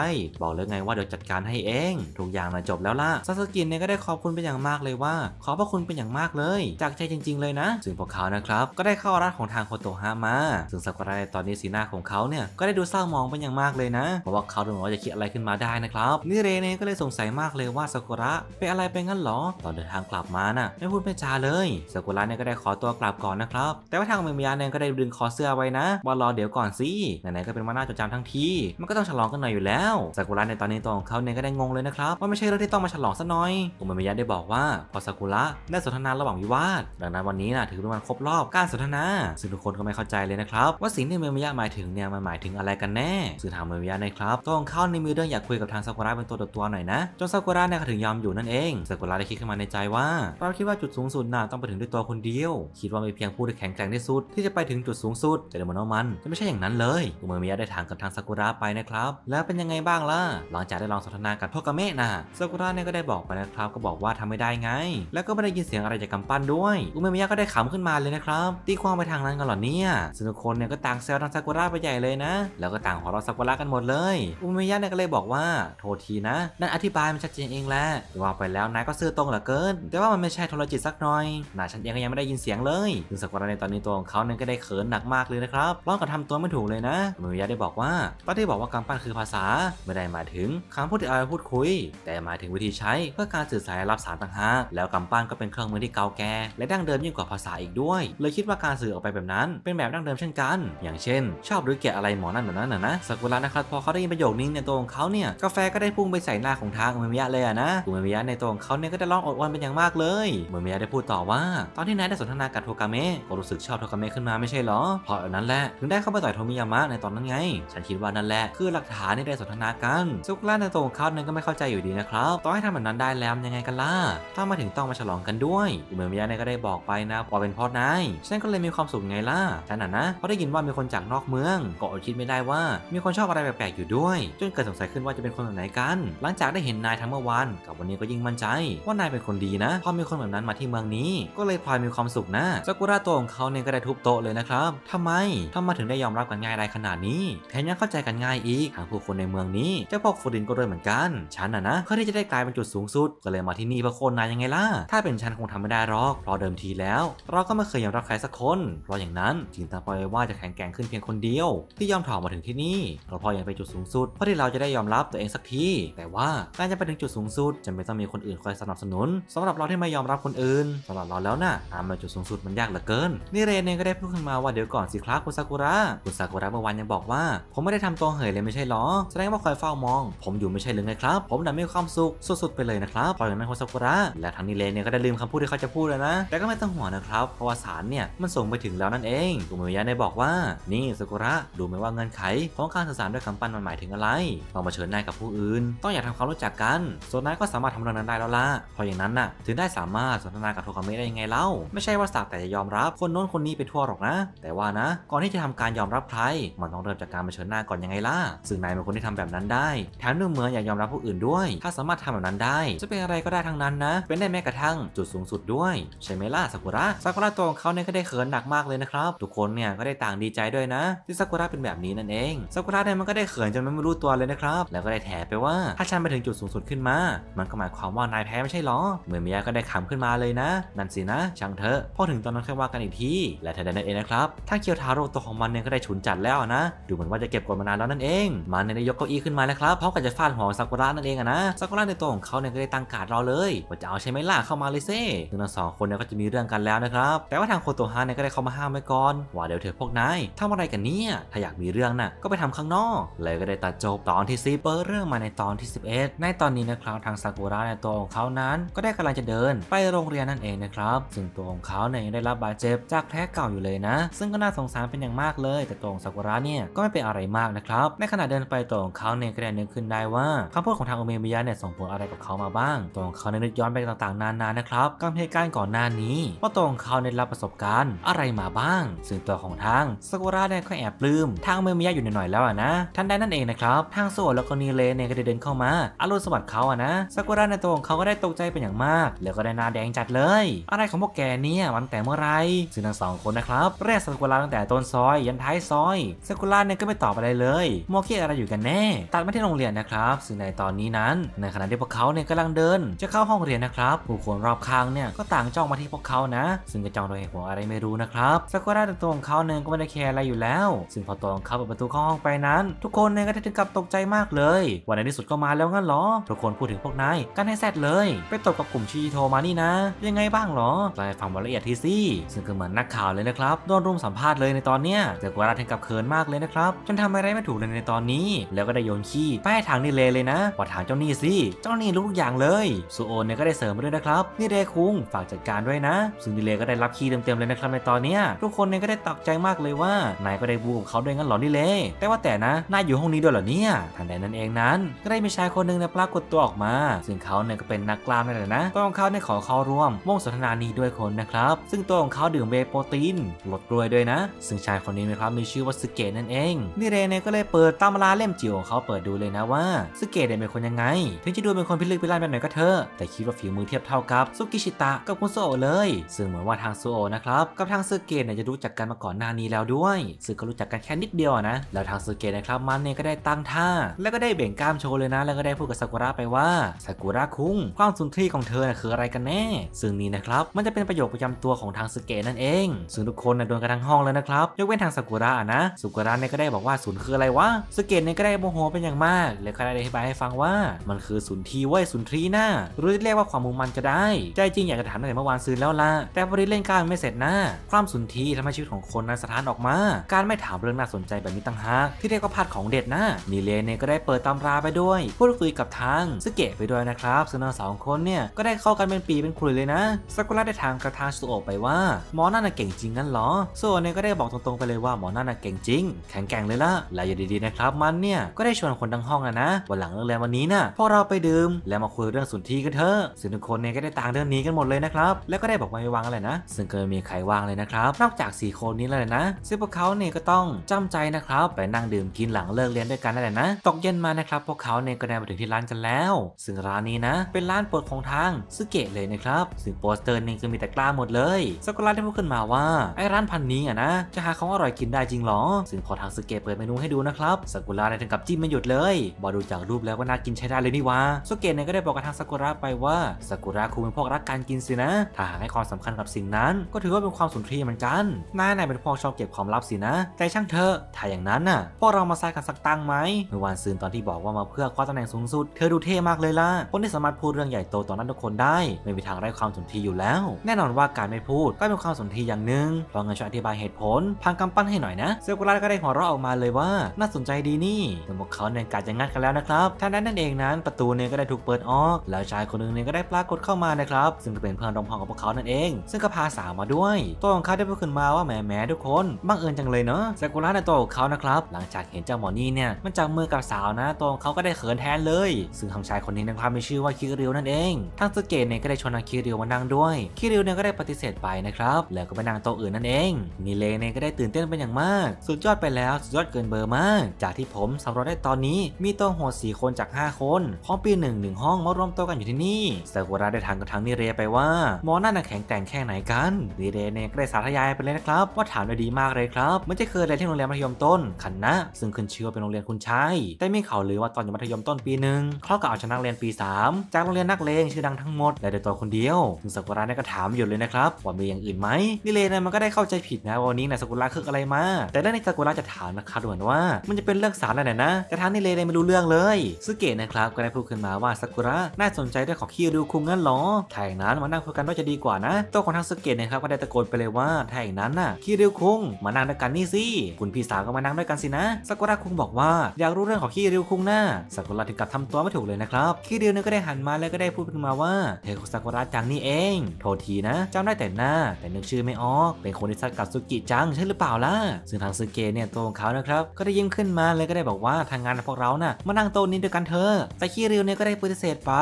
บอกเลยไงว่าเดี๋ยวจัดการให้เอง ทุกอย่างมาจบแล้วล่ะซาสกินเนี่ยก็ได้ขอบคุณเป็นอย่างมากเลยว่า ขอบพระคุณเป็นอย่างมากเลย จากใจจริง ๆ เลยนะซึ่งพวกเขานะครับก็ได้เข้ารัฐของทางโคโตฮะมาซึ่งซากุรนตอนนี้สีหน้าของเขาเนี่ยก็ได้ดูเศร้ามองเป็นอย่างมากเลยนะเพราะว่าเขาดูเหมือนาจะคิดอะไรขึ้นมาได้นะครับนิเรเน่ก็เลยสงสัยมากเลยว่าซากุระเป็นอะไรไปงั้นหรอตอนเดินทางกลับมานะ่ะไม่พูดไม่จาเลยซากุระเนี่ยก็ได้ขอตัวกลับก่อนนะครับแต่ว่าทางเมียาเนี่ยก็ได้ดึงคอเสื้อไว้นะว่ารอเดี๋ยวก่อนสิไหนๆก็เป็นวันหน้าจดจำทั้งทีมันก็ต้องฉลองกันหน่อยอยู่แล้วซากุระในตอนนี้ในตัวของเขาเนี่ยก็ได้งงเลยนะครับว่าไม่ใช่เรื่องที่ต้องมาฉลองซะหน่อยอุมามิยะได้บอกว่าพอซากุระได้สนทนาระหว่างวิวาท ดังนั้นวันนี้นะถือเป็นวันครบรอบการสนทนาซึ่งทุกคนก็ไม่เข้าใจเลยนะครับ ว่าสิ่งที่อุมามิยะหมายถึงเนี่ยมันหมายถึงอะไรกันแน่ สื่อถามอุมามิยะนะครับตัวของเขาในมีเรื่องอยากคุยกับทางซากุระเป็นตัวต่อตัวหน่อยนะจนซากุระเนี่ยถึงยอมอยู่นั่นเองซากุระได้คิดขึ้นมาในใจว่าเราคิดว่าจุดสูงสุดน่ะต้องไปถึงด้วยตัวคนเดียว คิดว่ามีเพียงผู้ที่แข็งแกร่งที่สุดที่จะไปถึงจุดสูงสุด แต่เดมอนมันจะไม่ใช่อย่างนั้นเลยอุมามิยะได้ถามกับทางซากุระไปนะครับแล้วเป็นยังไงบ้างล่ะหลังจากได้ลองสนทนากับโทกาเมะนะซากุระเนี่ยก็ได้บอกไปนะครับก็บอกว่าทำไม่ได้ไง แล้วก็ไม่ได้ยินเสียงอะไรจากกำปั้นด้วย อุเมมิยะก็ได้ขำขึ้นมาเลยนะครับตีความไปทางนั้นกันหรอเนี่ยซึนุกคนเนี่ยก็ต่างแซวทางซากุระไปใหญ่เลยนะ แล้วก็ต่างหัวเราะซากุระกันหมดเลย อุเมมิยะเนี่ยก็เลยบอกว่าโทษทีนะนั่นอธิบายมันชัดเจนเองแหละว่าไปแล้วนายก็ซื่อตรงเหลือเกินแต่ว่ามันไม่ใช่โทรจิตสักหน่อยนายฉันเองก็ยังไม่ได้ยินเสียงเลยซึ่งซากุระในตอนนี้ตัวของเขาเนี่ยก็ได้เขินหนักมากเลยนะครับร้องกับทำตัวไม่ถูกเลยนะอุเมมิยะได้บอกว่าตอนที่บอกว่ากำปั้นคือภาษาไม่ได้หมายถึงคำพูดที่เอาไปพูดคุย แต่หมายถึงวิธีใช้เพื่อการสื่อสารรับสารต่างหากแล้วกำปั้นก็เป็นเครื่องมือที่เก่าแก่และดั้งเดิมยิ่งกว่าภาษาอีกด้วย เลยคิดว่าการสื่อออกไปแบบนั้นเป็นแบบดั้งเดิมเช่นกัน อย่างเช่นชอบหรือแกดอะไรหมอนั่นแบบนั้นนะนะสกุลนะครับพอเขาได้ยินประโยคนี้ในตัวของเขาเนี่ยกาแฟก็ได้พุ่งไปใส่หน้าของทางอุเมียะเลยนะอุเมียะในตัวของเขาเนี่ยก็ได้ร้องอดวันเป็นอย่างมากเลยอุเมียะได้พูดต่อว่า ตอนที่นายได้สนทนากับโทกาเมะก็รู้สึกชอบโทกาเมะขึ้นมาไม่ใช่หรอเพราะนั้นแหละถึงได้เข้าไปต่อยโทมิยามะในตอนนั้นไง ฉันคิดว่านั่นแหละคือหลักฐานที่ได้สนทนากันสุกล้านในตัวของเขาเนี่ยก็ไม่เข้าใจอยู่ดีนะครับ ต่อให้ทำแบบนั้นได้แล้วยังไงกันล่ะ ถ้ามาถึงต้องมาฉลองกันด้วยเหมือนมินีายก็ได้บอกไปนะว่าเป็นพ่อนาย ฉันก็เลยมีความสุขไงล่ะฉันน่ะนะเพราะได้ยินว่ามีคนจากนอกเมือง ก็อดคิดไม่ได้ว่า มีคนชอบอะไรแปลกๆอยู่ด้วย จนเกิดสงสัยขึ้นว่าจะเป็นคนแบบไหนกัน หลังจากได้เห็นนายทั้งเมื่อวานกับวันนี้ก็ยิ่งมั่นใจว่านายเป็นคนดีนะ พอมีคนแบบนั้นมาที่เมืองนี้ ก็เลยพลอยมีความสุขนะซากุระตัวของเขาเนี่ยก็ได้ทุบโต๊ะเลยนะครับทำไมทำมาถึงได้ยอมรับกันง่ายได้ขนาดนี้แถมยังเข้าใจกันง่ายอีกทางผู้คนในเมืองนี้จะพวกฟรินก็ด้วยเหมือนกันฉันนะนะ เพื่อที่จะได้กลายเป็นจุดสูงสุด ก็เลยมาที่นี่เพื่อโค่นนายยังไงล่ะถ้าเป็นฉันคงทำไม่ได้หรอกเพราะเดิมทีแล้ว เราก็ไม่เคยยอมรับใครสักคนเพราะอย่างนั้นจึงตั้งเป้าไว้ว่าจะแข็งแกร่งขึ้นเพียงคนเดียว ที่ยอมถ่อมมาถึงที่นี่เพราะยังไปจุดสูงสุดเพื่อที่เราจะได้ยอมรับตัวเองสักทีแต่ว่าการจะไปถึงจุดสูงสุดจำเป็นต้องมีคนอื่นคอยสนับสนุนสำหรับเราที่ไม่ยอมรับคนอื่นสำหรับเราแล้วนะ่ะทามมาจุดสูงสุดมันยากเหลือเกินนี่เรนเองก็ได้พูดขึ้นมาว่าเดี๋ยวก่อนสิครับคุณซากุระคุณซากุระเมื่อวานยังบอกว่า ผมไม่ได้ทำตัวเหยเลยไม่ใช่หรอแสดงว่าคอยเฝ้ามองผมอยู่ไม่ใช่หรือไงครับ ผมดันมีความสุขสุด ๆ ไปเลยนะครับ พออย่างนั้นโฮซากุระ และทางนิเลเนี่ยก็ได้ลืมคำพูดที่เขาจะพูดแล้วนะ แต่ก็ไม่ต้องห่วงนะครับ เพราะว่าสารเนี่ยมันส่งไปถึงแล้วนั่นเองกุมิยะได้บอกว่า นี่ซากุระ ดูไหมว่าเงินไขของการสื่อสารด้วยคำปั้นมันหมายถึงอะไรลองมาเชิญนายกับผู้อื่น ต้องอยากทำความรู้จักกัน ส่วนนายก็สามารถทำเรื่องนั้นได้แล้วล่ะ พออย่างนั้นน่ะ ถึงได้สามารถสนทนากับโทคามิได้ยังไงเล่า ไม่ใช่ว่าสักแต่จะยอมรับ คนโน้นคนนี้ไปทั่วหรอกนะ แต่ว่านะก่อนที่จะทำการยอมรับใครมันต้องเริ่มจากการมาเชิญหน้าก่อนยังไงล่ะซึ่งนายเป็นคนที่ทำแบบนั้นได้แแถมดูเหมือนอยากยอมรับผู้อื่นด้วย ถ้าสามารถทำแบบนั้นได้ จะเป็นอะไรก็ได้ทั้งนั้นนะ เป็นได้แม้กระทั่งจุดสูงสุดด้วยใช่ไหมล่ะซากุระซากุระตัวของเขาเนี่ยก็ได้เขินหนักมากเลยนะครับ ทุกคนเนี่ยก็ได้ต่างดีใจด้วยนะ ที่ซากุระเป็นแบบนี้นั่นเองซากุระเนี่ยมันก็ได้เขินจนไม่รู้ตัวเลยนะครับ แล้วก็ได้แถไปว่าถ้าฉันไปถึงจุดสูงสุดขึ้นมา มันก็หมายความว่านายแพ้ไม่ใช่หรอเหมือนมียก็ได้ขำขึ้นมาเลยนะนั่นสินะช่างเถอะพอถึงตอนนั้นค่อยว่ากันอีกทีและทนดนั้นเองนะครับถ้าเคียวทาโร่ตัวของมันเนี่ยก็ได้ฉุนจัดแล้วนะ ดูเหมือนว่าจะเก็บกดมานานแล้วนั่นเอง มันเนี่ยได้ยกเก้าอี้ขึ้นมาแล้วครับพร้อมก็จะฟาดหัวซากุระนั่นเองอะนะซากุระในตัวของเขาเนี่ยก็ได้ตั้งการรอเลย ว่าจะเอาใช่ไหมล่ะเข้ามาเลยเซ่ซึ่งทั้งสองคนเนี่ยก็จะมีเรื่องกันแล้วนะครับแต่ว่าทางโคโตฮาเนี่ยก็ได้เข้ามาห้ามไว้ก่อนว่าเดี๋ยวเธอพวกนายทำอะไรกันเนี่ยถ้าอยากมีเรื่องน่ะก็ไปทำข้างนอกเลยก็ได้ตัดจบตอนที่ซีเปิดเรื่องมาในตอนที่11 ในตอนนี้นะครับทางซากุระในตัวของเขานั้น ก็ได้กำลังจะเดินไปโรงเรียนนั่นเองนะครับซึ่งตัวของเขาเนี่ยยังได้รับบาดเจ็บจากแผลเก่าอยู่เลยนะซึ่งก็น่าสงสารเป็นอย่างมากเลย แต่ตัวของซากุระเนี่ยก็ไม่เป็นอะไรมากนะครับในขณะเดินไปตัวของเขาเนี่ยก็ได้นึกขึ้นนได้ว่าคำพูดของทางโอเมมิยะเนี่ยส่งผลอะไรกับเขามาบ้างตัวของเขาในนึกย้อนไปต่างๆ นานานะครับกับเหตุการณ์ก่อนหน้านี้ ว่าตัวของเขาในรับประสบการณ์ อะไรมาบ้างซึ่งตัวของทางซากุระเนี่ยก็แอบปลื้มทางโอเมมิยะอยู่หน่อยๆแล้วอะนะท่านใดนั่นเองนะครับ ทางโซแล้วก็นีเลเนี่ยก็ได้เดินเข้ามาอารุณสวัสดิ์เขาอะนะซากุระในตัวของเขาก็ได้ตกใจเป็นอย่างมาก แล้วก็ได้หน้าแดงจัดเลย อะไรของพวกแกเนี่ยมันแต่เมื่อไรซึ่งทั้งสองคนนะครับแรกซากุระตั้งแต่ต้นซอย ยันท้ายซอยซากุระเนี่ยก็ไม่ตอบอะไรเลยมัวคิดอะไรอยู่กันแน่ตัดมาที่โรงเรียนนะครับซึ่งในตอนนี้นั้นในขณะที่พวกเขาเนี่ยกำลังเดิน จะเข้าห้องเรียนนะครับผู้คนรอบข้างเนี่ยก็ต่างจ้องมาที่พวกเขานะ ซึ่งก็จองโดยเหตุผลอะไรไม่รู้นะครับซากุระแต่ตัวของเขาเนี่ยก็ไม่ได้แคร์อะไรอยู่แล้ว ซึ่งพอตัวของเขาเปิดประตูเข้าห้องไปนั้น ทุกคนเนี่ยก็ได้ถึงกับตกใจมากเลยวันในที่สุดก็มาแล้วงั้นหรอทุกคนพูดถึงพวกนายกันให้แซดเลย ไปตกกับกลุ่มชีโทมานี่นะ ยังไงบ้างหรอรายฟังรายละเอียดทีซี่ซึ่งก็เหมือนนักข่าวเลยนะครับโดนรุมสัมภาษณ์เลยในตอนเนี้ยซากุระถึงกับเขินมากเลยนะครับจนทำอะไรไม่ถูกเลยในตอนนี้แล้วก็ได้โยนขี้แปถังนี่เลเลยนะขว่าถางเจ้านี่สิเจ้านี่รู้ทุกอย่างเลยซูโอนเนี่ยก็ได้เสริมมาด้วยนะครับนี่เดคุงฝากจัดการด้วยนะ ซึ่งนี่เลก็ได้รับคีย์เต็มๆเลยนะครับในตอนเนี้ยทุกคนเนี่ยก็ได้ตกใจมากเลยว่านายก็ได้บูมเขาด้วยงั้นหรอนี่เลแต่ว่าแต่นะนายอยู่ห้องนี้ด้วยเหรอเนี่ยทันใดนั้นเองนั้นก็ได้มีชายคนหนึ่งเนี่ยปรากฏตัวออกมาซึ่งเขาเนี่ยก็เป็นนักกล้ามนั่นแหละนะตัวของเขาได้ขอเข้าร่วมวงสนทนานี้ด้วยคนนะครับซึ่งตัวของเขาดื่มเบโปรตีนลดรวยด้วยนะซึ่งชายคนนี้นะครับมีชื่อว่าสเกตนั่นเองน่เรเนี่ยก็เลยเปิดตำราเล่มจิ๋วของเขาเปิดดูเลยนะว่าสุเกะเนี่ยเป็นคนยังไงถึงจะดูเป็นคนพิลึกพิลั่นแบบไหนก็เถอะแต่คิดว่าฝีมือเทียบเท่ากับซุกิชิตะกับคุณโซโอเลยซึ่งเหมือนว่าทางโซโอนะครับ กับทางสุเกะเนี่ยจะรู้จักกันมาก่อนหน้านี้แล้วด้วยซึ่งก็รู้จักกันแค่นิดเดียวนะแล้วทางสุเกะนะครับมันเนี่ยก็ได้ตั้งท่า แล้วก็ได้เบ่งกล้ามโชว์เลยนะ แล้วก็ได้พูดกับซากุระไปว่าซากุระคุงความสุนทรีของเธอนะคืออะไรกันแน่ซึ่งนี่นะครับมันจะเป็นประโยคประจำตัวของทางสุเกะนั่นเองซึ่งทุกคนนะโดนกันทั้งห้องเลยนะครับยกเว้นทางซากุระนะซากุระเนี่ยก็ได้บอกว่าสุนคืออะไรวะสุเกะเนี่ยก็ได้โมโหเป็นอย่างมากและก็ได้อธิบายให้ฟังว่ามันคือสุนทรีไว้ สุนทรีหน้าหรือเรียกว่าความมุ่งมันก็ได้ใจจริงอยากจะถามตั้งแต่เมื่อวานซื้อแล้วล่ะแต่พอดีเล่นการไม่เสร็จหน้า ความสุนทรีทำให้ชีวิตของคนนั้นสะท้านออกมา การไม่ถามเรื่องน่าสนใจแบบนี้ต่างหากที่เรียกว่าพลาดของเด็ดหน้านิเลเน่ก็ได้เปิดตำราไปด้วยพูดคุยกับทางสเกะไปด้วยนะครับซึ่งทั้งสองคนเนี่ยก็ได้เข้ากันเป็นปีเป็นคุยเลยนะซากุระได้ถามกระทางสุโอไปว่าหมอหน้านน่ะเก่งจริงงั้นหรอสุโอเนี่ยก็ได้บอกตรงๆไปเลยว่าหมอน้านน่ะเก่งจริงแข็งแกร่งเลยล่ะแลวอยู่ดีๆนะครับ มันเนี่ยก็ได้ชวนคนทั้งห้องอะนะวันหลังเลิกเรียนวันนี้นะ่ะพอเราไปดื่มแล้วมาคุยเรื่องสุนทรีกันเถอะสึ่งทุกคนเนี่ยก็ได้ต่างเรื่องนี้กันหมดเลยนะครับแล้วก็ได้บอกไม่วางอะไรนะ ซึ่งก็ไม่มีใครวางเลยนะครับ นอกจาก4คนนี้เลยนะ ซึ่งพวกเขาเนี่ยก็ต้องจำใจนะครับไปนั่งดื่มกินหลังเลิกเรียนด้วยกันนั่นแหละนะตกเย็นมานะครับ พวกเขาเนี่ยก็ได้มาถึงที่ร้านกันแล้วซึ่งร้านนี้นะเป็นร้านโปรดของทางซึเกะเลยนะครับซึ่งโปสเตอร์นี่คือมีแต่กล้าหมดเลยสกุลาได้พูดขึ้นมาว่าไอ้ร้านพันนี้อ่ะนะจะหาของอร่อยกินได้จริงหรอซึ่งพอทางซึเกะเปิดเมนูให้ดูนะครับสกุลาได้ถึงกับจิ้มไม่หยุดเลยวบอดูจากรูปแล้วก็น่ากินใช้ได้เลยนี่วะสุเกะเนี่ยก็ได้บอกกับทางซากุระไปว่าซากุระคุณเป็นพวกรักการกินสินะถ้าหากให้ความสำคัญกับสิ่งนั้น ก็ถือว่าเป็นความสุนทรีย์เหมือนกันนายนายเป็นพวกชอบเก็บความลับสินะ แต่ช่างเธอถ้าอย่างนั้นน่ะพวกเรามาซายกันสักตั้งไหมเมื่อวานซืนตอนที่บอกว่ามาเพื่อคว้าตำแหน่งสูงสุดเธอดูเท่มากเลยล่ะ คนที่สามารถพูดเรื่องใหญ่โตต่อหน้าทุกคนได้ ไม่มีทางไร้ความสุนทรีย์อยู่แล้ว แน่นอนว่าการไม่พูดก็เป็นความสุนทรีย์อย่างหนึ่งลองเงินช่วยอธิบายเหตุผลพังกำปั้นให้หน่อยนะซากุระก็ได้หัวเราะออกมาเลยว่า น่าสนใจดีนี่แต่พวกเขาเนี่ยกาจะงัดกันแล้วนะครับท่านั้นนั่นเองนั้นประตูเนี่ยก็ได้ถูกเปิดออก แล้วชายคนหนึ่งเนี่ยก็ได้ปรากฏเข้ามานะครับซึ่งก็เป็นเพื่อนรองพองของพวกเขานั่นเองซึ่งก็พาสาวมาด้วยตัวของเขาได้พูดขึ้นมาว่าแหมแหมทุกคน บังเอิญจังเลยเนาะแซกุระในตัวของเขานะครับหลังจากเห็นเจ้าหมอนี่เนี่ยมันจับมือกับสาวนะตัวของเขาก็ได้เขินแทนเลย ซึ่งทางชายคนนี้นั้นความมีชื่อว่าคิริวนั่นเองทางสเกตเนี่ยก็ได้ชวนนางคิริวมานั่งด้วยคิริวเนี่ยก็ได้ปฏิเสธไปนะครับแล้วก็ไปนั่งโต๊ะอื่นนั่นเองนิเลเนี่ยก็ได้ตื่นเต้นเป็นอย่างมากสุดยอดไปแล้ว สุดยอดเกินเบอร์มาก จากที่ผมสำรวจได้ตอนนี้มีต้องโหด่คนจาก 5 คนพร้อมปีหนึ่งหนึ่งห้องมารวมตัวกันอยู่ที่นี่ซากุระได้ถามกับทางนิเรไปว่าหมอหนั่นแข็งแกร่งแค่ไหนกัน นิเรเนี่ยก็ได้สาธยายไปเลยนะครับ ว่าถามได้ดีมากเลยครับไม่ใช่เคยเรียนที่โรงเรียนมัธยมต้นคันนะ ซึ่งขึ้นชื่อว่าเป็นโรงเรียนคุณชายแต่ไม่ข่าวลือว่าตอนอยู่มัธยมต้นปีหนึ่งเขาก็เอาชนะเรียนปี 3 จากโรงเรียนนักเลงชื่อดังทั้งหมดและโดยตัวคนเดียวซึ่งซากุระได้่ยก็ถามอยู่เลยนะครับว่ามีอย่างอื่นไหมนิเรเนี่ยมันก็ได้เข้าใจผิดนะวันนี้นะซากุระคืออะไรมา แต่เรือในซากุระจะถามนะครับเหมือนว่ามันจะเป็นเรื่องสารอะไรนะแต่ทางนิเรเนยไม่รูู้้เรื่องเลยซึเกะนะครับก็ได้พูดขึ้นมาว่าซากุระน่าสนใจเรื่องของคิริวคุงงั้นหรอถ้าอย่างนั้นมานั่งคุยกันว่าจะดีกว่านะตัวของทางซึเกะนะครับก็ได้ตะโกนไปเลยว่าถ้าอย่างนั้นน่ะคิริวคุง มานั่งด้วยกันนี่สิคุณพี่สาวก็มานั่งด้วยกันสินะซากุระคุงบอกว่าอยากรู้เรื่องของคิริวคุงนะซากุระถึงกับทำตัวไม่ถูกเลยนะครับคิริวเนี่ยก็ได้หันมาแล้วก็ได้พูดขึ้นมาว่าเธอของซากุระจังนี่เองโทษทีนะจำได้แต่หน้าแต่นึกชื่อไม่ออก เป็นคนที่ซักกับซุกิจังใช่หรือเปล่าล่ะซึ่งทางซึเกะเนี่ยตัวของเขานะครับก็ได้ยิ้มขึ้นมาเลยก็ได้บอกว่าทางงานพวกเราน่ะมานั่งโต๊ะนี้ด้วยกันเธอแต่คีริวเนี่ยก็ได้ปฏิเสธไป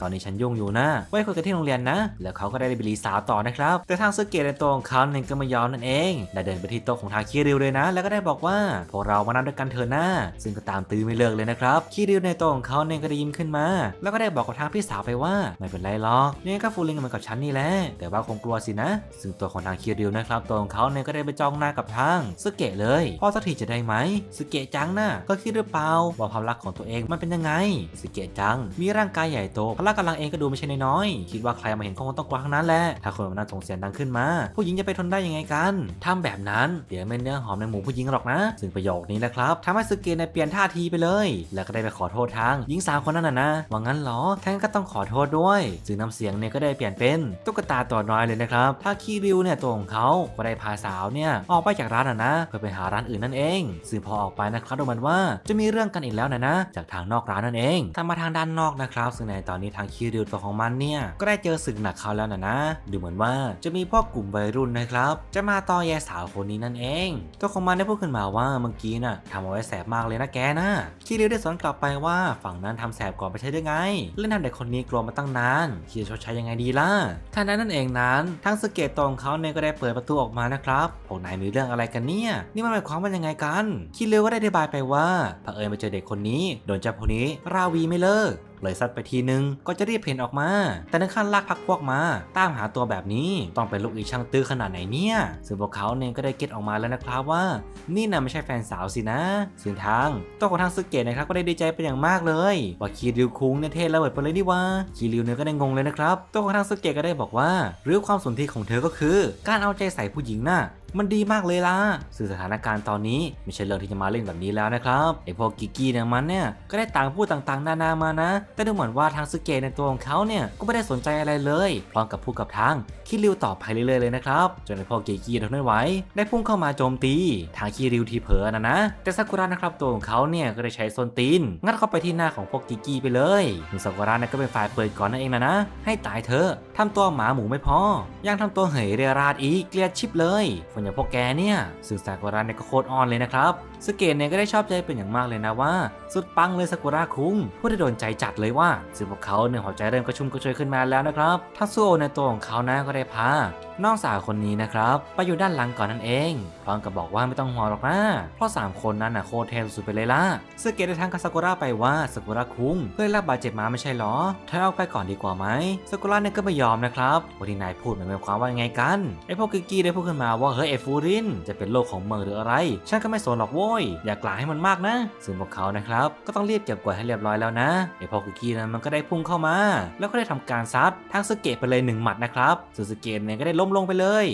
ตอนนี้ฉันยุ่งอยู่นะ ไว้คุยกันที่โรงเรียนนะ แล้วเขาก็ได้ไปรีสาวต่อนะครับ แต่ทางซึเกตในตัวของเขาเนี่ยก็ไม่ยอมนั่นเอง ได้เดินไปที่โต๊ะของทางคีริวเลยนะ แล้วก็ได้บอกว่า พวกเรามานั่งด้วยกันเธอหน้า ซึ่งก็ตามตื้อไม่เลิกเลยนะครับคีริวในตัวของเขาเนี่ยก็ได้ยิ้มขึ้นมา แล้วก็ได้บอกกับทางพี่สาวไปว่า ไม่เป็นไรหรอก นี่ก็ฟูลิงเหมือนกับฉันนี่แหละ แต่ว่าคงกลัวสินะ ซึ่งตัวของทางคีริวนะครับตัวของเขาเนี่ยก็ได้ไปจ้องหน้ากับทางซึเกะเลยพอสักทีจะได้ไหมซึเกะจังนะก็คิดหรือเปล่าบอกความลักของตัวเองมันเป็นยังไงสเกตจัง มีร่างกายใหญ่โตพละกำลังเองก็ดูไม่ใช่น้อยคิดว่าใครมาเห็นคงต้องกลัวทั้งนั้นแหละ ถ้าคนนั้นส่งเสียงดังขึ้นมา ผู้หญิงจะไปทนได้ยังไงกัน ทำแบบนั้น เดี๋ยวไม่เนื้อหอมในหมูผู้หญิงหรอกนะซึ่งประโยคนี้นะครับทำให้สเกตเปลี่ยนท่าทีไปเลย แล้วก็ได้ไปขอโทษทางหญิงสาวคนนั้นนะนะว่างั้นหรอแทนก็ต้องขอโทษด้วยซึ่งน้ำเสียงเนี่ยก็ได้เปลี่ยนเป็นตุ๊กตาตัวน้อยเลยนะครับถ้าคีริวเนี่ยตัวของเขาก็ได้พาสาวเนี่ยออกไปจากร้านนะนะเพื่อไปหาร้านอื่นนั่นเองซึ่งพอออกไปนะครับดูมันว่าจะมีเรื่องกันอีกแล้วนะนะจากทางนอกร้านนั่นเองแต่มาทางด้านนอกนะครับ ซึ่งในตอนนี้ทางคิริวตัวของมันเนี่ย ก็ได้เจอศึกหนักเขาแล้วนะนะ ดูเหมือนว่าจะมีพวกกลุ่มวัยรุ่นนะครับ จะมาต่อแย่สาวคนนี้นั่นเอง ตัวของมันได้พูดขึ้นมาว่าเมื่อกี้น่ะทำเอาไว้แสบมากเลยนะแกนะคิริวได้สวนกลับไปว่า ฝั่งนั้นทำแสบก่อนไปใช้ได้ไงเล่นทำเด็กคนนี้กลัวมาตั้งนานคิริวชดใช้ยังไงดีล่ะท่านั้นนั่นเองนั้น ทางสเกตตองเขาเนี่ยก็ได้เปิดประตูออกมานะครับ พวกนายมีเรื่องอะไรกันเนี่ย นี่มันหมายความว่ายังไงกันคิริวก็ได้อธิบายไปว่าเผอิญไปเจอเด็กคนนี้ี้โดนเจ้าพวกนี้ราวีไม่เลิกเลยซัดไปทีนึง ก็จะรีบเพนออกมา แต่ในขั้นลากพักพวกมา ตามหาตัวแบบนี้ต้องเป็นลูกอีช่างตื้อขนาดไหนเนี่ยซึ่งพวกเขาเนี่ยก็ได้เก็ตออกมาแล้วนะครับว่า นี่นะไม่ใช่แฟนสาวสินะส่วนทางตัวของทางซึเกตนะครับก็ได้ดีใจเป็นอย่างมากเลย ว่าคีริวคุงเนี่ยเทระเบิดไปเลยนี่ว่าคีริวเนี่ยก็ได้งงเลยนะครับตัวของทางซึเกตก็ได้บอกว่าหรือความสนที่ของเธอก็คือ การเอาใจใส่ผู้หญิงน่ะมันดีมากเลยล่ะซึ่งสถานการณ์ตอนนี้ ไม่ใช่เรื่องที่จะมาเล่นแบบนี้แล้วนะครับไอพวกกิกี้เนี่ยมันเนี่ยก็ได้ต่างพูดต่างๆนานามานะ แต่ดูเหมือนว่าทางซึเกะในตัวของเขาเนี่ยก็ไม่ได้สนใจอะไรเลย พร้อมกับพูดกับทางคิริวต่อไปเรื่อยๆเลยนะครับ จนไอพวกกิกี้ทนไม่ไหวได้พุ่งเข้ามาโจมตีทางคิริวทีเผลอนะนะ แต่ซากุระนะครับตัวของเขาเนี่ยก็ได้ใช้โซนตีนงัดเข้าไปที่หน้าของพวกกิกี้ไปเลย่ซากุระนั่นก็เป็นฝ่ายเปิดก่อนนั่นเองนะนะ ให้ตายเถอะทำตัวหมาหมูไม่พอยังทำตัวเหยเรียราดอีกเกลียดชิบเลยนอย่างพวกแกเนี่ยสื่อสาโบรัณเนี่ยก็โคตรอ่อนเลยนะครับสเกตเนี่ยก็ได้ชอบใจเป็นอย่างมากเลยนะว่า สุดปังเลยซากุระคุ้งผู้ได้โดนใจจัดเลยว่าซึ่งพวกเขาเนี่ยหัวใจเริ่มกระชุ่มกระชวยขึ้นมาแล้วนะครับทัูโซในตัวของเขานะก็ได้พาน้องสาวคนนี้นะครับ ไปอยู่ด้านหลังก่อนนั่นเองพร้อมกับบอกว่าไม่ต้องห่วงหรอกนะเพราะ 3 คนนั้นน่ะโคตรเทสุดไปเลยล่ะสเกตได้ทางกับซากุระไปว่าซากุระคุ้ง เพื่อรับบาดเจ็บมาไม่ใช่หรอ ถ้าเอาไปก่อนดีกว่าไหมซากุระเนี่ยก็ไม่ยอมนะครับวันที่นายพูดมันเป็นความว่าไงกันไอพวกกิกกี้ได้พูดขึ้นมาว่าเฮ้ยเอฟูรินจะเป็นโลกของเมืองหรืออะไรฉันก็ไม่สนหรอกว่ายอย่ากลาให้มันมากนะ ซึ่งพวกเขานะครับ ก็ต้องรีบเก็บกวาดให้เรียบร้อยแล้วนะไอพอคุกกี้นั้นมันก็ได้พุ่งเข้ามา แล้วก็ได้ทำการซัดทางสเกตไปเลยหนึ่งหมัดนะครับ ซึ่งสเกตเนี่ยก็ได้ล้มลงไปเลย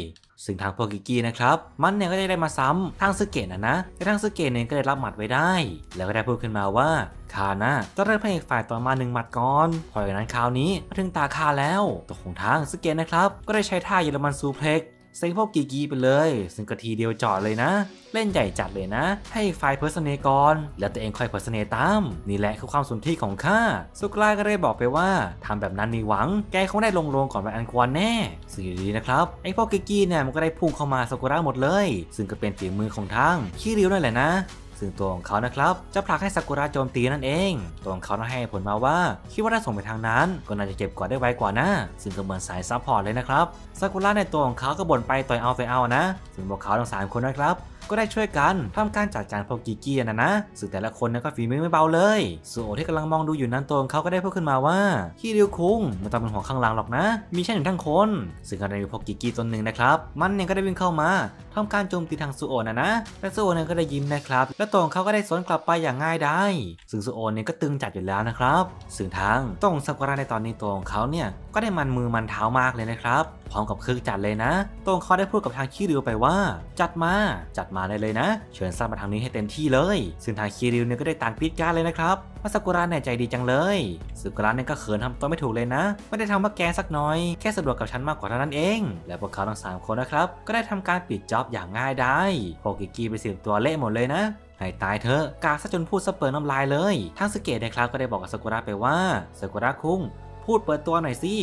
ซึ่งทางพวกิกี้นะครับ มันเนี่ยก็ได้ได้มาซ้ำทางสเกตนะนะแต่ทางสเกตเนี่ยก็ได้รับหมัดไว้ได้ แล้วก็ได้พูดขึ้นมาว่าคานะต้องได้พระเอฝ่ายต่อมาหนึ่งหมัดก่อนพอจากนั้นคราวนี้มาถึงตาคาแล้วตัวของทางสเกตนะครับก็ได้ใช้ท่าเยอรมันซูเพล็กเซฟพวกกีกีไปเลย ซึ่งกะทีเดียวจอดเลยนะ เล่นใหญ่จัดเลยนะ ให้ไฟเพอร์สเนก่อน แล้วตัวเองค่อยเพอร์สเนตามนี่แหละคือความสุนที่ของข้าสุกลาก็เลยบอกไปว่า ทำแบบนั้นมีหวัง แกคงได้ลงรรงก่อนไปอันควรแน่สิ่งดีนะครับไอ้พวกกีกีเนี่ยมันก็ได้พุ่งเข้ามาสกุระหมดเลย ซึ่งก็เป็นฝีมือของทางขี้ริวนั่นแหละนะซึ่งตัวของเขานะครับ จะผลักให้ซากุระโจมตีนั่นเองตัวของเขาได้ให้ผลมาว่า คิดว่าถ้าส่งไปทางนั้น ก็น่าจะเจ็บกว่าได้ไวกว่านะ ซึ่งก็เหมือนสายซัพพอร์ตเลยนะครับซากุระในตัวของเขาก็บ่นไปต่อยเอาไปเอานะ ซึ่งพวกเขาทั้งสามคนนะครับก็ได้ช่วยกันทำการจัดการพวกกีกี้นะนะซึ่งแต่ละคนนัก็ฝีมือไม่เบาเลยส่วนโอที่กำลังมองดูอยู่นั้นตัวงเขาก็ได้พูดขึ้นมาว่าฮีริวคุงมันต้องเป็นหัวข้างหลังหรอกนะ มีฉันอยู่ทั้งคนซึ่งก็ได้มีพวกกีกี้ตัวหนึ่งนะครับ มันเนี่ยก็ได้วิ่งเข้ามาทำการโจมตีทางสูโอนะนะและสูโอเนี่ยก็ได้ยิ้มนะครับ และตัวงเขาก็ได้สวนกลับไปอย่างง่ายได้ซึ่งสูโอเนี่ยก็ตึงจัดอยู่แล้วนะครับซึ่งทางต้องสัการะในตอนนี้ตัวของเขาเนี่ยก็ได้มันมือมันเท้ามากเลยนะครับ พร้อมกับคึกจัดเลยนะ ตรงเขาได้พูดกับทางคีริวไปว่า จัดมาจัดมาได้เลยนะ เชิญซัดมาทางนี้ให้เต็มที่เลย ซึ่งทางคีริวเนี่ยก็ได้ต่างปิดการเลยนะครับมาสกุระเนี่ยใจดีจังเลยสึกุระเนี่ยก็เขินทำตัวไม่ถูกเลยนะ ไม่ได้ทำมาแกสักน้อย แค่สะดวกกับฉันมากกว่าเท่านั้นเอง และพวกเขาทั้งสามคนนะครับก็ได้ทำการปิดจ็อบอย่างง่ายดายโปกิกีไปสืบตัวเละหมดเลยนะ ให้ตายเถอะ กาซะจนพูดสเปิ์น้ำลายเลย ทางสเกตในคราวก็ได้บอกกับสกุระไปว่าสกุระคุ้งพูดเปิดตัวหน่อยสิ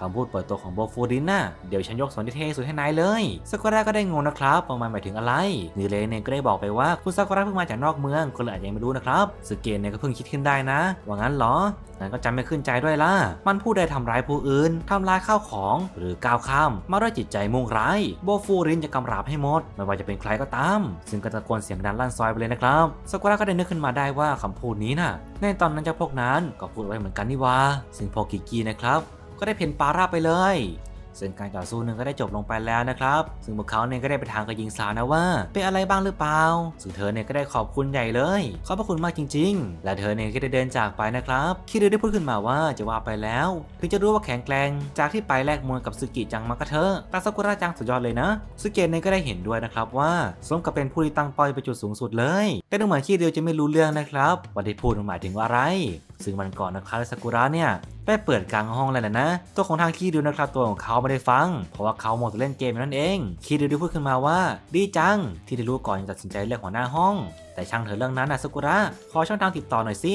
คำพูดเปิดตัวของโบฟูรินนะ่ะเดี๋ยวฉันยกสวนที่เท่สุดให้นายเลยซากุระก็ได้งงนะครับประมาณหมายถึงอะไรนิเรเน่ก็ได้บอกไปว่า คุณซากุระเพิ่งมาจากนอกเมืองคนเลยอาจจะยังไม่รู้นะครับสเกนเนี่ยก็เพิ่งคิดขึ้นได้นะ ว่างั้นเหรอ นั้นก็จำไม่ขึ้นใจด้วยล่ะ มันพูดได้ทำร้ายผู้อื่นทำลายข้าวของ หรือก้าวข้าม มาด้วยจิตใจมุ่งร้าย โบฟูรินจะกำราบให้หมด ไม่ว่าจะเป็นใครก็ตาม ซึ่งก็ตะโกนเสียงดังลั่นซอยไปเลยนะครับซากุระก็ได้นึกขึ้นมาได้ว่าคาพูดนี้นะ่ะ ในตอนนั้นเจ้าพวกนั้นก็พูดไว้เหมือนกันนี่ว่าซึ่งพอกิกี้นะครับก็ได้เพนปาราไปเลย ซึ่งการต่อสู้หนึ่งก็ได้จบลงไปแล้วนะครับ ซึ่งพวกเขาเนี่ยก็ได้ไปทางกับหญิงสาวนะว่าเป็นอะไรบ้างหรือเปล่าสุดเธอเนี่ยก็ได้ขอบคุณใหญ่เลยขอบพระคุณมากจริง ๆ และเธอเนี่ยก็ได้เดินจากไปนะครับคิดได้พูดขึ้นมาว่าจะว่าไปแล้ว ถึงจะรู้ว่าแข็งแกร่ง จากที่ไปแลกมวยกับสุกิจังมาก็เถอะแต่ซากุระจังสุดยอดเลยนะสุเกะเนี่ยก็ได้เห็นด้วยนะครับว่า สมกับเป็นผู้ที่ตั้งเป้าไปจุดสูงสุดเลย แต่ดูเหมือนคิดียวจะไม่รู้เรื่องนะครับว่าได้พูดหมายถึงว่าอะไรซึ่งวันก่อนนะครับซากุระเนี่ย ไปเปิดกลางห้องเลยนะ ตัวของทางคีดูนะครับ ตัวของเขาไม่ได้ฟัง เพราะว่าเขาหมดเล่นเกมนั่นเอง คีได้พูดขึ้นมาว่า ดีจัง ที่ได้รู้ก่อนจะตัดสินใจเรื่องหัวหน้าห้อง แต่ช่างเถอะเรื่องนั้นนะซากุระ ขอช่องทางติดต่อหน่อยสิ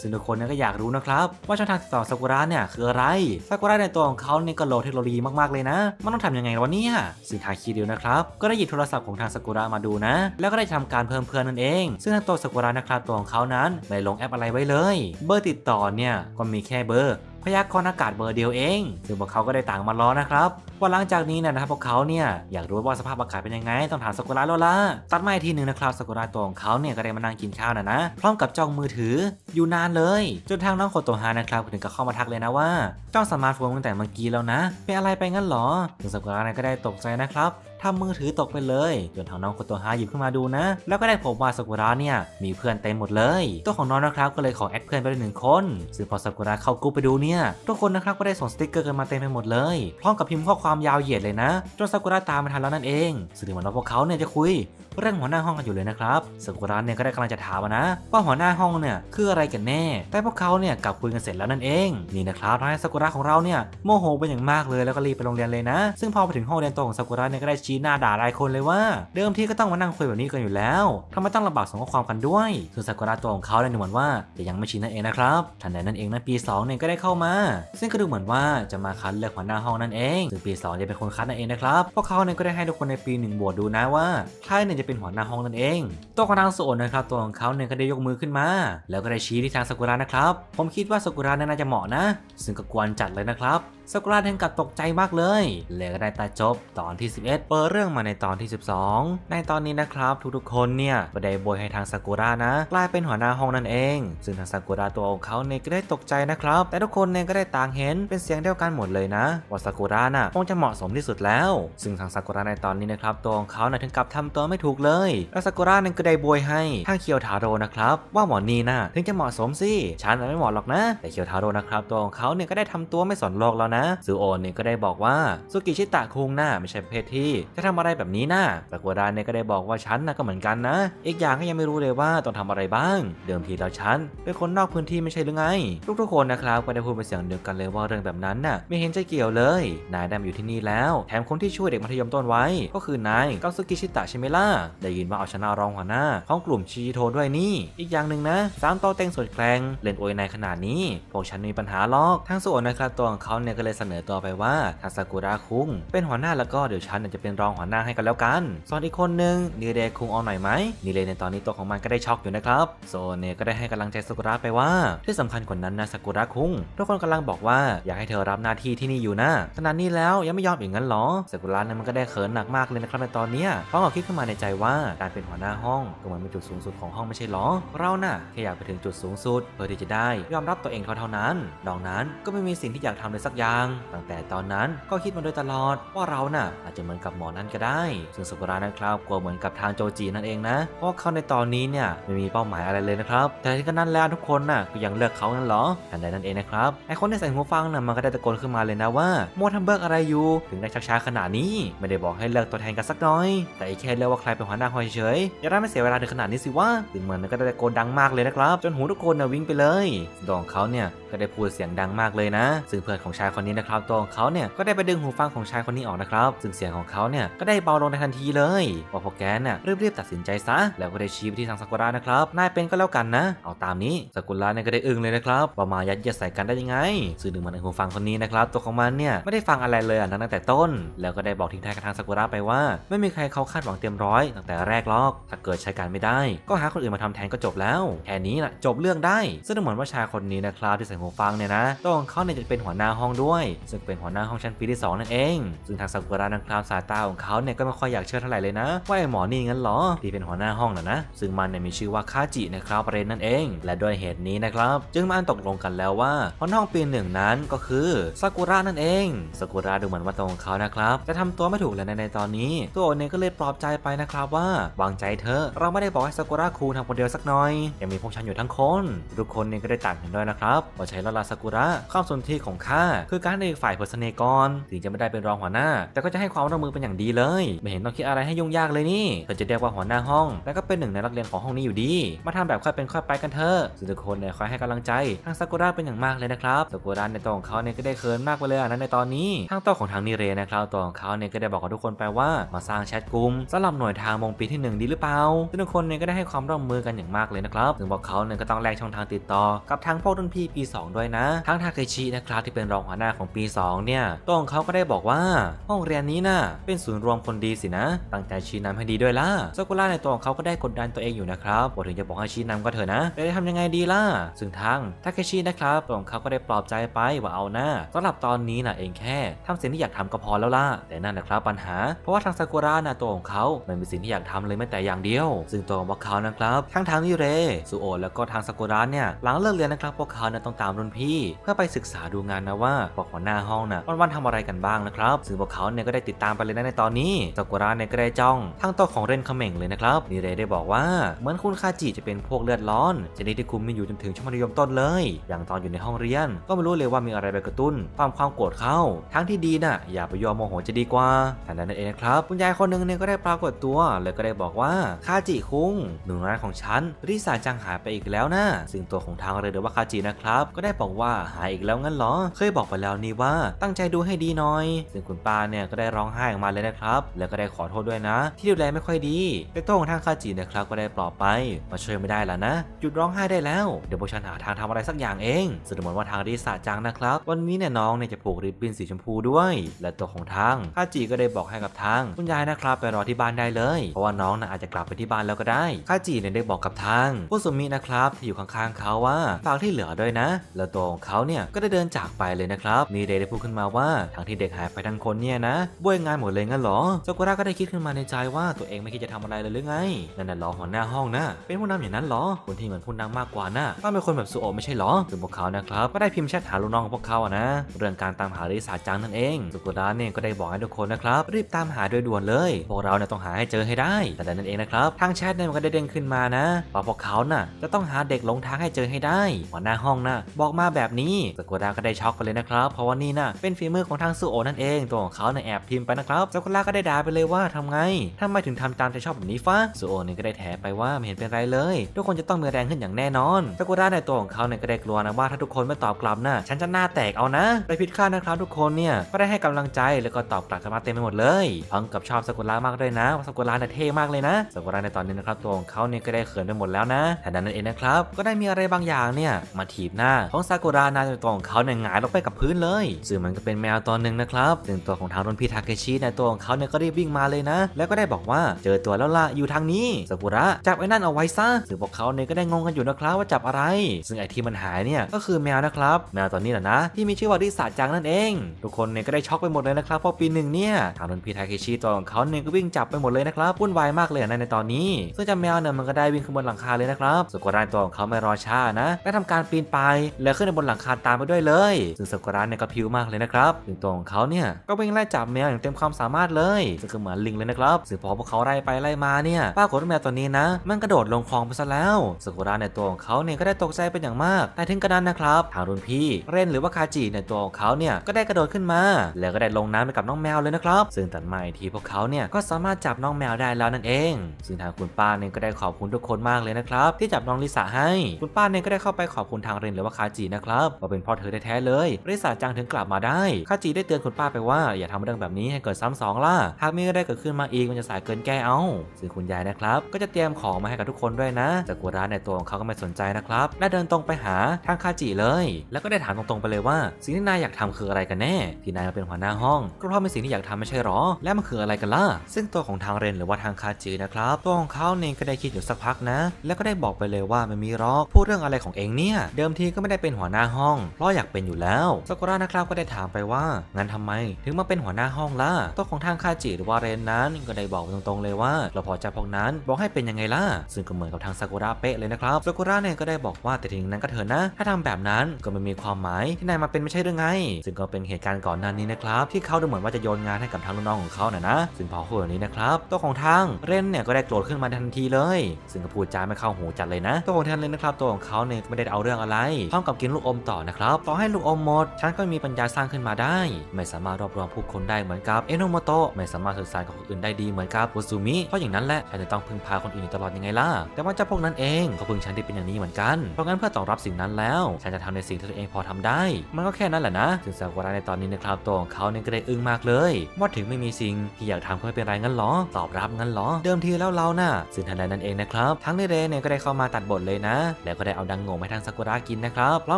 ซึ่งทุกคนก็อยากรู้นะครับ ว่าช่องทางติดต่อซากุระเนี่ยคืออะไรซากุระในตัวของเขาเนี่ยก็โลเทคโนโลยีมาก ๆ เลยนะ มันต้องทำยังไงวะเนี่ยซึ่งทาคิริวนะครับ ก็ได้หยิบโทรศัพท์ของทางซากุระมาดูนะ แล้วก็ได้ทำการเพิ่มเพื่อนนั่นเอง ซึ่งทางตัวซากุระนะครับตัวของเขานั้น ไม่ลงแอปอะไรไว้เลย เบอร์ติดต่อเนี่ยก็มีแค่เบอร์พยากรณ์อากาศเบอร์เดียวเอง ซึ่งพวกเขาก็ได้ต่างมาล้อนะครับว่าหลังจากนี้นะครับพวกเขาเนี่ยอยากรู้ว่าสภาพอากาศเป็นยังไง ต้องถามสกุลาแล้วล่ะตัดมาอีกทีหนึ่งนะครับสกุลาตัวของเขาเนี่ยก็ได้มานั่งกินข้าวนะนะ พร้อมกับจ้องมือถืออยู่นานเลยจนทางน้องโคโตฮานะครับถึงกับเข้ามาทักเลยนะว่าจ้องสมาร์ทโฟนตั้งแต่เมื่อกี้แล้วนะเป็นอะไรไปงั้นหรอึงสกุลาก็ได้ตกใจนะครับทำมือถือตกไปเลยจนทางน้องโคโตฮาหยิบขึ้นมาดูนะ แล้วก็ได้พบว่าซากุระเนี่ยมีเพื่อนเต็มหมดเลย ตัวของน้องนะครับ ก็เลยขอแอดเพื่อนไปเลยหนึ่งคนซึ่งพอซากุระเข้ากรุ๊ปไปดูเนี่ยทุกคนนะครับก็ได้ส่งสติกเกอร์กันมาเต็มไปหมดเลย พร้อมกับพิมพ์ข้อความยาวเหยียดเลยนะ จนซากุระตามมาทันแล้วนั่นเองซึ่งถึงม้ว่าพวกเขาเนี่ยจะคุยเรื่องหัวหน้าห้องกันอยู่เลยนะครับสกุรนเนี่ยก็ได้กำลังจะถามนะว่าหัวหน้าห้องเนี่ยคืออะไรกันแน่ แต่พวกเขาเนี่ยกลับคุยกันเสร็จแล้วนั่นเองนี่นะครับทำให้สกุระของเราเนี่ยโมโหเป็นอย่างมากเลยแล้วก็รีบไปโรงเรียนเลยนะซึ่งพอไปถึงห้องเรียนตของสกุระเนี่ยก็ได้ชี้หน้าด่าหลายคนเลยว่าเดิมที่ก็ต้องมานั่งคุยแบบนี้กันอยู่แล้วทำไมต้องลำบากส่งข้อความกันด้วยส่วนกุระตัวของเขาได้หนวนว่าจะยังไม่ชินนั่นเองนะครับทันใดนั้นเองนั้นปี2เนี่ยก็ได้เข้ามา ซึ่งก็ดูเหมือนว่าจะมาคัดเลือกหัวหน้าห้องนั่นเองซึ่งปี2จะเป็นคนคัดนั่นเองนะครับพวกเขาเนี่ยก็ได้ให้ทุกคนในปี1โหวตดูนะว่าใครเนี่ยจะเป็นหัวหน้าห้องนั่นเอง ตัวของนางโซนนะครับ ตัวของเขาเนี่ยก็ได้ยกมือขึ้นมา แล้วก็ได้ชี้ที่ทางซกุระนะครับ ผมคิดว่าซกุระน่าจะเหมาะนะ ซึ่งก็กวนจัดเลยนะครับสกราถึงกับตกใจมากเลยเลยก็ได้ตาจบตอนที่ 11 เปิดเรื่องมาในตอนที่ 12 ในตอนนี้นะครับ ทุกๆคนเนี่ยไปได้โบยให้ทางสากุระนะ กลายเป็นหัวหน้าห้องนั่นเอง ซึ่งทางสากุระตัวของเขาเนี่ยก็ได้ตกใจนะครับ แต่ทุกคนเนี่ยก็ได้ต่างเห็นเป็นเสียงเดียวกันหมดเลยนะว่าสากุระน่ะคงจะเหมาะสมที่สุดแล้ว ซึ่งทางสากุระในตอนนี้นะครับตัวของเขาเนี่ยถึงกับทำตัวไม่ถูกเลย แล้วสากุระนั่นก็ได้โบยให้ทางเคียวทาโร่นะครับ ว่าหมอนีน่ะถึงจะเหมาะสมสิฉันไม่เหมาะหรอกนะ แต่เคียวทาโร่นะครับ ตัวของเขาเนี่ยก็ได้ทำตัวไม่สนโลกแล้วนะนะซูโอนเนี่ยก็ได้บอกว่าสุกิชิตะคุงหน้าไม่ใช่ประเภทที่ จะทำอะไรแบบนี้นะซากุระเนี่ยก็ได้บอกว่าฉันนะก็เหมือนกันนะ อีกอย่างก็ยังไม่รู้เลยว่าต้องทำอะไรบ้าง เดิมทีแล้วฉัน เป็นคนนอกพื้นที่ไม่ใช่หรือไง ทุกกคนนะครับก็ได้พูดเป็นเสียงเดียวกันเลยว่าเรื่องแบบนั้นน่ะไม่เห็นจะเกี่ยวเลย นายได้อยู่ที่นี่แล้ว แถมคนที่ช่วยเด็กมัธยมต้นไว้ก็คือนายก็สุกิชิตะใช่ไหมล่ะ ได้ยินว่าเอาชนะรองหัวหน้าของกลุ่มชีโทด้วยนี่ อีกอย่างหนึ่งนะสามโตเต็งสดแกลงเล่นโอยานขนาดนี้พวกฉันมีปัญหาลอกทั้งส่วนนะครับตัวของเขาเนี่ยก็เลยเสนอตัวไปว่าทาสากุระคุงเป็นหัวหน้าแล้วก็ เดี๋ยวฉันจะเป็นรองหัวหน้าให้กันแล้วกันส่วนอีกคนนึงนีเดคุงเอาหน่อยไหมนีเรในตอนนี้ตัวของมันก็ได้ช็อกอยู่นะครับโซเนก็ได้ให้กำลังใจสากุระไปว่า ที่สำคัญกว่านั้นนะสากุระคุงทุกคนกำลังบอกว่าอยากให้เธอรับหน้าที่ที่นี่อยู่นะขนาดนี้แล้วยังไม่ยอมอีกงั้นหรอสากุระนั้นมันก็ได้เขินหนักมากเลยนะครับในตอนนี้พรอเกาคิดขึ้นมาในใจว่า การเป็นหัวหน้าห้องก็เหมือนเป็นจุดสูงสุดของห้องไม่ใช่หรอเรานะ่ะแค่อยากไปถึงจุดสูงสุดเพื่อที่จะได้ยอมรับตัวเองเท่านั้นดองนั้นก็ไม่มีสิ่งที่อยากทำเลยสักอย่าางตั้งแต่ตอนนั้นก็คิดมาโดยตลอด ว่าเรานะ่ะอาจจะเหมือนกับหมอนั่นก็ได้ ซึ่งสุกุระนะครับกลัวเหมือนกับทางโจจีนั่นเองนะเพราะเขาในตอนนี้เนี่ยไม่มีเป้าหมายอะไรเลยนะครับ แต่ที่ก็นั่นแล้วทุกคนน่ะก็ยังเลือกเขานั่นหรอทันใดนั่นเองนะครับ ไอคนที่ใส่หูฟังน่ะมันก็ได้ตะโกนขึ้นมาเลยนะว่าโมทำเบิกอะไรอยู่ถึงได้ชักช้าขนาดนี้ไม่ได้บอกให้เลือกตัวแทนกันสักน้อยแต่อีแค่เลือกว่าใครเป็นหัวหน้าคอยเฉยอย่าได้ไม่เสียเวลาถึงขนาดนี้สิว่าถึงเหมือนก็ได้ตะโกนดังมากเลยนะครับ จนหูทุกคนน่ะวิ่งไปเลย ดองเขาเนี่ยก็ได้พูดเสียงดังมากเลยนะ ซึ่งเพื่อนของชายคนนี้นะครับ ตัวของเขาเนี่ยก็ได้ไปดึงหูฟังของชายคนนี้ออกนะครับ ซึ่งเสียงของเขาเนี่ยก็ได้เบาลงในทันทีเลยว่าพวกแกน่ะรีบๆตัดสินใจซะ แล้วก็ได้ชี้ไปที่ทางซากุระนะครับนายเป็นก็แล้วกันนะ เอาตามนี้ซากุระเนี่ยก็ได้อึ้งเลยนะครับ ว่ามายัดเยียดใส่กันได้ยังไง ซึ่งหนึ่งมันในหูฟังคนนี้นะครับตัวของมันเนี่ยไม่ได้ฟังอะไรเลยะตั้งแต่ต้น แล้วก็ได้บอกทิ้งท้ายกับทางซากุระไปว่า ไม่มีใครเขาคาดหวังเต็มร้อยตั้งแต่แรกหรอก ถ้าเกิดใช้การไม่ได้ ก็หาคนอื่นมาทำแทนก็จบแล้วแค่นี้ละจบเรื่องได้ ซึ่งเหมือนว่าชายคนนี้นะครับที่ใส่หูฟังเนี่ยนะตัวของเขาเนี่ยจะเป็นหัวหน้าห้องด้วย ซึ่งเป็นหัวหน้าห้องชั้นปีที่2นั่นเองซึ่งทางซากุระนงครามสายตาของเขาเนี่ยก็ไม่ค่อยอยากเชื่อเท่าไหร่เลยนะ ว่าไอ้หมอนี่งั้นหรอที่เป็นหัวหน้าห้องนะนะ ซึ่งมันเนี่ยมีชื่อว่าคาจินะครับเรนนั่นเอง และด้วยเหตุนี้นะครับจึงมาอันตกลงกันแล้วว่าหัวหน้าห้องปีหนึ่งนั้นก็คือซากุระนั่นเองซากุระดูเหมือนว่าตัวของเขานะครับจะทำตัวไม่ถูกเลยในตอนนี้ ตัวโอเนี่ยก็เลยปลอบใจไปนะครับ ว่าวางใจเธอเราไม่ได้บอกให้ซากุระคูทำคนเดียวสักหน่อยยังมีพวกฉันอยู่ทั้งคนทุกคนเนี่ยก็ได้ต่างห็นด้วยนะครับว่าใช้ลาลาซากุระความสนธิของข้าคือการในฝ่ายเพอร์เนกอนถึงจะไม่ได้เป็นรองหัวหน้า แต่ก็จะให้ความร่วมมือเป็นอย่างดีเลย ไม่เห็นต้องคิดอะไรให้ยุ่งยากเลยนี่เธอจะเรียกว่าหัวหน้าห้อง และก็เป็นหนึ่งในนักเรียนของห้องนี้อยู่ดี มาทำแบบค่อยเป็นค่อยไปกันเถอะสทุกคนเนี่ยคอยให้กำลังใจ ทางซากุระเป็นอย่างมากเลยนะครับซากุระในตัวของเขาเนี่ยก็ได้เคิร์นมากไปเลยนะในตอนนี้ทางตัวของทางนิเรนะครับตัวของเขาเนี่ยก็ได้บอกกับทุกคนไปว่า มาสร้างแชทกลุ่มสำหรับหน่วยทางมงปีที่1ดีหรือเปล่าึ่งทุกคนเนี่ยก็ได้ให้ความร่วมมือกันอย่างมากเลยนะครับถึงบอกเขาเนี่ยก็ต้องแลกช่องทางติดต่อกับทางพวกรุ่นพี่ปี2ด้วยนะทั้งทาเคชินะครับ ที่เป็นรองหัวหน้าของปี2เนี่ยตัวของเขาก็ได้บอกว่า ห้องเรียนนี้นะ่ะเป็นศูนย์รวมคนดีสินะตั้งใจชี้นำให้ดีด้วยล่ะซากุระในตัวของเขาก็ได้กดดันตัวเองอยู่นะครับบอถึงจะบอกให้ชี้นำก็เถอะนะแต่จะทำยังไงดีล่ะ ซึ่งทางทาเคชินะครับตัวของเขาก็ได้ปลอบใจไปว่าเอาหน้าสำหรับตอนนี้นะ่ะเองแค่ทำสิ่งที่อยากทำก็พอแล้วล่ะแต่นั่นแหละครับ ปัญหาเพราะว่าทางซากุระนะตัวของเขาไม่มีสิ่งที่อยากทำเลยแม้แต่อย่างเดียว ซึ่งตัวของพวกเขานะครับ ทั้งทางนิเรซูโอแล้วก็ทางซากุระเนี่ยหลังเลิกเรียนนะครับพวกเขาเนี่ยต้องตาามรุ่นพี่เพื่อไปศึกษาดูงานนะว่าพวกหัวหน้าห้องนะ่ะวันๆทำอะไรกันบ้างนะครับซึ่งพวกเขาเนี่ยก็ได้ติดตามไปเลยนะในตอนนี้ซากุระเนี่ยก็ได้จ้อง ทั้งตัวของเรนคาเมงเลยนะครับนิเรได้บอกว่า เหมือนคุณคาจิจะเป็นพวกเลือดร้อนชนิดที่คุมมีอยู่จนถึงชั้นมัธยมต้นเลย อย่างตอนอยู่ในห้องเรียน ก็ไม่รู้เลยว่ามีอะไรไปกระตุ้นความความโกรธเขาทั้งที่ดีนะ่ะอย่าไปยอมโมโหจะดีกว่าแต่นั้นเองนะครับคุณยายคนหนึ่งเนี่ยก็ได้ปรากฏตัวเลยก็ได้บอกว่าคาจิคุงหนุมน้อยของฉันริสาจังหายไปอีกแล้วนะซึ่งตัวของทางเรือว่าคาจินะครับก็ได้บอกว่าหายอีกแล้วงั้นเหรอ เคยบอกไปแล้วนี่ว่าตั้งใจดูให้ดีหน่อยซึ่งคุณป้าเนี่ย ก็ได้ร้องไห้ออกมาเลยนะครับ แล้วก็ได้ขอโทษด้วยนะ ที่ดูแลไม่ค่อยดีไตัโต้งทางคาจินะครับก็ได้ปลอบไป มาช่วยไม่ได้แล้วนะหยุดร้องไห้ได้แล้ว เดี๋ยวพวกฉันหาทางทำอะไรสักอย่างเอง สมมติว่าทางริสาจังนะครับ วันนี้เนี่ยน้องเนี่ยจะผูกริบบิ้นสีชมพูด้วย และตัวของทางคาจิก็ได้บอกให้กับทางคุณยายนะครับ ไปรอที่บ้านได้เลย เพราะว่าน้องน่ะอาจจะกลับไปที่บ้านแล้วก็ได้คาจิเนี่ยได้บอกกับทางผู้สมินะครับที่อยู่ข้างๆเขาว่าฝากที่เหลือด้วยนะแล้วตัวของเขาเนี่ยก็ได้เดินจากไปเลยนะครับมีเดย์ได้พูดขึ้นมาว่า ทั้งที่เด็กหายไปทั้งคนเนี่ยนะบวยงานหมดเลยงั้นหรอซากุระก็ได้คิดขึ้นมาในใจว่าตัวเองไม่คิดจะทำอะไรเลยหรือไงนั่นน่ะหรอหัวหน้าห้องนะ เป็นผู้นำอย่างนั้นหรอคนที่เหมือนผู้นำมากกว่านะต้องเป็นคนแบบสุโอไม่ใช่หรอถึงพวกเขานะครับก็ได้พิมพ์แชทหาลูกน้องของพวกเขาอะนะเรื่องการตามหาริสาจังนั่นเองซากุระเนี่ยก็ได้บอกให้ทุกคนนะครับรีบตามหาโดยด่วนเลยพวกเราเนี่ยต้องหาให้เจอให้ได้แต่นั่นเองนะครับทางแชทเนี่ยมันก็ได้เด้งขึ้นมานะว่าพวกเขาน่ะจะต้องหาเด็กหลงทางให้เจอให้ได้หัวหน้าห้องน่ะบอกมาแบบนี้สกุลาก็ได้ช็อกไปเลยนะครับ เพราะว่านี่นะ่ะเป็นฝีมือของทางซูโอนั่นเองตัวของเขาในแอบพิมพ์ไปนะครับสกุลาก็ได้ด่าไปเลยว่าทำไงทำไมถึงทำตามใจชอบแบบนี้ฟ้าซูโอนี่ก็ได้แถไปว่าไม่เห็นเป็นไรเลย ทุกคนจะต้องมีแรงขึ้นอย่างแน่นอนสกุลาในตัวของเขาเนี่ยก็ได้กลัวนะว่าถ้าทุกคนไม่ตอบกลับนะ่ะฉันจะหน้าแตกเอานะไปผิดคาดนะครับ ทุกคนเนี่ยก็ได้ให้กำลังใจแล้วก็ตอบกลับกันมาเต็มไปหมดเลยพังกับชอบสกุลามากด้วยนะสกุลาเนี่ยเท่มากเลยนะสกุลาในตอนนี้นะครับตัวของเขาเนี่ยก็ได้เขินไปหมดแล้วนะแต่นั้นเองนะครับก็ได้มีอะไรบางอย่างเนี่ยมาถีบหน้าของซากุระนาจนตัวของเขาเนี่ยหงายลงไปกับพื้นเลย ซึ่งมันก็เป็นแมวตัวหนึ่งนะครับซึ่งตัวของทางรุนพีทาเคชิในตัวของเขาเนี่ย ก็รีบวิ่งมาเลยนะ แล้วก็ได้บอกว่าเจอตัว แล้วล่ะอยู่ทางนี้ซากุระจับไอ้นั่นเอาไว้ซะซึ่งพวกเขาเนี่ยก็ได้งงกันอยู่นะครับว่าจับอะไร ซึ่งไอที่มันหายเนี่ยก็คือแมวนะครับ แมวตัวนี้แหละนะ ที่มีชื่อว่าริสาจังนั่นเอง ทุกคนเนี่ยก็ได้ช็อกไปหมดเลยนะครับเพราะปีหนึ่งเนี่ยทางรุนพีทาเคชิตัวของเขาเนี่ยก็วิ่งจับไปหมดเลยนะครับวุ่นวายมากเลยในตอนนี้ซึ่งจ้าแมวเนี่ยมันก็ได้วิ่งขึ้นบนหลังคาเลยนะครับากุระตัวของเขาไม่รอช้านะได้ทำการปีนไปแล้วขึ้นไปบนหลังคาตามไปด้วยเลย ซึ่งสกุระเนี่ยก็พิ้วมากเลยนะครับถึงตัวของเขาเนี่ยก็วิ่งไล่จับแมวอย่างเต็มความสามารถเลย ซึ่งก็เหมือนลิงเลยนะครับซึ่งพอพวกเขาไล่ไปไล่มาเนี่ยป้ากฏแมวตัวนี้นะมันกระโดดลงคลองไปซะแล้วสกุระในตัวของเขาเนี่ยก็ได้ตกใจเป็นอย่างมาก แต่ถึงกระนั้นนะครับทางรุ่นพี่เรนหรือว่าคาจิในตัวของเขาเนี่ยก็ได้กระโดดขึ้นมา แล้วก็ได้ลงน้ำไปกับน้องแมวเลยนะครับ ซึ่งตัดใหมีทีพวกเขาเนี่ยก็สามารถจับน้องแมวได้แล้วนั่นเองซึ่งทางคุณป้าเนี่ยก็ได้ขอบคุณทุกคนมากเลยนะครับ ที่จับน้องลิ่าให้ คุณป้าเนี่ยก็ได้เข้าไปขอบคุณทางเรนหรือว่าคาจินะครับ ว่าเป็นพ่อเธอแท้ๆเลยริซาจังถึงกลับมาได้ คาจิได้เตือนคุณป้าไปว่าอย่าทำเรื่องแบบนี้ให้เกิดซ้ำสองล่ะหากมีอะไรเกิดขึ้นมาอีกมันจะสายเกินแก้เอาซึ่งคุณยายนะครับ ก็จะเตรียมของมาให้กับทุกคนด้วยนะแต่กัวรานในตัวของเขาก็ไม่สนใจนะครับและเดินตรงไปหาทางคาจิเลย แล้วก็ได้ถามตรงๆไปเลยว่า สิ่งที่นายอยากทำคืออะไรกันแน่ ที่นายมาเป็นหัวหน้าห้องก็เพราะเป็นสิ่งที่อยากทำไม่ใช่หรอและมันคืออะไรกันล่ะซึ่งตัวของทางเรนหรือว่าทางคาจินะครับตัวของเขาเองก็ได้คิดอยู่สักพักนะ แล้วก็ได้บอกไปเลยว่าไม่มีรอกพูดเรื่องอะไรของเองเนี่ยเดิมทีก็ไม่ได้เป็นหัวหน้าห้องเพราะอยากเป็นอยู่แล้วซากุระนะครับก็ได้ถามไปว่างั้นทำไม ถึงมาเป็นหัวหน้าห้องล่ะตัวของทางคาจิหรือว่าเรนนั้นก็ได้บอกตรงๆเลยว่า เราพอใจพวกนั้นบอกให้เป็นยังไงล่ะซึ่งก็เหมือนกับทางซากุระเป๊ะเลยนะครับซากุระเนี่ยก็ได้บอกว่าแต่ถึงนั้นก็เถอะนะ ถ้าทำแบบนั้นก็ไม่มีความหมายที่นายมาเป็นไม่ใช่หรือไง ซึ่งก็เป็นเหตุการณ์ก่อนหน้านี้นะครับ ที่เขาดูเหมือนว่าจะโยนงานให้กับทางลูกน้องของเขาน่ยนะซึ่งพอคุยแบบนี้นะครับตัวของทางเรนเนี่ยก็ได้โกรธขึ้นมาทันทีเลยซึ่งก็พูดจาไม่เข้าหูจัดเลยนะ ตัวของทางเรนนะครับ ตัวของเขาเนี่ยไม่ได้เอาเรื่องอะไรเอมกับกินลูกอมต่อนะครับต่อให้ลูกอมหมด ฉันก็มีปัญญาสร้างขึ้นมาได้ ไม่สามารถรอบรองผู้คนได้เหมือนกับเอโนโมโตะ ไม่สามารถสื่อสารกับคนอื่นได้ดีเหมือนกับโอซูมิ เพราะอย่างนั้นแหละ ฉันจะต้องพึ่งพาคนอื่นตลอดยังไงล่ะ แต่ว่าเจ้าพวกนั้นเองเขาพึ่งฉันที่เป็นอย่างนี้เหมือนกัน เพราะงั้นเพื่อตอบรับสิ่งนั้นแล้ว ฉันจะทำในสิ่งที่ตัวเองพอทำได้ มันก็แค่นั้นแหละนะถึงสาวกระในตอนนี้นะครับตัวของเขาเนี่ยก็ได้อึ้งมากเลย ว่าถึงไม่มีสิ่ง ที่อยากทำก็ไม่เป็นไรงั้นหรอตอบรับงั้นหรอเดิมทีแล้วเราน่ะสื่อทันใดนั้นเองนะครับทั้งเรเรเนี่ยก็ได้เข้ามาตัดบทเลยนะแล้วก็ได้เอาดังโง่ให้ทางสากุระกินนะครัาวพร้อ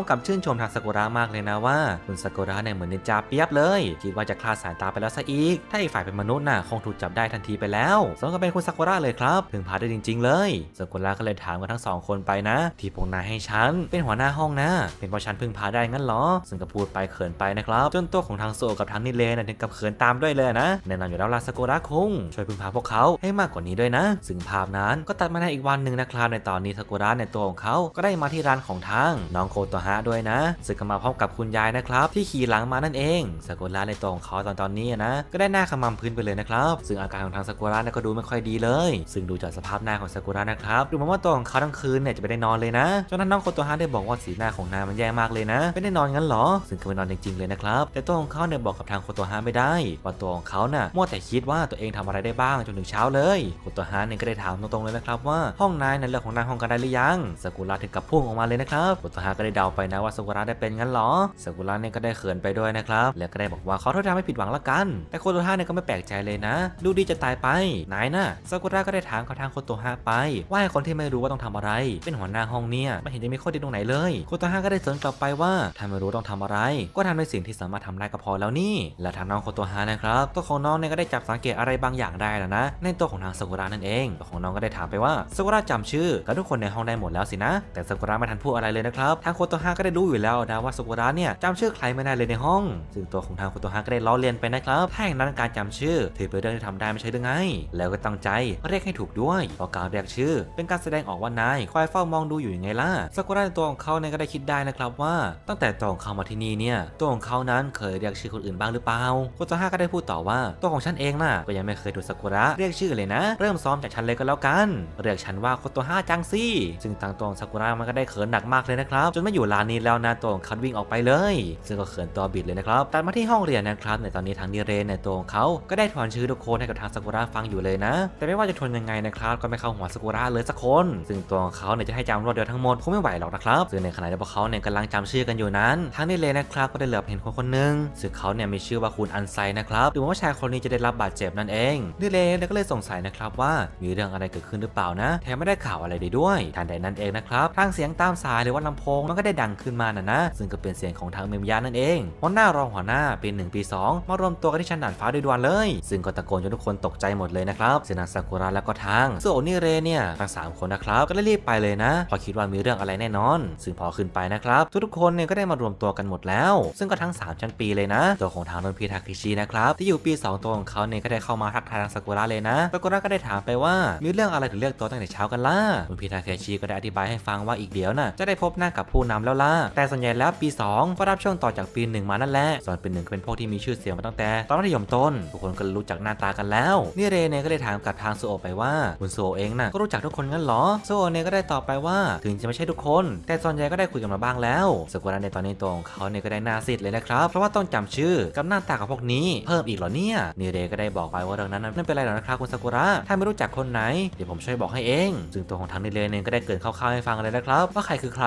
มกับชื่นชมทางสกุระมากเลยนะว่า คุณสกุระเนี่ยเหมือนนินจาเปียบเลย คิดว่าจะคลาดสายตาไปแล้วซะอีกถ้าอีกฝ่ายเป็นมนุษย์น่ะคงถูกจับได้ทันทีไปแล้วสมกับเป็นคุณสกุระเลยครับพึงพาได้จริงๆเลยสกุระก็เลยถามกันทั้งสองคนไปนะ ที่พวกนายให้ฉัน เป็นหัวหน้าห้องนะ เป็นเพราะฉันพึงพาได้งั้นหรอซึ่งก็พูดไปเขินไปนะครับ จนตัวของทางโซกับทางนิเลนถึงกับเขินตามด้วยเลยนะแน่นอนอยู่แล้วลาสกุระคงช่วยพึงพาพวกเขาให้มากกว่านี้ด้วยนะซึ่งภาพนั้นก็ตัดมาในอีกวันหนึ่งนะครับในตอนนี้สกุระในตัวของเขาก็ได้มาที่ร้านของทางน้องโคโตฮะด้วยนะสึกมาพร้อมกับคุณยายนะครับ ที่ขี่หลังมานั่นเองสกุระในตัวของเขาตอนตอนนี้นะก็ได้หน้าขมำพื้นไปเลยนะครับ ซึ่งอาการของทางสกุระก็ดูไม่ค่อยดีเลย ซึ่งดูจากสภาพหน้าของสกุระนะครับดูเหมือนว่าตัวของเขาทั้งคืนเนี่ยจะไม่ได้นอนเลยนะจนนั้นน้องโคโตฮะได้บอกว่า สีหน้าของนายมันแย่มากเลยนะไม่ได้นอนงั้นหรอ ซึ่งก็ไม่นอนจริงๆเลยนะครับแต่ตัวของเขาเนี่ยบอกกับทางโคโตฮะไม่ได้ว่าตัวของเขาน่ะมัวแต่คิดว่าตัวเองทำอะไรได้บ้างจนถึงเช้าเลยโคโตฮะเนี่ยก็ได้ถามตรงๆเลยนะครับว่า ห้องนายในเรื่องของนายห้องกันได้หรือยังสกุระถึงกับพุ่งออกมาเลยนะครับโคโตฮะก็ได้ได้เดาไปนะว่าสกุระได้เป็นงั้นหรอสกุระเนี่ยก็ได้เขินไปด้วยนะครับ แล้วก็ได้บอกว่าขอโทษทำให้ผิดหวังละกัน แต่โคโตฮะเนี่ยก็ไม่แปลกใจเลยนะดูดีจะตายไปนายนะสกุระก็ได้ถามเขาทางโคโตฮะไป ว่าคนที่ไม่รู้ว่าต้องทำอะไร เป็นหัวหน้าห้องเนี่ยไม่เห็นจะมีข้อดีตรงไหนเลยโคโตฮะก็ได้สวนกลับไปว่าถ้าไม่รู้ต้องทำอะไรก็ทำในสิ่งที่สามารถทำได้ก็พอแล้วนี่และทางน้องโคโตฮะนะครับตัวของน้องเนี่ยก็ได้จับสังเกตอะไรบางอย่างได้แล้วนะในตัวของทางสกุระนั่นเองตัวของน้องก็ได้ถามไปว่าสกุระจำชื่อกับทุกคนในห้องได้หมดแล้วสินะแต่สกุระไม่ทันพูดอะไรเลยนะครับทางโคโตฮาก็ได้รู้อยู่แล้วนะว่าสุกุระเนี่ยจำชื่อใครไม่ได้เลยในห้อง ซึ่งตัวของทางโคโตฮาก็ได้ล้อเลียนไปนะครับถ้าอย่างนั้นการจำชื่อ ถือเป็นเรื่องที่ทำได้ไม่ใช่เรื่องงแล้วก็ตั้งใจเรียกให้ถูกด้วยเพราะการเรียกชื่อ เป็นการแสดงออกว่านายคอยเฝ้ามองดูอยู่ยังไงล่ะสุกุระในตัวของเขาเนี่ยก็ได้คิดได้นะครับว่าตั้งแต่ตัวของเขามาที่นี่เนี่ยตัวของเขานั้นเคยเรียกชื่อคนอื่นบ้างหรือเปล่าโคโตฮาก็ได้พูดต่อว่าตัวของฉันเองน่ะก็ยังไม่เคยดูสุกุระเรียกชื่อเลยนะ เริ่มซ้อมจากฉันเลยก็แล้วกันเรียกฉันว่าโคโตฮาจังซี่ซึ่งทางตัวของสุกุระมันก็ได้เขินหนักมากเลยนะครับจนไม่อยู่ร้านนี้แล้วนะตัวของเขาวิ่งออกไปเลย ซึ่งก็เขินตัวบิดเลยนะครับตัดมาที่ห้องเรียนนะครับในตอนนี้ทางนิเรนในตัวของเขา ก็ได้ถอนชื่อทุกคนให้กับทางซากุระฟังอยู่เลยนะ แต่ไม่ว่าจะทนยังไงนะครับก็ไม่เข้าหัวซากุระเลยสักคน ซึ่งตัวของเขาเนี่ยจะให้จำรวดเดียวทั้งหมดคงไม่ไหวหรอกนะครับ ซึ่งในขณะที่พวกเขาเนี่ยกำลังจำชื่อกันอยู่นั้นทางนิเรนนะครับก็ได้เหลือบเห็นคนคนหนึ่งซึ่งเขาเนี่ยมีชื่อว่าคุณอันไซนะครับดูว่าชายคนนี้จะได้รับบาดเจ็บนั่นเองนิเรนก็เลยสงสัยนะครับ ว่ามีเรื่องอะไรเกิดขึ้นหรือเปล่านะแถมไม่ได้ข่าวอะไรด้วยทันใดนั้นเองนะครับทางเสียงตามสายหรือว่าลำโพงมันก็ได้ดังขึ้นมาน่ะนะซึ่งก็เป็นเสียงของทางเมมยานั่นเองหัวหน้ารองหัวหน้าปีหนึ่งปี2มารวมตัวกันที่ชั้นดาดฟ้าด้วยดวนเลย ซึ่งก็ตะโกนจนทุกคนตกใจหมดเลยนะครับเซนาซากุระแล้วก็ทางโซนิเรเนี่ยทั้ง 3 คนนะครับ ก็ได้รีบไปเลยนะ พอคิดว่ามีเรื่องอะไรแน่นอน ซึ่งพอขึ้นไปนะครับ ทุกๆคนเนี่ยก็ได้มารวมตัวกันหมดแล้ว ซึ่งก็ทั้ง 3 ชั้นปีเลยนะตัวของทางรุนพีทาคิชินะครับที่อยู่ปี2ตัวของเขาเนี่ยก็ได้เข้ามาทักทายทางซากุระเลยนะซากุระก็ได้ถามไปว่ามีเรื่องอะไรถึงเลือกตัวตั้งแต่เช้ากันล่ะรุนพีทาคิชิก็ได้อธิบายให้ฟังว่าอีกเดี๋ยวนะ่ะจะได้พบหน้ากับผู้นำแล้วล่ะแต่ส่วนใหญ่แล้วปี2ก็รับช่วงต่อจากปี1มานั่นแหละส่วนปีหนึ่งเป็นพวกที่มีชื่อเสียงมาตั้งแต่ตอนมัธยมต้นทุกคนก็รู้จักหน้าตากันแล้วนี่เรเน่ก็เลยถามกับทางซโอไปว่าคุณซโอเองนะ่ะก็รู้จักทุกคนงั้นหรอซโอเน่ก็ได้ตอบไปว่าถึงจะไม่ใช่ทุกคน แต่ส่วนใหญ่ก็ได้คุยกันมาบ้างแล้วสกุลในตอนนี้ตรงเขาเนี่ยก็ได้หน้าซีดเลยนะครับ เพราะว่าต้องจำชื่อกับหน้าตาของพวกนี้เพิ่มอีกเหรอเนี่ยนี่เรก็ได้บอกไปว่าเรื่องนั้นนั่นเป็นไรหรอกนะครับคุณสกุรถ้าไม่รู้จักคนไหนเดี๋ยวผมช่วยบอกให้เอง ซึ่งตัวของทางน่เรเน่ก็ได้เกิดคร่าวๆให้ฟังเลยนะครับว่าใครคือใคร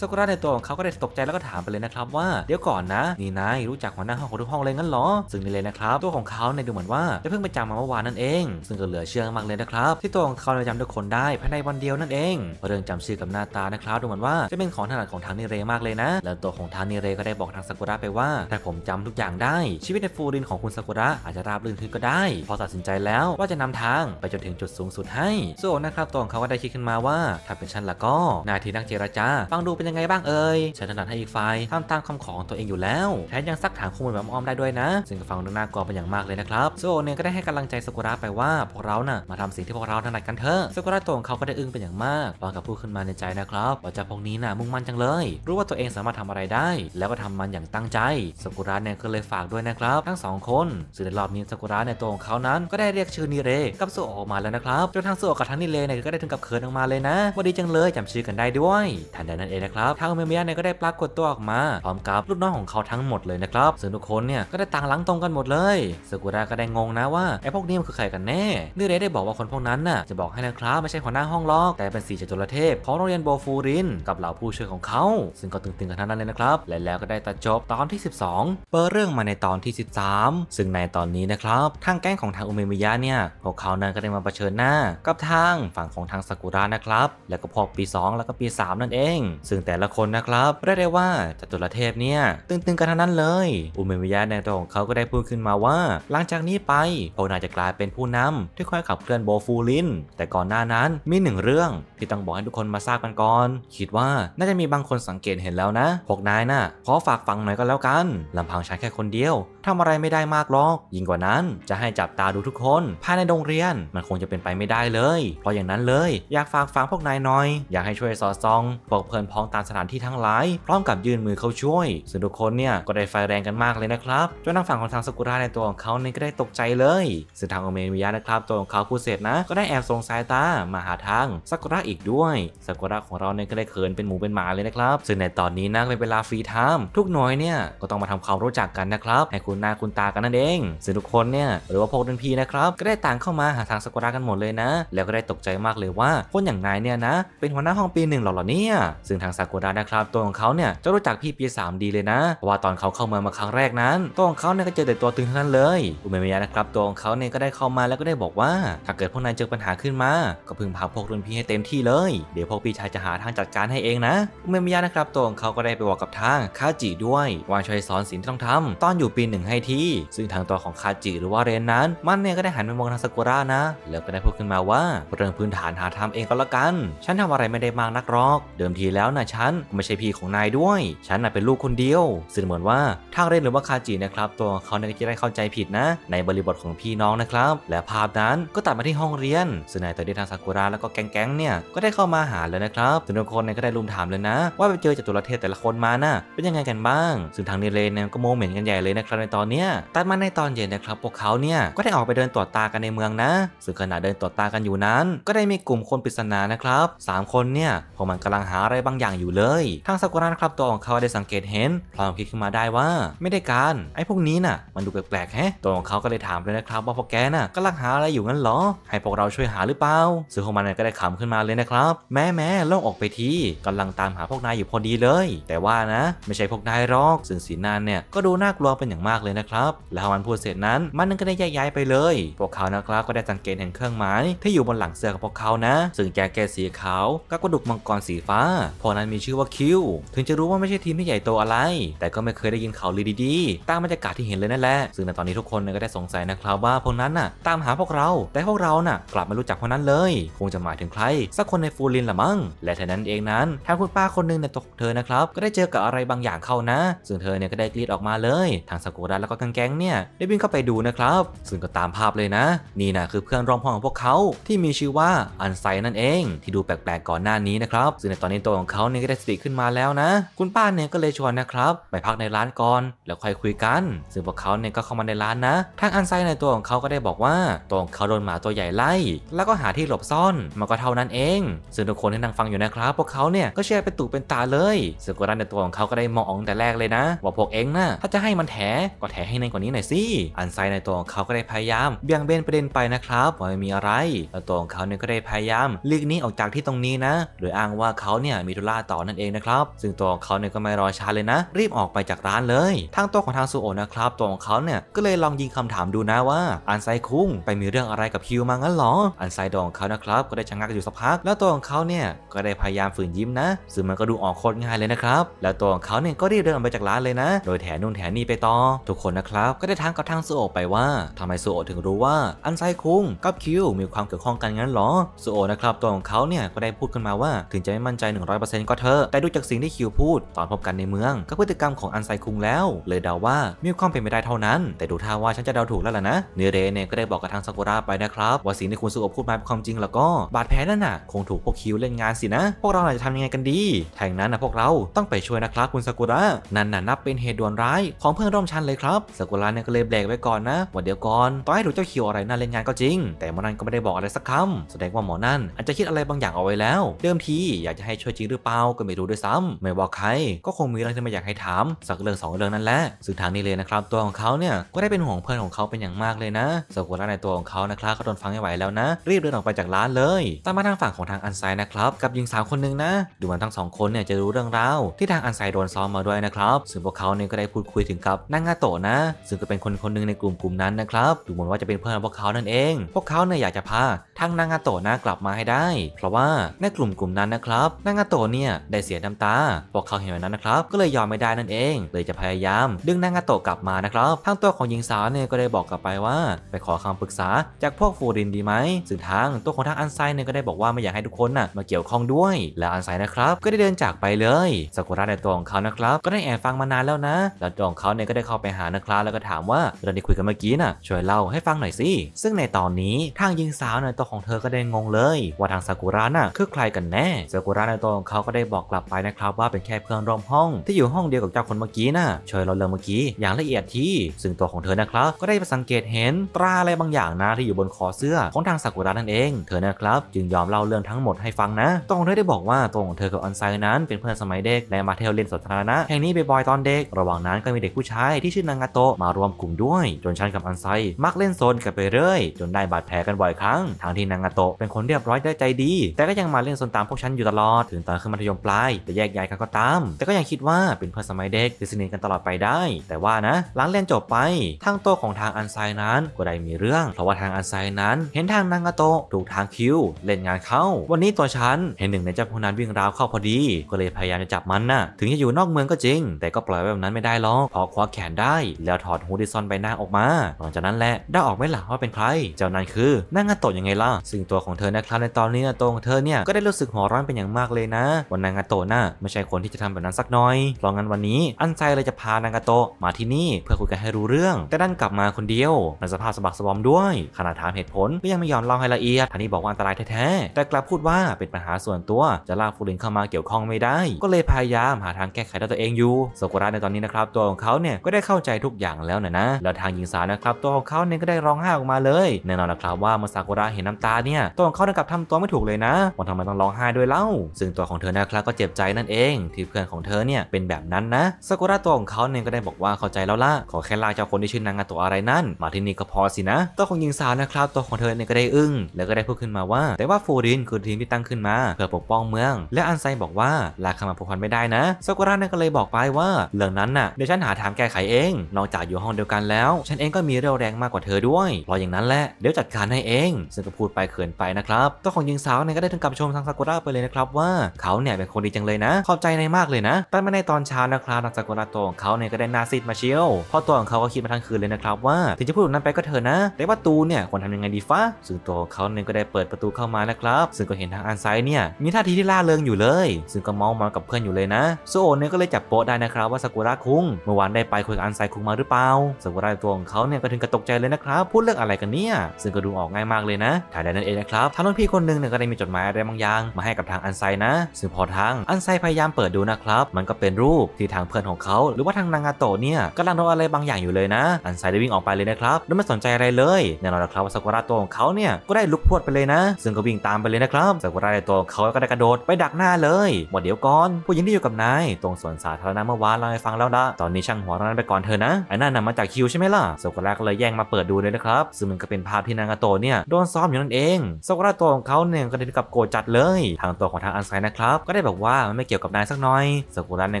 สกกุราในตัวของเขาก็ได้ตกใจแล้วก็ถามไปเลยนะครับ ว่าเดี๋ยวก่อนนะนี่นายรู้จักหัวหน้าห้องของทุกห้องเลยงั้นหรอซึ่งนี่เลยนะครับ ตัวของเขาในดูเหมือนว่าได้เพิ่งไปจำมาเมื่อวานนั่นเองซึ่งก็เหลือเชื่อมากเลยนะครับ ที่ตัวของเขาจำทุกคนได้ภายในวันเดียวนั่นเองเรื่องจำชื่อกับหน้าตานะครับดูเหมือนว่าจะเป็นของถนัดของทางนิเรมากเลยนะแล้วตัวของทางนิเรก็ได้บอกทางซากุระไปว่า แต่ผมจำทุกอย่างได้ ชีวิตในฟูรินของคุณซากุระอาจจะราบรื่นขึ้นก็ได้ พอตัดสินใจแล้วว่าจะนำทางไปจนถึงจุดสูงสุดให้ส่วนนะครับตัวของเขาก็ได้คิดขึ้นมาว่าถ้าเป็นฉันละก็นาทีนังเจรจาฟังดูเป็นยังไงไงบ้างเอ่ยฉันถนัดให้อีกฝ่ายทำตามคำขอของตัวเองอยู่แล้วแถมยังซักถามข้อมูลแบบอ้อมได้ด้วยนะซึ่งฟังดูน่ากลัวเป็นอย่างมากเลยนะครับโซเนี่ยก็ได้ให้กำลังใจสกุระไปว่า พวกเราน่ะมาทำสิ่งที่พวกเราถนัดกันเถอะสกุระตัวของเขาก็ได้อึ้งเป็นอย่างมากร้องกับพูดขึ้นมาในใจนะครับ ว่าจะพวกนี้น่ะมุ่งมั่นจังเลย รู้ว่าตัวเองสามารถทำอะไรได้ แล้วก็ทำมันอย่างตั้งใจสกุระเนี่ยก็เลยฝากด้วยนะครับ ทั้งสองคนซึ่งในรอบนี้สกุระในตัวของเขานั้นก็ได้เรียกชื่อนิเรกับโซออกมาแล้วนะครับจนทางโซกับทั้งนิเรเนี่ยก็ได้ถึงกับเคินออกมาเลยนะว่าดีจังเลยจำชื่อกันได้ด้วยทันใดนั้นเองนะครับทางอุเมเมียเนี่ยก็ได้ปรากฏตัวออกมาพร้อมกับลูกน้องของเขาทั้งหมดเลยนะครับ ซึ่งทุกคนเนี่ย ก็ได้ต่างหลังตรงกันหมดเลยสกุระก็ได้งงนะว่าไอ้พวกนี้มันคือใครกันแน่นี่เรได้บอกว่าคนพวกนั้นน่ะจะบอกให้นะครับ ไม่ใช่หัวหน้าห้องล็อก แต่เป็นสีจตุรเทพ ของโรงเรียนโบฟูรินกับเหล่าผู้ช่วยของเขาซึ่งก็ตึงๆกันทั้งนั้นเลยนะครับและแล้วก็ได้ตัดจบตอนที่ 12 เปิดเรื่องมาในตอนที่ 13 ซึ่งในตอนนี้นะครับทางแก๊งของทางอุเมมิยะเนี่ยพวกเขานั้นก็ได้มาเผชิญหน้ากับทางฝั่งของทางสกุระนะครับแลวก็พวกปี 2 แล้วก็ปี 3 นั่นเอง ซึ่งแต่ละละคนนะครับเรียกได้ว่าจตุรเทพเนี่ยตึงๆกันทั้งนั้นเลยอุเมวิยะในตัวของเขาก็ได้พูดขึ้นมาว่า หลังจากนี้ไปพวกนายจะกลายเป็นผู้นำที่คอยขับเคลื่อนโบฟูลิน แต่ก่อนหน้านั้นมีหนึ่งเรื่องที่ต้องบอกให้ทุกคนมาทราบกันก่อนคิดว่าน่าจะมีบางคนสังเกตเห็นแล้วนะพวกนายนะ่ะขอฝากฟังหน่อยก็แล้วกัน ลำพังฉันแค่คนเดียวทำอะไรไม่ได้มากหรอก ยิ่งกว่านั้นจะให้จับตาดูทุกคนภายในโรงเรียนมันคงจะเป็นไปไม่ได้เลย เพราะอย่างนั้นเลย อยากฝากฝังพวกนายหน่อย อยากให้ช่วยสอดส่อง ปกเพลินพ้องตามสถานที่ทั้งหลาย พร้อมกับยื่นมือเข้าช่วยส่่นทุกคนเนี่ยก็ได้ไฟแรงกันมากเลยนะครับ จนทางฝั่งของทางสกุระในตัวของเขาเนี่ยก็ได้ตกใจเลยซึ่งทางโอเมริยะนะครับตัวของเขาผู้เสร็จนะ ก็ได้แอบส่งสายตามาหาทางสกุระอีกด้วยสกุระของเราเนี่ยก็ได้เขินเป็นหมูเป็นหมาเลยนะครับซึ่งในตอนนี้นะเป็นเวลาฟรีไทม์ทุกหน่วยเนี่ยก็ต้องมาทำความรู้จักกันนะครับให้คุคุณหน้าคุณตากันนั่นเอง ซึ่งทุกคนเนี่ยหรือว่าพวกรุ่นพี่นะครับก็ได้ต่างเข้ามาหาทางสกุรากันหมดเลยนะ แล้วก็ได้ตกใจมากเลยว่าคนอย่างนายเนี่ยนะเป็นหัวหน้าห้องปีหนึ่งหรอเนี่ย ซึ่งทางสกุรานะครับตัวของเขาเนี่ยจะรู้จักพี่ปีมดีเลยนะ เพราะว่าตอนเขาเข้ามามาครั้งแรกนั้นตัวของเขาเนี่ยก็เจอแต่ตัวตึงเท่านั้นเลยอุเมเมยะนะครับ ตัวของเขาเนี่ยก็ได้เข้ามาแล้วก็ได้บอกว่า ถ้าเกิดพวกนายเจอปัญหาขึ้นมาก็พึงพาพวกรุ่นพี่ให้เต็มที่เลย เดี๋ยวพวกพี่ชายจะหาทางจัดการให้เองนะอุเมมิยะนะครับตัวของเขาก็ได้ไปบอกกับทางคาจิด้วยว่าช่วยสอนสิ่งที่ต้องทำ ตอนอยู่ปีหนึ่งงให้ทีซึ่งทางตัวของคาจิหรือว่าเรนนั้น มันเนี่ยก็ได้หันไปมองทางซากุระนะแล้วก็ได้พูดขึ้นมาว่าเรื่องพื้นฐานหาทำเองก็แล้วกัน ฉันทำอะไรไม่ได้มากนักหรอก เดิมทีแล้วนะฉันไม่ใช่พี่ของนายด้วย ฉันน่ะเป็นลูกคนเดียว ซึ่งเหมือนว่า ทางเรนหรือว่าคาจินะครับ ตัวเขาเนี่ยจะได้เข้าใจผิดนะ ในบริบทของพี่น้องนะครับ และภาพนั้นก็ตัดมาที่ห้องเรียนซึ่งนายตอนนี้ทางซากุระแล้วก็แก๊งๆเนี่ยก็ได้เข้ามาหาเลยนะครับทุกคนเนี่ยก็ได้ลุมถามเลยนะ ว่าไปเจอจากตุรเทศแต่ละคนมานะ่ะเป็นยังไงกันบ้าง ซึ่งทางเนเรนเนี่ยก็โมเมนต์กันใหญ่เลยนะครับในตอนเนี้ยตัดมาในตอนเย็นนะครับพวกเขาเนี่ยก็ได้ออกไปเดินตรวจตากันในเมืองนะซึ่งขณะเดินตรวจตากันอยู่นั้น ก็ได้มีกลุ่มคนปริศนานะครับ3คนเนี่ยพวกมันกำลังหาอะไรบางอย่างอยู่เลยทางสากุระนครับตัวของเขาได้สังเกตเห็นพร้อมคิดขึ้นมาได้ว่าไม่ได้การไอ้พวกนี้น่ะมันดูแปลกๆแฮะตัวของเขาก็เลยถามเลยนะครับ ว่าพวกแกน่ะกำลังหาอะไรอยู่งั้นหรอ ให้พวกเราช่วยหาหรือเปล่าซึ่งพวกมันก็ได้ขำขึ้นมาเลยนะครับ แม่แม่ล่องออกไปทีกำลังตามหาพวกนายอยู่พอดีเลย แต่ว่านะไม่ใช่พวกนายหรอกซึ่งสีนานเนี่ยก็ดูน่ากลัวเป็นอย่างมากเลยนะครับ แล้วมันพูดเสร็จนั้นมันก็ได้ย้ายไปเลย พวกเขานะครับก็ได้สังเกตเห็นเครื่องหมายที่อยู่บนหลังเสื้อของพวกเขานะ ซึ่งแจ็คเก็ตสีขาวกับกระดูกมังกรสีฟ้าพอนั้นมีชื่อว่าคิว ถึงจะรู้ว่าไม่ใช่ทีมที่ใหญ่โตอะไร แต่ก็ไม่เคยได้ยินข่าวลือดีๆ ตามบรรยากาศที่เห็นเลยนั่นแหละ ซึ่งในตอนนี้ทุกคนก็ได้สงสัยนะครับว่าพวกนั้นน่ะ ตามหาพวกเรา แต่พวกเราน่ะ กลับไม่รู้จักพวกนั้นเลย คงจะหมายถึงใคร สักคนในฟูลินละมั้ง และทันนั้นเองนั้นทางคุณป้าคนนึงเนี่ยตกเธอนะครับก็ได้เจอกับอะไรบางอย่างเข้านะ ซึ่งเธอเนี่ยก็ได้กรีดออกมาเลย ทางสกุรัฐแล้วก็แก๊งเนี่ยได้วิ่งเข้าไปดูนะครับ ซึ่งก็ตามภาพเลยนะ นี่นะคือเพื่อนร่วมห้องของพวกเขาที่มีชื่อว่าอันไซนั่นเอง ที่ดูแปลกๆก่อนหน้านี้นะครับ ซึ่งในตอนนี้ตัวของเขาเนี่ยก็ได้สติขึ้นมาแล้วนะ คุณป้าเนี่ยก็เลยชวนนะครับ ไปพักในร้านก่อนแล้วค่อยคุยกัน ซึ่งพวกเขาเนี่ย ก็เข้ามาในร้านนะทางอันไซในตัวของเขาก็ได้บอกว่าตัวของเขาโดนหมาตัวใหญ่ไล่แล้วก็หาที่หลบซ่อนมันก็เท่านั้นเองซึ่งทุกคนที่นั่งฟังอยู่นะครับ พวกเขาเนี่ยก็เชื่อเป็นตูเป็นตาเลยซึ่งกรันในตัวของเขาก็ได้มองอองแต่แรกเลยนะว่าพวกเองนะ่ะถ้าจะให้มันแถก็แถให้แน่นกว่านี้หน่อยสิ อันไซในตัวของเขาก็ได้พยายามเบี่ยงเบนประเด็นไปนะครับ ว่าไม่มีอะไรแล้วตัวของเขาเนี่ยก็ได้พยายามลีกนี้ออกจากที่ตรงนี้นะ โดยอ้างว่าเขาเนี่ยมีธุระต่อนั่นเองนะครับ ซึ่งตัวของเขาเนี่ยก็ไม่รอช้าเลยนะ รีบออกไปจากร้านเลย ทางตัวของทางซูโอนะครับ ตัวของเขาเนี่ยก็เลยลองยิงคำถามดูนะว่าอันไซคุงไปมีเรื่องอะไรกับคิวมางั้นหรอ อันไซดองเขานะครับก็ได้ชะงักอยู่สักพัก แล้วตัวของเขาเนี่ยก็ได้พยายามฝืนยิ้มนะ ซึ่งมันก็ดูออกโคตรง่ายเลยนะครับ แล้วตัวของเขาเนี่ยก็รีบเดินออกไปจากร้านเลยนะ โดยแถนู่นแถนี่ไปต่อทุกคนนะครับ ก็ได้ถามกับทางซูโอไปว่า ทำไมซูโอถึงรู้ว่าอันไซคุงกับคิวมีความเกี่ยวข้องกันงั้นหรอซูโอนะครับตัวของเขาเนี่ยก็ได้พูดขึ้นมาว่าถึงจะไม่มั่นใจ 100%ก็เถอะแต่ดูจากสิ่งที่คิวพูดตอนพบกันในเมืองกับพฤติกรรมของอันไซคุงแล้ว เลยเดาว่ามีความเป็นไปได้เท่านั้น แต่ดูท่าว่าฉันจะเดาถูกแล้วล่ะนะเนเรเนี่ยก็ได้บอกกับทางซากุระไปนะครับว่าสิ่งที่คุณซูโอพูดมาเป็นความจริงแล้วก็บาดแผลนั่นน่ะคงถูกพวกคิวเล่นงานสินะ พวกเราจะทำยังไงกันดีแทงนั้นนะพวกเราต้องไปช่วยนะครับคุณซากุระนั่นน่ะนับเป็นเหตุด่วนร้ายของเพื่อนร่วมชั้นเลเลยครับสากุราเนี่ยก็เลยแบกไว้ก่อนนะว่าเดี๋ยวก่อนต่อให้หูเจ้าเขียวอะไรน่าเล่นงานก็จริง แต่หมอนั่นก็ไม่ได้บอกอะไรสักคำแสดงว่าหมอนั่นอาจจะคิดอะไรบางอย่างเอาไว้แล้วเดิมทีอยากจะให้ช่วยจริงหรือเปล่าก็ไม่รู้ด้วยซ้ำ ไม่บอกใคร ก็คงมีเรื่องที่ไม่อยากให้ถาม สักเรื่อง2เรื่องนั่นแหละสื่อทางนี้เลยนะครับตัวของเขาเนี่ยก็ได้เป็นห่วงเพื่อนของเขาเป็นอย่างมากเลยนะซกุระในตัวของเขานะครับก็โดนฟังไม่ไหวแล้วนะรีบเดินออกไปจากร้านเลยตามมาทางฝั่งของทางอันไซนะครับกับหญิงสาวคนหนึ่งนะดูเหมือนทั้งสองคนเนี่ยจะรู้เรื่องราวที่ทางอันไซโดนซ้อมมาด้วยนะครับซึ่งพวกเขาเนี่ยก็ได้พูดคุยถึงกับนางงาโตโตะนะซึ่งก็เป็นคนคนนึงในกลุ่มกลุ่มนั้นนะครับดูเหมือนว่าจะเป็นเพื่อนพวกเขานั่นเอง พวกเขาเนี่ยอยากจะพาทางนางาโตะนะกลับมาให้ได้ เพราะว่า ในกลุ่มกลุ่มนั้นนะครับนางาโตะเนี่ยได้เสียน้าตา พวกเขาเห็นแบบนั้นนะครับ ก็เลยยอมไม่ได้นั่นเอง เลยจะพยายามดึงนางาโตะกลับมานะครับ ทางตัวของหญิงสาวเนี่ยก็ได้บอกกลับไปว่าไปขอคำปรึกษา จากพวกฟูรินดีไหมซึ่งทาง ตัวของทางอันไซเนี่ยก็ได้บอกว่าไม่อยากให้ทุกคนน่ะมาเกี่ยวข้องด้วย และอันไซนะครับก็ได้เดินจากไปเลย ซากุระในตัวของเขานะครับก็ได้แอบฟังมานานแล้วนะ แล้วตัวของเขาเนี่ยก็ได้เข้าไปหานะครับแล้วก็ถามว่าเรื่องที่คุยกันเมื่อกี้นะ่ะช่วยเล่าให้ฟังหน่อยสิซึ่งในตอนนี้ทางหญิงสาวในตัวของเธอก็ได้งงเลย ว่าทางซากุระน่ะคือใครกันแน่ซากุระในตัวของเขา ก็ได้บอกกลับไปนะครับว่าเป็นแค่เพื่อนร่วมห้องที่อยู่ห้องเดียวกับเจ้าคนเมื่อกี้น่ะช่วยเราเรื่องเมื่อกี้อย่างละเอียดที่ซึ่งตัวของเธอนะครับก็ได้สังเกตเห็นตราอะไรบางอย่างนะที่อยู่บนคอเสื้อของทางซากุระนั่นเองเธอนะครับจึงยอมเล่าเรื่องทั้งหมดให้ฟังนะตัวของเธอได้บอกว่าตัวของเธอ กับออนไซนั้นเป็นเพื่อนสมัยเด็กและมาเที่ยวเล่นสาธารณะแห่งนี้บ่อยๆตอนเด็กระหว่างนั้นก็มีเด็กผู้ชายที่ชนางาโตะมารวมกลุ่มด้วยจนชันกับอันไซ มักเล่นโซนกันไปเรื่อย จนได้บาดแผลกันบ่อยครั้งทางที่นางาโตะเป็นคนเรียบร้อยได้ใจดี แต่ก็ยังมาเล่นโซนตามพวกฉันอยู่ตลอดถึงตอนขึ้นมัธยมปลายจะแยกย้ายกันก็ตาม แต่ก็ยังคิดว่าเป็นเพื่อนสมัยเด็กทือสนิทกันตลอดไปได้ แต่ว่านะ หลังเล่นจบไปทางโตของทางอันไซนั้นก็ได้มีเรื่อง เพราะว่าทางอันไซนั้น เห็นทางนางาโตะถูกทางคิว เล่นงานเข้า วันนี้ตัวฉันเห็นหนึ่งในเจ้าพนันวิ่งราวเข้าพอดี ก็เลยพยายามจะจับมันนะ่ะถึงจะอยู่นอกเมืองก็จริง แต่ก็ปล่อยไว้แบบนั้นไม่ได้หรอกพะคว้าแขนได้ได้แล้วถอดฮูดิซอนใบหน้าออกมาหลังจากนั้นแหละได้ออกไม่หล่ะว่าเป็นใครเจ้านั้นคือนางาโตะยังไงล่ะซึ่งตัวของเธอนะครับในตอนนี้นะตรงเธอเนี่ยก็ได้รู้สึกหัวร้อนเป็นอย่างมากเลยนะว่านางาโตะน่ะไม่ใช่คนที่จะทำแบบนั้นสักน้อยเพราะงั้นวันนี้ อันไซเลยจะพานางาโตะมาที่นี่เพื่อคุยกันให้รู้เรื่อง แต่ดันกลับมาคนเดียวในสภาพสะบักสะบอมด้วยขณะถามเหตุผลก็ยังไม่ยอมเล่าให้ละเอียดทันนี้บอกว่าอันตรายแท้ๆแต่กลับพูดว่าเป็นปัญหาส่วนตัวจะลากฟูรินเข้ามาเกี่ยวข้องไม่ได้ ก็เลยพยายามหาทางแก้ไขด้วยตัวเองอยู่โซกุระในตอนนี้นะครับตัวของเขาเนี่ยก็ได้เข้าใจทุกอย่างแล้วนะนะแล้วทางหญิงสาวนะครับ ตัวของเขาเนี่ยก็ได้ร้องไห้ออกมาเลยแน่นอนนะครับว่ามาซากุระเห็นน้ำตาเนี่ยตัวของเขาเนี่ยกลับทำตัวไม่ถูกเลยนะว่าทำไมต้องร้องไห้ด้วยเล่า ซึ่งตัวของเธอนะครับก็เจ็บใจนั่นเองที่เพื่อนของเธอเนี่ยเป็นแบบนั้นนะซากุระตัวของเขาเนี่ยก็ได้บอกว่าเข้าใจแล้วล่ะขอแค่ลาเจ้าคนที่ชื่อนางาตัวอะไรนั่นมาที่นี่ก็พอสินะตัวของหญิงสาวนะครับ ตัวของเธอเนี่ยก็ได้อึ้งแล้วก็ได้พูดขึ้นมาว่า แต่ว่าฟูรินคือทีมที่ตั้งขึ้นมา เพื่อปกป้องเมือง และอันไซบอกว่าลาคามาพูดพันไม่ได้นะซากุระเนี่ยก็เลยบอกไปว่าเรื่องนั้นน่ะเดี๋ยวฉันหาทางแก้ไขเองนอกจากอยู่ห้องเดียวกันแล้ว ฉันเองก็มีเรี่ยวแรงมากกว่าเธอด้วยรออย่างนั้นแหละเดี๋ยวจัดการให้เองซึ่งก็พูดไปเขินไปนะครับตัวของหญิงสาวเนี่ยก็ได้ถึงกับชมทางซากุระไปเลยนะครับว่าเขาเนี่ยเป็นคนดีจังเลยนะขอบใจในมากเลยนะแต่ม่ในตอนเช้านะครับทางซากุระตัวของเขาเนี่ยก็ได้นาซิดมาเชียวพอตัวของเขาก็คิดมาทั้งคืนเลยนะครับว่าถึงจะพูดแบบนั้นไปก็เถอะนะ แต่ว่าตูเนี่ยควรทำยังไงดีฟ้าซึ่งตัวของเขาเนี่ยก็ได้เปิดประตูเข้ามานะครับซึ่งก็เห็นทางอันไซเนี่ยมีท่าทีที่ล่าเริงอยู่เลยซึ่งก็เมาส์มากับเพื่อนอยู่เลยนะโซโอเนี่ยก็เลยจับโป๊ะได้นะครับว่าซากุระคุงเมื่อวานได้ไปคุยกับอันใส่คุงมาหรือเปล่าสกุระตัวของเขาเนี่ยก็ถึงกระตกใจเลยนะครับ พูดเรื่องอะไรกันเนี่ย ซึ่งก็ดูออกง่ายมากเลยนะถ่ายได้นั่นเองนะครับ ทางรุ่นพี่คนหนึ่งเนี่ยก็ได้มีจดหมายอะไรบางอย่าง มาให้กับทางอันไซนะ ซึ่งพอทางอันไซพยายามเปิดดูนะครับ มันก็เป็นรูปที่ทางเพื่อนของเขาหรือว่าทางนางาโตะเนี่ยกำลังทำอะไรบางอย่างอยู่เลยนะ อันไซได้วิ่งออกไปเลยนะครับไม่สนใจอะไรเลยแน่นอนนะครับว่าสกุระตัวของเขาเนี่ยก็ได้ลุกพวดไปเลยนะ ซึ่งก็วิ่งตามไปเลยนะครับสกุระในตัวเขาก็ได้กระโดดไปดักหน้าเลยว่าเดี๋ยวก่อนผู้หญิงที่อยู่กับนายตรงสวนสาธารณะเมื่อวานเราได้ฟังแล้วนะตอนนี้ช่างหัวเรานั้นไปก่อนเธอนะไอ้นั่นน่ะมาจากคิวใช่ไหมล่ะโซกุราก็เลยแย่งมาเปิดดูเลยนะครับซึ่งมันก็เป็นภาพที่นางาโตเนี่ยโดนซ้อมอยู่นั่นเองโซกุราตัวของเขาเนี่ยก็ได้กับโกจัดเลย ทางตัวของทางอันไซนะครับก็ได้แบบว่ามันไม่เกี่ยวกับนายสักหน่อยโซกุราเนี่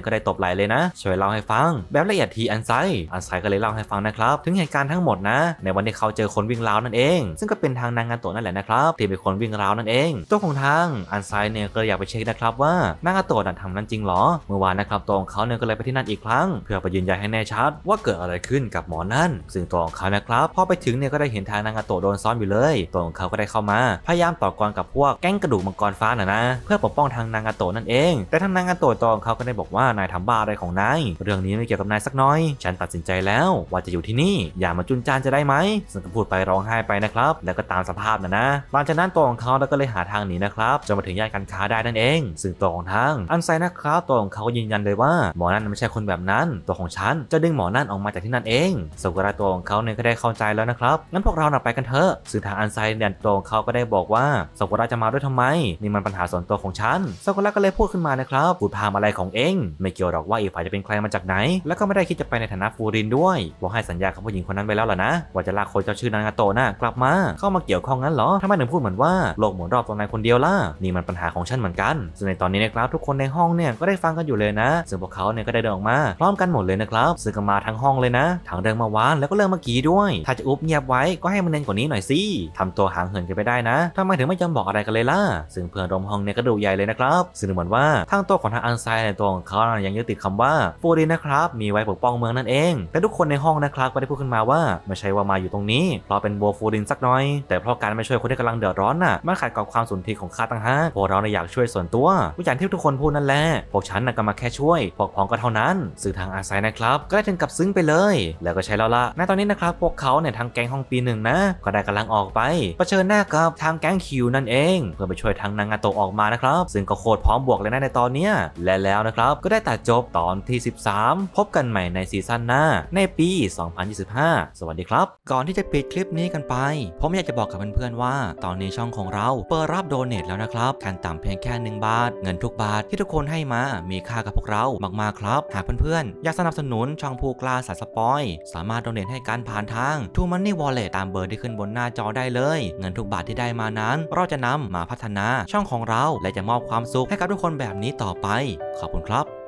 ยก็ได้ตบไหลเลยนะ ช่วยเล่าให้ฟัง แบบละเอียดทีอันไซอันไซก็เลยเล่าให้ฟังนะครับถึงเหตุการณ์ทั้งหมดนะในวันที่เขาเจอคนวิ่งราวนั่นเอง ซึ่งก็เป็นทางนางาโตนั่นแหละนะครับที่เป็นคนวิ่งราวนั่นเอง ตัวของทางอันไซเนี่ยก็อยากไปเช็คนะครับว่านางาโตนทำนั้นจริงหรอเมื่อวานนะครับตัวของเขาเนี่ยก็เลยไปที่นั่นอีกครั้งเพื่อไปยืนยันให้แน่ชัดว่าเกิดอะไรขึ้นกับหมอนั่นซึ่งตัวของเขานะครับ พอไปถึงเนี่ยก็ได้เห็นทางนางาโตะโดนซ้อนอยู่เลยตัวของเขาก็ได้เข้ามา พยายามต่อกรกับพวกแก๊งกระดูกมังกรฟ้าน่ะนะ เพื่อปกป้องทางนางาโตะนั่นเอง แต่ทางนางาโตะตัวของเขาก็ได้บอกว่านายทำบ้าอะไรของนายเรื่องนี้ไม่เกี่ยวกับนายสักน้อย ฉันตัดสินใจแล้ว ว่าจะอยู่ที่นี่อย่ามาจุนจานจะได้ไหมซึ่งกพูดไปร้องไห้ไปนะครับแล้วก็ตามสภาพนะนะหลังจากนั้นตัวของเขาแล้วก็เลยหาทางหนีนะครับจนมาถึงย่านการค้าได้นั่นเองซึ่งตัวของทางอันไซนะครับตัวของเขายืนยันเลยว่า หมอนั่นไม่ใช่คนแบบนั้น ตัวของฉันจะดึงหมอนั่นออกมาจากที่นั่นเองซกราตัวของเขาเนี่ยก็ได้เข้าใจแล้วนะครับ งั้นพวกเราหนักไปกันเถอะ สื่อทางอันไซเดียยตัวของเขาก็ได้บอกว่าซกราจะมาด้วยทำไมนี่มันปัญหาส่วนตัวของฉันซกราก็เลยพูดขึ้นมานะครับพูดพามอะไรของเองไม่เกี่ยวหรอกว่าอีกฝ่ายจะเป็นใครมาจากไหน แล้วก็ไม่ได้คิดจะไปในฐานะฟูรินด้วยบอกให้สัญญากับผู้หญิงคนนั้นไปแล้วล่ะนะว่าจะลากคนเจ้าชื่อนางาโตะน่ะกลับมา เข้ามาเกี่ยวข้องงั้นเหรอทำไมถึงพูดเหมือนว่าโลกหมุนรอบตัวนายคนเดียวล่ะนี่มันปัญหาของฉันเหมือนกันซึ่งในตอนนี้นะครับ ทุกคนในห้องเนี่ยก็ได้ฟังกันอยู่เลยนะซึ่งพวกเขาเนี่ยก็ได้เดินออกมาพร้อมกันหมดเลยนะครับซึ่งก็มาาทั้งห้องเลยนะ ทั้งเรื่องมาวาน แล้วก็เรื่องเมื่อกี้ด้วย ถ้าจะอุบเงียบไว้ก็ให้มันเน้นกว่านี้หน่อยสิทำตัวห่างเหินกันไปได้นะทำไมถึงไม่ยอมบอกอะไรกันเลยล่ะ ซึ่งเพื่อนร่วมห้องเนี่ยก็ดูใหญ่เลยนะครับ ซึ่งเหมือนว่าทางตัวของทางอันไซในตัวของเขายังยึดติดคำว่าฟูรินนะครับมีไว้ปกป้องเมืองนั่นเอง แต่ทุกคนในห้องนะครับก็ได้พูดขึ้นมาว่าไม่ใช่ว่ามาอยู่ตรงนี้เพราะเป็นบัวฟูรินสักหน่อย แต่เพราะการไม่ช่วยคนที่กำลังเดือดร้อนน่ะมันขัดกับความสนทรีของข้าต่างหากพวกเราเนยอยากช่วยส่วนตัว้ใหญ่ที่ทุกคนพูดนั่นแหละพวกฉันน่ะก็มาแค่ช่วยพวกพ้องก็เท่านั้น สื่อทางอาศัยนะครับก็ได้ถึงับซึ้งไปเลย แล้วก็ใช้แล้วละณตอนนี้นะครับ พวกเขาเนี่ยทางแก๊งห้องปีหนึ่งนะ ก็ได้กำลังออกไปเผชิญหน้ากับทางแก๊งคิวนั่นเอง เพื่อไปช่วยทางนางาโตออกมานะครับ ซึ่งก็โคตรพร้อมบวกเลยนะในตอนนี้และแล้วนะครับ ก็ได้ตัดจบตอนที่ 13 พบกันใหม่ในซีซั่นหน้า ในปี 2025 สวัสดีครับ ก่อนที่จะปิดคลิปนี้กันไปผมอยากจะบอกกับเพื่อนๆว่าตอนนี้ช่องของเราเปิดรับโดเนทแล้วนะครับขั้นต่ำเพียงแค่1บาท เงินทุกบาทที่ทุกคนให้มามีค่ากับพวกเรามากๆครับ หากเพื่อนๆอยากสนับสนุนช่องผูกล้าสัตว์สปอย สามารถดเ n a t ให้การผ่านทาง t ูมันนี่วอลเล็ตตามเบอร์ที่ขึ้นบนหน้าจอได้เลย เงินทุกบาทที่ได้มานั้น เราจะนำมาพัฒนาช่องของเรา และจะมอบความสุขให้กับทุกคนแบบนี้ต่อไป ขอบคุณครับ